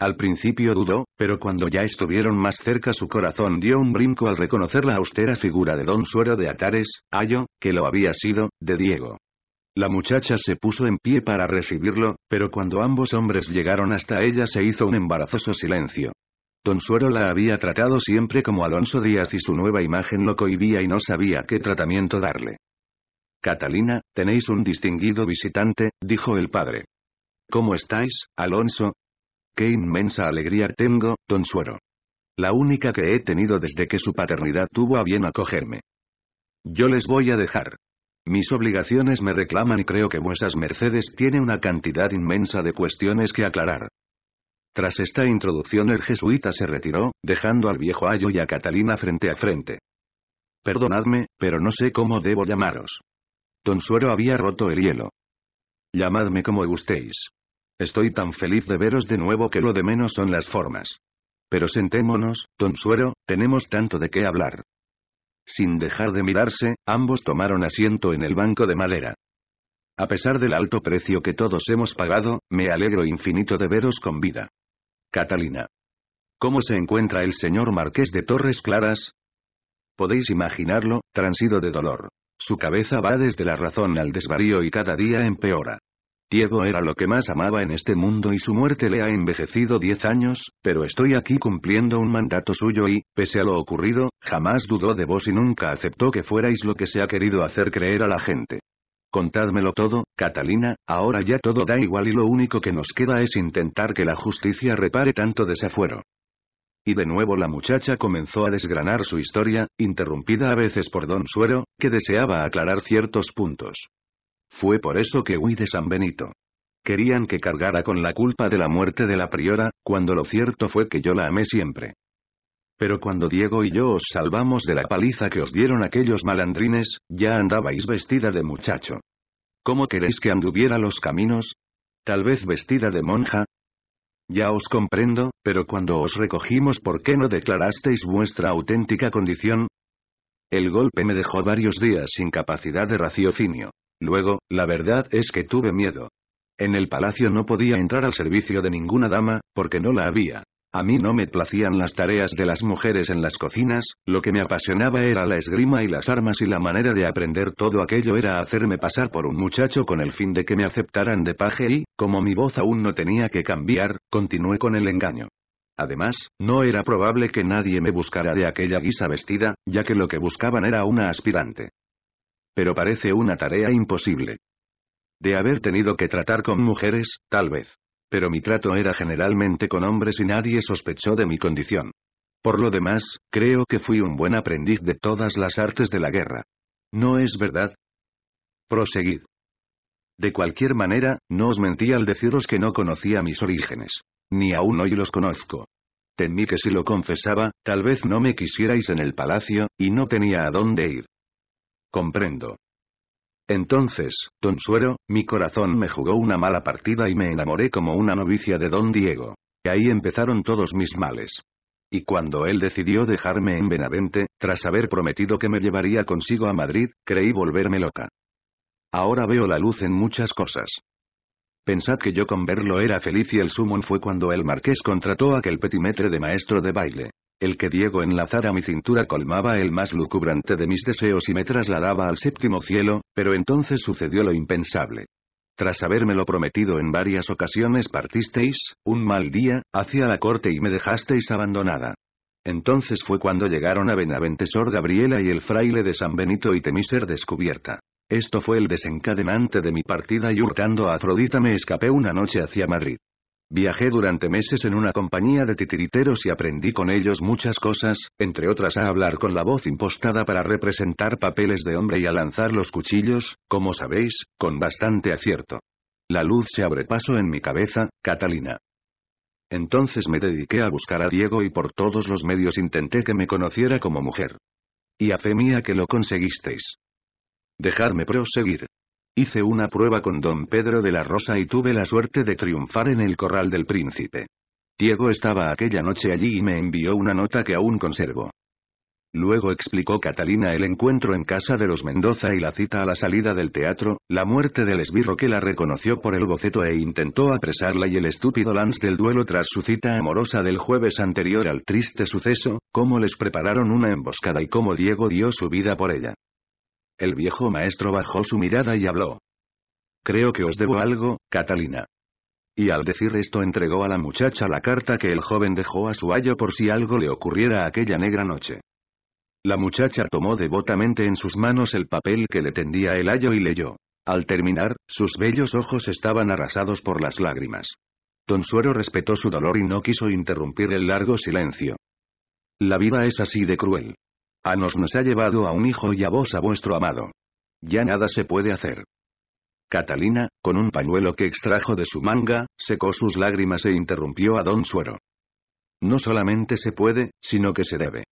Speaker 1: Al principio dudó, pero cuando ya estuvieron más cerca su corazón dio un brinco al reconocer la austera figura de don Suero de Atares, Ayo, que lo había sido, de Diego. La muchacha se puso en pie para recibirlo, pero cuando ambos hombres llegaron hasta ella se hizo un embarazoso silencio. Don Suero la había tratado siempre como Alonso Díaz y su nueva imagen lo cohibía y no sabía qué tratamiento darle. Catalina, tenéis un distinguido visitante, dijo el padre. ¿Cómo estáis, Alonso? Qué inmensa alegría tengo, don Suero. La única que he tenido desde que su paternidad tuvo a bien acogerme. Yo les voy a dejar. Mis obligaciones me reclaman y creo que vuestras mercedes tiene una cantidad inmensa de cuestiones que aclarar. Tras esta introducción el jesuita se retiró, dejando al viejo Ayo y a Catalina frente a frente. Perdonadme, pero no sé cómo debo llamaros. Don Suero había roto el hielo. Llamadme como gustéis. Estoy tan feliz de veros de nuevo que lo de menos son las formas. Pero sentémonos, don Suero, tenemos tanto de qué hablar. Sin dejar de mirarse, ambos tomaron asiento en el banco de madera. A pesar del alto precio que todos hemos pagado, me alegro infinito de veros con vida. Catalina. ¿Cómo se encuentra el señor Marqués de Torres Claras? Podéis imaginarlo, transido de dolor. Su cabeza va desde la razón al desvarío y cada día empeora. Diego era lo que más amaba en este mundo y su muerte le ha envejecido diez años, pero estoy aquí cumpliendo un mandato suyo y, pese a lo ocurrido, jamás dudó de vos y nunca aceptó que fuerais lo que se ha querido hacer creer a la gente. Contádmelo todo, Catalina, ahora ya todo da igual y lo único que nos queda es intentar que la justicia repare tanto desafuero. Y de nuevo la muchacha comenzó a desgranar su historia, interrumpida a veces por don Suero, que deseaba aclarar ciertos puntos. Fue por eso que huí de San Benito. Querían que cargara con la culpa de la muerte de la priora, cuando lo cierto fue que yo la amé siempre. Pero cuando Diego y yo os salvamos de la paliza que os dieron aquellos malandrines, ya andabais vestida de muchacho. ¿Cómo queréis que anduviera los caminos? Tal vez vestida de monja, ya os comprendo, pero cuando os recogimos ¿por qué no declarasteis vuestra auténtica condición? El golpe me dejó varios días sin capacidad de raciocinio. Luego, la verdad es que tuve miedo. En el palacio no podía entrar al servicio de ninguna dama, porque no la había. A mí no me placían las tareas de las mujeres en las cocinas, lo que me apasionaba era la esgrima y las armas y la manera de aprender todo aquello era hacerme pasar por un muchacho con el fin de que me aceptaran de paje y, como mi voz aún no tenía que cambiar, continué con el engaño. Además, no era probable que nadie me buscara de aquella guisa vestida, ya que lo que buscaban era una aspirante. Pero parece una tarea imposible. De haber tenido que tratar con mujeres, tal vez. Pero mi trato era generalmente con hombres y nadie sospechó de mi condición. Por lo demás, creo que fui un buen aprendiz de todas las artes de la guerra. ¿No es verdad? Proseguid. De cualquier manera, no os mentí al deciros que no conocía mis orígenes. Ni aún hoy los conozco. Temí que si lo confesaba, tal vez no me quisierais en el palacio, y no tenía a dónde ir comprendo. Entonces, don Suero, mi corazón me jugó una mala partida y me enamoré como una novicia de don Diego. Y ahí empezaron todos mis males. Y cuando él decidió dejarme en Benavente, tras haber prometido que me llevaría consigo a Madrid, creí volverme loca. Ahora veo la luz en muchas cosas. Pensad que yo con verlo era feliz y el sumón fue cuando el marqués contrató aquel petimetre de maestro de baile. El que Diego enlazara mi cintura colmaba el más lucubrante de mis deseos y me trasladaba al séptimo cielo, pero entonces sucedió lo impensable. Tras habérmelo prometido en varias ocasiones partisteis, un mal día, hacia la corte y me dejasteis abandonada. Entonces fue cuando llegaron a Benaventesor Gabriela y el fraile de San Benito y temí ser descubierta. Esto fue el desencadenante de mi partida y hurtando a Afrodita me escapé una noche hacia Madrid. Viajé durante meses en una compañía de titiriteros y aprendí con ellos muchas cosas, entre otras a hablar con la voz impostada para representar papeles de hombre y a lanzar los cuchillos, como sabéis, con bastante acierto. La luz se abre paso en mi cabeza, Catalina. Entonces me dediqué a buscar a Diego y por todos los medios intenté que me conociera como mujer. Y a fe mía que lo conseguisteis. Dejarme proseguir. Hice una prueba con don Pedro de la Rosa y tuve la suerte de triunfar en el corral del príncipe. Diego estaba aquella noche allí y me envió una nota que aún conservo. Luego explicó Catalina el encuentro en casa de los Mendoza y la cita a la salida del teatro, la muerte del esbirro que la reconoció por el boceto e intentó apresarla y el estúpido Lance del duelo tras su cita amorosa del jueves anterior al triste suceso, cómo les prepararon una emboscada y cómo Diego dio su vida por ella. El viejo maestro bajó su mirada y habló. Creo que os debo algo, Catalina. Y al decir esto entregó a la muchacha la carta que el joven dejó a su ayo por si algo le ocurriera aquella negra noche. La muchacha tomó devotamente en sus manos el papel que le tendía el ayo y leyó. Al terminar, sus bellos ojos estaban arrasados por las lágrimas. Don Suero respetó su dolor y no quiso interrumpir el largo silencio. La vida es así de cruel. A nos nos ha llevado a un hijo y a vos a vuestro amado. Ya nada se puede hacer. Catalina, con un pañuelo que extrajo de su manga, secó sus lágrimas e interrumpió a don Suero. No solamente se puede, sino que se debe.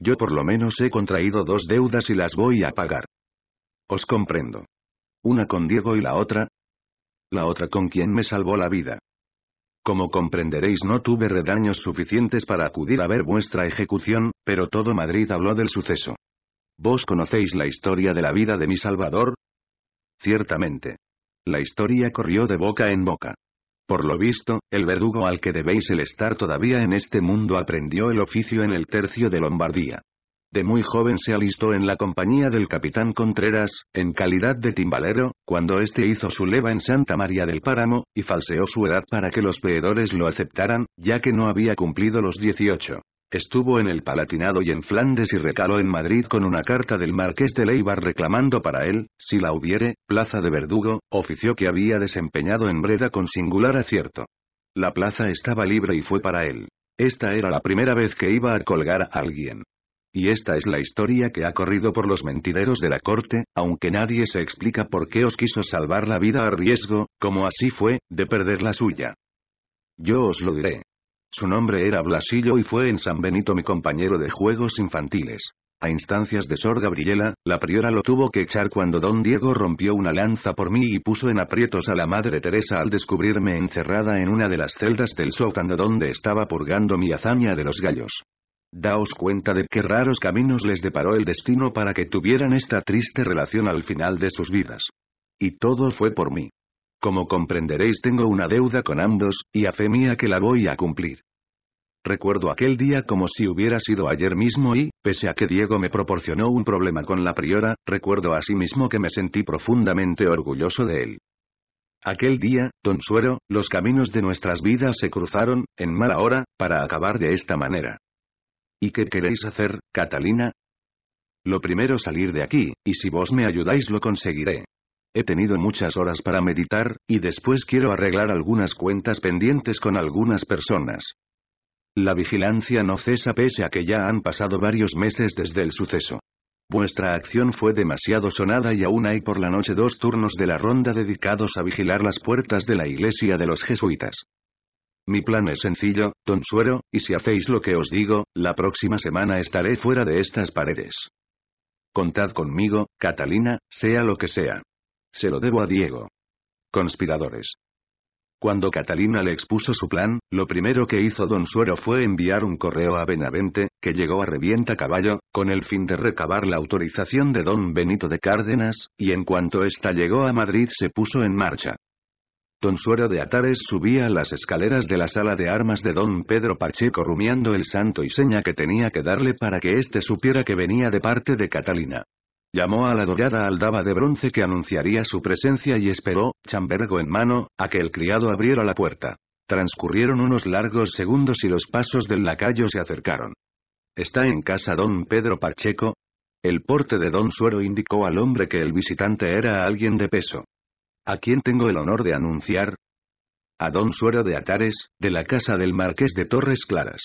Speaker 1: Yo por lo menos he contraído dos deudas y las voy a pagar. Os comprendo. Una con Diego y la otra. La otra con quien me salvó la vida. Como comprenderéis no tuve redaños suficientes para acudir a ver vuestra ejecución, pero todo Madrid habló del suceso. ¿Vos conocéis la historia de la vida de mi Salvador? Ciertamente. La historia corrió de boca en boca. Por lo visto, el verdugo al que debéis el estar todavía en este mundo aprendió el oficio en el tercio de Lombardía. De muy joven se alistó en la compañía del capitán Contreras, en calidad de timbalero, cuando éste hizo su leva en Santa María del Páramo, y falseó su edad para que los peedores lo aceptaran, ya que no había cumplido los 18. Estuvo en el Palatinado y en Flandes y recaló en Madrid con una carta del marqués de Leibar reclamando para él, si la hubiere, plaza de verdugo, oficio que había desempeñado en Breda con singular acierto. La plaza estaba libre y fue para él. Esta era la primera vez que iba a colgar a alguien. Y esta es la historia que ha corrido por los mentideros de la corte, aunque nadie se explica por qué os quiso salvar la vida a riesgo, como así fue, de perder la suya. Yo os lo diré. Su nombre era Blasillo y fue en San Benito mi compañero de juegos infantiles. A instancias de Sor Gabriela, la priora lo tuvo que echar cuando don Diego rompió una lanza por mí y puso en aprietos a la madre Teresa al descubrirme encerrada en una de las celdas del sótano donde estaba purgando mi hazaña de los gallos. Daos cuenta de qué raros caminos les deparó el destino para que tuvieran esta triste relación al final de sus vidas. Y todo fue por mí. Como comprenderéis tengo una deuda con ambos, y a fe mía que la voy a cumplir. Recuerdo aquel día como si hubiera sido ayer mismo y, pese a que Diego me proporcionó un problema con la priora, recuerdo mismo que me sentí profundamente orgulloso de él. Aquel día, don Suero, los caminos de nuestras vidas se cruzaron, en mala hora, para acabar de esta manera. ¿Y qué queréis hacer, Catalina? Lo primero salir de aquí, y si vos me ayudáis lo conseguiré. He tenido muchas horas para meditar, y después quiero arreglar algunas cuentas pendientes con algunas personas. La vigilancia no cesa pese a que ya han pasado varios meses desde el suceso. Vuestra acción fue demasiado sonada y aún hay por la noche dos turnos de la ronda dedicados a vigilar las puertas de la iglesia de los jesuitas. Mi plan es sencillo, don Suero, y si hacéis lo que os digo, la próxima semana estaré fuera de estas paredes. Contad conmigo, Catalina, sea lo que sea. Se lo debo a Diego. Conspiradores. Cuando Catalina le expuso su plan, lo primero que hizo don Suero fue enviar un correo a Benavente, que llegó a revienta caballo, con el fin de recabar la autorización de don Benito de Cárdenas, y en cuanto ésta llegó a Madrid se puso en marcha. Don Suero de Atares subía las escaleras de la sala de armas de don Pedro Pacheco rumiando el santo y seña que tenía que darle para que éste supiera que venía de parte de Catalina. Llamó a la dorada aldaba de bronce que anunciaría su presencia y esperó, chambergo en mano, a que el criado abriera la puerta. Transcurrieron unos largos segundos y los pasos del lacayo se acercaron. ¿Está en casa don Pedro Pacheco? El porte de don Suero indicó al hombre que el visitante era alguien de peso. ¿A quién tengo el honor de anunciar? A don Suero de Atares, de la casa del marqués de Torres Claras.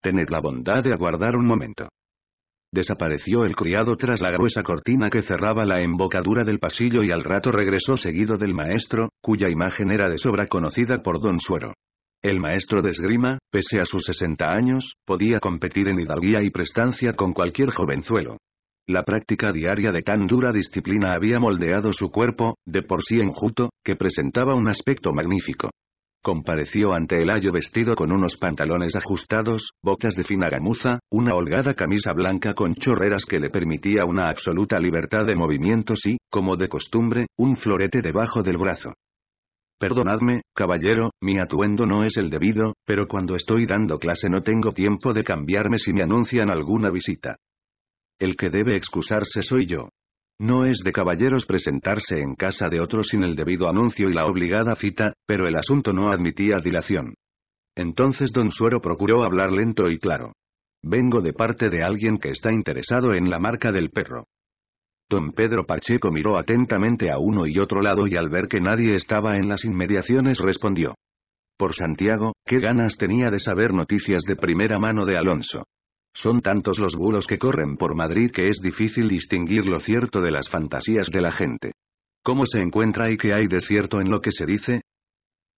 Speaker 1: Tened la bondad de aguardar un momento. Desapareció el criado tras la gruesa cortina que cerraba la embocadura del pasillo y al rato regresó seguido del maestro, cuya imagen era de sobra conocida por don Suero. El maestro de esgrima, pese a sus 60 años, podía competir en hidalguía y prestancia con cualquier jovenzuelo. La práctica diaria de tan dura disciplina había moldeado su cuerpo, de por sí enjuto, que presentaba un aspecto magnífico. Compareció ante el ayo vestido con unos pantalones ajustados, botas de fina gamuza, una holgada camisa blanca con chorreras que le permitía una absoluta libertad de movimientos y, como de costumbre, un florete debajo del brazo. Perdonadme, caballero, mi atuendo no es el debido, pero cuando estoy dando clase no tengo tiempo de cambiarme si me anuncian alguna visita. El que debe excusarse soy yo. No es de caballeros presentarse en casa de otro sin el debido anuncio y la obligada cita, pero el asunto no admitía dilación. Entonces don Suero procuró hablar lento y claro. Vengo de parte de alguien que está interesado en la marca del perro. Don Pedro Pacheco miró atentamente a uno y otro lado y al ver que nadie estaba en las inmediaciones respondió. Por Santiago, qué ganas tenía de saber noticias de primera mano de Alonso. Son tantos los bulos que corren por Madrid que es difícil distinguir lo cierto de las fantasías de la gente. ¿Cómo se encuentra y qué hay de cierto en lo que se dice?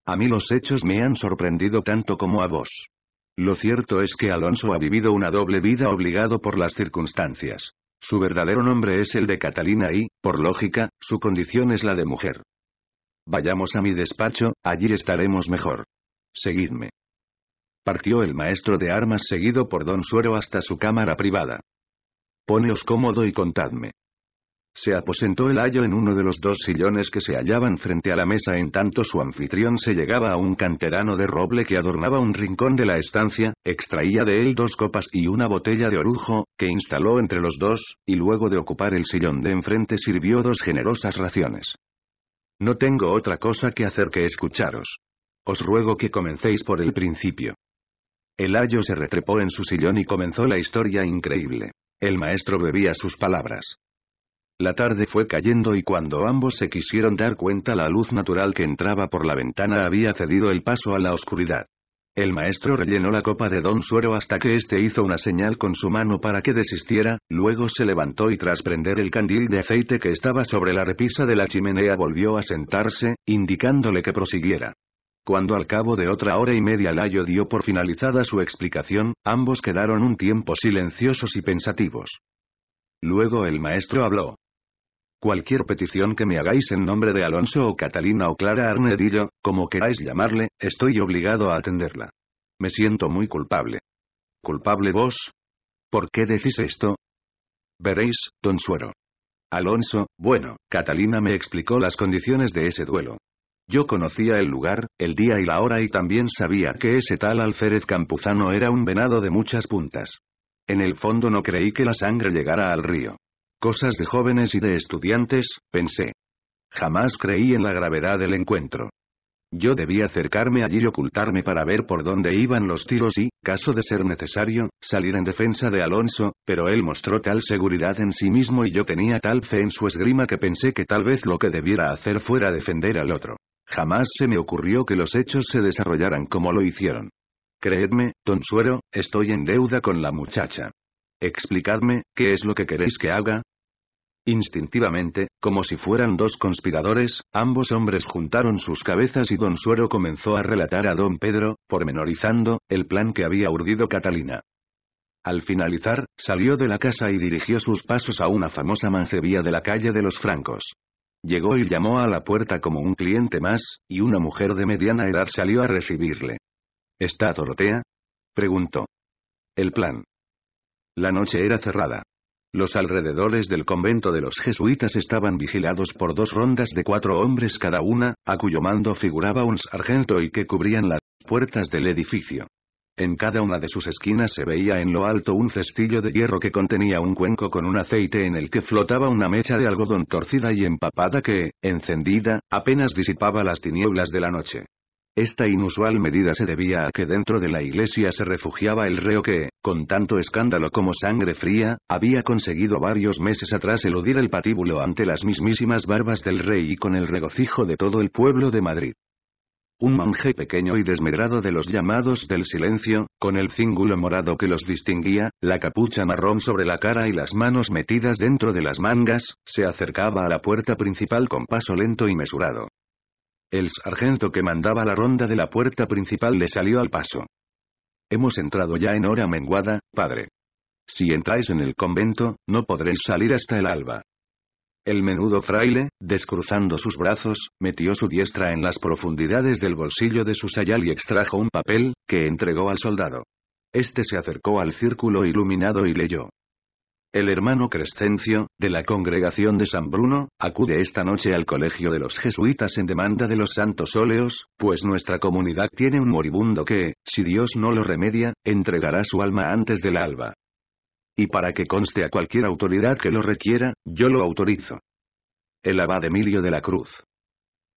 Speaker 1: A mí los hechos me han sorprendido tanto como a vos. Lo cierto es que Alonso ha vivido una doble vida obligado por las circunstancias. Su verdadero nombre es el de Catalina y, por lógica, su condición es la de mujer. Vayamos a mi despacho, allí estaremos mejor. Seguidme. Partió el maestro de armas seguido por don Suero hasta su cámara privada. Poneos cómodo y contadme. Se aposentó el ayo en uno de los dos sillones que se hallaban frente a la mesa en tanto su anfitrión se llegaba a un canterano de roble que adornaba un rincón de la estancia, extraía de él dos copas y una botella de orujo, que instaló entre los dos, y luego de ocupar el sillón de enfrente sirvió dos generosas raciones. No tengo otra cosa que hacer que escucharos. Os ruego que comencéis por el principio. El ayo se retrepó en su sillón y comenzó la historia increíble. El maestro bebía sus palabras. La tarde fue cayendo y cuando ambos se quisieron dar cuenta la luz natural que entraba por la ventana había cedido el paso a la oscuridad. El maestro rellenó la copa de don Suero hasta que éste hizo una señal con su mano para que desistiera, luego se levantó y tras prender el candil de aceite que estaba sobre la repisa de la chimenea volvió a sentarse, indicándole que prosiguiera. Cuando al cabo de otra hora y media Layo dio por finalizada su explicación, ambos quedaron un tiempo silenciosos y pensativos. Luego el maestro habló. Cualquier petición que me hagáis en nombre de Alonso o Catalina o Clara Arnedillo, como queráis llamarle, estoy obligado a atenderla. Me siento muy culpable. ¿Culpable vos? ¿Por qué decís esto? Veréis, don Suero. Alonso, bueno, Catalina me explicó las condiciones de ese duelo. Yo conocía el lugar, el día y la hora y también sabía que ese tal alférez campuzano era un venado de muchas puntas. En el fondo no creí que la sangre llegara al río. Cosas de jóvenes y de estudiantes, pensé. Jamás creí en la gravedad del encuentro. Yo debía acercarme allí y ocultarme para ver por dónde iban los tiros y, caso de ser necesario, salir en defensa de Alonso, pero él mostró tal seguridad en sí mismo y yo tenía tal fe en su esgrima que pensé que tal vez lo que debiera hacer fuera defender al otro. Jamás se me ocurrió que los hechos se desarrollaran como lo hicieron. Creedme, don Suero, estoy en deuda con la muchacha. Explicadme, ¿qué es lo que queréis que haga? Instintivamente, como si fueran dos conspiradores, ambos hombres juntaron sus cabezas y don Suero comenzó a relatar a don Pedro, pormenorizando, el plan que había urdido Catalina. Al finalizar, salió de la casa y dirigió sus pasos a una famosa mancebía de la calle de los Francos. Llegó y llamó a la puerta como un cliente más, y una mujer de mediana edad salió a recibirle. ¿Está Dorotea? preguntó. El plan. La noche era cerrada. Los alrededores del convento de los jesuitas estaban vigilados por dos rondas de cuatro hombres cada una, a cuyo mando figuraba un sargento y que cubrían las puertas del edificio. En cada una de sus esquinas se veía en lo alto un cestillo de hierro que contenía un cuenco con un aceite en el que flotaba una mecha de algodón torcida y empapada que, encendida, apenas disipaba las tinieblas de la noche. Esta inusual medida se debía a que dentro de la iglesia se refugiaba el reo que, con tanto escándalo como sangre fría, había conseguido varios meses atrás eludir el patíbulo ante las mismísimas barbas del rey y con el regocijo de todo el pueblo de Madrid un monje pequeño y desmedrado de los llamados del silencio, con el cíngulo morado que los distinguía, la capucha marrón sobre la cara y las manos metidas dentro de las mangas, se acercaba a la puerta principal con paso lento y mesurado. El sargento que mandaba la ronda de la puerta principal le salió al paso. Hemos entrado ya en hora menguada, padre. Si entráis en el convento, no podréis salir hasta el alba. El menudo fraile, descruzando sus brazos, metió su diestra en las profundidades del bolsillo de su sayal y extrajo un papel, que entregó al soldado. Este se acercó al círculo iluminado y leyó. El hermano Crescencio, de la congregación de San Bruno, acude esta noche al colegio de los jesuitas en demanda de los santos óleos, pues nuestra comunidad tiene un moribundo que, si Dios no lo remedia, entregará su alma antes del alba. Y para que conste a cualquier autoridad que lo requiera, yo lo autorizo. El abad Emilio de la Cruz.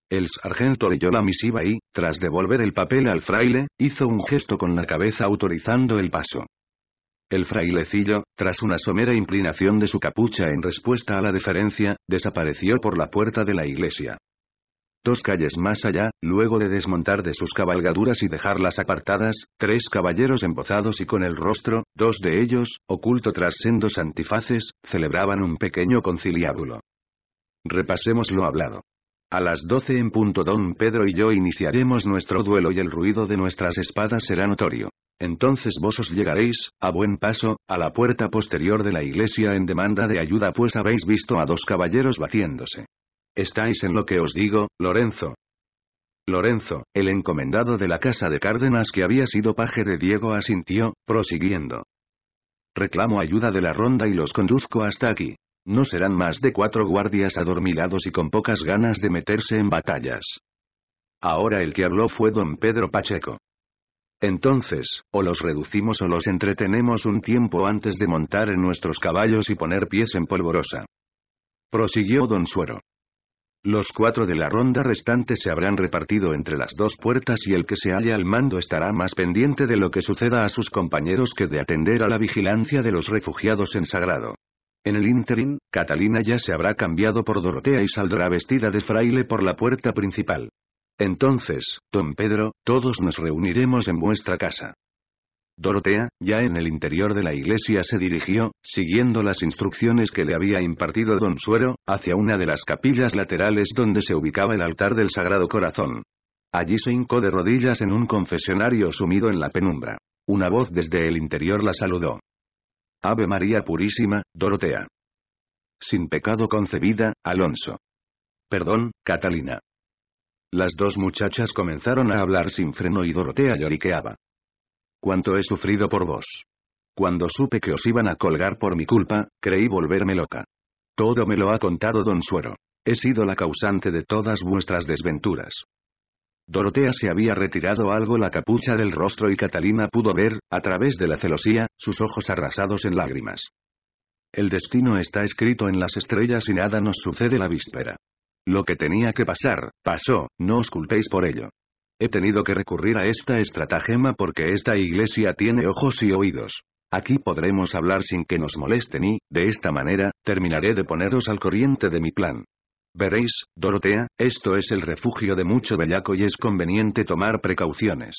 Speaker 1: El sargento leyó la misiva y, tras devolver el papel al fraile, hizo un gesto con la cabeza autorizando el paso. El frailecillo, tras una somera inclinación de su capucha en respuesta a la deferencia, desapareció por la puerta de la iglesia dos calles más allá, luego de desmontar de sus cabalgaduras y dejarlas apartadas, tres caballeros embozados y con el rostro, dos de ellos, oculto tras sendos antifaces, celebraban un pequeño conciliábulo. Repasemos lo hablado. A las doce en punto don Pedro y yo iniciaremos nuestro duelo y el ruido de nuestras espadas será notorio. Entonces vos os llegaréis, a buen paso, a la puerta posterior de la iglesia en demanda de ayuda pues habéis visto a dos caballeros batiéndose. ¿Estáis en lo que os digo, Lorenzo? Lorenzo, el encomendado de la casa de Cárdenas que había sido paje de Diego asintió, prosiguiendo. Reclamo ayuda de la ronda y los conduzco hasta aquí. No serán más de cuatro guardias adormilados y con pocas ganas de meterse en batallas. Ahora el que habló fue don Pedro Pacheco. Entonces, o los reducimos o los entretenemos un tiempo antes de montar en nuestros caballos y poner pies en polvorosa. Prosiguió don Suero. Los cuatro de la ronda restante se habrán repartido entre las dos puertas y el que se halla al mando estará más pendiente de lo que suceda a sus compañeros que de atender a la vigilancia de los refugiados en Sagrado. En el ínterin, Catalina ya se habrá cambiado por Dorotea y saldrá vestida de fraile por la puerta principal. Entonces, don Pedro, todos nos reuniremos en vuestra casa. Dorotea, ya en el interior de la iglesia se dirigió, siguiendo las instrucciones que le había impartido Don Suero, hacia una de las capillas laterales donde se ubicaba el altar del Sagrado Corazón. Allí se hincó de rodillas en un confesionario sumido en la penumbra. Una voz desde el interior la saludó. Ave María Purísima, Dorotea. Sin pecado concebida, Alonso. Perdón, Catalina. Las dos muchachas comenzaron a hablar sin freno y Dorotea lloriqueaba. Cuánto he sufrido por vos. Cuando supe que os iban a colgar por mi culpa, creí volverme loca. Todo me lo ha contado don Suero. He sido la causante de todas vuestras desventuras. Dorotea se había retirado algo la capucha del rostro y Catalina pudo ver, a través de la celosía, sus ojos arrasados en lágrimas. El destino está escrito en las estrellas y nada nos sucede la víspera. Lo que tenía que pasar, pasó, no os culpéis por ello. He tenido que recurrir a esta estratagema porque esta iglesia tiene ojos y oídos. Aquí podremos hablar sin que nos molesten y, de esta manera, terminaré de poneros al corriente de mi plan. Veréis, Dorotea, esto es el refugio de mucho bellaco y es conveniente tomar precauciones.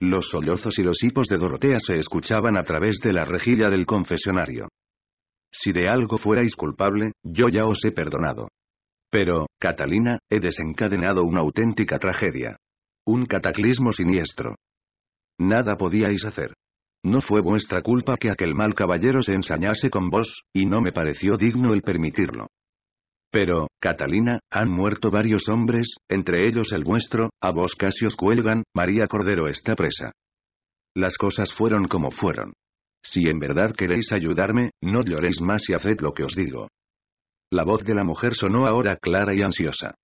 Speaker 1: Los sollozos y los hipos de Dorotea se escuchaban a través de la rejilla del confesionario. Si de algo fuerais culpable, yo ya os he perdonado. Pero, Catalina, he desencadenado una auténtica tragedia. Un cataclismo siniestro. Nada podíais hacer. No fue vuestra culpa que aquel mal caballero se ensañase con vos, y no me pareció digno el permitirlo. Pero, Catalina, han muerto varios hombres, entre ellos el vuestro, a vos casi os cuelgan, María Cordero está presa. Las cosas fueron como fueron. Si en verdad queréis ayudarme, no lloréis más y haced lo que os digo. La voz de la mujer sonó ahora clara y ansiosa.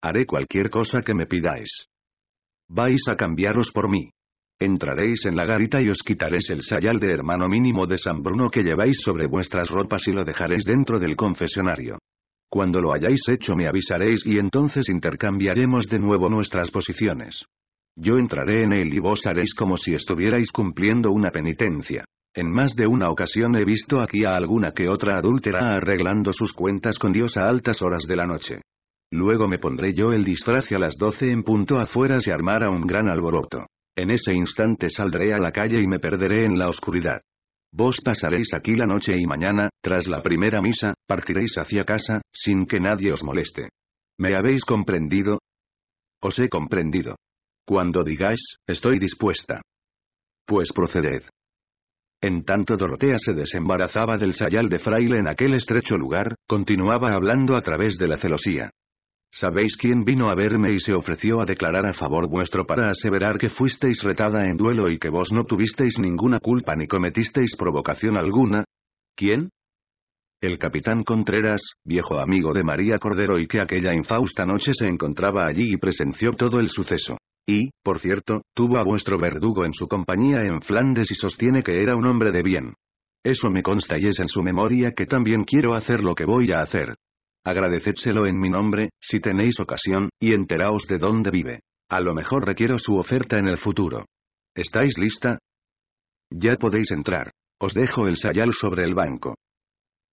Speaker 1: Haré cualquier cosa que me pidáis. Vais a cambiaros por mí. Entraréis en la garita y os quitaréis el sayal de hermano mínimo de San Bruno que lleváis sobre vuestras ropas y lo dejaréis dentro del confesionario. Cuando lo hayáis hecho me avisaréis y entonces intercambiaremos de nuevo nuestras posiciones. Yo entraré en él y vos haréis como si estuvierais cumpliendo una penitencia. En más de una ocasión he visto aquí a alguna que otra adúltera arreglando sus cuentas con Dios a altas horas de la noche. Luego me pondré yo el disfraz a las doce en punto afuera se armará un gran alboroto. En ese instante saldré a la calle y me perderé en la oscuridad. Vos pasaréis aquí la noche y mañana, tras la primera misa, partiréis hacia casa, sin que nadie os moleste. ¿Me habéis comprendido? Os he comprendido. Cuando digáis, estoy dispuesta. Pues proceded. En tanto Dorotea se desembarazaba del sayal de fraile en aquel estrecho lugar, continuaba hablando a través de la celosía. ¿Sabéis quién vino a verme y se ofreció a declarar a favor vuestro para aseverar que fuisteis retada en duelo y que vos no tuvisteis ninguna culpa ni cometisteis provocación alguna? ¿Quién? El capitán Contreras, viejo amigo de María Cordero y que aquella infausta noche se encontraba allí y presenció todo el suceso. Y, por cierto, tuvo a vuestro verdugo en su compañía en Flandes y sostiene que era un hombre de bien. Eso me consta y es en su memoria que también quiero hacer lo que voy a hacer, Agradecédselo en mi nombre, si tenéis ocasión, y enteraos de dónde vive. A lo mejor requiero su oferta en el futuro. ¿Estáis lista? Ya podéis entrar. Os dejo el sayal sobre el banco.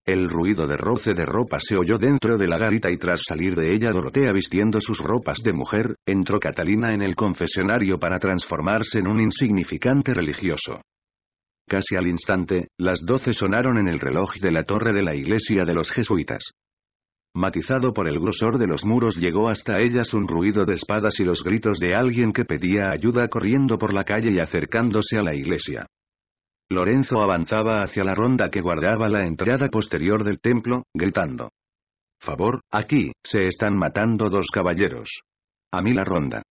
Speaker 1: El ruido de roce de ropa se oyó dentro de la garita y tras salir de ella Dorotea vistiendo sus ropas de mujer, entró Catalina en el confesionario para transformarse en un insignificante religioso. Casi al instante, las doce sonaron en el reloj de la torre de la iglesia de los jesuitas matizado por el grosor de los muros llegó hasta ellas un ruido de espadas y los gritos de alguien que pedía ayuda corriendo por la calle y acercándose a la iglesia. Lorenzo avanzaba hacia la ronda que guardaba la entrada posterior del templo, gritando. Favor, aquí, se están matando dos caballeros. A mí la ronda.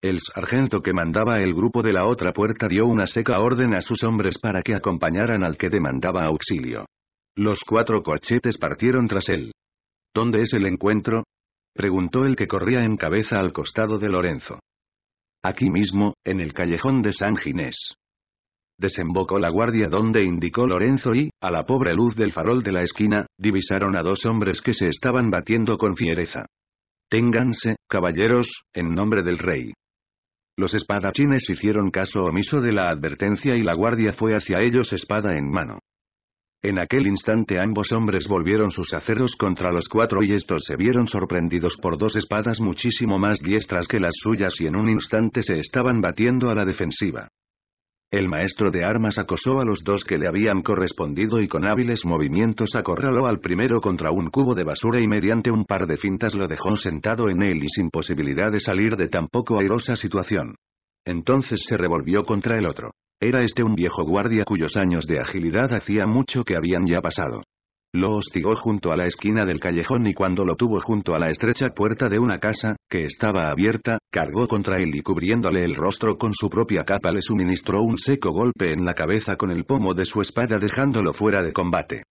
Speaker 1: El sargento que mandaba el grupo de la otra puerta dio una seca orden a sus hombres para que acompañaran al que demandaba auxilio. Los cuatro cochetes partieron tras él. ¿Dónde es el encuentro? preguntó el que corría en cabeza al costado de Lorenzo. Aquí mismo, en el callejón de San Ginés. Desembocó la guardia donde indicó Lorenzo y, a la pobre luz del farol de la esquina, divisaron a dos hombres que se estaban batiendo con fiereza. Ténganse, caballeros, en nombre del rey. Los espadachines hicieron caso omiso de la advertencia y la guardia fue hacia ellos espada en mano. En aquel instante ambos hombres volvieron sus aceros contra los cuatro y estos se vieron sorprendidos por dos espadas muchísimo más diestras que las suyas y en un instante se estaban batiendo a la defensiva. El maestro de armas acosó a los dos que le habían correspondido y con hábiles movimientos acorraló al primero contra un cubo de basura y mediante un par de fintas lo dejó sentado en él y sin posibilidad de salir de tan poco airosa situación. Entonces se revolvió contra el otro. Era este un viejo guardia cuyos años de agilidad hacía mucho que habían ya pasado. Lo hostigó junto a la esquina del callejón y cuando lo tuvo junto a la estrecha puerta de una casa, que estaba abierta, cargó contra él y cubriéndole el rostro con su propia capa le suministró un seco golpe en la cabeza con el pomo de su espada dejándolo fuera de combate.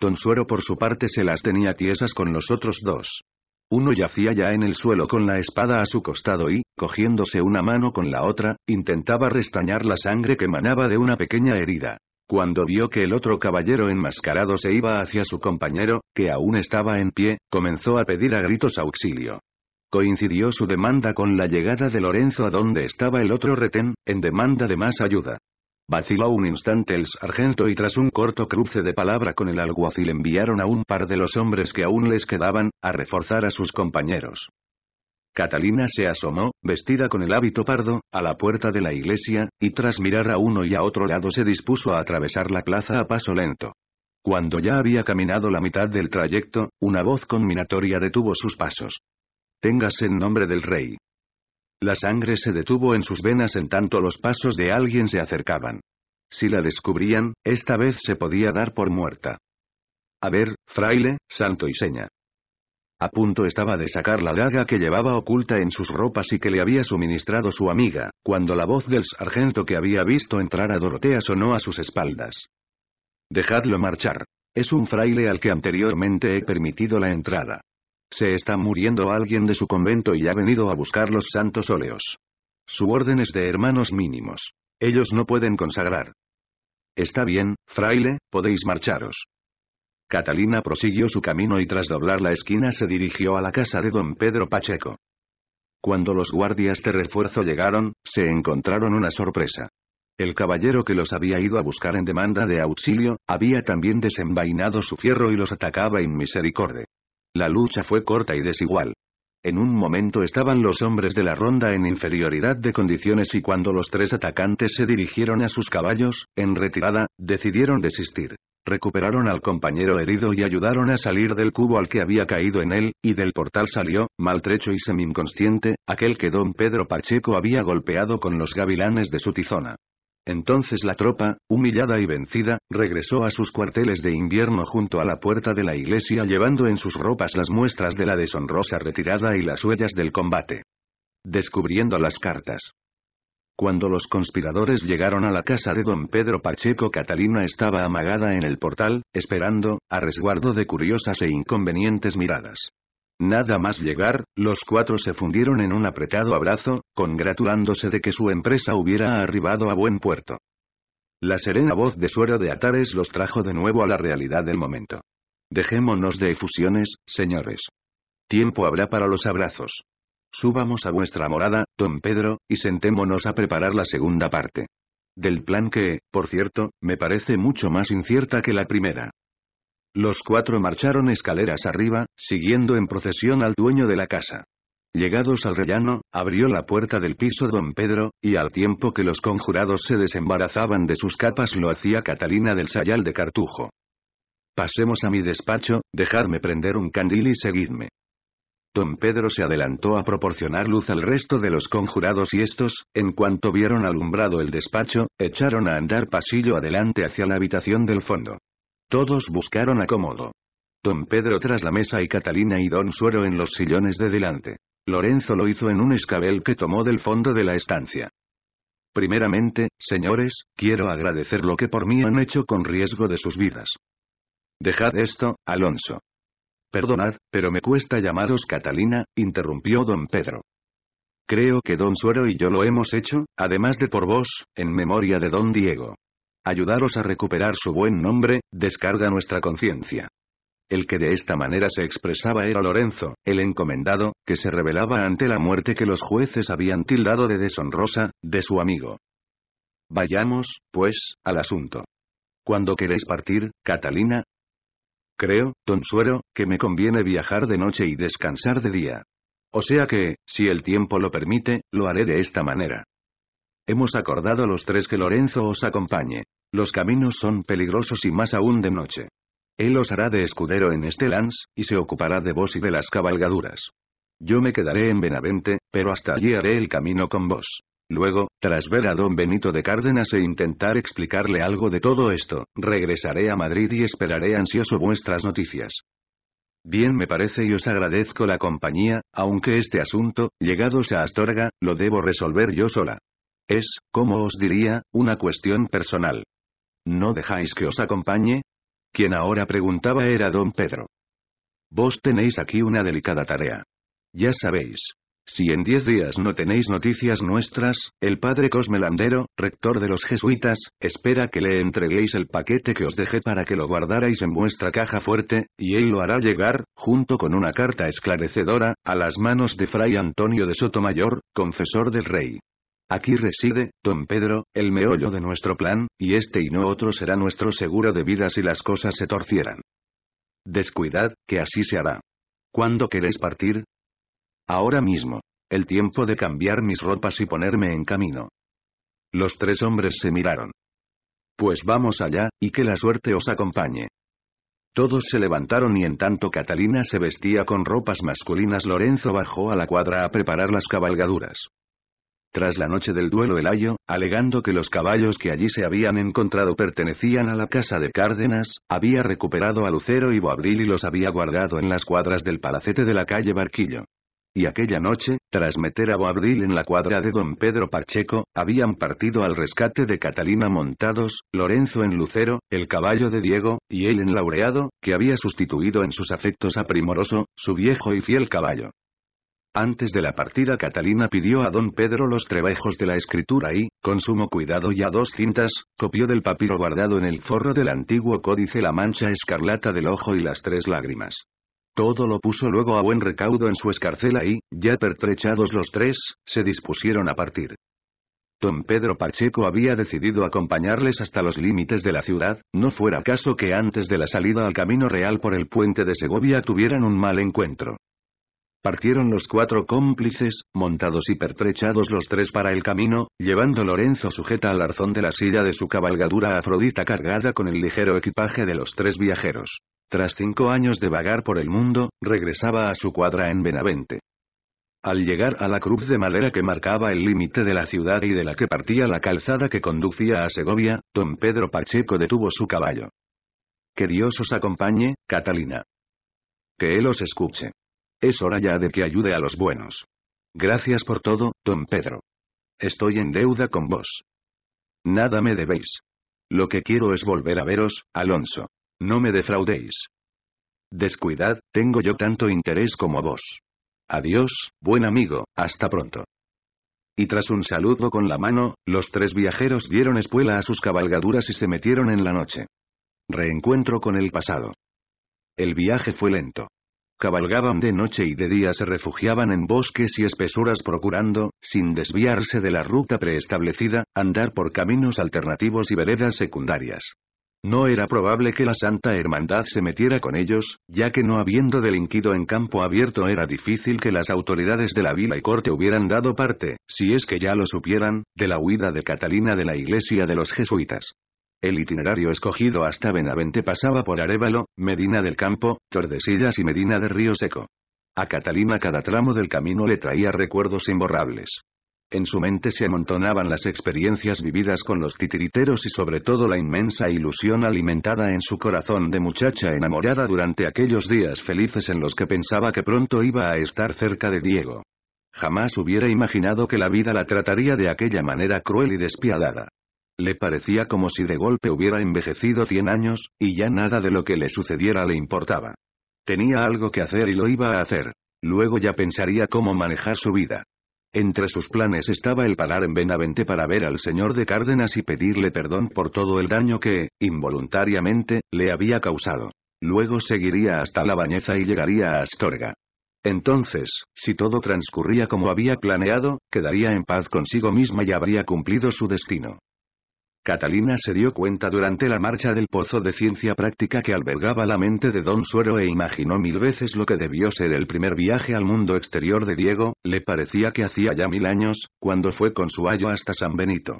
Speaker 1: Don por su parte se las tenía tiesas con los otros dos. Uno yacía ya en el suelo con la espada a su costado y, cogiéndose una mano con la otra, intentaba restañar la sangre que manaba de una pequeña herida. Cuando vio que el otro caballero enmascarado se iba hacia su compañero, que aún estaba en pie, comenzó a pedir a gritos auxilio. Coincidió su demanda con la llegada de Lorenzo a donde estaba el otro retén, en demanda de más ayuda. Vaciló un instante el sargento y tras un corto cruce de palabra con el alguacil enviaron a un par de los hombres que aún les quedaban, a reforzar a sus compañeros. Catalina se asomó, vestida con el hábito pardo, a la puerta de la iglesia, y tras mirar a uno y a otro lado se dispuso a atravesar la plaza a paso lento. Cuando ya había caminado la mitad del trayecto, una voz conminatoria detuvo sus pasos. Téngase en nombre del rey. La sangre se detuvo en sus venas en tanto los pasos de alguien se acercaban. Si la descubrían, esta vez se podía dar por muerta. A ver, fraile, santo y seña. A punto estaba de sacar la daga que llevaba oculta en sus ropas y que le había suministrado su amiga, cuando la voz del sargento que había visto entrar a Dorotea sonó a sus espaldas. Dejadlo marchar. Es un fraile al que anteriormente he permitido la entrada. Se está muriendo alguien de su convento y ha venido a buscar los santos óleos. Su orden es de hermanos mínimos. Ellos no pueden consagrar. Está bien, fraile, podéis marcharos. Catalina prosiguió su camino y tras doblar la esquina se dirigió a la casa de don Pedro Pacheco. Cuando los guardias de refuerzo llegaron, se encontraron una sorpresa. El caballero que los había ido a buscar en demanda de auxilio, había también desenvainado su fierro y los atacaba en misericordia. La lucha fue corta y desigual. En un momento estaban los hombres de la ronda en inferioridad de condiciones y cuando los tres atacantes se dirigieron a sus caballos, en retirada, decidieron desistir. Recuperaron al compañero herido y ayudaron a salir del cubo al que había caído en él, y del portal salió, maltrecho y semi-inconsciente, aquel que don Pedro Pacheco había golpeado con los gavilanes de su tizona. Entonces la tropa, humillada y vencida, regresó a sus cuarteles de invierno junto a la puerta de la iglesia llevando en sus ropas las muestras de la deshonrosa retirada y las huellas del combate. Descubriendo las cartas. Cuando los conspiradores llegaron a la casa de don Pedro Pacheco, Catalina estaba amagada en el portal, esperando, a resguardo de curiosas e inconvenientes miradas. Nada más llegar, los cuatro se fundieron en un apretado abrazo, congratulándose de que su empresa hubiera arribado a buen puerto. La serena voz de Suero de Atares los trajo de nuevo a la realidad del momento. Dejémonos de efusiones, señores. Tiempo habrá para los abrazos. Subamos a vuestra morada, don Pedro, y sentémonos a preparar la segunda parte. Del plan que, por cierto, me parece mucho más incierta que la primera. Los cuatro marcharon escaleras arriba, siguiendo en procesión al dueño de la casa. Llegados al rellano, abrió la puerta del piso don Pedro, y al tiempo que los conjurados se desembarazaban de sus capas lo hacía Catalina del Sayal de Cartujo. Pasemos a mi despacho, dejadme prender un candil y seguidme. Don Pedro se adelantó a proporcionar luz al resto de los conjurados y estos, en cuanto vieron alumbrado el despacho, echaron a andar pasillo adelante hacia la habitación del fondo. Todos buscaron acomodo. Don Pedro tras la mesa y Catalina y Don Suero en los sillones de delante. Lorenzo lo hizo en un escabel que tomó del fondo de la estancia. Primeramente, señores, quiero agradecer lo que por mí han hecho con riesgo de sus vidas. Dejad esto, Alonso. Perdonad, pero me cuesta llamaros Catalina, interrumpió don Pedro. Creo que don Suero y yo lo hemos hecho, además de por vos, en memoria de don Diego ayudaros a recuperar su buen nombre, descarga nuestra conciencia. El que de esta manera se expresaba era Lorenzo, el encomendado, que se revelaba ante la muerte que los jueces habían tildado de deshonrosa, de su amigo. Vayamos, pues, al asunto. ¿Cuándo queréis partir, Catalina? Creo, don Suero, que me conviene viajar de noche y descansar de día. O sea que, si el tiempo lo permite, lo haré de esta manera. Hemos acordado los tres que Lorenzo os acompañe. Los caminos son peligrosos y más aún de noche. Él os hará de escudero en este lance, y se ocupará de vos y de las cabalgaduras. Yo me quedaré en Benavente, pero hasta allí haré el camino con vos. Luego, tras ver a don Benito de Cárdenas e intentar explicarle algo de todo esto, regresaré a Madrid y esperaré ansioso vuestras noticias. Bien me parece y os agradezco la compañía, aunque este asunto, llegados a Astorga, lo debo resolver yo sola. Es, como os diría, una cuestión personal. ¿No dejáis que os acompañe? Quien ahora preguntaba era don Pedro. Vos tenéis aquí una delicada tarea. Ya sabéis. Si en diez días no tenéis noticias nuestras, el padre Cosmelandero, rector de los jesuitas, espera que le entreguéis el paquete que os dejé para que lo guardarais en vuestra caja fuerte, y él lo hará llegar, junto con una carta esclarecedora, a las manos de Fray Antonio de Sotomayor, confesor del rey. Aquí reside, don Pedro, el meollo de nuestro plan, y este y no otro será nuestro seguro de vida si las cosas se torcieran. Descuidad, que así se hará. ¿Cuándo queréis partir? Ahora mismo. El tiempo de cambiar mis ropas y ponerme en camino. Los tres hombres se miraron. Pues vamos allá, y que la suerte os acompañe. Todos se levantaron y en tanto Catalina se vestía con ropas masculinas Lorenzo bajó a la cuadra a preparar las cabalgaduras tras la noche del duelo el Ayo, alegando que los caballos que allí se habían encontrado pertenecían a la casa de Cárdenas, había recuperado a Lucero y Boabril y los había guardado en las cuadras del palacete de la calle Barquillo. Y aquella noche, tras meter a Boabril en la cuadra de don Pedro Pacheco, habían partido al rescate de Catalina montados, Lorenzo en Lucero, el caballo de Diego, y él en Laureado, que había sustituido en sus afectos a Primoroso, su viejo y fiel caballo. Antes de la partida Catalina pidió a don Pedro los trebejos de la escritura y, con sumo cuidado y a dos cintas, copió del papiro guardado en el forro del antiguo códice la mancha escarlata del ojo y las tres lágrimas. Todo lo puso luego a buen recaudo en su escarcela y, ya pertrechados los tres, se dispusieron a partir. Don Pedro Pacheco había decidido acompañarles hasta los límites de la ciudad, no fuera caso que antes de la salida al camino real por el puente de Segovia tuvieran un mal encuentro. Partieron los cuatro cómplices, montados y pertrechados los tres para el camino, llevando Lorenzo sujeta al arzón de la silla de su cabalgadura Afrodita cargada con el ligero equipaje de los tres viajeros. Tras cinco años de vagar por el mundo, regresaba a su cuadra en Benavente. Al llegar a la cruz de madera que marcaba el límite de la ciudad y de la que partía la calzada que conducía a Segovia, don Pedro Pacheco detuvo su caballo. Que Dios os acompañe, Catalina. Que Él os escuche. Es hora ya de que ayude a los buenos. Gracias por todo, don Pedro. Estoy en deuda con vos. Nada me debéis. Lo que quiero es volver a veros, Alonso. No me defraudéis. Descuidad, tengo yo tanto interés como vos. Adiós, buen amigo, hasta pronto. Y tras un saludo con la mano, los tres viajeros dieron espuela a sus cabalgaduras y se metieron en la noche. Reencuentro con el pasado. El viaje fue lento. Cabalgaban de noche y de día se refugiaban en bosques y espesuras procurando, sin desviarse de la ruta preestablecida, andar por caminos alternativos y veredas secundarias. No era probable que la Santa Hermandad se metiera con ellos, ya que no habiendo delinquido en campo abierto era difícil que las autoridades de la vila y corte hubieran dado parte, si es que ya lo supieran, de la huida de Catalina de la iglesia de los jesuitas. El itinerario escogido hasta Benavente pasaba por Arevalo, Medina del Campo, Tordesillas y Medina de Río Seco. A Catalina cada tramo del camino le traía recuerdos imborrables. En su mente se amontonaban las experiencias vividas con los titiriteros y sobre todo la inmensa ilusión alimentada en su corazón de muchacha enamorada durante aquellos días felices en los que pensaba que pronto iba a estar cerca de Diego. Jamás hubiera imaginado que la vida la trataría de aquella manera cruel y despiadada. Le parecía como si de golpe hubiera envejecido 100 años, y ya nada de lo que le sucediera le importaba. Tenía algo que hacer y lo iba a hacer. Luego ya pensaría cómo manejar su vida. Entre sus planes estaba el parar en Benavente para ver al señor de Cárdenas y pedirle perdón por todo el daño que, involuntariamente, le había causado. Luego seguiría hasta La Bañeza y llegaría a Astorga. Entonces, si todo transcurría como había planeado, quedaría en paz consigo misma y habría cumplido su destino. Catalina se dio cuenta durante la marcha del pozo de ciencia práctica que albergaba la mente de Don Suero e imaginó mil veces lo que debió ser el primer viaje al mundo exterior de Diego, le parecía que hacía ya mil años, cuando fue con su ayo hasta San Benito.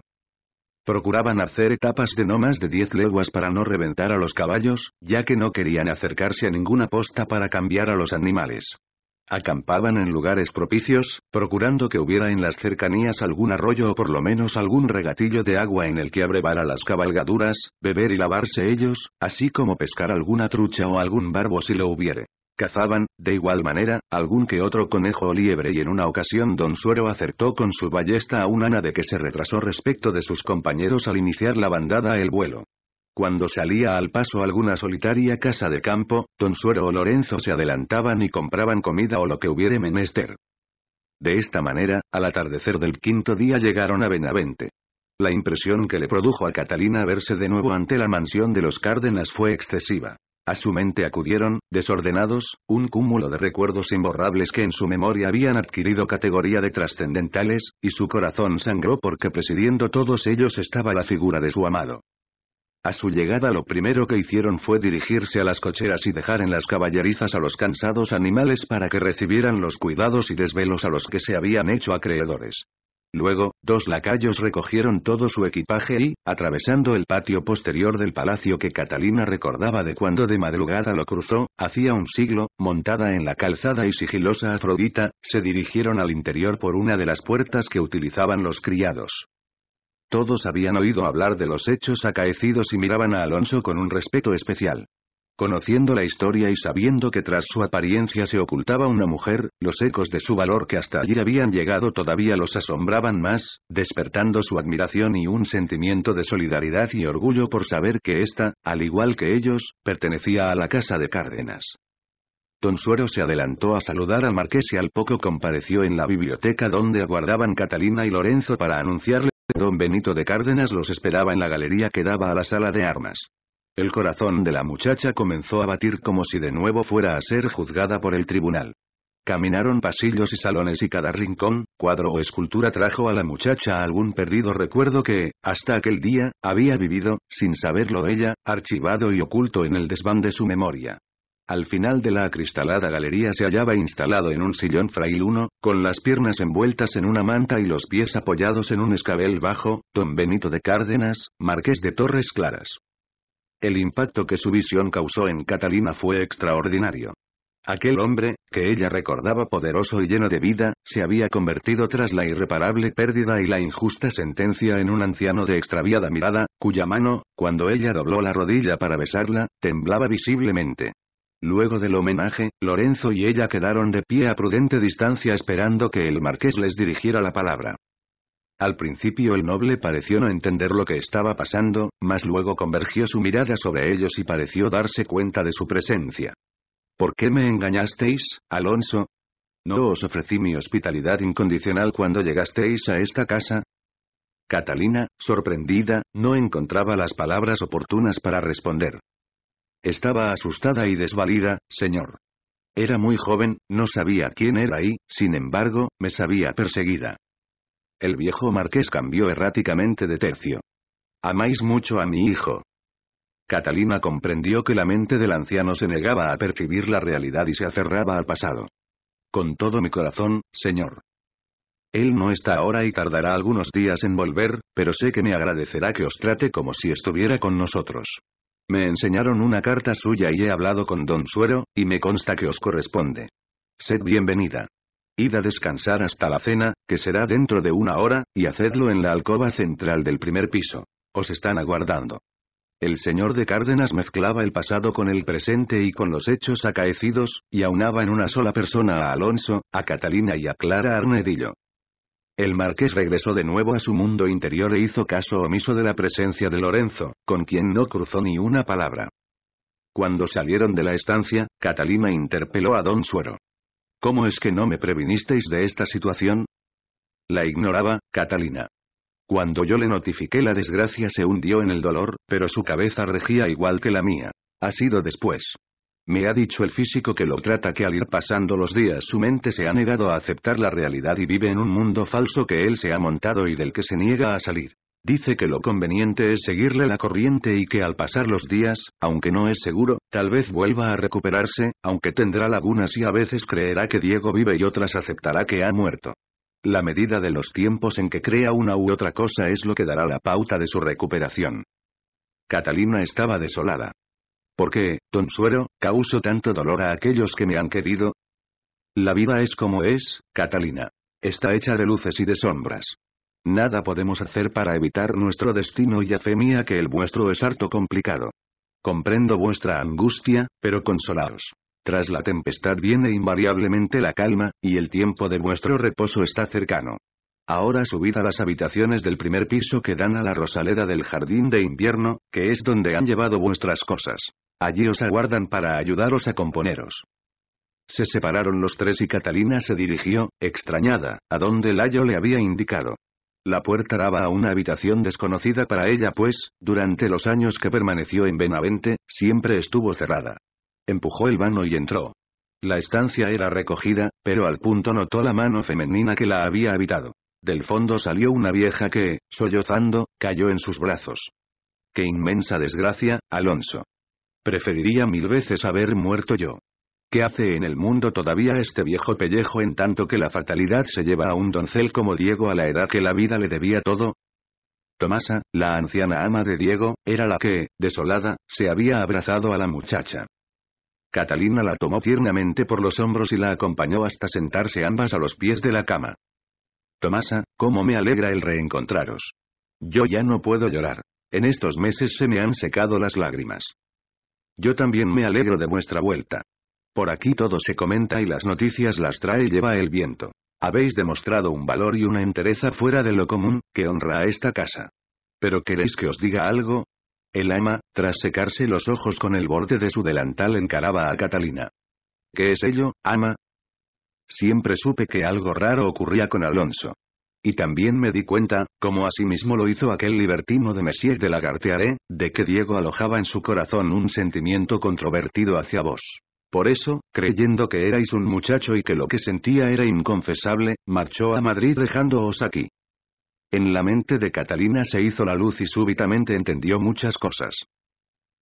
Speaker 1: Procuraban hacer etapas de no más de diez leguas para no reventar a los caballos, ya que no querían acercarse a ninguna posta para cambiar a los animales. Acampaban en lugares propicios, procurando que hubiera en las cercanías algún arroyo o por lo menos algún regatillo de agua en el que a las cabalgaduras, beber y lavarse ellos, así como pescar alguna trucha o algún barbo si lo hubiere. Cazaban, de igual manera, algún que otro conejo o liebre y en una ocasión don Suero acertó con su ballesta a un ana de que se retrasó respecto de sus compañeros al iniciar la bandada el vuelo. Cuando salía al paso alguna solitaria casa de campo, suero o Lorenzo se adelantaban y compraban comida o lo que hubiere menester. De esta manera, al atardecer del quinto día llegaron a Benavente. La impresión que le produjo a Catalina verse de nuevo ante la mansión de los Cárdenas fue excesiva. A su mente acudieron, desordenados, un cúmulo de recuerdos imborrables que en su memoria habían adquirido categoría de trascendentales, y su corazón sangró porque presidiendo todos ellos estaba la figura de su amado. A su llegada lo primero que hicieron fue dirigirse a las cocheras y dejar en las caballerizas a los cansados animales para que recibieran los cuidados y desvelos a los que se habían hecho acreedores. Luego, dos lacayos recogieron todo su equipaje y, atravesando el patio posterior del palacio que Catalina recordaba de cuando de madrugada lo cruzó, hacía un siglo, montada en la calzada y sigilosa Afrodita, se dirigieron al interior por una de las puertas que utilizaban los criados. Todos habían oído hablar de los hechos acaecidos y miraban a Alonso con un respeto especial. Conociendo la historia y sabiendo que tras su apariencia se ocultaba una mujer, los ecos de su valor que hasta allí habían llegado todavía los asombraban más, despertando su admiración y un sentimiento de solidaridad y orgullo por saber que ésta, al igual que ellos, pertenecía a la casa de Cárdenas. Don Suero se adelantó a saludar al marqués y al poco compareció en la biblioteca donde aguardaban Catalina y Lorenzo para anunciarle don Benito de Cárdenas los esperaba en la galería que daba a la sala de armas. El corazón de la muchacha comenzó a batir como si de nuevo fuera a ser juzgada por el tribunal. Caminaron pasillos y salones y cada rincón, cuadro o escultura trajo a la muchacha algún perdido recuerdo que, hasta aquel día, había vivido, sin saberlo ella, archivado y oculto en el desván de su memoria. Al final de la acristalada galería se hallaba instalado en un sillón frail frailuno, con las piernas envueltas en una manta y los pies apoyados en un escabel bajo, don Benito de Cárdenas, marqués de Torres Claras. El impacto que su visión causó en Catalina fue extraordinario. Aquel hombre, que ella recordaba poderoso y lleno de vida, se había convertido tras la irreparable pérdida y la injusta sentencia en un anciano de extraviada mirada, cuya mano, cuando ella dobló la rodilla para besarla, temblaba visiblemente. Luego del homenaje, Lorenzo y ella quedaron de pie a prudente distancia esperando que el marqués les dirigiera la palabra. Al principio el noble pareció no entender lo que estaba pasando, mas luego convergió su mirada sobre ellos y pareció darse cuenta de su presencia. ¿Por qué me engañasteis, Alonso? ¿No os ofrecí mi hospitalidad incondicional cuando llegasteis a esta casa? Catalina, sorprendida, no encontraba las palabras oportunas para responder. Estaba asustada y desvalida, señor. Era muy joven, no sabía quién era y, sin embargo, me sabía perseguida. El viejo marqués cambió erráticamente de tercio. Amáis mucho a mi hijo. Catalina comprendió que la mente del anciano se negaba a percibir la realidad y se aferraba al pasado. Con todo mi corazón, señor. Él no está ahora y tardará algunos días en volver, pero sé que me agradecerá que os trate como si estuviera con nosotros. Me enseñaron una carta suya y he hablado con don Suero, y me consta que os corresponde. Sed bienvenida. Id a descansar hasta la cena, que será dentro de una hora, y hacedlo en la alcoba central del primer piso. Os están aguardando. El señor de Cárdenas mezclaba el pasado con el presente y con los hechos acaecidos, y aunaba en una sola persona a Alonso, a Catalina y a Clara Arnedillo. El marqués regresó de nuevo a su mundo interior e hizo caso omiso de la presencia de Lorenzo, con quien no cruzó ni una palabra. Cuando salieron de la estancia, Catalina interpeló a don Suero. ¿Cómo es que no me previnisteis de esta situación? La ignoraba, Catalina. Cuando yo le notifiqué la desgracia se hundió en el dolor, pero su cabeza regía igual que la mía. Ha sido después. Me ha dicho el físico que lo trata que al ir pasando los días su mente se ha negado a aceptar la realidad y vive en un mundo falso que él se ha montado y del que se niega a salir. Dice que lo conveniente es seguirle la corriente y que al pasar los días, aunque no es seguro, tal vez vuelva a recuperarse, aunque tendrá lagunas y a veces creerá que Diego vive y otras aceptará que ha muerto. La medida de los tiempos en que crea una u otra cosa es lo que dará la pauta de su recuperación. Catalina estaba desolada. ¿Por qué, Tonsuero, causo tanto dolor a aquellos que me han querido? La vida es como es, Catalina. Está hecha de luces y de sombras. Nada podemos hacer para evitar nuestro destino y a fe mía que el vuestro es harto complicado. Comprendo vuestra angustia, pero consolaos. Tras la tempestad viene invariablemente la calma, y el tiempo de vuestro reposo está cercano. Ahora subid a las habitaciones del primer piso que dan a la rosaleda del jardín de invierno, que es donde han llevado vuestras cosas. Allí os aguardan para ayudaros a componeros. Se separaron los tres y Catalina se dirigió, extrañada, a donde Layo le había indicado. La puerta daba a una habitación desconocida para ella pues, durante los años que permaneció en Benavente, siempre estuvo cerrada. Empujó el vano y entró. La estancia era recogida, pero al punto notó la mano femenina que la había habitado. Del fondo salió una vieja que, sollozando, cayó en sus brazos. ¡Qué inmensa desgracia, Alonso! Preferiría mil veces haber muerto yo. ¿Qué hace en el mundo todavía este viejo pellejo en tanto que la fatalidad se lleva a un doncel como Diego a la edad que la vida le debía todo? Tomasa, la anciana ama de Diego, era la que, desolada, se había abrazado a la muchacha. Catalina la tomó tiernamente por los hombros y la acompañó hasta sentarse ambas a los pies de la cama. Tomasa, cómo me alegra el reencontraros. Yo ya no puedo llorar. En estos meses se me han secado las lágrimas. Yo también me alegro de vuestra vuelta. Por aquí todo se comenta y las noticias las trae y lleva el viento. Habéis demostrado un valor y una entereza fuera de lo común, que honra a esta casa. ¿Pero queréis que os diga algo? El ama, tras secarse los ojos con el borde de su delantal, encaraba a Catalina. ¿Qué es ello, ama? Siempre supe que algo raro ocurría con Alonso. Y también me di cuenta, como asimismo lo hizo aquel libertino de Messier de Lagartearé, de que Diego alojaba en su corazón un sentimiento controvertido hacia vos. Por eso, creyendo que erais un muchacho y que lo que sentía era inconfesable, marchó a Madrid dejándoos aquí. En la mente de Catalina se hizo la luz y súbitamente entendió muchas cosas.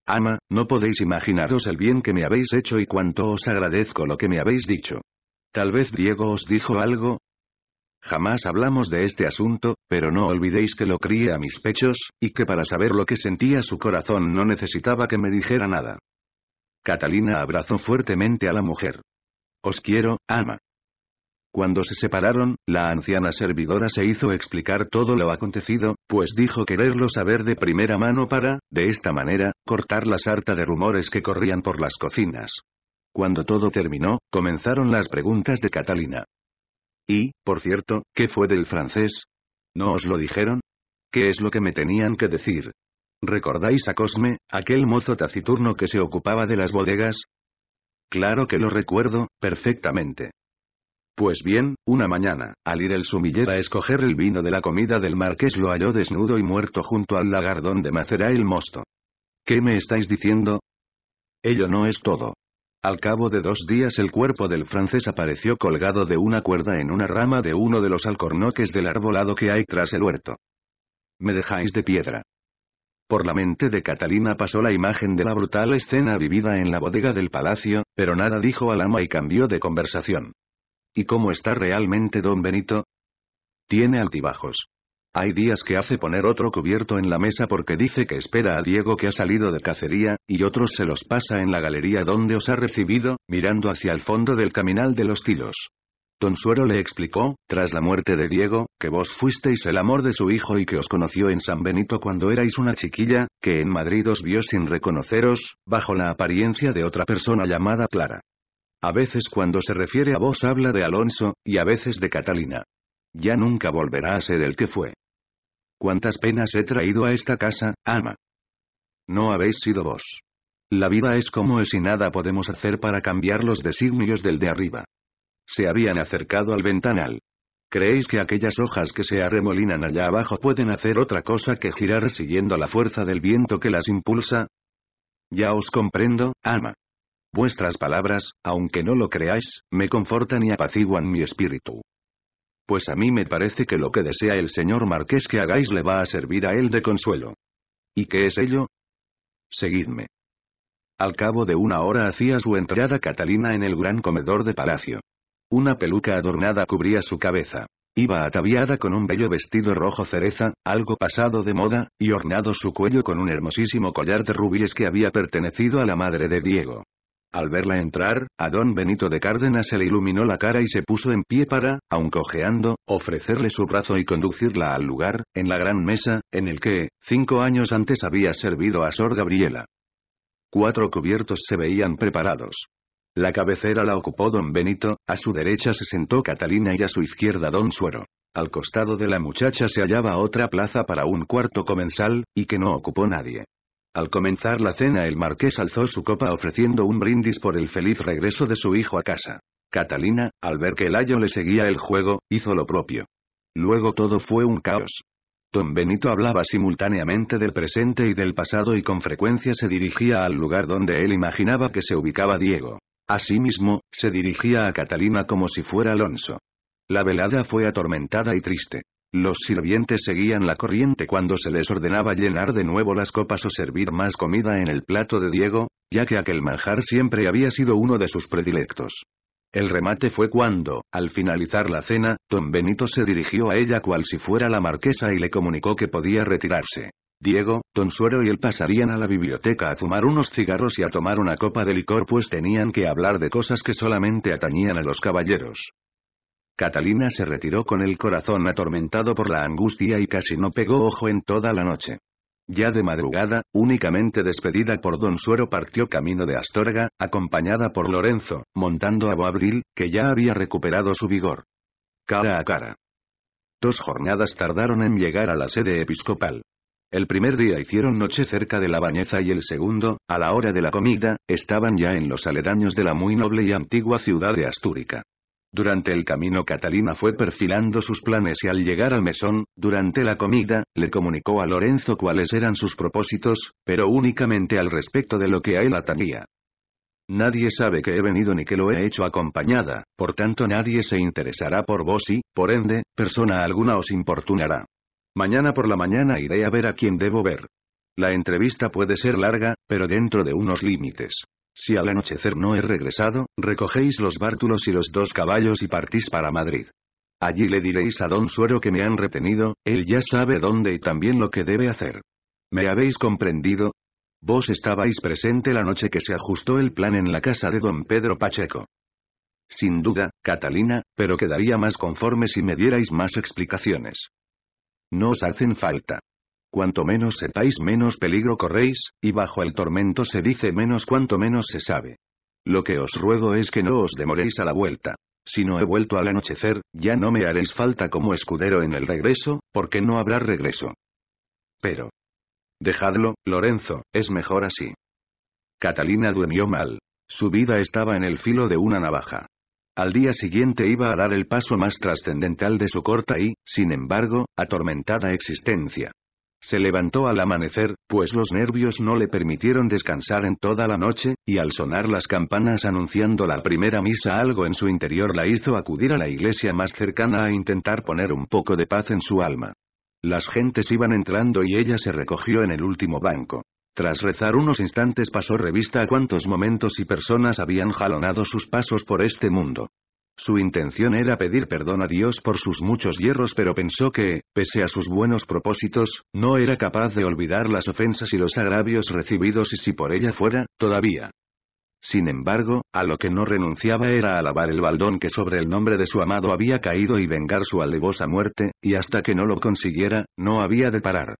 Speaker 1: Ama, no podéis imaginaros el bien que me habéis hecho y cuánto os agradezco lo que me habéis dicho. Tal vez Diego os dijo algo. Jamás hablamos de este asunto, pero no olvidéis que lo crié a mis pechos, y que para saber lo que sentía su corazón no necesitaba que me dijera nada. Catalina abrazó fuertemente a la mujer. Os quiero, ama. Cuando se separaron, la anciana servidora se hizo explicar todo lo acontecido, pues dijo quererlo saber de primera mano para, de esta manera, cortar la sarta de rumores que corrían por las cocinas. Cuando todo terminó, comenzaron las preguntas de Catalina. Y, por cierto, ¿qué fue del francés? ¿No os lo dijeron? ¿Qué es lo que me tenían que decir? ¿Recordáis a Cosme, aquel mozo taciturno que se ocupaba de las bodegas? Claro que lo recuerdo, perfectamente. Pues bien, una mañana, al ir el sumiller a escoger el vino de la comida del marqués lo halló desnudo y muerto junto al lagar donde macerá el mosto. ¿Qué me estáis diciendo? Ello no es todo. Al cabo de dos días el cuerpo del francés apareció colgado de una cuerda en una rama de uno de los alcornoques del arbolado que hay tras el huerto. Me dejáis de piedra. Por la mente de Catalina pasó la imagen de la brutal escena vivida en la bodega del palacio, pero nada dijo al ama y cambió de conversación. ¿Y cómo está realmente don Benito? Tiene altibajos. Hay días que hace poner otro cubierto en la mesa porque dice que espera a Diego que ha salido de cacería, y otros se los pasa en la galería donde os ha recibido, mirando hacia el fondo del caminal de los tilos. Don Suero le explicó, tras la muerte de Diego, que vos fuisteis el amor de su hijo y que os conoció en San Benito cuando erais una chiquilla, que en Madrid os vio sin reconoceros, bajo la apariencia de otra persona llamada Clara. A veces cuando se refiere a vos habla de Alonso, y a veces de Catalina. Ya nunca volverá a ser el que fue. Cuántas penas he traído a esta casa, ama. No habéis sido vos. La vida es como es y nada podemos hacer para cambiar los designios del de arriba. Se habían acercado al ventanal. ¿Creéis que aquellas hojas que se arremolinan allá abajo pueden hacer otra cosa que girar siguiendo la fuerza del viento que las impulsa? Ya os comprendo, ama. Vuestras palabras, aunque no lo creáis, me confortan y apaciguan mi espíritu. Pues a mí me parece que lo que desea el señor marqués que hagáis le va a servir a él de consuelo. ¿Y qué es ello? Seguidme. Al cabo de una hora hacía su entrada Catalina en el gran comedor de palacio. Una peluca adornada cubría su cabeza. Iba ataviada con un bello vestido rojo cereza, algo pasado de moda, y ornado su cuello con un hermosísimo collar de rubíes que había pertenecido a la madre de Diego. Al verla entrar, a don Benito de Cárdenas se le iluminó la cara y se puso en pie para, aun cojeando, ofrecerle su brazo y conducirla al lugar, en la gran mesa, en el que, cinco años antes había servido a Sor Gabriela. Cuatro cubiertos se veían preparados. La cabecera la ocupó don Benito, a su derecha se sentó Catalina y a su izquierda don Suero. Al costado de la muchacha se hallaba otra plaza para un cuarto comensal, y que no ocupó nadie. Al comenzar la cena el marqués alzó su copa ofreciendo un brindis por el feliz regreso de su hijo a casa. Catalina, al ver que el ayo le seguía el juego, hizo lo propio. Luego todo fue un caos. Don Benito hablaba simultáneamente del presente y del pasado y con frecuencia se dirigía al lugar donde él imaginaba que se ubicaba Diego. Asimismo, se dirigía a Catalina como si fuera Alonso. La velada fue atormentada y triste. Los sirvientes seguían la corriente cuando se les ordenaba llenar de nuevo las copas o servir más comida en el plato de Diego, ya que aquel manjar siempre había sido uno de sus predilectos. El remate fue cuando, al finalizar la cena, don Benito se dirigió a ella cual si fuera la marquesa y le comunicó que podía retirarse. Diego, don Suero y él pasarían a la biblioteca a fumar unos cigarros y a tomar una copa de licor pues tenían que hablar de cosas que solamente atañían a los caballeros. Catalina se retiró con el corazón atormentado por la angustia y casi no pegó ojo en toda la noche. Ya de madrugada, únicamente despedida por Don Suero partió camino de Astorga, acompañada por Lorenzo, montando a Boabril, que ya había recuperado su vigor. Cara a cara. Dos jornadas tardaron en llegar a la sede episcopal. El primer día hicieron noche cerca de la bañeza y el segundo, a la hora de la comida, estaban ya en los aledaños de la muy noble y antigua ciudad de Astúrica. Durante el camino Catalina fue perfilando sus planes y al llegar al mesón, durante la comida, le comunicó a Lorenzo cuáles eran sus propósitos, pero únicamente al respecto de lo que a él atanía. Nadie sabe que he venido ni que lo he hecho acompañada, por tanto nadie se interesará por vos y, por ende, persona alguna os importunará. Mañana por la mañana iré a ver a quien debo ver. La entrevista puede ser larga, pero dentro de unos límites. Si al anochecer no he regresado, recogéis los bártulos y los dos caballos y partís para Madrid. Allí le diréis a don Suero que me han retenido, él ya sabe dónde y también lo que debe hacer. ¿Me habéis comprendido? Vos estabais presente la noche que se ajustó el plan en la casa de don Pedro Pacheco. Sin duda, Catalina, pero quedaría más conforme si me dierais más explicaciones. No os hacen falta. Cuanto menos sepáis menos peligro corréis, y bajo el tormento se dice menos cuanto menos se sabe. Lo que os ruego es que no os demoréis a la vuelta. Si no he vuelto al anochecer, ya no me haréis falta como escudero en el regreso, porque no habrá regreso. Pero. Dejadlo, Lorenzo, es mejor así. Catalina durmió mal. Su vida estaba en el filo de una navaja. Al día siguiente iba a dar el paso más trascendental de su corta y, sin embargo, atormentada existencia. Se levantó al amanecer, pues los nervios no le permitieron descansar en toda la noche, y al sonar las campanas anunciando la primera misa algo en su interior la hizo acudir a la iglesia más cercana a intentar poner un poco de paz en su alma. Las gentes iban entrando y ella se recogió en el último banco. Tras rezar unos instantes pasó revista a cuántos momentos y personas habían jalonado sus pasos por este mundo. Su intención era pedir perdón a Dios por sus muchos hierros pero pensó que, pese a sus buenos propósitos, no era capaz de olvidar las ofensas y los agravios recibidos y si por ella fuera, todavía. Sin embargo, a lo que no renunciaba era alabar el baldón que sobre el nombre de su amado había caído y vengar su alevosa muerte, y hasta que no lo consiguiera, no había de parar.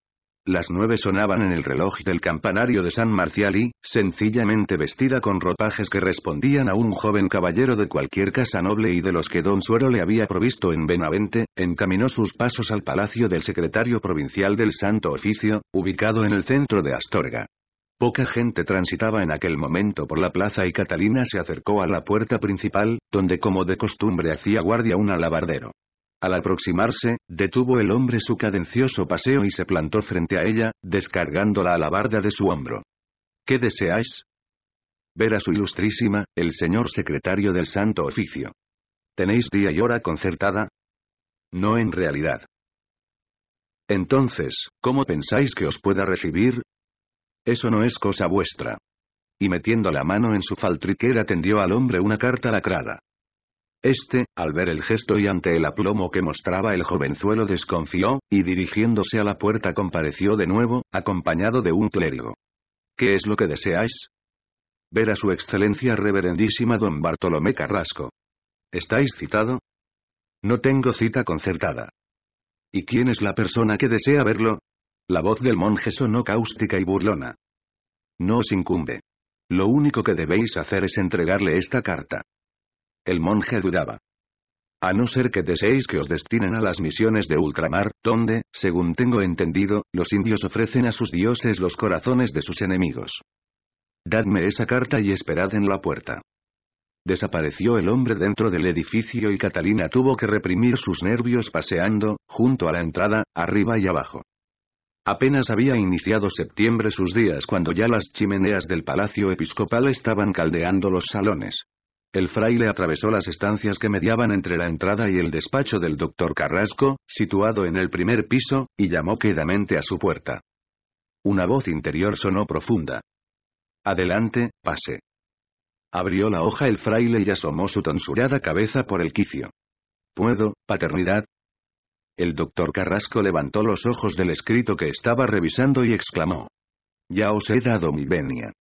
Speaker 1: Las nueve sonaban en el reloj del campanario de San Marcial y, sencillamente vestida con ropajes que respondían a un joven caballero de cualquier casa noble y de los que don Suero le había provisto en Benavente, encaminó sus pasos al palacio del secretario provincial del Santo Oficio, ubicado en el centro de Astorga. Poca gente transitaba en aquel momento por la plaza y Catalina se acercó a la puerta principal, donde como de costumbre hacía guardia un alabardero. Al aproximarse, detuvo el hombre su cadencioso paseo y se plantó frente a ella, descargándola a la barda de su hombro. ¿Qué deseáis? Ver a su ilustrísima, el señor secretario del Santo Oficio. ¿Tenéis día y hora concertada? No en realidad. Entonces, ¿cómo pensáis que os pueda recibir? Eso no es cosa vuestra. Y metiendo la mano en su faltriquera tendió al hombre una carta lacrada. Este, al ver el gesto y ante el aplomo que mostraba el jovenzuelo desconfió, y dirigiéndose a la puerta compareció de nuevo, acompañado de un clérigo. ¿Qué es lo que deseáis? Ver a su excelencia reverendísima don Bartolomé Carrasco. ¿Estáis citado? No tengo cita concertada. ¿Y quién es la persona que desea verlo? La voz del monje sonó cáustica y burlona. No os incumbe. Lo único que debéis hacer es entregarle esta carta. El monje dudaba. A no ser que deseéis que os destinen a las misiones de ultramar, donde, según tengo entendido, los indios ofrecen a sus dioses los corazones de sus enemigos. Dadme esa carta y esperad en la puerta. Desapareció el hombre dentro del edificio y Catalina tuvo que reprimir sus nervios paseando, junto a la entrada, arriba y abajo. Apenas había iniciado septiembre sus días cuando ya las chimeneas del palacio episcopal estaban caldeando los salones. El fraile atravesó las estancias que mediaban entre la entrada y el despacho del doctor Carrasco, situado en el primer piso, y llamó quedamente a su puerta. Una voz interior sonó profunda. Adelante, pase. Abrió la hoja el fraile y asomó su tonsurada cabeza por el quicio. ¿Puedo, paternidad? El doctor Carrasco levantó los ojos del escrito que estaba revisando y exclamó. Ya os he dado mi venia.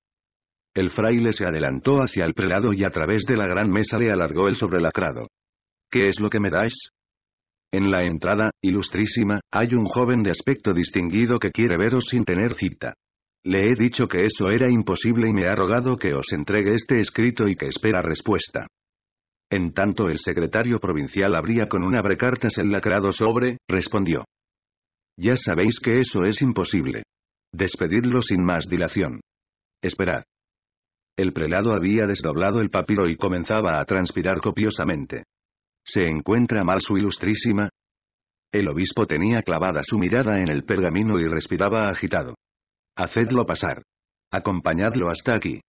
Speaker 1: El fraile se adelantó hacia el prelado y a través de la gran mesa le alargó el sobrelacrado. ¿Qué es lo que me dais? En la entrada, ilustrísima, hay un joven de aspecto distinguido que quiere veros sin tener cita. Le he dicho que eso era imposible y me ha rogado que os entregue este escrito y que espera respuesta. En tanto el secretario provincial abría con una brecartas el lacrado sobre, respondió. Ya sabéis que eso es imposible. Despedidlo sin más dilación. Esperad. El prelado había desdoblado el papiro y comenzaba a transpirar copiosamente. ¿Se encuentra mal su ilustrísima? El obispo tenía clavada su mirada en el pergamino y respiraba agitado. Hacedlo pasar. Acompañadlo hasta aquí.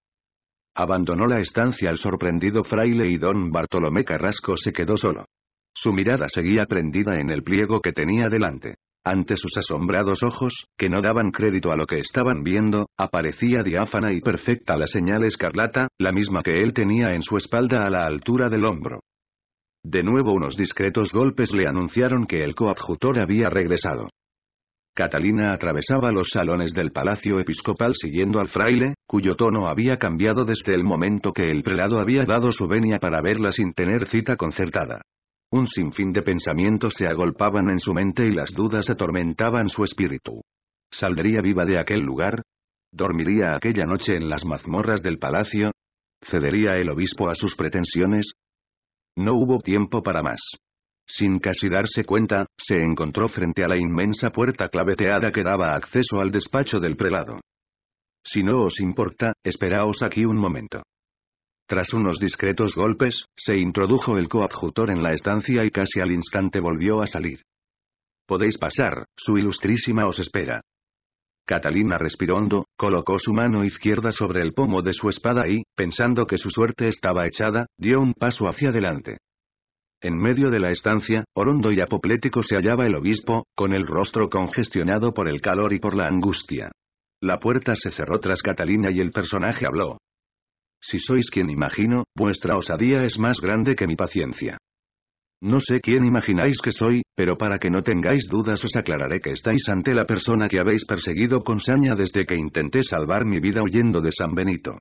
Speaker 1: Abandonó la estancia el sorprendido fraile y don Bartolomé Carrasco se quedó solo. Su mirada seguía prendida en el pliego que tenía delante. Ante sus asombrados ojos, que no daban crédito a lo que estaban viendo, aparecía diáfana y perfecta la señal escarlata, la misma que él tenía en su espalda a la altura del hombro. De nuevo unos discretos golpes le anunciaron que el coadjutor había regresado. Catalina atravesaba los salones del palacio episcopal siguiendo al fraile, cuyo tono había cambiado desde el momento que el prelado había dado su venia para verla sin tener cita concertada. Un sinfín de pensamientos se agolpaban en su mente y las dudas atormentaban su espíritu. ¿Saldría viva de aquel lugar? ¿Dormiría aquella noche en las mazmorras del palacio? ¿Cedería el obispo a sus pretensiones? No hubo tiempo para más. Sin casi darse cuenta, se encontró frente a la inmensa puerta claveteada que daba acceso al despacho del prelado. Si no os importa, esperaos aquí un momento. Tras unos discretos golpes, se introdujo el coadjutor en la estancia y casi al instante volvió a salir. Podéis pasar, su ilustrísima os espera. Catalina respiró hondo, colocó su mano izquierda sobre el pomo de su espada y, pensando que su suerte estaba echada, dio un paso hacia adelante. En medio de la estancia, orondo y apoplético se hallaba el obispo, con el rostro congestionado por el calor y por la angustia. La puerta se cerró tras Catalina y el personaje habló. Si sois quien imagino, vuestra osadía es más grande que mi paciencia. No sé quién imagináis que soy, pero para que no tengáis dudas os aclararé que estáis ante la persona que habéis perseguido con saña desde que intenté salvar mi vida huyendo de San Benito.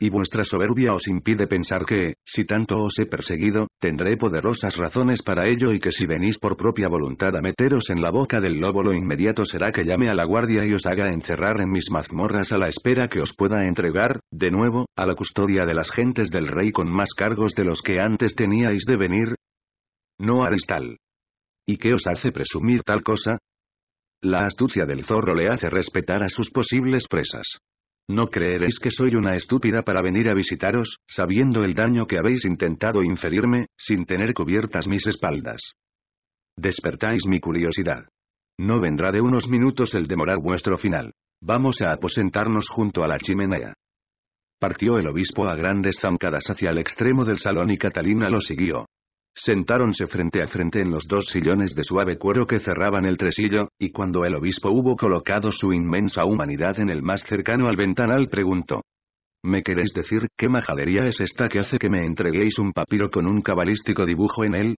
Speaker 1: Y vuestra soberbia os impide pensar que, si tanto os he perseguido, tendré poderosas razones para ello y que si venís por propia voluntad a meteros en la boca del lobo lo inmediato será que llame a la guardia y os haga encerrar en mis mazmorras a la espera que os pueda entregar, de nuevo, a la custodia de las gentes del rey con más cargos de los que antes teníais de venir. No tal. ¿Y qué os hace presumir tal cosa? La astucia del zorro le hace respetar a sus posibles presas. No creeréis que soy una estúpida para venir a visitaros, sabiendo el daño que habéis intentado inferirme, sin tener cubiertas mis espaldas. Despertáis mi curiosidad. No vendrá de unos minutos el demorar vuestro final. Vamos a aposentarnos junto a la chimenea. Partió el obispo a grandes zancadas hacia el extremo del salón y Catalina lo siguió. Sentáronse frente a frente en los dos sillones de suave cuero que cerraban el tresillo, y cuando el obispo hubo colocado su inmensa humanidad en el más cercano al ventanal preguntó. ¿Me queréis decir qué majadería es esta que hace que me entreguéis un papiro con un cabalístico dibujo en él?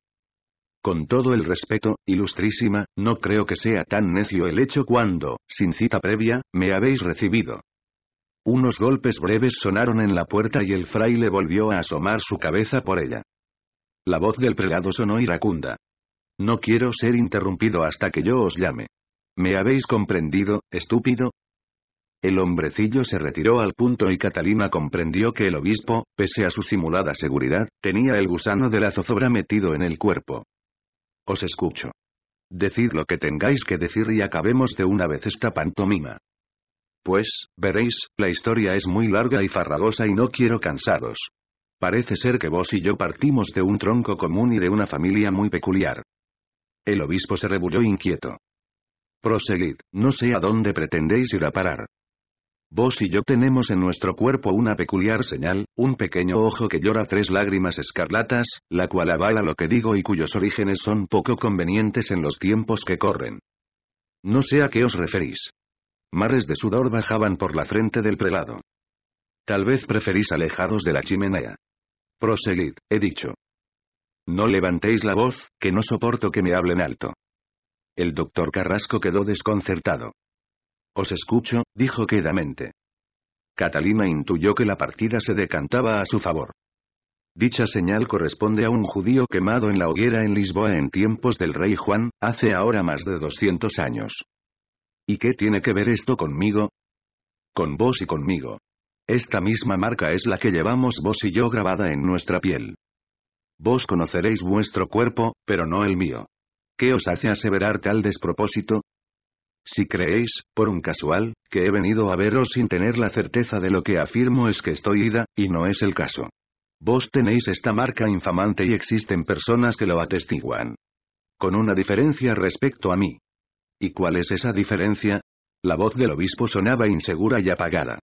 Speaker 1: Con todo el respeto, ilustrísima, no creo que sea tan necio el hecho cuando, sin cita previa, me habéis recibido. Unos golpes breves sonaron en la puerta y el fraile volvió a asomar su cabeza por ella. La voz del prelado sonó iracunda. No quiero ser interrumpido hasta que yo os llame. ¿Me habéis comprendido, estúpido? El hombrecillo se retiró al punto y Catalina comprendió que el obispo, pese a su simulada seguridad, tenía el gusano de la zozobra metido en el cuerpo. Os escucho. Decid lo que tengáis que decir y acabemos de una vez esta pantomima. Pues, veréis, la historia es muy larga y farragosa y no quiero cansaros. Parece ser que vos y yo partimos de un tronco común y de una familia muy peculiar. El obispo se rebulló inquieto. Proseguid, no sé a dónde pretendéis ir a parar. Vos y yo tenemos en nuestro cuerpo una peculiar señal, un pequeño ojo que llora tres lágrimas escarlatas, la cual avala lo que digo y cuyos orígenes son poco convenientes en los tiempos que corren. No sé a qué os referís. Mares de sudor bajaban por la frente del prelado. Tal vez preferís alejados de la chimenea. Proseguid, he dicho. No levantéis la voz, que no soporto que me hablen alto. El doctor Carrasco quedó desconcertado. Os escucho, dijo quedamente. Catalina intuyó que la partida se decantaba a su favor. Dicha señal corresponde a un judío quemado en la hoguera en Lisboa en tiempos del rey Juan, hace ahora más de 200 años. ¿Y qué tiene que ver esto conmigo? Con vos y conmigo. Esta misma marca es la que llevamos vos y yo grabada en nuestra piel. Vos conoceréis vuestro cuerpo, pero no el mío. ¿Qué os hace aseverar tal despropósito? Si creéis, por un casual, que he venido a veros sin tener la certeza de lo que afirmo es que estoy ida, y no es el caso. Vos tenéis esta marca infamante y existen personas que lo atestiguan. Con una diferencia respecto a mí. ¿Y cuál es esa diferencia? La voz del obispo sonaba insegura y apagada.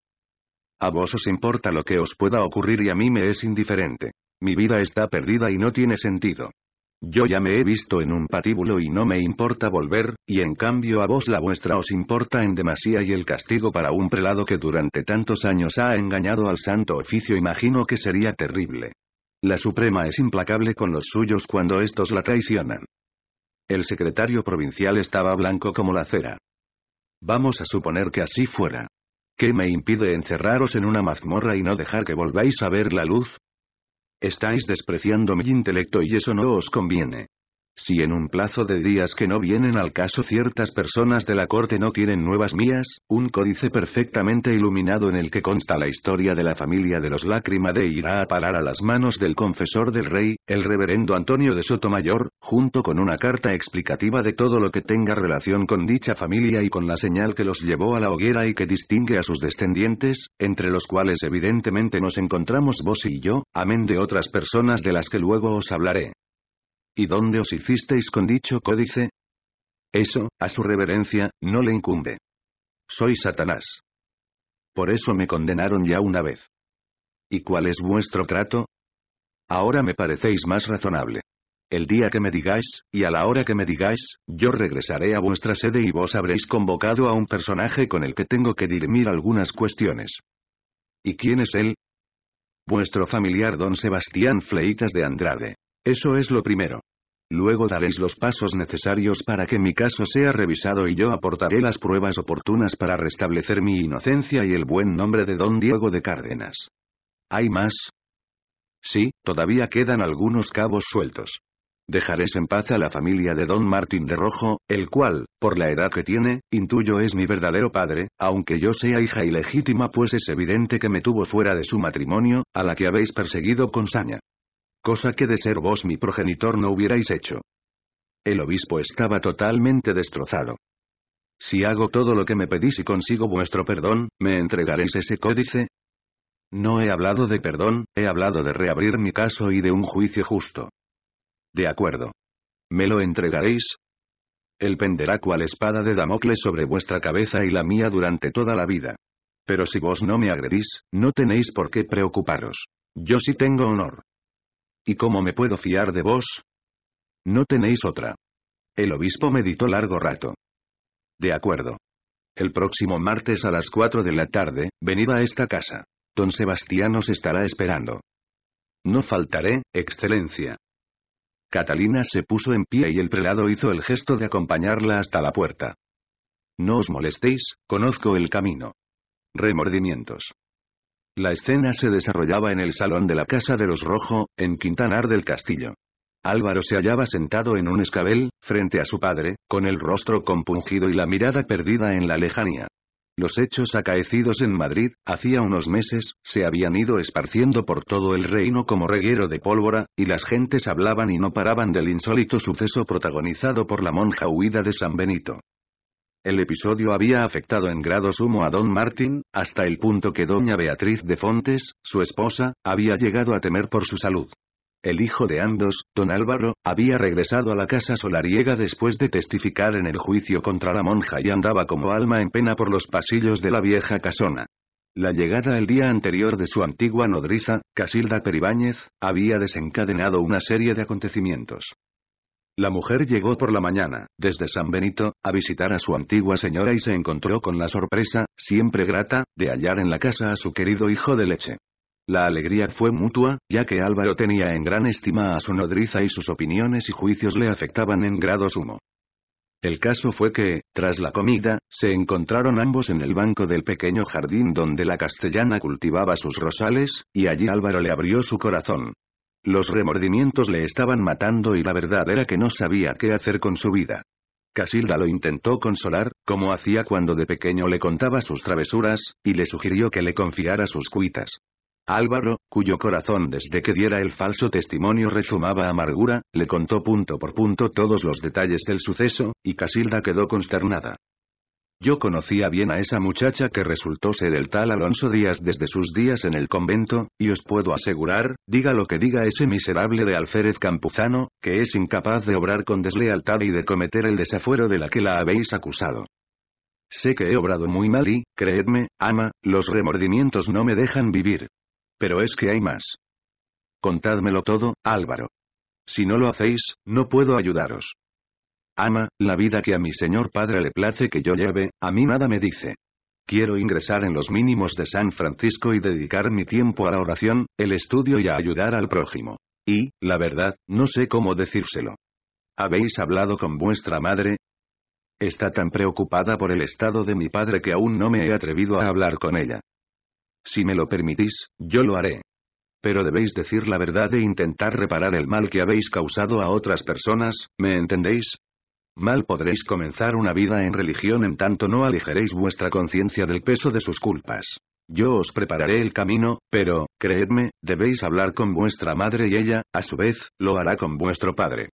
Speaker 1: A vos os importa lo que os pueda ocurrir y a mí me es indiferente. Mi vida está perdida y no tiene sentido. Yo ya me he visto en un patíbulo y no me importa volver, y en cambio a vos la vuestra os importa en demasía y el castigo para un prelado que durante tantos años ha engañado al santo oficio imagino que sería terrible. La Suprema es implacable con los suyos cuando estos la traicionan. El secretario provincial estaba blanco como la cera. Vamos a suponer que así fuera. ¿Qué me impide encerraros en una mazmorra y no dejar que volváis a ver la luz? Estáis despreciando mi intelecto y eso no os conviene. Si en un plazo de días que no vienen al caso ciertas personas de la corte no tienen nuevas mías, un códice perfectamente iluminado en el que consta la historia de la familia de los de irá a parar a las manos del confesor del rey, el reverendo Antonio de Sotomayor, junto con una carta explicativa de todo lo que tenga relación con dicha familia y con la señal que los llevó a la hoguera y que distingue a sus descendientes, entre los cuales evidentemente nos encontramos vos y yo, amén de otras personas de las que luego os hablaré. ¿Y dónde os hicisteis con dicho códice? Eso, a su reverencia, no le incumbe. Soy Satanás. Por eso me condenaron ya una vez. ¿Y cuál es vuestro trato? Ahora me parecéis más razonable. El día que me digáis, y a la hora que me digáis, yo regresaré a vuestra sede y vos habréis convocado a un personaje con el que tengo que dirimir algunas cuestiones. ¿Y quién es él? Vuestro familiar don Sebastián Fleitas de Andrade. Eso es lo primero. Luego daréis los pasos necesarios para que mi caso sea revisado y yo aportaré las pruebas oportunas para restablecer mi inocencia y el buen nombre de don Diego de Cárdenas. ¿Hay más? Sí, todavía quedan algunos cabos sueltos. Dejaréis en paz a la familia de don Martín de Rojo, el cual, por la edad que tiene, intuyo es mi verdadero padre, aunque yo sea hija ilegítima pues es evidente que me tuvo fuera de su matrimonio, a la que habéis perseguido con saña cosa que de ser vos mi progenitor no hubierais hecho. El obispo estaba totalmente destrozado. Si hago todo lo que me pedís y consigo vuestro perdón, ¿me entregaréis ese códice? No he hablado de perdón, he hablado de reabrir mi caso y de un juicio justo. De acuerdo. ¿Me lo entregaréis? El penderá cual espada de Damocles sobre vuestra cabeza y la mía durante toda la vida. Pero si vos no me agredís, no tenéis por qué preocuparos. Yo sí tengo honor. ¿Y cómo me puedo fiar de vos? No tenéis otra. El obispo meditó largo rato. De acuerdo. El próximo martes a las 4 de la tarde, venid a esta casa. Don Sebastián os estará esperando. No faltaré, excelencia. Catalina se puso en pie y el prelado hizo el gesto de acompañarla hasta la puerta. No os molestéis, conozco el camino. Remordimientos. La escena se desarrollaba en el salón de la Casa de los Rojo, en Quintanar del Castillo. Álvaro se hallaba sentado en un escabel, frente a su padre, con el rostro compungido y la mirada perdida en la lejanía. Los hechos acaecidos en Madrid, hacía unos meses, se habían ido esparciendo por todo el reino como reguero de pólvora, y las gentes hablaban y no paraban del insólito suceso protagonizado por la monja huida de San Benito. El episodio había afectado en grado sumo a don Martín, hasta el punto que doña Beatriz de Fontes, su esposa, había llegado a temer por su salud. El hijo de Andos, don Álvaro, había regresado a la casa solariega después de testificar en el juicio contra la monja y andaba como alma en pena por los pasillos de la vieja casona. La llegada el día anterior de su antigua nodriza, Casilda Peribáñez, había desencadenado una serie de acontecimientos. La mujer llegó por la mañana, desde San Benito, a visitar a su antigua señora y se encontró con la sorpresa, siempre grata, de hallar en la casa a su querido hijo de leche. La alegría fue mutua, ya que Álvaro tenía en gran estima a su nodriza y sus opiniones y juicios le afectaban en grado sumo. El caso fue que, tras la comida, se encontraron ambos en el banco del pequeño jardín donde la castellana cultivaba sus rosales, y allí Álvaro le abrió su corazón. Los remordimientos le estaban matando y la verdad era que no sabía qué hacer con su vida. Casilda lo intentó consolar, como hacía cuando de pequeño le contaba sus travesuras, y le sugirió que le confiara sus cuitas. Álvaro, cuyo corazón desde que diera el falso testimonio rezumaba amargura, le contó punto por punto todos los detalles del suceso, y Casilda quedó consternada. Yo conocía bien a esa muchacha que resultó ser el tal Alonso Díaz desde sus días en el convento, y os puedo asegurar, diga lo que diga ese miserable de Alférez Campuzano, que es incapaz de obrar con deslealtad y de cometer el desafuero de la que la habéis acusado. Sé que he obrado muy mal y, creedme, ama, los remordimientos no me dejan vivir. Pero es que hay más. Contádmelo todo, Álvaro. Si no lo hacéis, no puedo ayudaros. Ama, la vida que a mi señor padre le place que yo lleve, a mí nada me dice. Quiero ingresar en los mínimos de San Francisco y dedicar mi tiempo a la oración, el estudio y a ayudar al prójimo. Y, la verdad, no sé cómo decírselo. ¿Habéis hablado con vuestra madre? Está tan preocupada por el estado de mi padre que aún no me he atrevido a hablar con ella. Si me lo permitís, yo lo haré. Pero debéis decir la verdad e intentar reparar el mal que habéis causado a otras personas, ¿me entendéis? Mal podréis comenzar una vida en religión en tanto no aligeréis vuestra conciencia del peso de sus culpas. Yo os prepararé el camino, pero, creedme, debéis hablar con vuestra madre y ella, a su vez, lo hará con vuestro padre.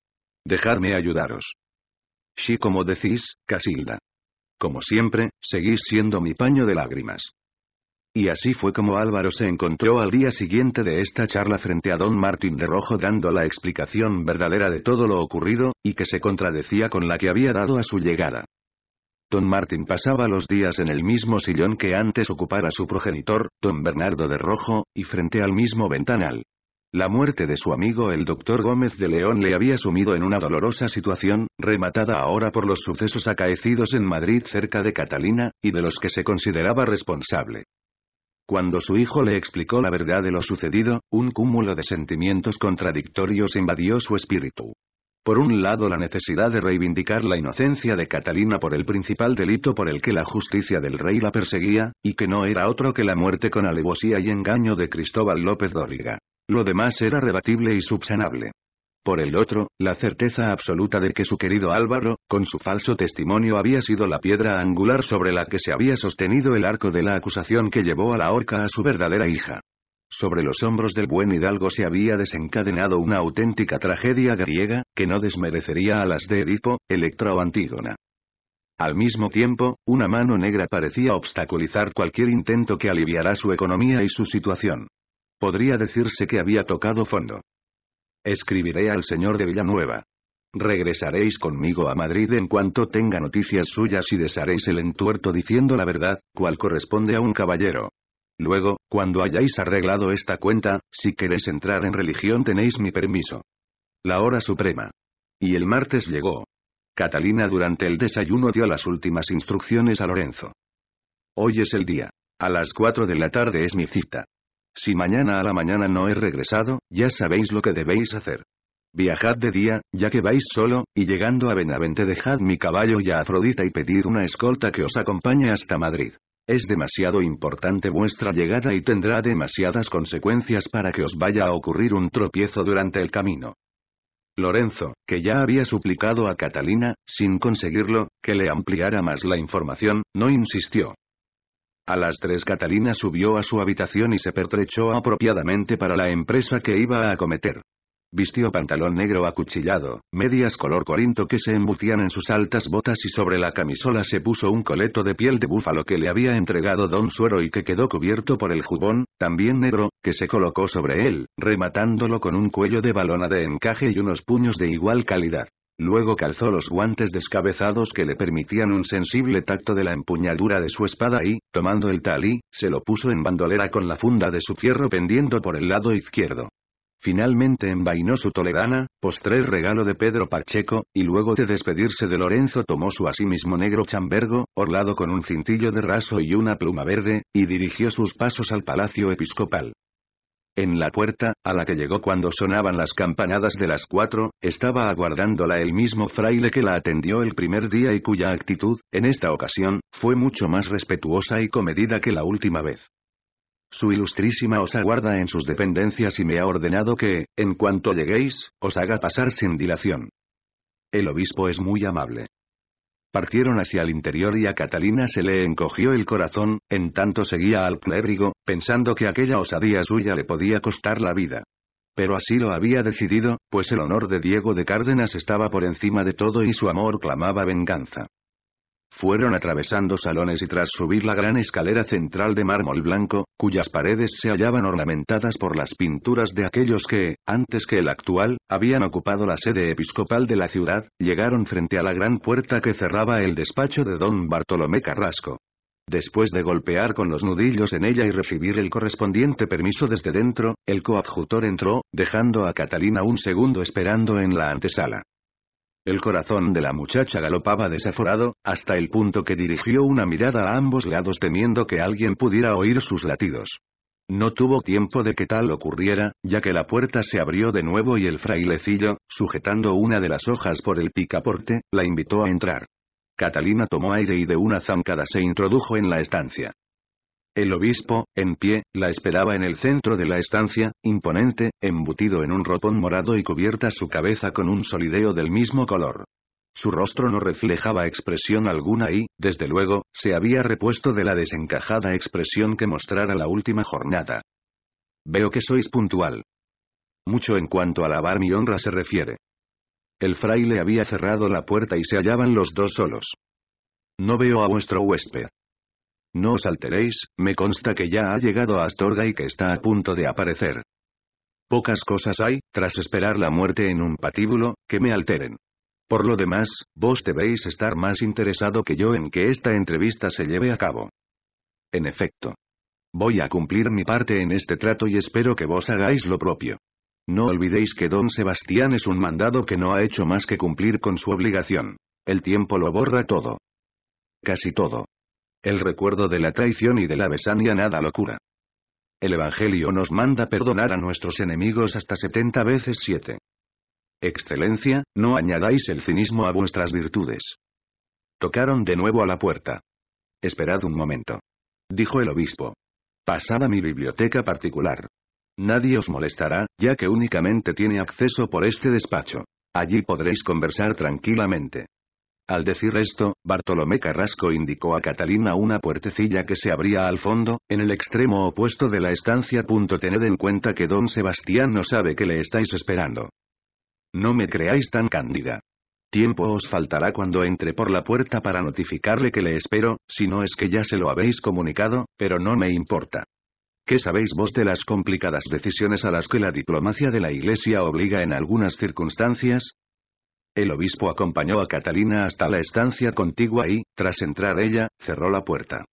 Speaker 1: Dejadme ayudaros. Sí, como decís, Casilda. Como siempre, seguís siendo mi paño de lágrimas. Y así fue como Álvaro se encontró al día siguiente de esta charla frente a don Martín de Rojo dando la explicación verdadera de todo lo ocurrido, y que se contradecía con la que había dado a su llegada. Don Martín pasaba los días en el mismo sillón que antes ocupara su progenitor, don Bernardo de Rojo, y frente al mismo ventanal. La muerte de su amigo el doctor Gómez de León le había sumido en una dolorosa situación, rematada ahora por los sucesos acaecidos en Madrid cerca de Catalina, y de los que se consideraba responsable. Cuando su hijo le explicó la verdad de lo sucedido, un cúmulo de sentimientos contradictorios invadió su espíritu. Por un lado la necesidad de reivindicar la inocencia de Catalina por el principal delito por el que la justicia del rey la perseguía, y que no era otro que la muerte con alevosía y engaño de Cristóbal López Dóriga. Lo demás era rebatible y subsanable. Por el otro, la certeza absoluta de que su querido Álvaro, con su falso testimonio había sido la piedra angular sobre la que se había sostenido el arco de la acusación que llevó a la horca a su verdadera hija. Sobre los hombros del buen hidalgo se había desencadenado una auténtica tragedia griega, que no desmerecería a las de Edipo, Electra o Antígona. Al mismo tiempo, una mano negra parecía obstaculizar cualquier intento que aliviara su economía y su situación. Podría decirse que había tocado fondo. Escribiré al señor de Villanueva. Regresaréis conmigo a Madrid en cuanto tenga noticias suyas y desharéis el entuerto diciendo la verdad, cual corresponde a un caballero. Luego, cuando hayáis arreglado esta cuenta, si queréis entrar en religión tenéis mi permiso. La hora suprema. Y el martes llegó. Catalina durante el desayuno dio las últimas instrucciones a Lorenzo. Hoy es el día. A las 4 de la tarde es mi cita. Si mañana a la mañana no he regresado, ya sabéis lo que debéis hacer. Viajad de día, ya que vais solo, y llegando a Benavente dejad mi caballo y a Afrodita y pedid una escolta que os acompañe hasta Madrid. Es demasiado importante vuestra llegada y tendrá demasiadas consecuencias para que os vaya a ocurrir un tropiezo durante el camino. Lorenzo, que ya había suplicado a Catalina, sin conseguirlo, que le ampliara más la información, no insistió. A las tres Catalina subió a su habitación y se pertrechó apropiadamente para la empresa que iba a acometer. Vistió pantalón negro acuchillado, medias color corinto que se embutían en sus altas botas y sobre la camisola se puso un coleto de piel de búfalo que le había entregado don Suero y que quedó cubierto por el jubón, también negro, que se colocó sobre él, rematándolo con un cuello de balona de encaje y unos puños de igual calidad. Luego calzó los guantes descabezados que le permitían un sensible tacto de la empuñadura de su espada y, tomando el talí, se lo puso en bandolera con la funda de su fierro pendiendo por el lado izquierdo. Finalmente envainó su toledana, el regalo de Pedro Pacheco, y luego de despedirse de Lorenzo tomó su asimismo negro chambergo, orlado con un cintillo de raso y una pluma verde, y dirigió sus pasos al palacio episcopal. En la puerta, a la que llegó cuando sonaban las campanadas de las cuatro, estaba aguardándola el mismo fraile que la atendió el primer día y cuya actitud, en esta ocasión, fue mucho más respetuosa y comedida que la última vez. Su ilustrísima os aguarda en sus dependencias y me ha ordenado que, en cuanto lleguéis, os haga pasar sin dilación. El obispo es muy amable. Partieron hacia el interior y a Catalina se le encogió el corazón, en tanto seguía al clérigo, pensando que aquella osadía suya le podía costar la vida. Pero así lo había decidido, pues el honor de Diego de Cárdenas estaba por encima de todo y su amor clamaba venganza. Fueron atravesando salones y tras subir la gran escalera central de mármol blanco, cuyas paredes se hallaban ornamentadas por las pinturas de aquellos que, antes que el actual, habían ocupado la sede episcopal de la ciudad, llegaron frente a la gran puerta que cerraba el despacho de don Bartolomé Carrasco. Después de golpear con los nudillos en ella y recibir el correspondiente permiso desde dentro, el coadjutor entró, dejando a Catalina un segundo esperando en la antesala. El corazón de la muchacha galopaba desaforado, hasta el punto que dirigió una mirada a ambos lados temiendo que alguien pudiera oír sus latidos. No tuvo tiempo de que tal ocurriera, ya que la puerta se abrió de nuevo y el frailecillo, sujetando una de las hojas por el picaporte, la invitó a entrar. Catalina tomó aire y de una zancada se introdujo en la estancia. El obispo, en pie, la esperaba en el centro de la estancia, imponente, embutido en un ropón morado y cubierta su cabeza con un solideo del mismo color. Su rostro no reflejaba expresión alguna y, desde luego, se había repuesto de la desencajada expresión que mostrara la última jornada. Veo que sois puntual. Mucho en cuanto a lavar mi honra se refiere. El fraile había cerrado la puerta y se hallaban los dos solos. No veo a vuestro huésped. No os alteréis, me consta que ya ha llegado a Astorga y que está a punto de aparecer. Pocas cosas hay, tras esperar la muerte en un patíbulo, que me alteren. Por lo demás, vos debéis estar más interesado que yo en que esta entrevista se lleve a cabo. En efecto. Voy a cumplir mi parte en este trato y espero que vos hagáis lo propio. No olvidéis que don Sebastián es un mandado que no ha hecho más que cumplir con su obligación. El tiempo lo borra todo. Casi todo. El recuerdo de la traición y de la besania nada locura. El Evangelio nos manda perdonar a nuestros enemigos hasta 70 veces siete. Excelencia, no añadáis el cinismo a vuestras virtudes. Tocaron de nuevo a la puerta. Esperad un momento. Dijo el obispo. Pasad a mi biblioteca particular. Nadie os molestará, ya que únicamente tiene acceso por este despacho. Allí podréis conversar tranquilamente. Al decir esto, Bartolomé Carrasco indicó a Catalina una puertecilla que se abría al fondo, en el extremo opuesto de la estancia. Tened en cuenta que don Sebastián no sabe que le estáis esperando. No me creáis tan cándida. Tiempo os faltará cuando entre por la puerta para notificarle que le espero, si no es que ya se lo habéis comunicado, pero no me importa. ¿Qué sabéis vos de las complicadas decisiones a las que la diplomacia de la Iglesia obliga en algunas circunstancias? El obispo acompañó a Catalina hasta la estancia contigua y, tras entrar ella, cerró la puerta.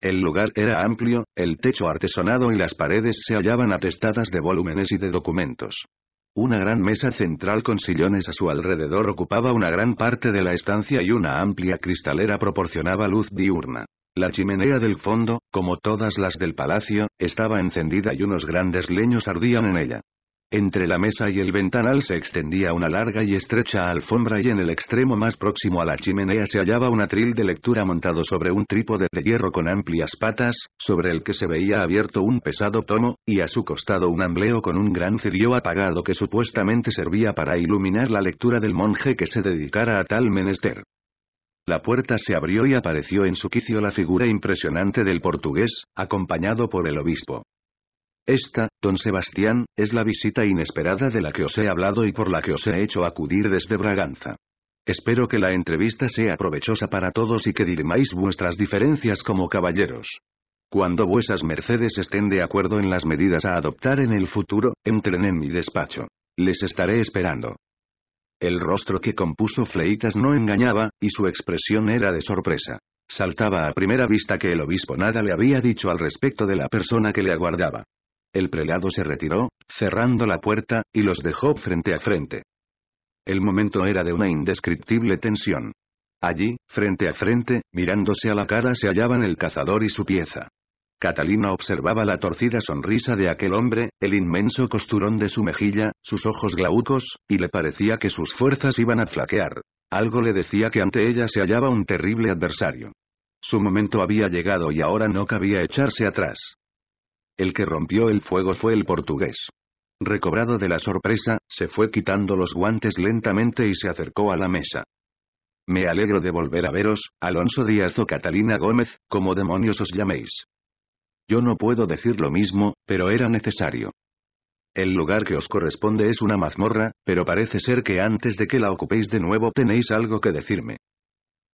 Speaker 1: El lugar era amplio, el techo artesonado y las paredes se hallaban atestadas de volúmenes y de documentos. Una gran mesa central con sillones a su alrededor ocupaba una gran parte de la estancia y una amplia cristalera proporcionaba luz diurna. La chimenea del fondo, como todas las del palacio, estaba encendida y unos grandes leños ardían en ella. Entre la mesa y el ventanal se extendía una larga y estrecha alfombra y en el extremo más próximo a la chimenea se hallaba un atril de lectura montado sobre un trípode de hierro con amplias patas, sobre el que se veía abierto un pesado tomo, y a su costado un ambleo con un gran cirio apagado que supuestamente servía para iluminar la lectura del monje que se dedicara a tal menester. La puerta se abrió y apareció en su quicio la figura impresionante del portugués, acompañado por el obispo. Esta, don Sebastián, es la visita inesperada de la que os he hablado y por la que os he hecho acudir desde Braganza. Espero que la entrevista sea provechosa para todos y que dirmáis vuestras diferencias como caballeros. Cuando vuesas mercedes estén de acuerdo en las medidas a adoptar en el futuro, entren en mi despacho. Les estaré esperando. El rostro que compuso Fleitas no engañaba, y su expresión era de sorpresa. Saltaba a primera vista que el obispo nada le había dicho al respecto de la persona que le aguardaba. El prelado se retiró, cerrando la puerta, y los dejó frente a frente. El momento era de una indescriptible tensión. Allí, frente a frente, mirándose a la cara se hallaban el cazador y su pieza. Catalina observaba la torcida sonrisa de aquel hombre, el inmenso costurón de su mejilla, sus ojos glaucos, y le parecía que sus fuerzas iban a flaquear. Algo le decía que ante ella se hallaba un terrible adversario. Su momento había llegado y ahora no cabía echarse atrás. El que rompió el fuego fue el portugués. Recobrado de la sorpresa, se fue quitando los guantes lentamente y se acercó a la mesa. Me alegro de volver a veros, Alonso Díaz o Catalina Gómez, como demonios os llaméis. Yo no puedo decir lo mismo, pero era necesario. El lugar que os corresponde es una mazmorra, pero parece ser que antes de que la ocupéis de nuevo tenéis algo que decirme.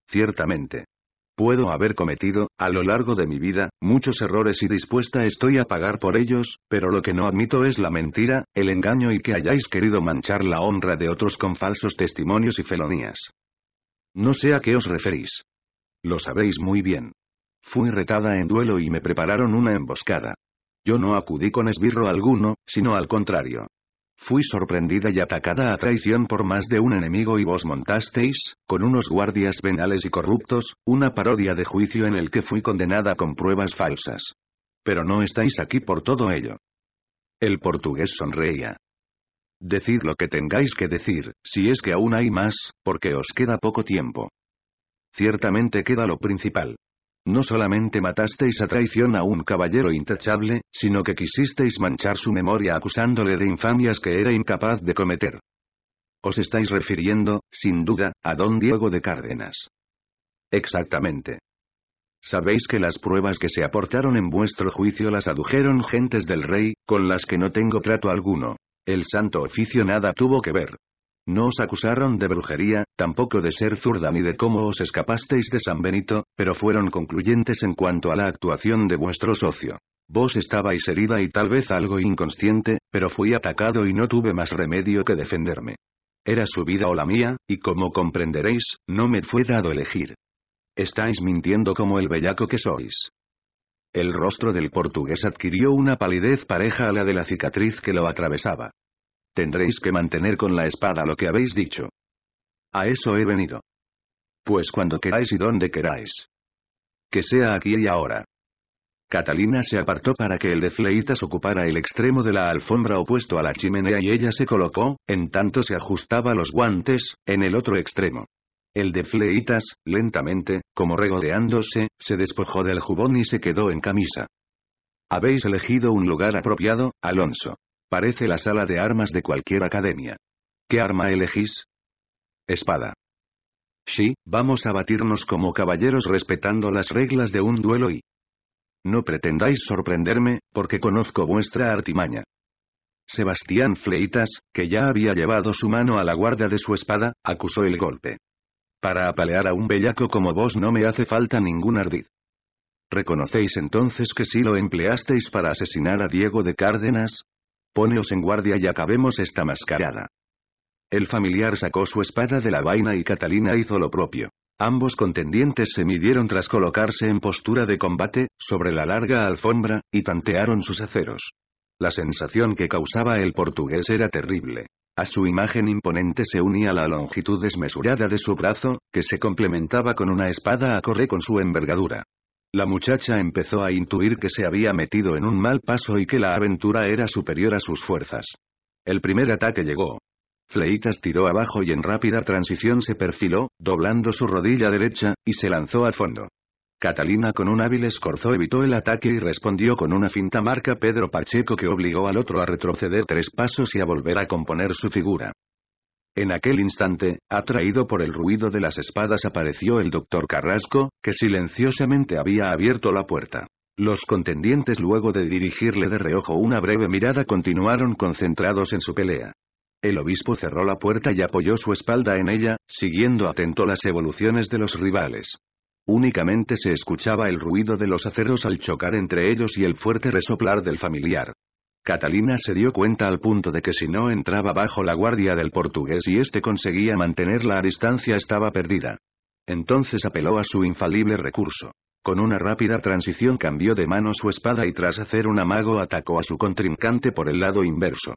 Speaker 1: Ciertamente. Puedo haber cometido, a lo largo de mi vida, muchos errores y dispuesta estoy a pagar por ellos, pero lo que no admito es la mentira, el engaño y que hayáis querido manchar la honra de otros con falsos testimonios y felonías. No sé a qué os referís. Lo sabéis muy bien. Fui retada en duelo y me prepararon una emboscada. Yo no acudí con esbirro alguno, sino al contrario. Fui sorprendida y atacada a traición por más de un enemigo y vos montasteis, con unos guardias venales y corruptos, una parodia de juicio en el que fui condenada con pruebas falsas. Pero no estáis aquí por todo ello. El portugués sonreía. Decid lo que tengáis que decir, si es que aún hay más, porque os queda poco tiempo. Ciertamente queda lo principal. No solamente matasteis a traición a un caballero intachable, sino que quisisteis manchar su memoria acusándole de infamias que era incapaz de cometer. Os estáis refiriendo, sin duda, a don Diego de Cárdenas. Exactamente. Sabéis que las pruebas que se aportaron en vuestro juicio las adujeron gentes del rey, con las que no tengo trato alguno. El santo oficio nada tuvo que ver. No os acusaron de brujería, tampoco de ser zurda ni de cómo os escapasteis de San Benito, pero fueron concluyentes en cuanto a la actuación de vuestro socio. Vos estabais herida y tal vez algo inconsciente, pero fui atacado y no tuve más remedio que defenderme. Era su vida o la mía, y como comprenderéis, no me fue dado elegir. Estáis mintiendo como el bellaco que sois. El rostro del portugués adquirió una palidez pareja a la de la cicatriz que lo atravesaba. Tendréis que mantener con la espada lo que habéis dicho. A eso he venido. Pues cuando queráis y donde queráis. Que sea aquí y ahora. Catalina se apartó para que el de Fleitas ocupara el extremo de la alfombra opuesto a la chimenea y ella se colocó, en tanto se ajustaba los guantes, en el otro extremo. El de Fleitas, lentamente, como regodeándose, se despojó del jubón y se quedó en camisa. Habéis elegido un lugar apropiado, Alonso. Parece la sala de armas de cualquier academia. ¿Qué arma elegís? Espada. Sí, vamos a batirnos como caballeros respetando las reglas de un duelo y... No pretendáis sorprenderme, porque conozco vuestra artimaña. Sebastián Fleitas, que ya había llevado su mano a la guarda de su espada, acusó el golpe. Para apalear a un bellaco como vos no me hace falta ningún ardid. ¿Reconocéis entonces que si lo empleasteis para asesinar a Diego de Cárdenas? poneos en guardia y acabemos esta mascarada. El familiar sacó su espada de la vaina y Catalina hizo lo propio. Ambos contendientes se midieron tras colocarse en postura de combate, sobre la larga alfombra, y tantearon sus aceros. La sensación que causaba el portugués era terrible. A su imagen imponente se unía la longitud desmesurada de su brazo, que se complementaba con una espada a correr con su envergadura. La muchacha empezó a intuir que se había metido en un mal paso y que la aventura era superior a sus fuerzas. El primer ataque llegó. Fleitas tiró abajo y en rápida transición se perfiló, doblando su rodilla derecha, y se lanzó al fondo. Catalina con un hábil escorzo evitó el ataque y respondió con una finta marca Pedro Pacheco que obligó al otro a retroceder tres pasos y a volver a componer su figura. En aquel instante, atraído por el ruido de las espadas apareció el doctor Carrasco, que silenciosamente había abierto la puerta. Los contendientes luego de dirigirle de reojo una breve mirada continuaron concentrados en su pelea. El obispo cerró la puerta y apoyó su espalda en ella, siguiendo atento las evoluciones de los rivales. Únicamente se escuchaba el ruido de los aceros al chocar entre ellos y el fuerte resoplar del familiar. Catalina se dio cuenta al punto de que si no entraba bajo la guardia del portugués y éste conseguía mantenerla a distancia estaba perdida. Entonces apeló a su infalible recurso. Con una rápida transición cambió de mano su espada y tras hacer un amago atacó a su contrincante por el lado inverso.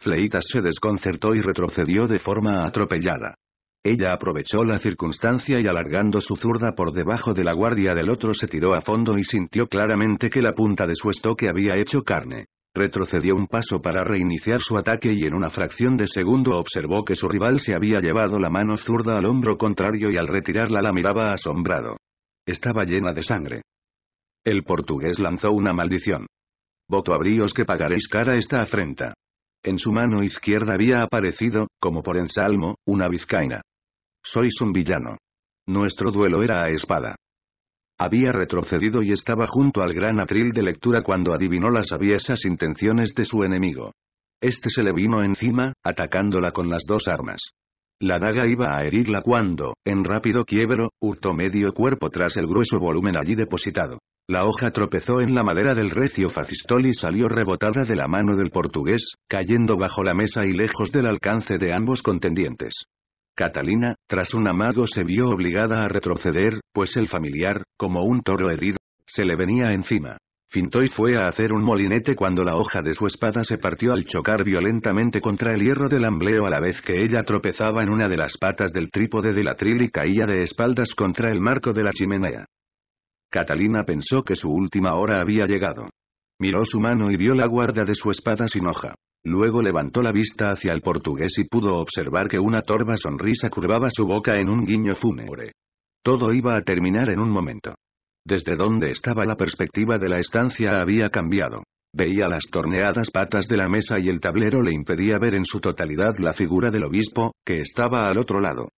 Speaker 1: Fleitas se desconcertó y retrocedió de forma atropellada. Ella aprovechó la circunstancia y alargando su zurda por debajo de la guardia del otro se tiró a fondo y sintió claramente que la punta de su estoque había hecho carne. Retrocedió un paso para reiniciar su ataque y en una fracción de segundo observó que su rival se había llevado la mano zurda al hombro contrario y al retirarla la miraba asombrado. Estaba llena de sangre. El portugués lanzó una maldición. Voto abríos que pagaréis cara esta afrenta. En su mano izquierda había aparecido, como por ensalmo, una vizcaína. Sois un villano. Nuestro duelo era a espada. Había retrocedido y estaba junto al gran atril de lectura cuando adivinó las aviesas intenciones de su enemigo. Este se le vino encima, atacándola con las dos armas. La daga iba a herirla cuando, en rápido quiebro, hurtó medio cuerpo tras el grueso volumen allí depositado. La hoja tropezó en la madera del recio facistol y salió rebotada de la mano del portugués, cayendo bajo la mesa y lejos del alcance de ambos contendientes. Catalina, tras un amago se vio obligada a retroceder, pues el familiar, como un toro herido, se le venía encima. Fintoy fue a hacer un molinete cuando la hoja de su espada se partió al chocar violentamente contra el hierro del ambleo a la vez que ella tropezaba en una de las patas del trípode del atril y caía de espaldas contra el marco de la chimenea. Catalina pensó que su última hora había llegado. Miró su mano y vio la guarda de su espada sin hoja. Luego levantó la vista hacia el portugués y pudo observar que una torva sonrisa curvaba su boca en un guiño fúnebre. Todo iba a terminar en un momento. Desde donde estaba la perspectiva de la estancia había cambiado. Veía las torneadas patas de la mesa y el tablero le impedía ver en su totalidad la figura del obispo, que estaba al otro lado.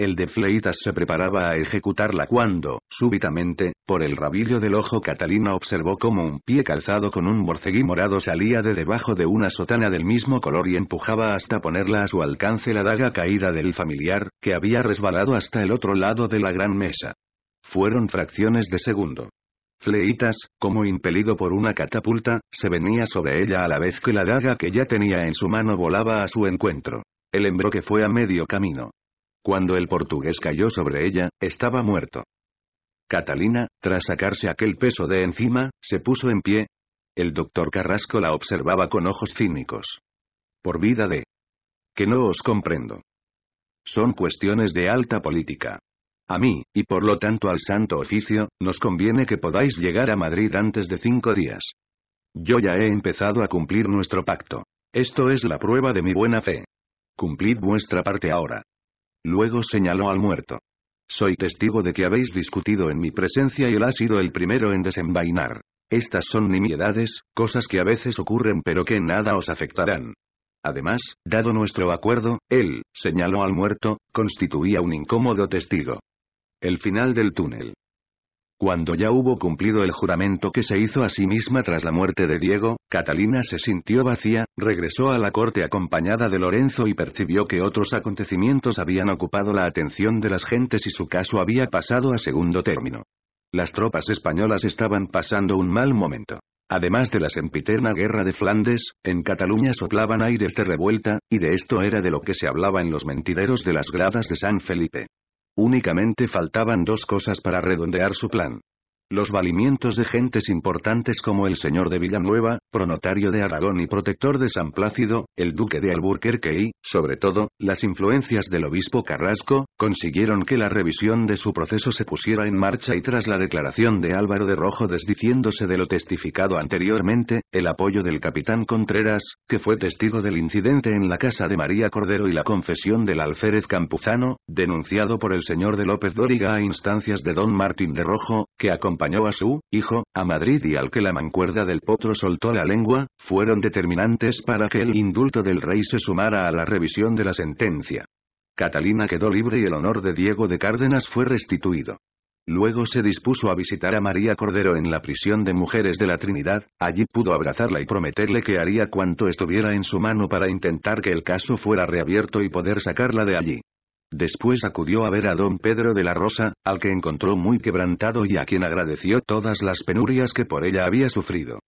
Speaker 1: El de Fleitas se preparaba a ejecutarla cuando, súbitamente, por el rabillo del ojo Catalina observó como un pie calzado con un borceguí morado salía de debajo de una sotana del mismo color y empujaba hasta ponerla a su alcance la daga caída del familiar, que había resbalado hasta el otro lado de la gran mesa. Fueron fracciones de segundo. Fleitas, como impelido por una catapulta, se venía sobre ella a la vez que la daga que ya tenía en su mano volaba a su encuentro. El embroque fue a medio camino. Cuando el portugués cayó sobre ella, estaba muerto. Catalina, tras sacarse aquel peso de encima, se puso en pie. El doctor Carrasco la observaba con ojos cínicos. Por vida de... Que no os comprendo. Son cuestiones de alta política. A mí, y por lo tanto al santo oficio, nos conviene que podáis llegar a Madrid antes de cinco días. Yo ya he empezado a cumplir nuestro pacto. Esto es la prueba de mi buena fe. Cumplid vuestra parte ahora. Luego señaló al muerto. Soy testigo de que habéis discutido en mi presencia y él ha sido el primero en desenvainar. Estas son nimiedades, cosas que a veces ocurren pero que en nada os afectarán. Además, dado nuestro acuerdo, él, señaló al muerto, constituía un incómodo testigo. El final del túnel. Cuando ya hubo cumplido el juramento que se hizo a sí misma tras la muerte de Diego, Catalina se sintió vacía, regresó a la corte acompañada de Lorenzo y percibió que otros acontecimientos habían ocupado la atención de las gentes y su caso había pasado a segundo término. Las tropas españolas estaban pasando un mal momento. Además de la sempiterna guerra de Flandes, en Cataluña soplaban aires de revuelta, y de esto era de lo que se hablaba en los mentideros de las gradas de San Felipe. Únicamente faltaban dos cosas para redondear su plan. Los valimientos de gentes importantes como el señor de Villanueva, pronotario de Aragón y protector de San Plácido, el duque de Alburquerque y, sobre todo, las influencias del obispo Carrasco, consiguieron que la revisión de su proceso se pusiera en marcha y tras la declaración de Álvaro de Rojo desdiciéndose de lo testificado anteriormente, el apoyo del capitán Contreras, que fue testigo del incidente en la casa de María Cordero y la confesión del alférez Campuzano, denunciado por el señor de López Dóriga a instancias de don Martín de Rojo, que acompañó acompañó a su hijo a Madrid y al que la mancuerda del potro soltó la lengua, fueron determinantes para que el indulto del rey se sumara a la revisión de la sentencia. Catalina quedó libre y el honor de Diego de Cárdenas fue restituido. Luego se dispuso a visitar a María Cordero en la prisión de mujeres de la Trinidad, allí pudo abrazarla y prometerle que haría cuanto estuviera en su mano para intentar que el caso fuera reabierto y poder sacarla de allí. Después acudió a ver a don Pedro de la Rosa, al que encontró muy quebrantado y a quien agradeció todas las penurias que por ella había sufrido.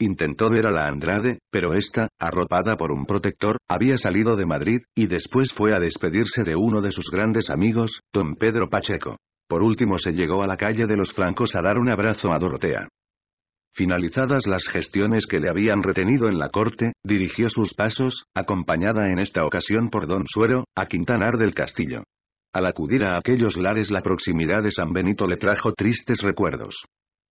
Speaker 1: Intentó ver a la Andrade, pero ésta, arropada por un protector, había salido de Madrid, y después fue a despedirse de uno de sus grandes amigos, don Pedro Pacheco. Por último se llegó a la calle de los Francos a dar un abrazo a Dorotea. Finalizadas las gestiones que le habían retenido en la corte, dirigió sus pasos, acompañada en esta ocasión por don Suero, a Quintanar del Castillo. Al acudir a aquellos lares la proximidad de San Benito le trajo tristes recuerdos.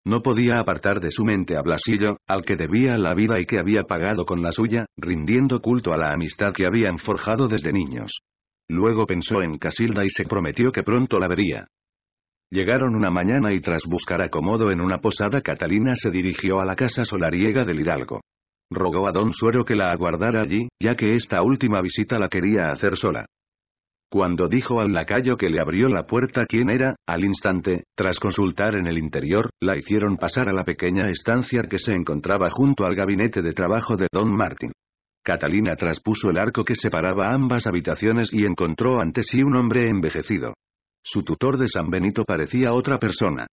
Speaker 1: No podía apartar de su mente a Blasillo, al que debía la vida y que había pagado con la suya, rindiendo culto a la amistad que habían forjado desde niños. Luego pensó en Casilda y se prometió que pronto la vería. Llegaron una mañana y tras buscar acomodo en una posada Catalina se dirigió a la casa solariega del Hidalgo. Rogó a don Suero que la aguardara allí, ya que esta última visita la quería hacer sola. Cuando dijo al lacayo que le abrió la puerta quién era, al instante, tras consultar en el interior, la hicieron pasar a la pequeña estancia que se encontraba junto al gabinete de trabajo de don Martín. Catalina traspuso el arco que separaba ambas habitaciones y encontró ante sí un hombre envejecido. Su tutor de San Benito parecía otra persona.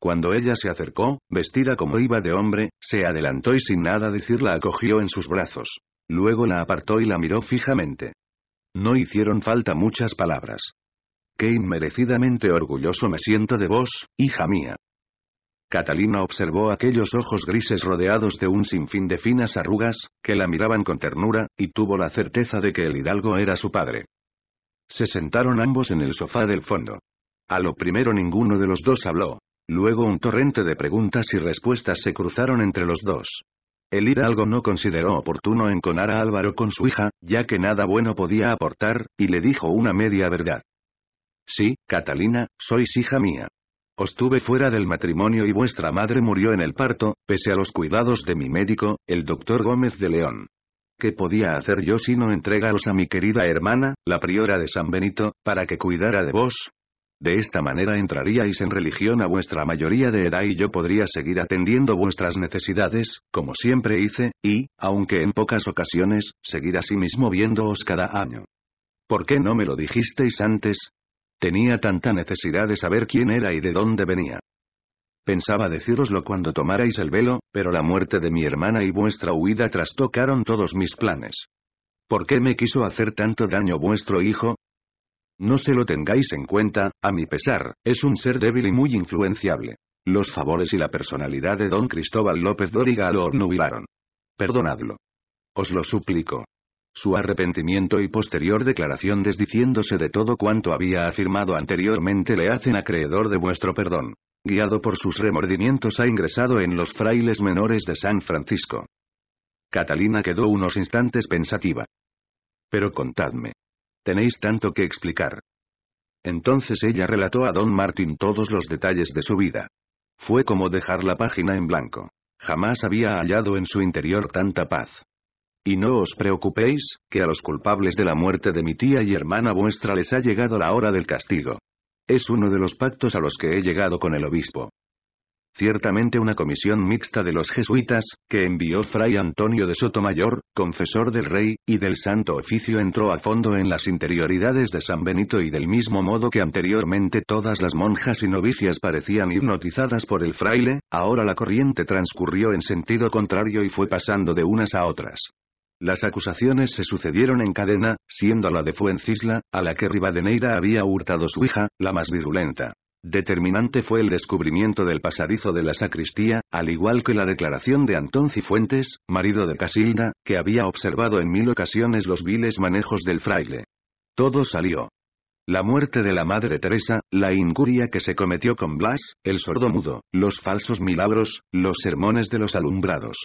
Speaker 1: Cuando ella se acercó, vestida como iba de hombre, se adelantó y sin nada decir la acogió en sus brazos. Luego la apartó y la miró fijamente. No hicieron falta muchas palabras. Qué inmerecidamente orgulloso me siento de vos, hija mía. Catalina observó aquellos ojos grises rodeados de un sinfín de finas arrugas, que la miraban con ternura, y tuvo la certeza de que el hidalgo era su padre. Se sentaron ambos en el sofá del fondo. A lo primero ninguno de los dos habló. Luego un torrente de preguntas y respuestas se cruzaron entre los dos. El hidalgo no consideró oportuno enconar a Álvaro con su hija, ya que nada bueno podía aportar, y le dijo una media verdad. Sí, Catalina, sois hija mía. Os tuve fuera del matrimonio y vuestra madre murió en el parto, pese a los cuidados de mi médico, el doctor Gómez de León. ¿Qué podía hacer yo sino entregaros a mi querida hermana, la priora de San Benito, para que cuidara de vos? De esta manera entraríais en religión a vuestra mayoría de edad y yo podría seguir atendiendo vuestras necesidades, como siempre hice, y, aunque en pocas ocasiones, seguir mismo viéndoos cada año. ¿Por qué no me lo dijisteis antes? Tenía tanta necesidad de saber quién era y de dónde venía. Pensaba decíroslo cuando tomarais el velo, pero la muerte de mi hermana y vuestra huida trastocaron todos mis planes. ¿Por qué me quiso hacer tanto daño vuestro hijo? No se lo tengáis en cuenta, a mi pesar, es un ser débil y muy influenciable. Los favores y la personalidad de don Cristóbal López Dóriga lo obnubilaron. Perdonadlo. Os lo suplico. Su arrepentimiento y posterior declaración desdiciéndose de todo cuanto había afirmado anteriormente le hacen acreedor de vuestro perdón guiado por sus remordimientos ha ingresado en los frailes menores de San Francisco. Catalina quedó unos instantes pensativa. Pero contadme. Tenéis tanto que explicar. Entonces ella relató a don Martín todos los detalles de su vida. Fue como dejar la página en blanco. Jamás había hallado en su interior tanta paz. Y no os preocupéis, que a los culpables de la muerte de mi tía y hermana vuestra les ha llegado la hora del castigo. Es uno de los pactos a los que he llegado con el obispo. Ciertamente una comisión mixta de los jesuitas, que envió Fray Antonio de Sotomayor, confesor del rey, y del santo oficio entró a fondo en las interioridades de San Benito y del mismo modo que anteriormente todas las monjas y novicias parecían hipnotizadas por el fraile, ahora la corriente transcurrió en sentido contrario y fue pasando de unas a otras. Las acusaciones se sucedieron en cadena, siendo la de Fuencisla, a la que Rivadeneira había hurtado su hija, la más virulenta. Determinante fue el descubrimiento del pasadizo de la sacristía, al igual que la declaración de Antón Cifuentes, marido de Casilda, que había observado en mil ocasiones los viles manejos del fraile. Todo salió. La muerte de la Madre Teresa, la incuria que se cometió con Blas, el sordo mudo, los falsos milagros, los sermones de los alumbrados.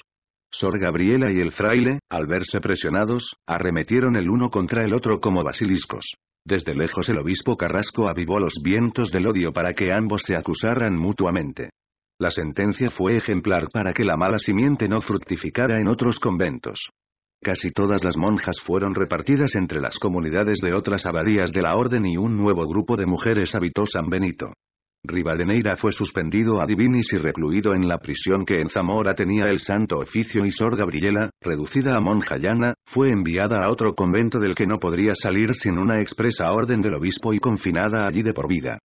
Speaker 1: Sor Gabriela y el fraile, al verse presionados, arremetieron el uno contra el otro como basiliscos. Desde lejos el obispo Carrasco avivó los vientos del odio para que ambos se acusaran mutuamente. La sentencia fue ejemplar para que la mala simiente no fructificara en otros conventos. Casi todas las monjas fueron repartidas entre las comunidades de otras abadías de la orden y un nuevo grupo de mujeres habitó San Benito. Rivadeneira fue suspendido a divinis y recluido en la prisión que en Zamora tenía el santo oficio y Sor Gabriela, reducida a monja llana, fue enviada a otro convento del que no podría salir sin una expresa orden del obispo y confinada allí de por vida.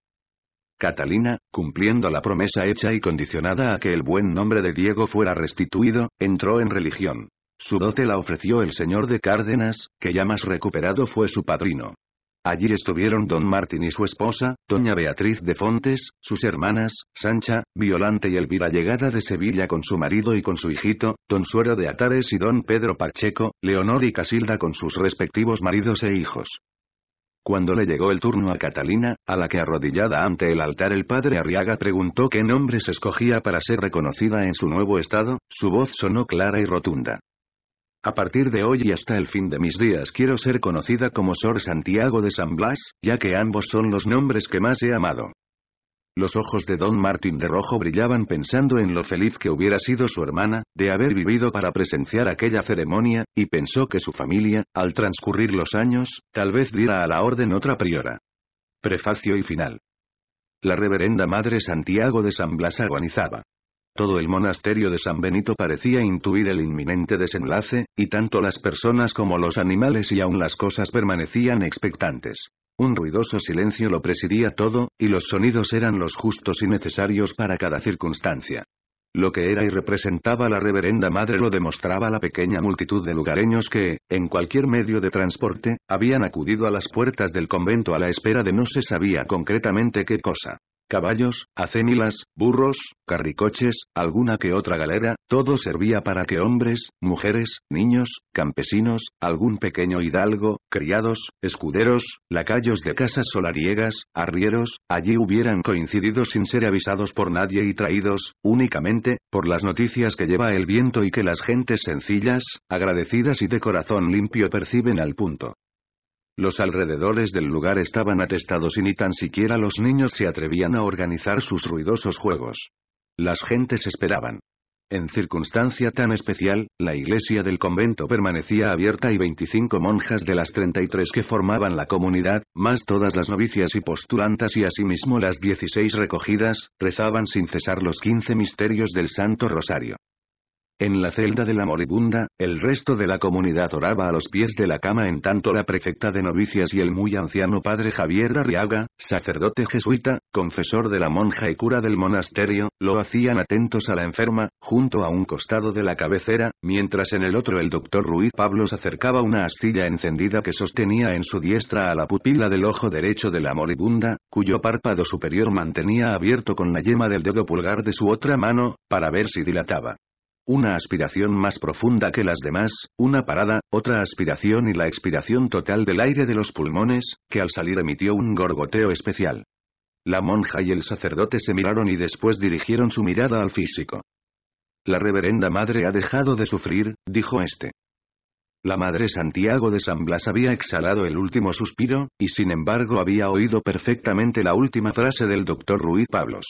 Speaker 1: Catalina, cumpliendo la promesa hecha y condicionada a que el buen nombre de Diego fuera restituido, entró en religión. Su dote la ofreció el señor de Cárdenas, que ya más recuperado fue su padrino. Allí estuvieron don Martín y su esposa, doña Beatriz de Fontes, sus hermanas, Sancha, Violante y Elvira llegada de Sevilla con su marido y con su hijito, don Suero de Atares y don Pedro Pacheco, Leonor y Casilda con sus respectivos maridos e hijos. Cuando le llegó el turno a Catalina, a la que arrodillada ante el altar el padre Arriaga preguntó qué nombre se escogía para ser reconocida en su nuevo estado, su voz sonó clara y rotunda. A partir de hoy y hasta el fin de mis días quiero ser conocida como Sor Santiago de San Blas, ya que ambos son los nombres que más he amado. Los ojos de don Martín de Rojo brillaban pensando en lo feliz que hubiera sido su hermana, de haber vivido para presenciar aquella ceremonia, y pensó que su familia, al transcurrir los años, tal vez diera a la orden otra priora. Prefacio y final. La reverenda Madre Santiago de San Blas agonizaba. Todo el monasterio de San Benito parecía intuir el inminente desenlace, y tanto las personas como los animales y aun las cosas permanecían expectantes. Un ruidoso silencio lo presidía todo, y los sonidos eran los justos y necesarios para cada circunstancia. Lo que era y representaba la reverenda madre lo demostraba la pequeña multitud de lugareños que, en cualquier medio de transporte, habían acudido a las puertas del convento a la espera de no se sabía concretamente qué cosa caballos, acémilas, burros, carricoches, alguna que otra galera, todo servía para que hombres, mujeres, niños, campesinos, algún pequeño hidalgo, criados, escuderos, lacayos de casas solariegas, arrieros, allí hubieran coincidido sin ser avisados por nadie y traídos, únicamente, por las noticias que lleva el viento y que las gentes sencillas, agradecidas y de corazón limpio perciben al punto. Los alrededores del lugar estaban atestados y ni tan siquiera los niños se atrevían a organizar sus ruidosos juegos. Las gentes esperaban. En circunstancia tan especial, la iglesia del convento permanecía abierta y 25 monjas de las 33 que formaban la comunidad, más todas las novicias y postulantas y asimismo las 16 recogidas, rezaban sin cesar los 15 misterios del Santo Rosario. En la celda de la moribunda, el resto de la comunidad oraba a los pies de la cama en tanto la prefecta de novicias y el muy anciano padre Javier Arriaga, sacerdote jesuita, confesor de la monja y cura del monasterio, lo hacían atentos a la enferma, junto a un costado de la cabecera, mientras en el otro el doctor Ruiz se acercaba una astilla encendida que sostenía en su diestra a la pupila del ojo derecho de la moribunda, cuyo párpado superior mantenía abierto con la yema del dedo pulgar de su otra mano, para ver si dilataba una aspiración más profunda que las demás, una parada, otra aspiración y la expiración total del aire de los pulmones, que al salir emitió un gorgoteo especial. La monja y el sacerdote se miraron y después dirigieron su mirada al físico. La reverenda madre ha dejado de sufrir, dijo este. La madre Santiago de San Blas había exhalado el último suspiro, y sin embargo había oído perfectamente la última frase del doctor Ruiz Pablos.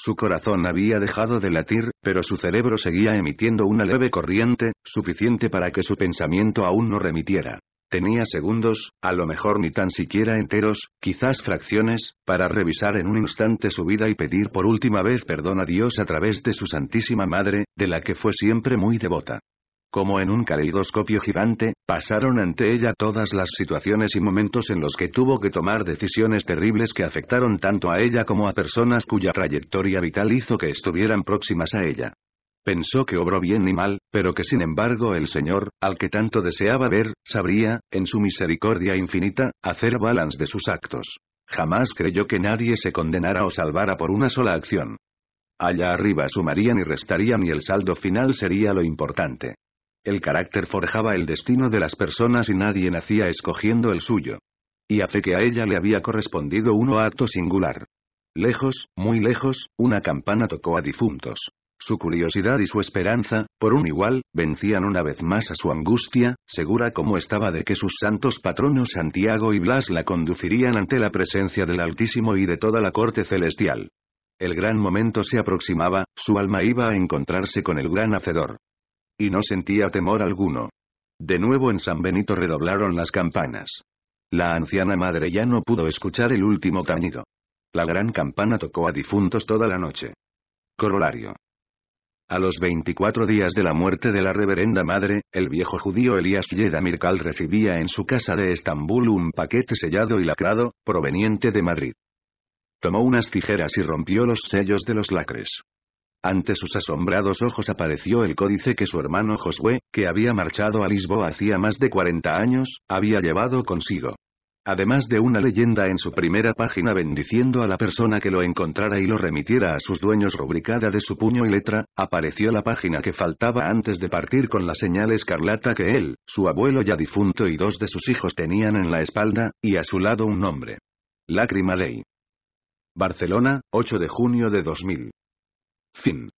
Speaker 1: Su corazón había dejado de latir, pero su cerebro seguía emitiendo una leve corriente, suficiente para que su pensamiento aún no remitiera. Tenía segundos, a lo mejor ni tan siquiera enteros, quizás fracciones, para revisar en un instante su vida y pedir por última vez perdón a Dios a través de su Santísima Madre, de la que fue siempre muy devota. Como en un caleidoscopio gigante, pasaron ante ella todas las situaciones y momentos en los que tuvo que tomar decisiones terribles que afectaron tanto a ella como a personas cuya trayectoria vital hizo que estuvieran próximas a ella. Pensó que obró bien ni mal, pero que sin embargo el Señor, al que tanto deseaba ver, sabría, en su misericordia infinita, hacer balance de sus actos. Jamás creyó que nadie se condenara o salvara por una sola acción. Allá arriba sumarían y restarían y el saldo final sería lo importante. El carácter forjaba el destino de las personas y nadie nacía escogiendo el suyo. Y hace que a ella le había correspondido uno acto singular. Lejos, muy lejos, una campana tocó a difuntos. Su curiosidad y su esperanza, por un igual, vencían una vez más a su angustia, segura como estaba de que sus santos patronos Santiago y Blas la conducirían ante la presencia del Altísimo y de toda la corte celestial. El gran momento se aproximaba, su alma iba a encontrarse con el gran Hacedor. Y no sentía temor alguno. De nuevo en San Benito redoblaron las campanas. La anciana madre ya no pudo escuchar el último tañido. La gran campana tocó a difuntos toda la noche. Corolario. A los 24 días de la muerte de la reverenda madre, el viejo judío Elías Yeda Mircal recibía en su casa de Estambul un paquete sellado y lacrado, proveniente de Madrid. Tomó unas tijeras y rompió los sellos de los lacres. Ante sus asombrados ojos apareció el códice que su hermano Josué, que había marchado a Lisboa hacía más de 40 años, había llevado consigo. Además de una leyenda en su primera página bendiciendo a la persona que lo encontrara y lo remitiera a sus dueños rubricada de su puño y letra, apareció la página que faltaba antes de partir con la señal escarlata que él, su abuelo ya difunto y dos de sus hijos tenían en la espalda, y a su lado un nombre. Lágrima Ley. Barcelona, 8 de junio de 2000. Finn